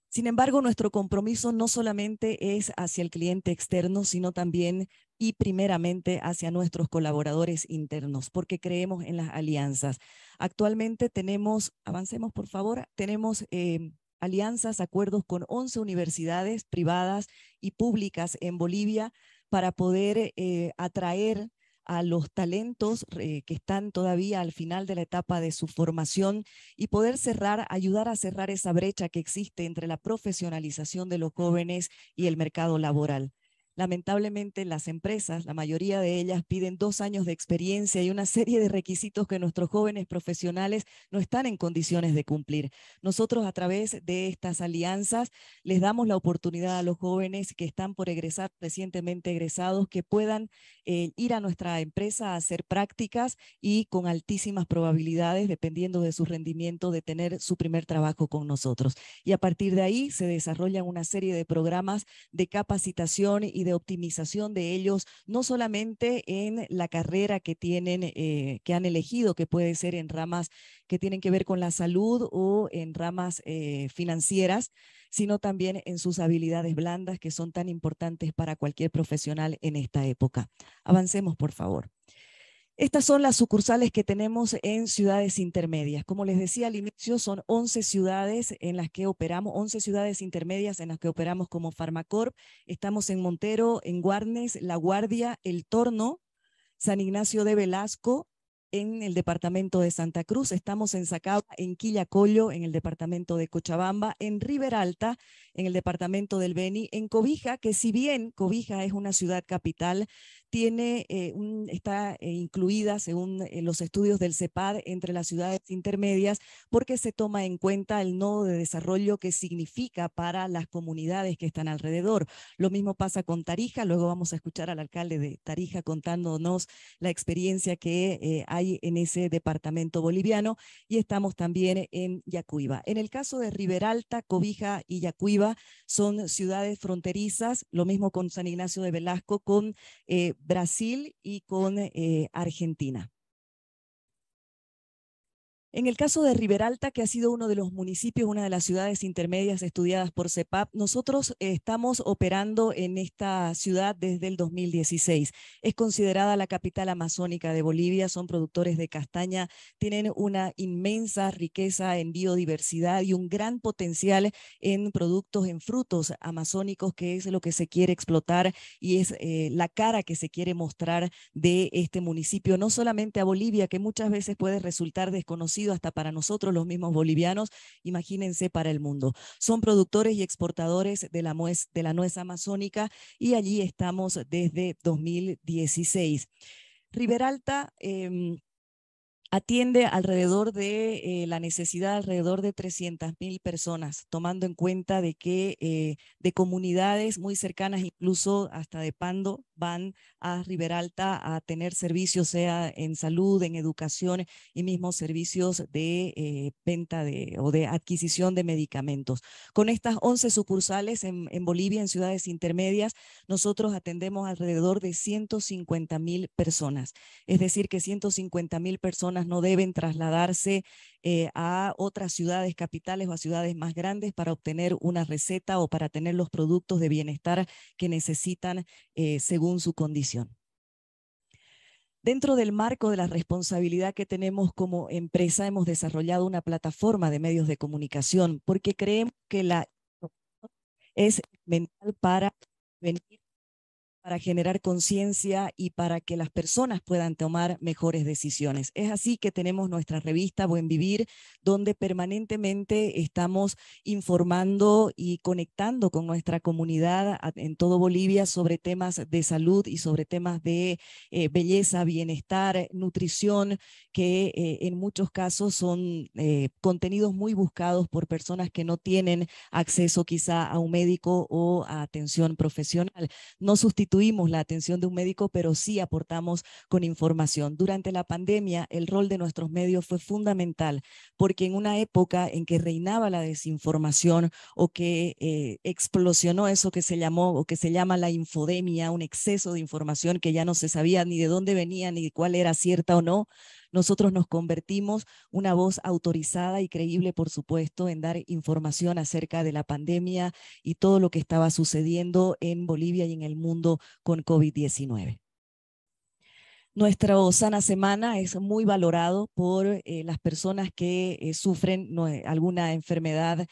Sin embargo, nuestro compromiso no solamente es hacia el cliente externo, sino también y primeramente hacia nuestros colaboradores internos, porque creemos en las alianzas. Actualmente tenemos, avancemos por favor, tenemos em, alianzas, acuerdos con 11 universidades privadas y públicas en Bolivia para poder eh, atraer a los talentos eh, que están todavía al final de la etapa de su formación y poder cerrar, ayudar a cerrar esa brecha que existe entre la profesionalización de los jóvenes y el mercado laboral. Lamentablemente las empresas, la mayoría de ellas, piden dos años de experiencia y una serie de requisitos que nuestros jóvenes profesionales no están en condiciones de cumplir. Nosotros a través de estas alianzas les damos la oportunidad a los jóvenes que están por egresar, recientemente egresados, que puedan eh, ir a nuestra empresa a hacer prácticas y con altísimas probabilidades, dependiendo de su rendimiento, de tener su primer trabajo con nosotros. Y a partir de ahí se desarrollan una serie de programas de capacitación y de optimización de ellos, no solamente en la carrera que tienen, eh, que han elegido, que puede ser en ramas que tienen que ver con la salud o en ramas eh, financieras, sino también en sus habilidades blandas que son tan importantes para cualquier profesional en esta época. Avancemos, por favor. Estas son las sucursales que tenemos en ciudades intermedias. Como les decía al inicio, son 11 ciudades en las que operamos, 11 ciudades intermedias en las que operamos como Farmacorp. Estamos en Montero, en Guarnes, La Guardia, El Torno, San Ignacio de Velasco, en el departamento de Santa Cruz, estamos en Sacaba, en Quillacollo, en el departamento de Cochabamba, en Riberalta, en el departamento del Beni, en Cobija, que si bien Cobija es una ciudad capital, tiene, eh, está eh, incluida, según eh, los estudios del CEPAD, entre las ciudades intermedias, porque se toma en cuenta el nodo de desarrollo que significa para las comunidades que están alrededor. Lo mismo pasa con Tarija, luego vamos a escuchar al alcalde de Tarija contándonos la experiencia que hay en ese departamento boliviano, y estamos también en Yacuiba. En el caso de Riberalta, Cobija y Yacuiba, son ciudades fronterizas, lo mismo con San Ignacio de Velasco, con eh, Brasil y con eh, Argentina. En el caso de Riberalta, que ha sido uno de los municipios, una de las ciudades intermedias estudiadas por CEPAP, nosotros eh, estamos operando en esta ciudad desde el 2016. Es considerada la capital amazónica de Bolivia, son productores de castaña, tienen una inmensa riqueza en biodiversidad y un gran potencial en productos, en frutos amazónicos, que es lo que se quiere explotar y es eh, la cara que se quiere mostrar de este municipio, no solamente a Bolivia, que muchas veces puede resultar desconocida, hasta para nosotros los mismos bolivianos, imagínense para el mundo. Son productores y exportadores de la, de la nuez amazónica y allí estamos desde 2016. Riberalta... Em, atiende alrededor de eh, la necesidad de alrededor de 300.000 personas, tomando en cuenta de que eh, de comunidades muy cercanas, incluso hasta de Pando, van a Riberalta a tener servicios, sea en salud, en educación y mismos servicios de eh, venta de, o de adquisición de medicamentos. Con estas 11 sucursales en, Bolivia, en ciudades intermedias, nosotros atendemos alrededor de 150 mil personas. Es decir, que 150 mil personas no deben trasladarse eh, a otras ciudades capitales o a ciudades más grandes para obtener una receta o para tener los productos de bienestar que necesitan eh, según su condición. Dentro del marco de la responsabilidad que tenemos como empresa, hemos desarrollado una plataforma de medios de comunicación porque creemos que la es mental para venir para generar conciencia y para que las personas puedan tomar mejores decisiones. Es así que tenemos nuestra revista Buen Vivir, donde permanentemente estamos informando y conectando con nuestra comunidad en todo Bolivia sobre temas de salud y sobre temas de eh, belleza, bienestar, nutrición, que eh, en muchos casos son eh, contenidos muy buscados por personas que no tienen acceso quizá a un médico o a atención profesional. No Tuvimos la atención de un médico, pero sí aportamos con información. Durante la pandemia, el rol de nuestros medios fue fundamental, porque en una época en que reinaba la desinformación o que eh, explosionó eso que se llamó o que se llama la infodemia, un exceso de información que ya no se sabía ni de dónde venía ni cuál era cierta o no, nosotros nos convertimos una voz autorizada y creíble, por supuesto, en dar información acerca de la pandemia y todo lo que estaba sucediendo en Bolivia y en el mundo con COVID-19. Nuestra Sana Semana es muy valorado por eh, las personas que eh, sufren eh, alguna enfermedad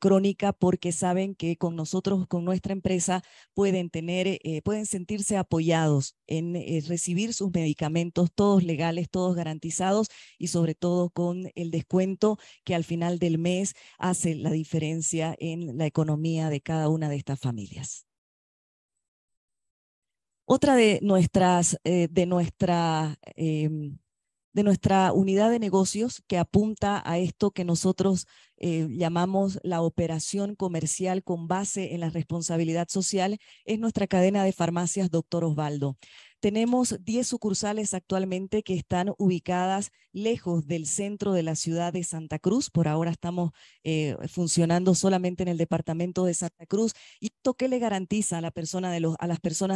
crónica porque saben que con nosotros, con nuestra empresa, pueden, tener, pueden sentirse apoyados en recibir sus medicamentos, todos legales, todos garantizados y sobre todo con el descuento que al final del mes hace la diferencia en la economía de cada una de estas familias. Otra de nuestras, eh, de nuestra, em, de nuestra unidad de negocios que apunta a esto que nosotros eh, llamamos la operación comercial con base en la responsabilidad social es nuestra cadena de farmacias Doctor Osvaldo. Tenemos 10 sucursales actualmente que están ubicadas lejos del centro de la ciudad de Santa Cruz. Por ahora estamos eh, funcionando solamente en el departamento de Santa Cruz. ¿Y esto qué le garantiza a las personas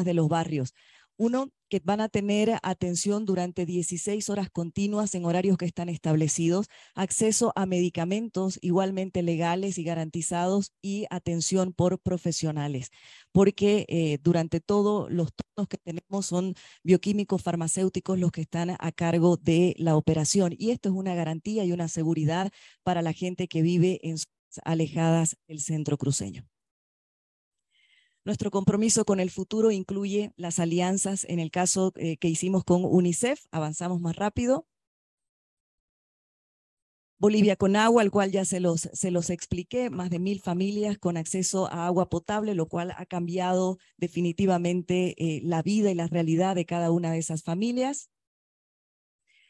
de los barrios? Uno, que van a tener atención durante 16 horas continuas en horarios que están establecidos, acceso a medicamentos igualmente legales y garantizados y atención por profesionales, porque eh, durante todo los turnos que tenemos son bioquímicos farmacéuticos los que están a cargo de la operación y esto es una garantía y una seguridad para la gente que vive en zonas alejadas del centro cruceño. Nuestro compromiso con el futuro incluye las alianzas, en el caso eh, que hicimos con UNICEF, avanzamos más rápido. Bolivia con agua, al cual ya se los, expliqué, más de mil familias con acceso a agua potable, lo cual ha cambiado definitivamente eh, la vida y la realidad de cada una de esas familias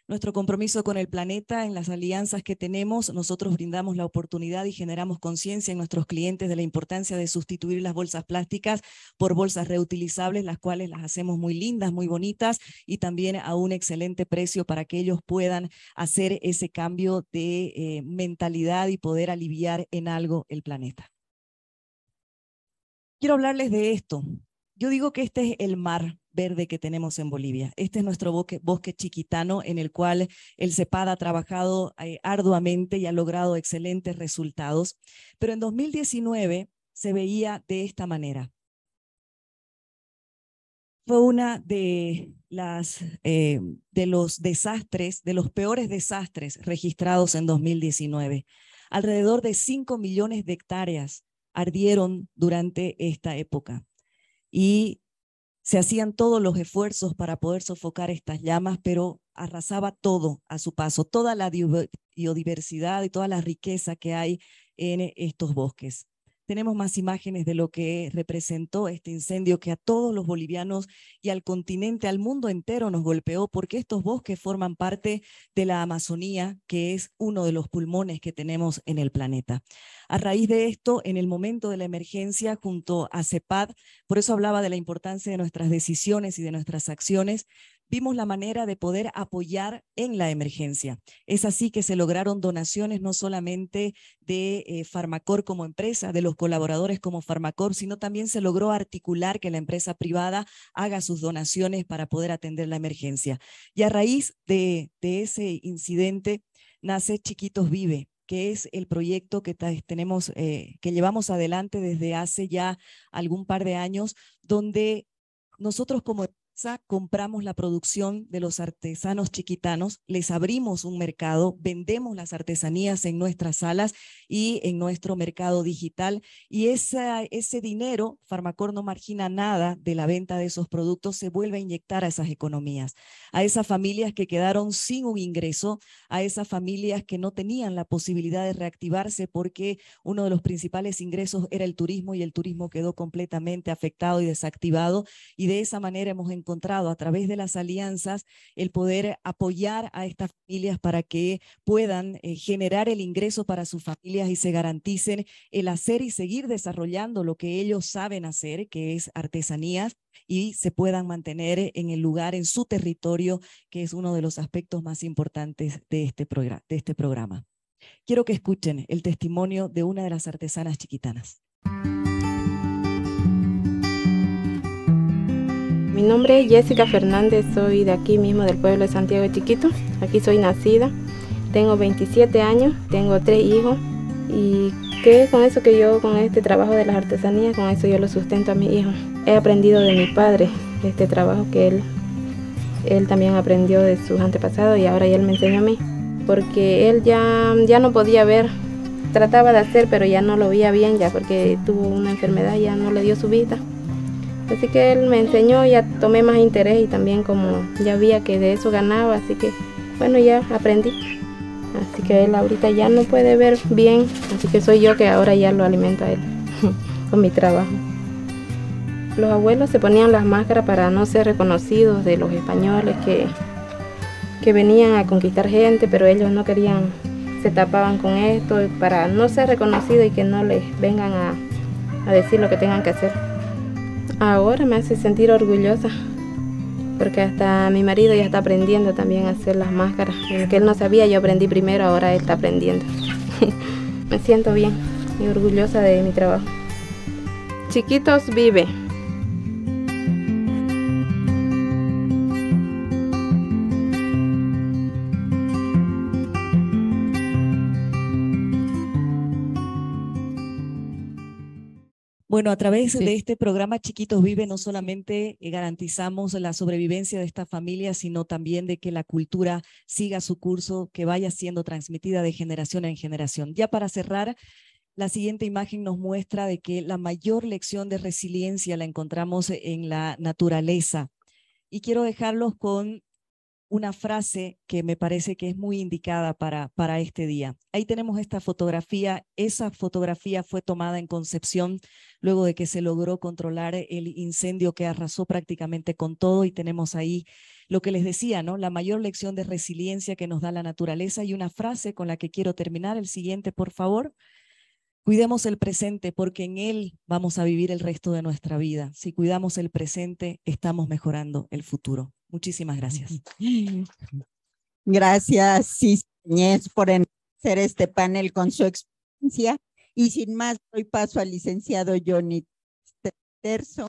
nuestro compromiso con el planeta, en las alianzas que tenemos, nosotros brindamos la oportunidad y generamos conciencia en nuestros clientes de la importancia de sustituir las bolsas plásticas por bolsas reutilizables, las cuales las hacemos muy lindas, muy bonitas y también a un excelente precio para que ellos puedan hacer ese cambio de eh, mentalidad y poder aliviar en algo el planeta. Quiero hablarles de esto. Yo digo que este es el mar, verde que tenemos en Bolivia. Este es nuestro bosque, chiquitano en el cual el CEPAD ha trabajado eh, arduamente y ha logrado excelentes resultados, pero en 2019 se veía de esta manera. Fue una de las eh, de los desastres, de los peores desastres registrados en 2019. Alrededor de 5 millones de hectáreas ardieron durante esta época y se hacían todos los esfuerzos para poder sofocar estas llamas, pero arrasaba todo a su paso, toda la biodiversidad y toda la riqueza que hay en estos bosques tenemos más imágenes de lo que representó este incendio que a todos los bolivianos y al continente, al mundo entero nos golpeó, porque estos bosques forman parte de la Amazonía, que es uno de los pulmones que tenemos en el planeta. A raíz de esto, en el momento de la emergencia, junto a CEPAD, por eso hablaba de la importancia de nuestras decisiones y de nuestras acciones, vimos la manera de poder apoyar en la emergencia. Es así que se lograron donaciones no solamente de eh, Farmacor como empresa, de los colaboradores como Farmacor, sino también se logró articular que la empresa privada haga sus donaciones para poder atender la emergencia. Y a raíz de, ese incidente nace Chiquitos Vive, que es el proyecto que tenemos, eh, que llevamos adelante desde hace ya algún par de años, donde nosotros como compramos la producción de los artesanos chiquitanos, les abrimos un mercado, vendemos las artesanías en nuestras salas y en nuestro mercado digital. Y esa, ese dinero, Farmacor no margina nada de la venta de esos productos, se vuelve a inyectar a esas economías, a esas familias que quedaron sin un ingreso, a esas familias que no tenían la posibilidad de reactivarse porque uno de los principales ingresos era el turismo y el turismo quedó completamente afectado y desactivado. Y de esa manera hemos encontrado encontrado a través de las alianzas el poder apoyar a estas familias para que puedan eh, generar el ingreso para sus familias y se garanticen el hacer y seguir desarrollando lo que ellos saben hacer, que es artesanías y se puedan mantener en el lugar, en su territorio, que es uno de los aspectos más importantes de este, programa, de este programa. Quiero que escuchen el testimonio de una de las artesanas chiquitanas. Mi nombre es Jessica Fernández, soy de aquí mismo del pueblo de Santiago de Chiquito. Aquí soy nacida, tengo 27 años, tengo tres hijos y que con eso que yo, con este trabajo de las artesanías, con eso yo lo sustento a mis hijos. He aprendido de mi padre este trabajo que él, él también aprendió de sus antepasados y ahora ya él me enseñó a mí, porque él ya, ya no podía ver trataba de hacer, pero ya no lo veía bien, ya porque tuvo una enfermedad, ya no le dio su vida. Así que él me enseñó, ya tomé más interés y también como ya había que de eso ganaba, así que bueno, ya aprendí. Así que él ahorita ya no puede ver bien, así que soy yo que ahora ya lo alimento a él [laughs] con mi trabajo. Los abuelos se ponían las máscaras para no ser reconocidos de los españoles que, que venían a conquistar gente, pero ellos no querían, se tapaban con esto para no ser reconocidos y que no les vengan a decir lo que tengan que hacer ahora me hace sentir orgullosa porque hasta mi marido ya está aprendiendo también a hacer las máscaras. que él no sabía, yo aprendí primero, ahora él está aprendiendo. [laughs] me siento bien y orgullosa de mi trabajo. Chiquitos vive. Bueno, a través de este programa Chiquitos Vive no solamente eh, garantizamos la sobrevivencia de esta familia, sino también de que la cultura siga su curso, que vaya siendo transmitida de generación en generación. Ya para cerrar, la siguiente imagen nos muestra de que la mayor lección de resiliencia la encontramos en la naturaleza. Y quiero dejarlos con una frase que me parece que es muy indicada para, para este día. Ahí tenemos esta fotografía. Esa fotografía fue tomada en Concepción luego de que se logró controlar el incendio que arrasó prácticamente con todo y tenemos ahí lo que les decía, ¿no? La mayor lección de resiliencia que nos da la naturaleza y una frase con la que quiero terminar, el siguiente, por favor. Cuidemos el presente porque en él vamos a vivir el resto de nuestra vida. Si cuidamos el presente, estamos mejorando el futuro. Muchísimas gracias. [laughs] Gracias, señores por hacer este panel con su experiencia. Y sin más, doy paso al licenciado Johnny Terzo.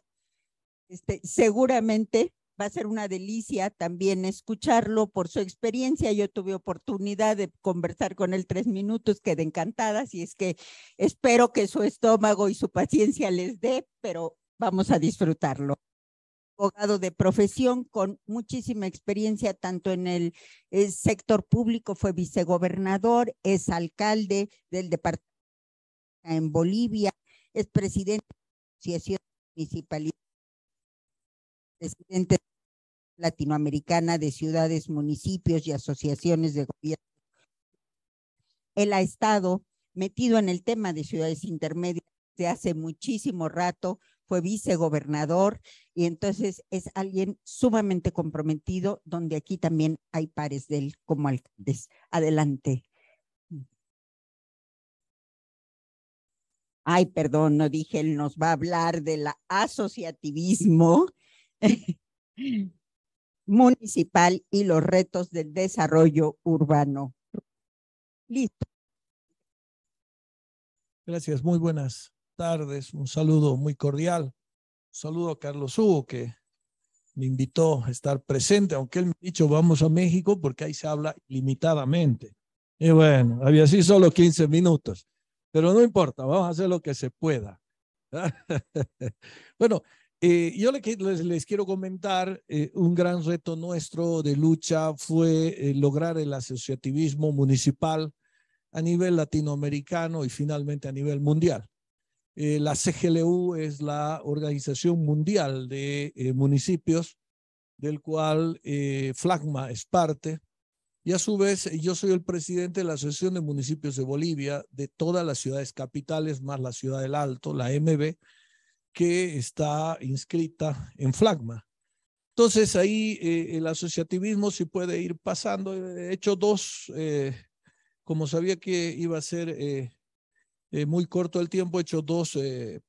Este, seguramente va a ser una delicia también escucharlo por su experiencia. Yo tuve oportunidad de conversar con él tres minutos, quedé encantada, así es que espero que su estómago y su paciencia les dé, pero vamos a disfrutarlo abogado de profesión con muchísima experiencia tanto en el, eh, sector público, fue vicegobernador, es alcalde del departamento en Bolivia, es presidente de la Asociación Municipalidad, presidente latinoamericana de ciudades, municipios y asociaciones de gobierno. Él ha estado metido en el tema de ciudades intermedias desde hace muchísimo rato, fue vicegobernador y entonces es alguien sumamente comprometido, donde aquí también hay pares de él como alcaldes. Adelante. Ay, perdón, no dije, él nos va a hablar del asociativismo [laughs] municipal y los retos del desarrollo urbano. Listo. Gracias, muy buenas tardes, un saludo muy cordial. Un saludo a Carlos Hugo, que me invitó a estar presente, aunque él me ha dicho vamos a México porque ahí se habla limitadamente. Y bueno, había así solo 15 minutos, pero no importa, vamos a hacer lo que se pueda. [laughs] bueno, eh, yo les, quiero comentar, eh, un gran reto nuestro de lucha fue eh, lograr el asociativismo municipal a nivel latinoamericano y finalmente a nivel mundial. Eh, la CGLU es la Organización Mundial de eh, Municipios, del cual eh, Flagma es parte. Y a su vez, yo soy el presidente de la Asociación de Municipios de Bolivia, de todas las ciudades capitales, más la Ciudad del Alto, la MB, que está inscrita en Flagma. Entonces ahí el asociativismo sí puede ir pasando. He hecho dos, como sabía que iba a ser eh, muy corto el tiempo, he hecho dos eh,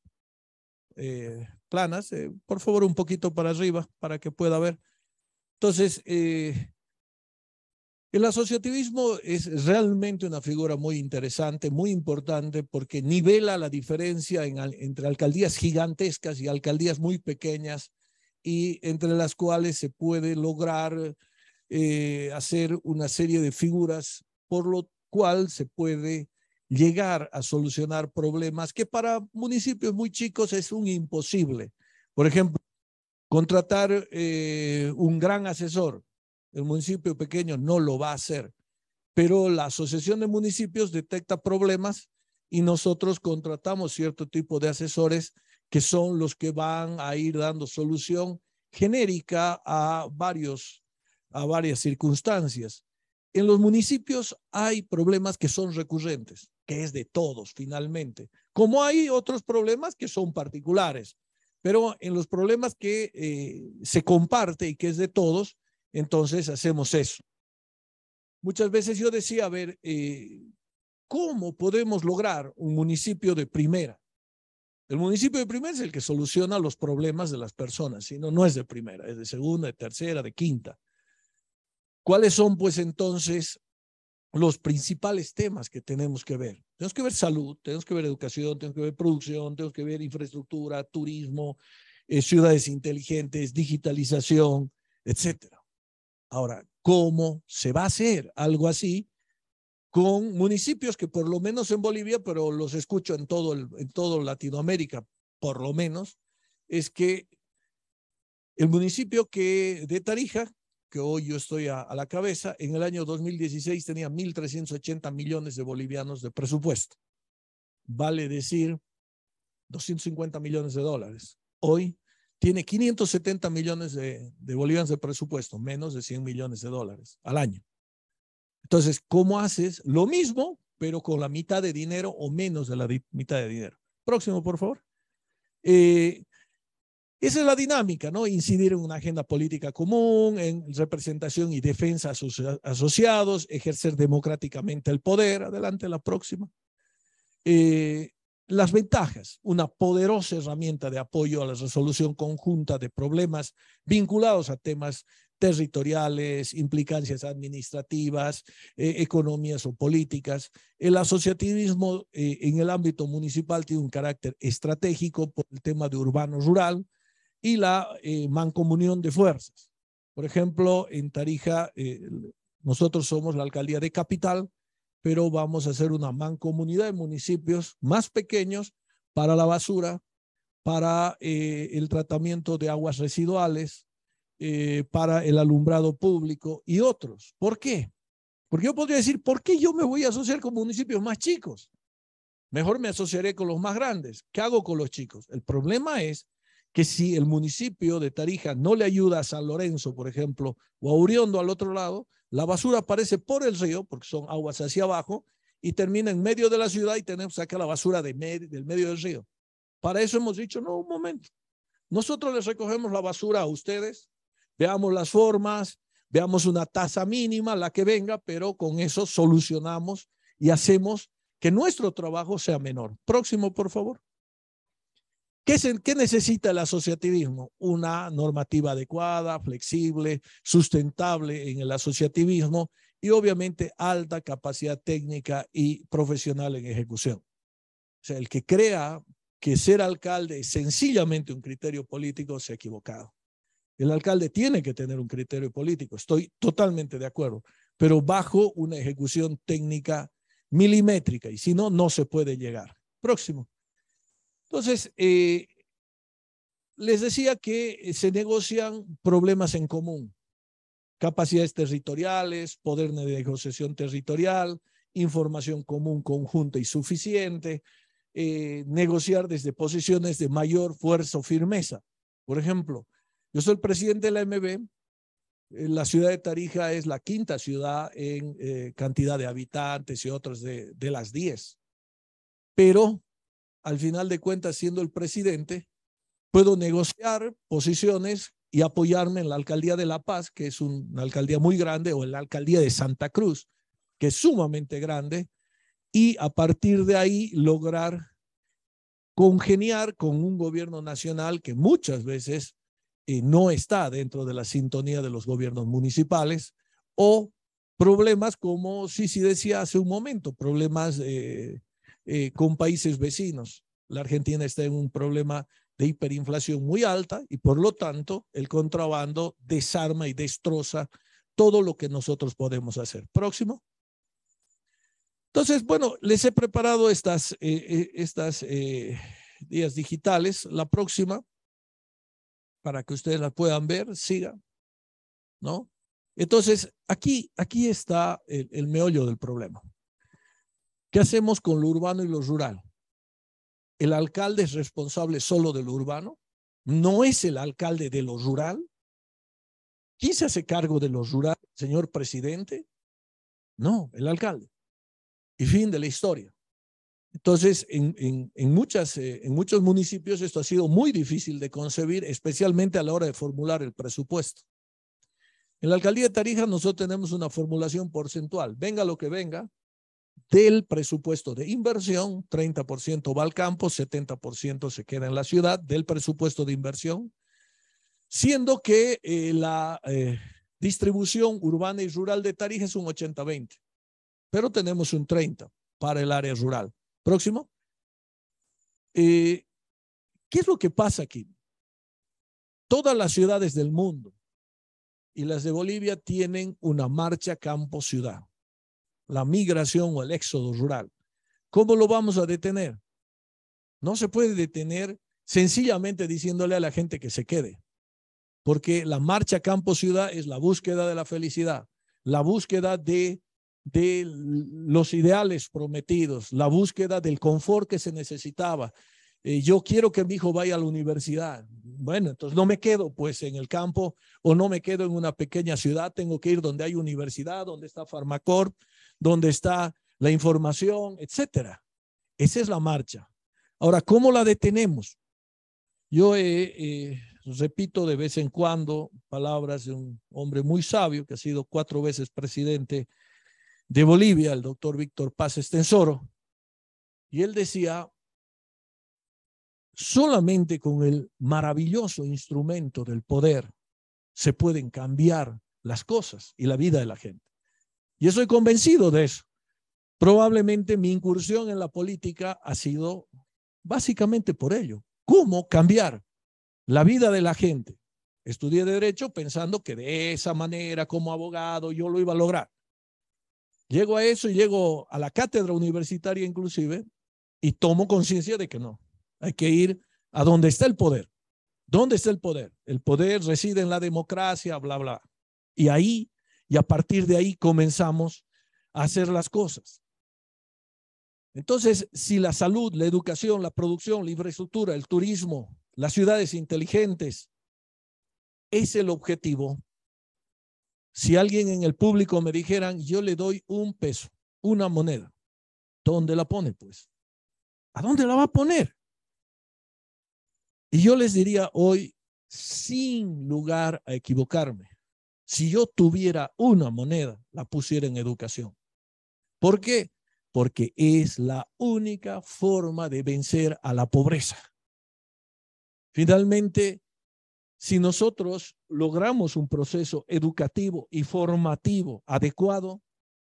eh, planas, por favor un poquito para arriba para que pueda ver. Entonces, el asociativismo es realmente una figura muy interesante, muy importante, porque nivela la diferencia entre alcaldías gigantescas y alcaldías muy pequeñas, y entre las cuales se puede lograr hacer una serie de figuras, por lo cual se puede llegar a solucionar problemas que para municipios muy chicos es un imposible. Por ejemplo, contratar eh, un gran asesor. El municipio pequeño no lo va a hacer, pero la Asociación de Municipios detecta problemas y nosotros contratamos cierto tipo de asesores que son los que van a ir dando solución genérica a, varios, a varias circunstancias. En los municipios hay problemas que son recurrentes que es de todos finalmente. Como hay otros problemas que son particulares, pero en los problemas que eh, se comparte y que es de todos, entonces hacemos eso. Muchas veces yo decía, a ver, eh, ¿cómo podemos lograr un municipio de primera? El municipio de primera es el que soluciona los problemas de las personas, sino no es de primera, es de segunda, de tercera, de quinta. ¿Cuáles son, pues, entonces los principales temas que tenemos que ver. Tenemos que ver salud, tenemos que ver educación, tenemos que ver producción, tenemos que ver infraestructura, turismo, eh, ciudades inteligentes, digitalización, etcétera. Ahora, ¿cómo se va a hacer algo así con municipios que por lo menos en Bolivia, pero los escucho en todo, en todo Latinoamérica, por lo menos, es que el municipio que de Tarija que hoy yo estoy a, la cabeza, en el año 2016 tenía 1.380 millones de bolivianos de presupuesto. Vale decir, 250 millones de dólares. Hoy tiene 570 millones de, bolivianos de presupuesto, menos de 100 millones de dólares al año. Entonces, ¿cómo haces lo mismo, pero con la mitad de dinero o menos de la mitad de dinero? Próximo, por favor. Eh, esa es la dinámica, ¿no? Incidir en una agenda política común, en representación y defensa a sus asociados, ejercer democráticamente el poder. Adelante, la próxima. Eh, las ventajas, una poderosa herramienta de apoyo a la resolución conjunta de problemas vinculados a temas territoriales, implicancias administrativas, eh, economías o políticas. El asociativismo eh, en el ámbito municipal tiene un carácter estratégico por el tema de urbano-rural, y la eh, mancomunión de fuerzas. Por ejemplo, en Tarija, eh, nosotros somos la alcaldía de capital, pero vamos a hacer una mancomunidad de municipios más pequeños para la basura, para eh, el tratamiento de aguas residuales, para el alumbrado público y otros. ¿Por qué? Porque yo podría decir, ¿por qué yo me voy a asociar con municipios más chicos? Mejor me asociaré con los más grandes. ¿Qué hago con los chicos? El problema es que si el municipio de Tarija no le ayuda a San Lorenzo, por ejemplo, o a Uriondo al otro lado, la basura aparece por el río, porque son aguas hacia abajo, y termina en medio de la ciudad y tenemos acá la basura del medio del río. Para eso hemos dicho, no, un momento. Nosotros les recogemos la basura a ustedes, veamos las formas, veamos una tasa mínima, la que venga, pero con eso solucionamos y hacemos que nuestro trabajo sea menor. Próximo, por favor. ¿Qué, necesita el asociativismo? Una normativa adecuada, flexible, sustentable en el asociativismo y obviamente alta capacidad técnica y profesional en ejecución. O sea, el que crea que ser alcalde es sencillamente un criterio político se ha equivocado. El alcalde tiene que tener un criterio político, estoy totalmente de acuerdo, pero bajo una ejecución técnica milimétrica y si no, no se puede llegar. Próximo. Entonces, eh, les decía que eh, se negocian problemas en común, capacidades territoriales, poder de negociación territorial, información común conjunta y suficiente, eh, negociar desde posiciones de mayor fuerza o firmeza. Por ejemplo, yo soy el presidente de la MB, la ciudad de Tarija es la quinta ciudad en cantidad de habitantes y otras de, de las diez, pero al final de cuentas siendo el presidente, puedo negociar posiciones y apoyarme en la alcaldía de La Paz, que es una alcaldía muy grande, o en la alcaldía de Santa Cruz, que es sumamente grande, y a partir de ahí lograr congeniar con un gobierno nacional que muchas veces eh, no está dentro de la sintonía de los gobiernos municipales, o problemas como sí, sí decía hace un momento, problemas eh, eh, con países vecinos. La Argentina está en un problema de hiperinflación muy alta y por lo tanto el contrabando desarma y destroza todo lo que nosotros podemos hacer. Próximo. Entonces, bueno, les he preparado estas, eh, eh, estas días digitales. La próxima, para que ustedes la puedan ver, siga, ¿no? Entonces, aquí, aquí está el meollo del problema. ¿Qué hacemos con lo urbano y lo rural? ¿El alcalde es responsable solo de lo urbano? ¿No es el alcalde de lo rural? ¿Quién se hace cargo de lo rural, señor presidente? No, el alcalde. Y fin de la historia. Entonces, en, en, muchas, eh, en muchos municipios esto ha sido muy difícil de concebir, especialmente a la hora de formular el presupuesto. En la alcaldía de Tarija nosotros tenemos una formulación porcentual. Venga lo que venga, del presupuesto de inversión, 30% va al campo, 70% se queda en la ciudad del presupuesto de inversión, siendo que eh, la eh, distribución urbana y rural de Tarija es un 80-20, pero tenemos un 30 para el área rural. Próximo. Eh, ¿Qué es lo que pasa aquí? Todas las ciudades del mundo y las de Bolivia tienen una marcha campo-ciudad la migración o el éxodo rural. ¿Cómo lo vamos a detener? No se puede detener sencillamente diciéndole a la gente que se quede, porque la marcha campo-ciudad es la búsqueda de la felicidad, la búsqueda de, de los ideales prometidos, la búsqueda del confort que se necesitaba, eh, yo quiero que mi hijo vaya a la universidad. Bueno, entonces no me quedo pues en el campo o no me quedo en una pequeña ciudad, tengo que ir donde hay universidad, donde está Farmacorp, donde está la información, etcétera. Esa es la marcha. Ahora, ¿cómo la detenemos? Yo repito de vez en cuando palabras de un hombre muy sabio que ha sido cuatro veces presidente de Bolivia, el doctor Víctor Paz Estensoro, y él decía, solamente con el maravilloso instrumento del poder se pueden cambiar las cosas y la vida de la gente. Y estoy convencido de eso. Probablemente mi incursión en la política ha sido básicamente por ello. ¿Cómo cambiar la vida de la gente? Estudié derecho pensando que de esa manera, como abogado, yo lo iba a lograr. Llego a eso y llego a la cátedra universitaria inclusive y tomo conciencia de que no. Hay que ir a donde está el poder. ¿Dónde está el poder? El poder reside en la democracia, bla, bla. Y ahí y a partir de ahí comenzamos a hacer las cosas. Entonces, si la salud, la educación, la producción, la infraestructura, el turismo, las ciudades inteligentes es el objetivo, si alguien en el público me dijeran, yo le doy un peso, una moneda, ¿dónde la pone pues? ¿A dónde la va a poner? Y yo les diría hoy, sin lugar a equivocarme, si yo tuviera una moneda, la pusiera en educación. ¿Por qué? Porque es la única forma de vencer a la pobreza. Finalmente, si nosotros logramos un proceso educativo y formativo adecuado,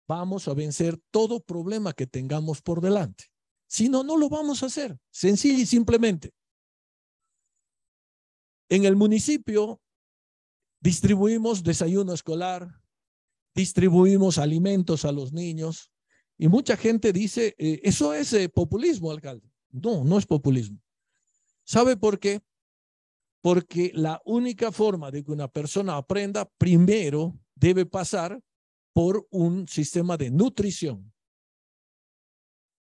vamos a vencer todo problema que tengamos por delante. Si no, no lo vamos a hacer, sencillo y simplemente. En el municipio Distribuimos desayuno escolar, distribuimos alimentos a los niños y mucha gente dice, eh, eso es eh, populismo, alcalde. No, no es populismo. ¿Sabe por qué? Porque la única forma de que una persona aprenda, primero debe pasar por un sistema de nutrición.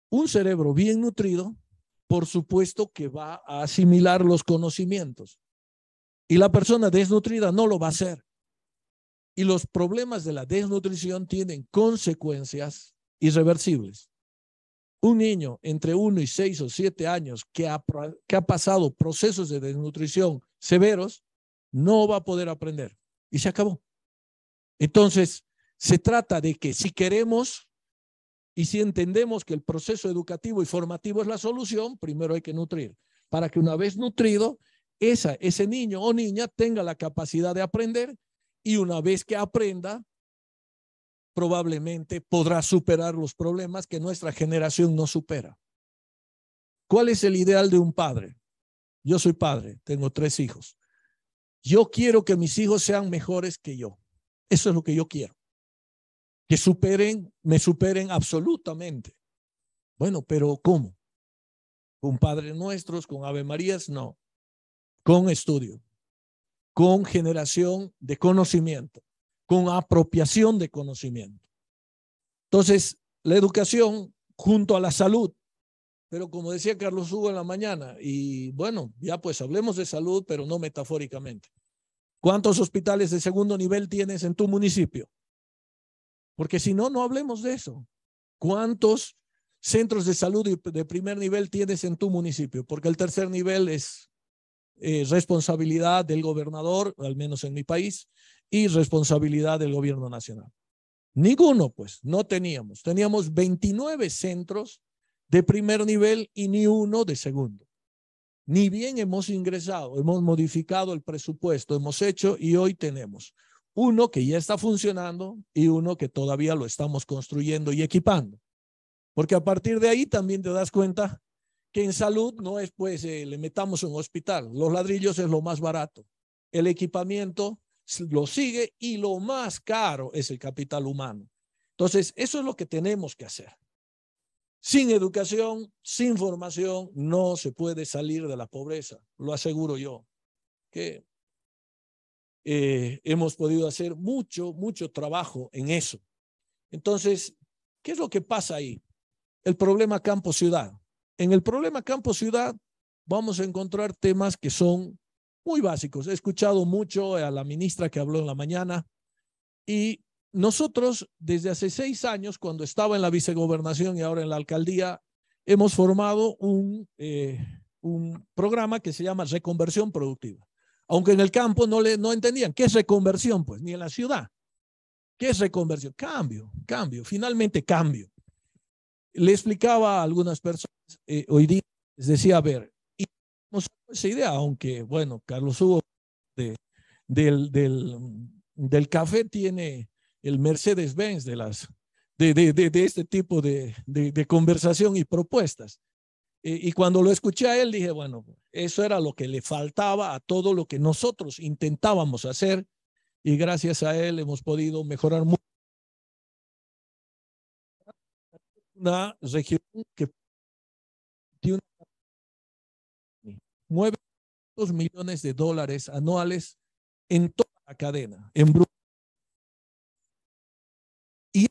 Un cerebro bien nutrido, por supuesto que va a asimilar los conocimientos. Y la persona desnutrida no lo va a hacer. Y los problemas de la desnutrición tienen consecuencias irreversibles. Un niño entre 1 y 6 o 7 años que ha, que ha pasado procesos de desnutrición severos no va a poder aprender. Y se acabó. Entonces, se trata de que si queremos y si entendemos que el proceso educativo y formativo es la solución, primero hay que nutrir, para que una vez nutrido, esa, ese niño o niña tenga la capacidad de aprender y una vez que aprenda, probablemente podrá superar los problemas que nuestra generación no supera. ¿Cuál es el ideal de un padre? Yo soy padre, tengo tres hijos. Yo quiero que mis hijos sean mejores que yo. Eso es lo que yo quiero. Que superen, me superen absolutamente. Bueno, pero ¿cómo? ¿Con Padre Nuestros, con Ave Marías? No con estudio, con generación de conocimiento, con apropiación de conocimiento. Entonces, la educación junto a la salud, pero como decía Carlos Hugo en la mañana, y bueno, ya pues hablemos de salud, pero no metafóricamente. ¿Cuántos hospitales de segundo nivel tienes en tu municipio? Porque si no, no hablemos de eso. ¿Cuántos centros de salud de primer nivel tienes en tu municipio? Porque el tercer nivel es eh, responsabilidad del gobernador, al menos en mi país, y responsabilidad del gobierno nacional. Ninguno, pues, no teníamos. Teníamos 29 centros de primer nivel y ni uno de segundo. Ni bien hemos ingresado, hemos modificado el presupuesto, hemos hecho y hoy tenemos uno que ya está funcionando y uno que todavía lo estamos construyendo y equipando. Porque a partir de ahí también te das cuenta que en salud no es pues eh, le metamos un hospital, los ladrillos es lo más barato, el equipamiento lo sigue y lo más caro es el capital humano. Entonces, eso es lo que tenemos que hacer. Sin educación, sin formación, no se puede salir de la pobreza, lo aseguro yo. Que eh, hemos podido hacer mucho, mucho trabajo en eso. Entonces, ¿qué es lo que pasa ahí? El problema campo-ciudad. En el problema campo-ciudad vamos a encontrar temas que son muy básicos. He escuchado mucho a la ministra que habló en la mañana y nosotros desde hace seis años, cuando estaba en la vicegobernación y ahora en la alcaldía, hemos formado un, eh, programa que se llama reconversión productiva. Aunque en el campo no, le, no entendían qué es reconversión, pues, ni en la ciudad. ¿Qué es reconversión? Cambio, cambio, finalmente cambio. Le explicaba a algunas personas eh, hoy día, les decía, a ver, y esa idea, aunque, bueno, Carlos Hugo del, del, café tiene el Mercedes-Benz de las de, este tipo de, de conversación y propuestas. Eh, y cuando lo escuché a él, dije, bueno, eso era lo que le faltaba a todo lo que nosotros intentábamos hacer y gracias a él hemos podido mejorar mucho una región que tiene nueve millones de dólares anuales en toda la cadena, en bruto. Y ese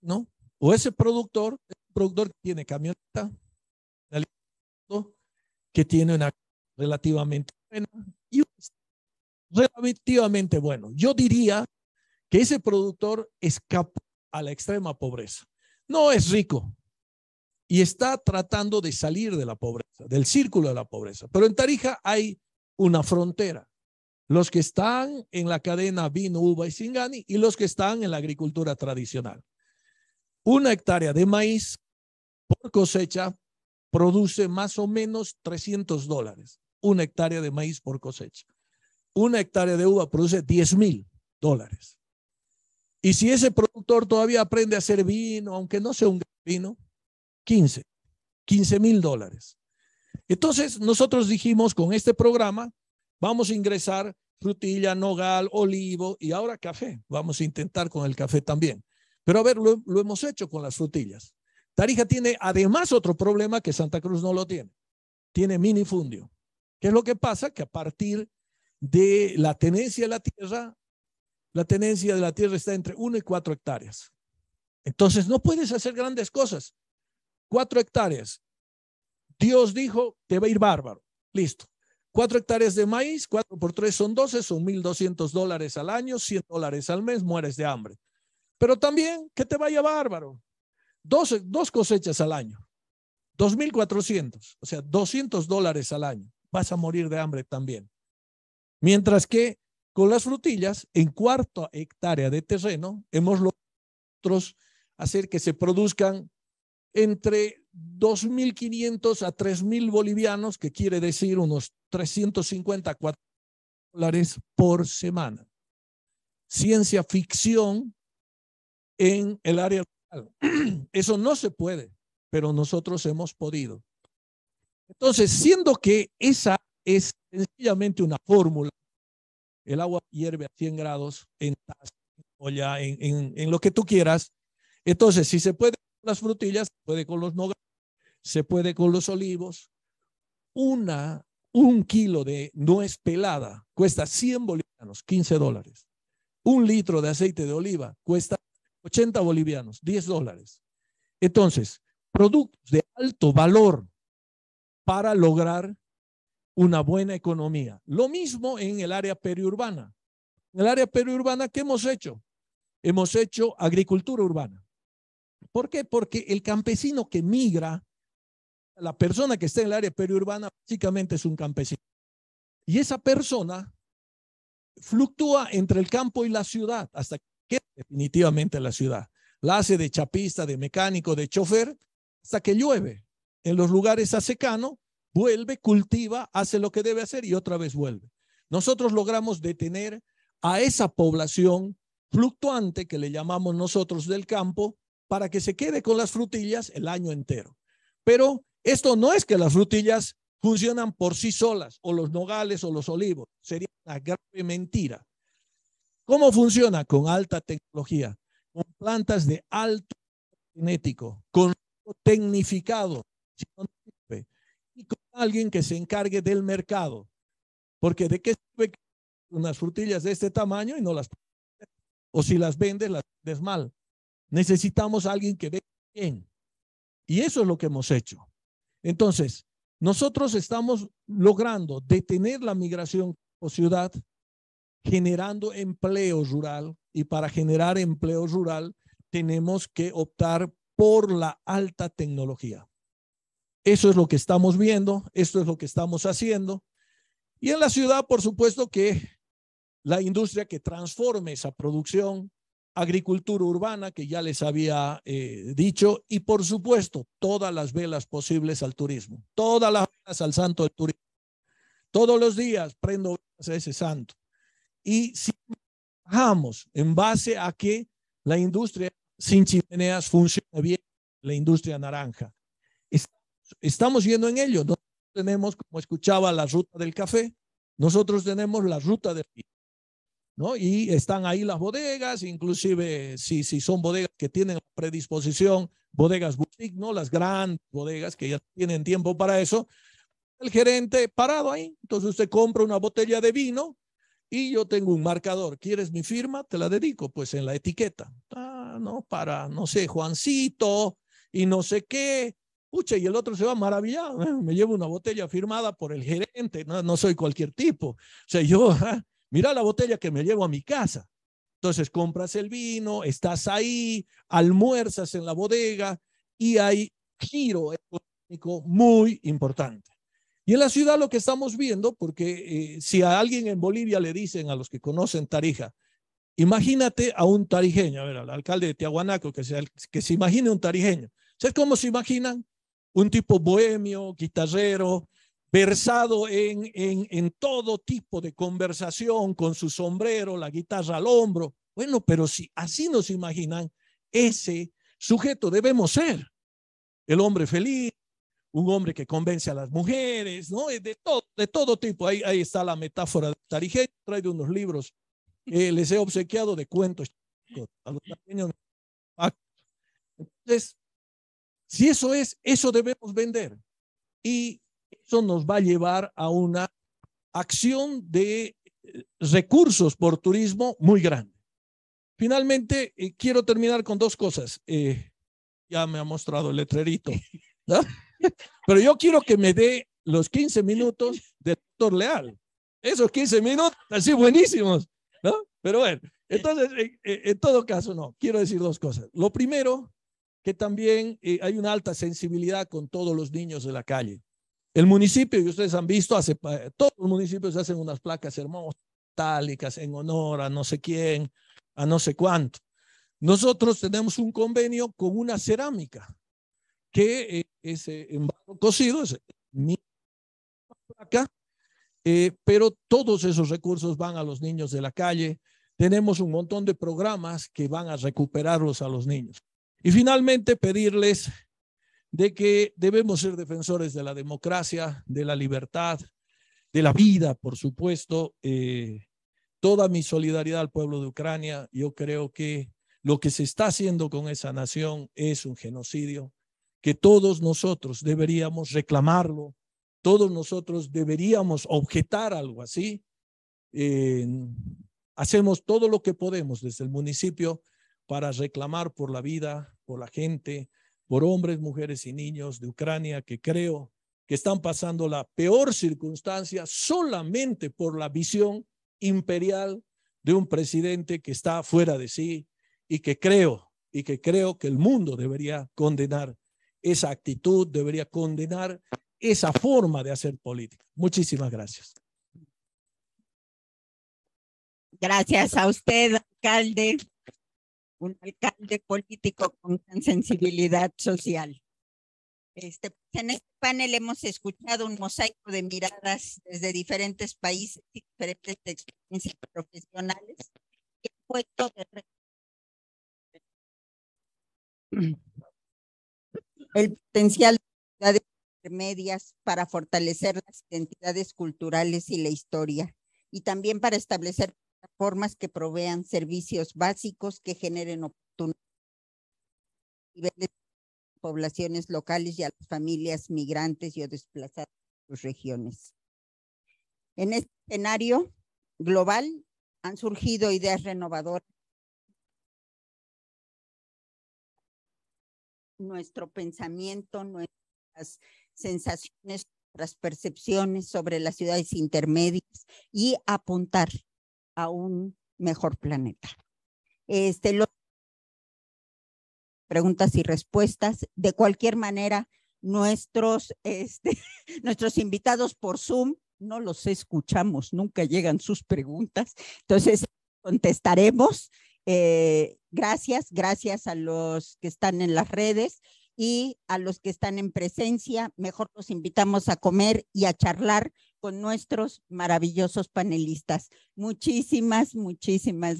¿no? o ese productor, el productor que tiene camioneta, que tiene una relativamente buena y relativamente bueno. Yo diría que ese productor escapó a la extrema pobreza. No es rico y está tratando de salir de la pobreza, del círculo de la pobreza. Pero en Tarija hay una frontera. Los que están en la cadena vino, uva y singani y los que están en la agricultura tradicional. Una hectárea de maíz por cosecha produce más o menos 300 dólares. Una hectárea de maíz por cosecha. Una hectárea de uva produce 10 mil dólares. Y si ese productor todavía aprende a hacer vino, aunque no sea un vino, 15, 15 mil dólares. Entonces, nosotros dijimos con este programa, vamos a ingresar frutilla, nogal, olivo y ahora café. Vamos a intentar con el café también. Pero a ver, lo, hemos hecho con las frutillas. Tarija tiene además otro problema que Santa Cruz no lo tiene. Tiene minifundio. ¿Qué es lo que pasa? Que a partir de la tenencia de la tierra la tenencia de la tierra está entre 1 y 4 hectáreas. Entonces no puedes hacer grandes cosas. 4 hectáreas. Dios dijo, te va a ir bárbaro. Listo. 4 hectáreas de maíz, 4 por 3 son 12, son 1.200 dólares al año, 100 dólares al mes, mueres de hambre. Pero también que te vaya bárbaro. 2 dos cosechas al año, 2.400, o sea, 200 dólares al año. Vas a morir de hambre también. Mientras que con las frutillas, en cuarta hectárea de terreno, hemos logrado hacer que se produzcan entre 2.500 a 3.000 bolivianos, que quiere decir unos 350 dólares por semana. Ciencia ficción en el área rural. [clears throat] Eso no se puede, pero nosotros hemos podido. Entonces, siendo que esa es sencillamente una fórmula el agua hierve a 100 grados en olla, en, lo que tú quieras. Entonces, si se puede con las frutillas, se puede con los nogales, se puede con los olivos. Una, un kilo de nuez pelada cuesta 100 bolivianos, 15 dólares. Un litro de aceite de oliva cuesta 80 bolivianos, 10 dólares. Entonces, productos de alto valor para lograr una buena economía. Lo mismo en el área periurbana. En el área periurbana, ¿qué hemos hecho? Hemos hecho agricultura urbana. ¿Por qué? Porque el campesino que migra, la persona que está en el área periurbana, básicamente es un campesino. Y esa persona fluctúa entre el campo y la ciudad hasta que definitivamente la ciudad. La hace de chapista, de mecánico, de chofer, hasta que llueve. En los lugares a secano vuelve, cultiva, hace lo que debe hacer y otra vez vuelve. Nosotros logramos detener a esa población fluctuante que le llamamos nosotros del campo para que se quede con las frutillas el año entero. Pero esto no es que las frutillas funcionan por sí solas o los nogales o los olivos. Sería una grave mentira. ¿Cómo funciona? Con alta tecnología, con plantas de alto genético, con tecnificado alguien que se encargue del mercado. Porque de qué unas frutillas de este tamaño y no las o si las vendes las vendes mal. Necesitamos alguien que ve bien. Y eso es lo que hemos hecho. Entonces, nosotros estamos logrando detener la migración o ciudad generando empleo rural y para generar empleo rural tenemos que optar por la alta tecnología. Eso es lo que estamos viendo, esto es lo que estamos haciendo. Y en la ciudad, por supuesto que la industria que transforme esa producción, agricultura urbana, que ya les había eh, dicho, y por supuesto, todas las velas posibles al turismo, todas las velas al santo del turismo. Todos los días prendo velas a ese santo. Y si trabajamos en base a que la industria sin chimeneas funcione bien, la industria naranja, Estamos yendo en ello. Nosotros tenemos, como escuchaba, la ruta del café. Nosotros tenemos la ruta del vino. ¿No? Y están ahí las bodegas, inclusive si, si son bodegas que tienen predisposición, bodegas boutique, ¿no? Las grandes bodegas que ya tienen tiempo para eso. El gerente parado ahí, entonces usted compra una botella de vino y yo tengo un marcador. ¿Quieres mi firma? Te la dedico, pues en la etiqueta. Ah, no, para, no sé, Juancito y no sé qué. Pucha, y el otro se va maravillado. [laughs] Me llevo una botella firmada por el gerente, no, no soy cualquier tipo. O sea, yo, [laughs] ah, mira la botella que me llevo a mi casa. Entonces compras el vino, estás ahí, almuerzas en la bodega y hay giro económico muy importante. Y en la ciudad lo que estamos viendo, porque eh, si a alguien en Bolivia le dicen a los que conocen Tarija, imagínate a un tarijeño, a ver, al alcalde de Tiahuanaco, que se, que se imagine un tarijeño. ¿Sabes cómo se imaginan? un tipo bohemio, guitarrero, versado en, en, todo tipo de conversación, con su sombrero, la guitarra al hombro. Bueno, pero si así nos imaginan, ese sujeto debemos ser. El hombre feliz, un hombre que convence a las mujeres, ¿no? Eh, de todo, de todo tipo. Ahí, ahí está la metáfora de Tarigé, trae unos libros. Eh, les he obsequiado de cuentos Entonces, si eso es, eso debemos vender. Y eso nos va a llevar a una acción de eh, recursos por turismo muy grande. Finalmente, eh, quiero terminar con dos cosas. Eh, ya me ha mostrado el letrerito, ¿no? [laughs] pero yo quiero que me dé los 15 minutos del doctor Leal. Esos 15 minutos, así buenísimos, ¿no? Pero bueno, entonces, en todo caso, no, quiero decir dos cosas. Lo primero que también eh, hay una alta sensibilidad con todos los niños de la calle. El municipio, y ustedes han visto, hace, todos los municipios hacen unas placas hermosas, en honor a no sé quién, a no sé cuánto. Nosotros tenemos un convenio con una cerámica que eh, es eh, en barro cocido, es mi placa, pero todos esos recursos van a los niños de la calle. Tenemos un montón de programas que van a recuperarlos a los niños. Y finalmente pedirles de que debemos ser defensores de la democracia, de la libertad, de la vida, por supuesto. Eh, toda mi solidaridad al pueblo de Ucrania. Yo creo que lo que se está haciendo con esa nación es un genocidio, que todos nosotros deberíamos reclamarlo, todos nosotros deberíamos objetar algo así. hacemos todo lo que podemos desde el municipio para reclamar por la vida por la gente, por hombres, mujeres y niños de Ucrania que creo que están pasando la peor circunstancia solamente por la visión imperial de un presidente que está fuera de sí y que creo y que creo que el mundo debería condenar esa actitud, debería condenar esa forma de hacer política. Muchísimas gracias. Gracias a usted, alcalde un alcalde político con gran sensibilidad social. Este, en este panel hemos escuchado un mosaico de miradas desde diferentes países y diferentes experiencias profesionales puesto de el potencial de las intermedias para fortalecer las identidades culturales y la historia y también para establecer formas que provean servicios básicos que generen oportunidades a poblaciones locales y a las familias migrantes y o desplazadas de sus regiones. En este escenario global han surgido ideas renovadoras. Nuestro pensamiento, nuestras sensaciones, nuestras percepciones sobre las ciudades intermedias y apuntar a un mejor planeta. Este, preguntas y respuestas. De cualquier manera, nuestros, este, [laughs] nuestros invitados por Zoom no los escuchamos, nunca llegan sus preguntas. Entonces, contestaremos. Eh, gracias, gracias a los que están en las redes y a los que están en presencia. Mejor los invitamos a comer y a charlar con nuestros maravillosos panelistas. Muchísimas, muchísimas.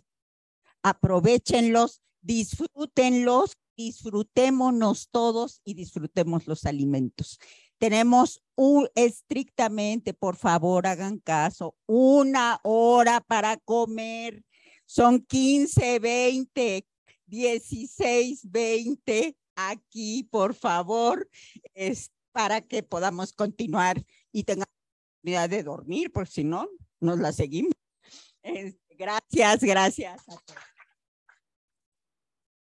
Aprovechenlos, disfrútenlos, disfrutémonos todos y disfrutemos los alimentos. Tenemos un, estrictamente, por favor, hagan caso, una hora para comer. Son 15, 20, 16, 20 aquí, por favor, para que podamos continuar y tengamos de dormir, porque si no, nos la seguimos. Este, gracias, gracias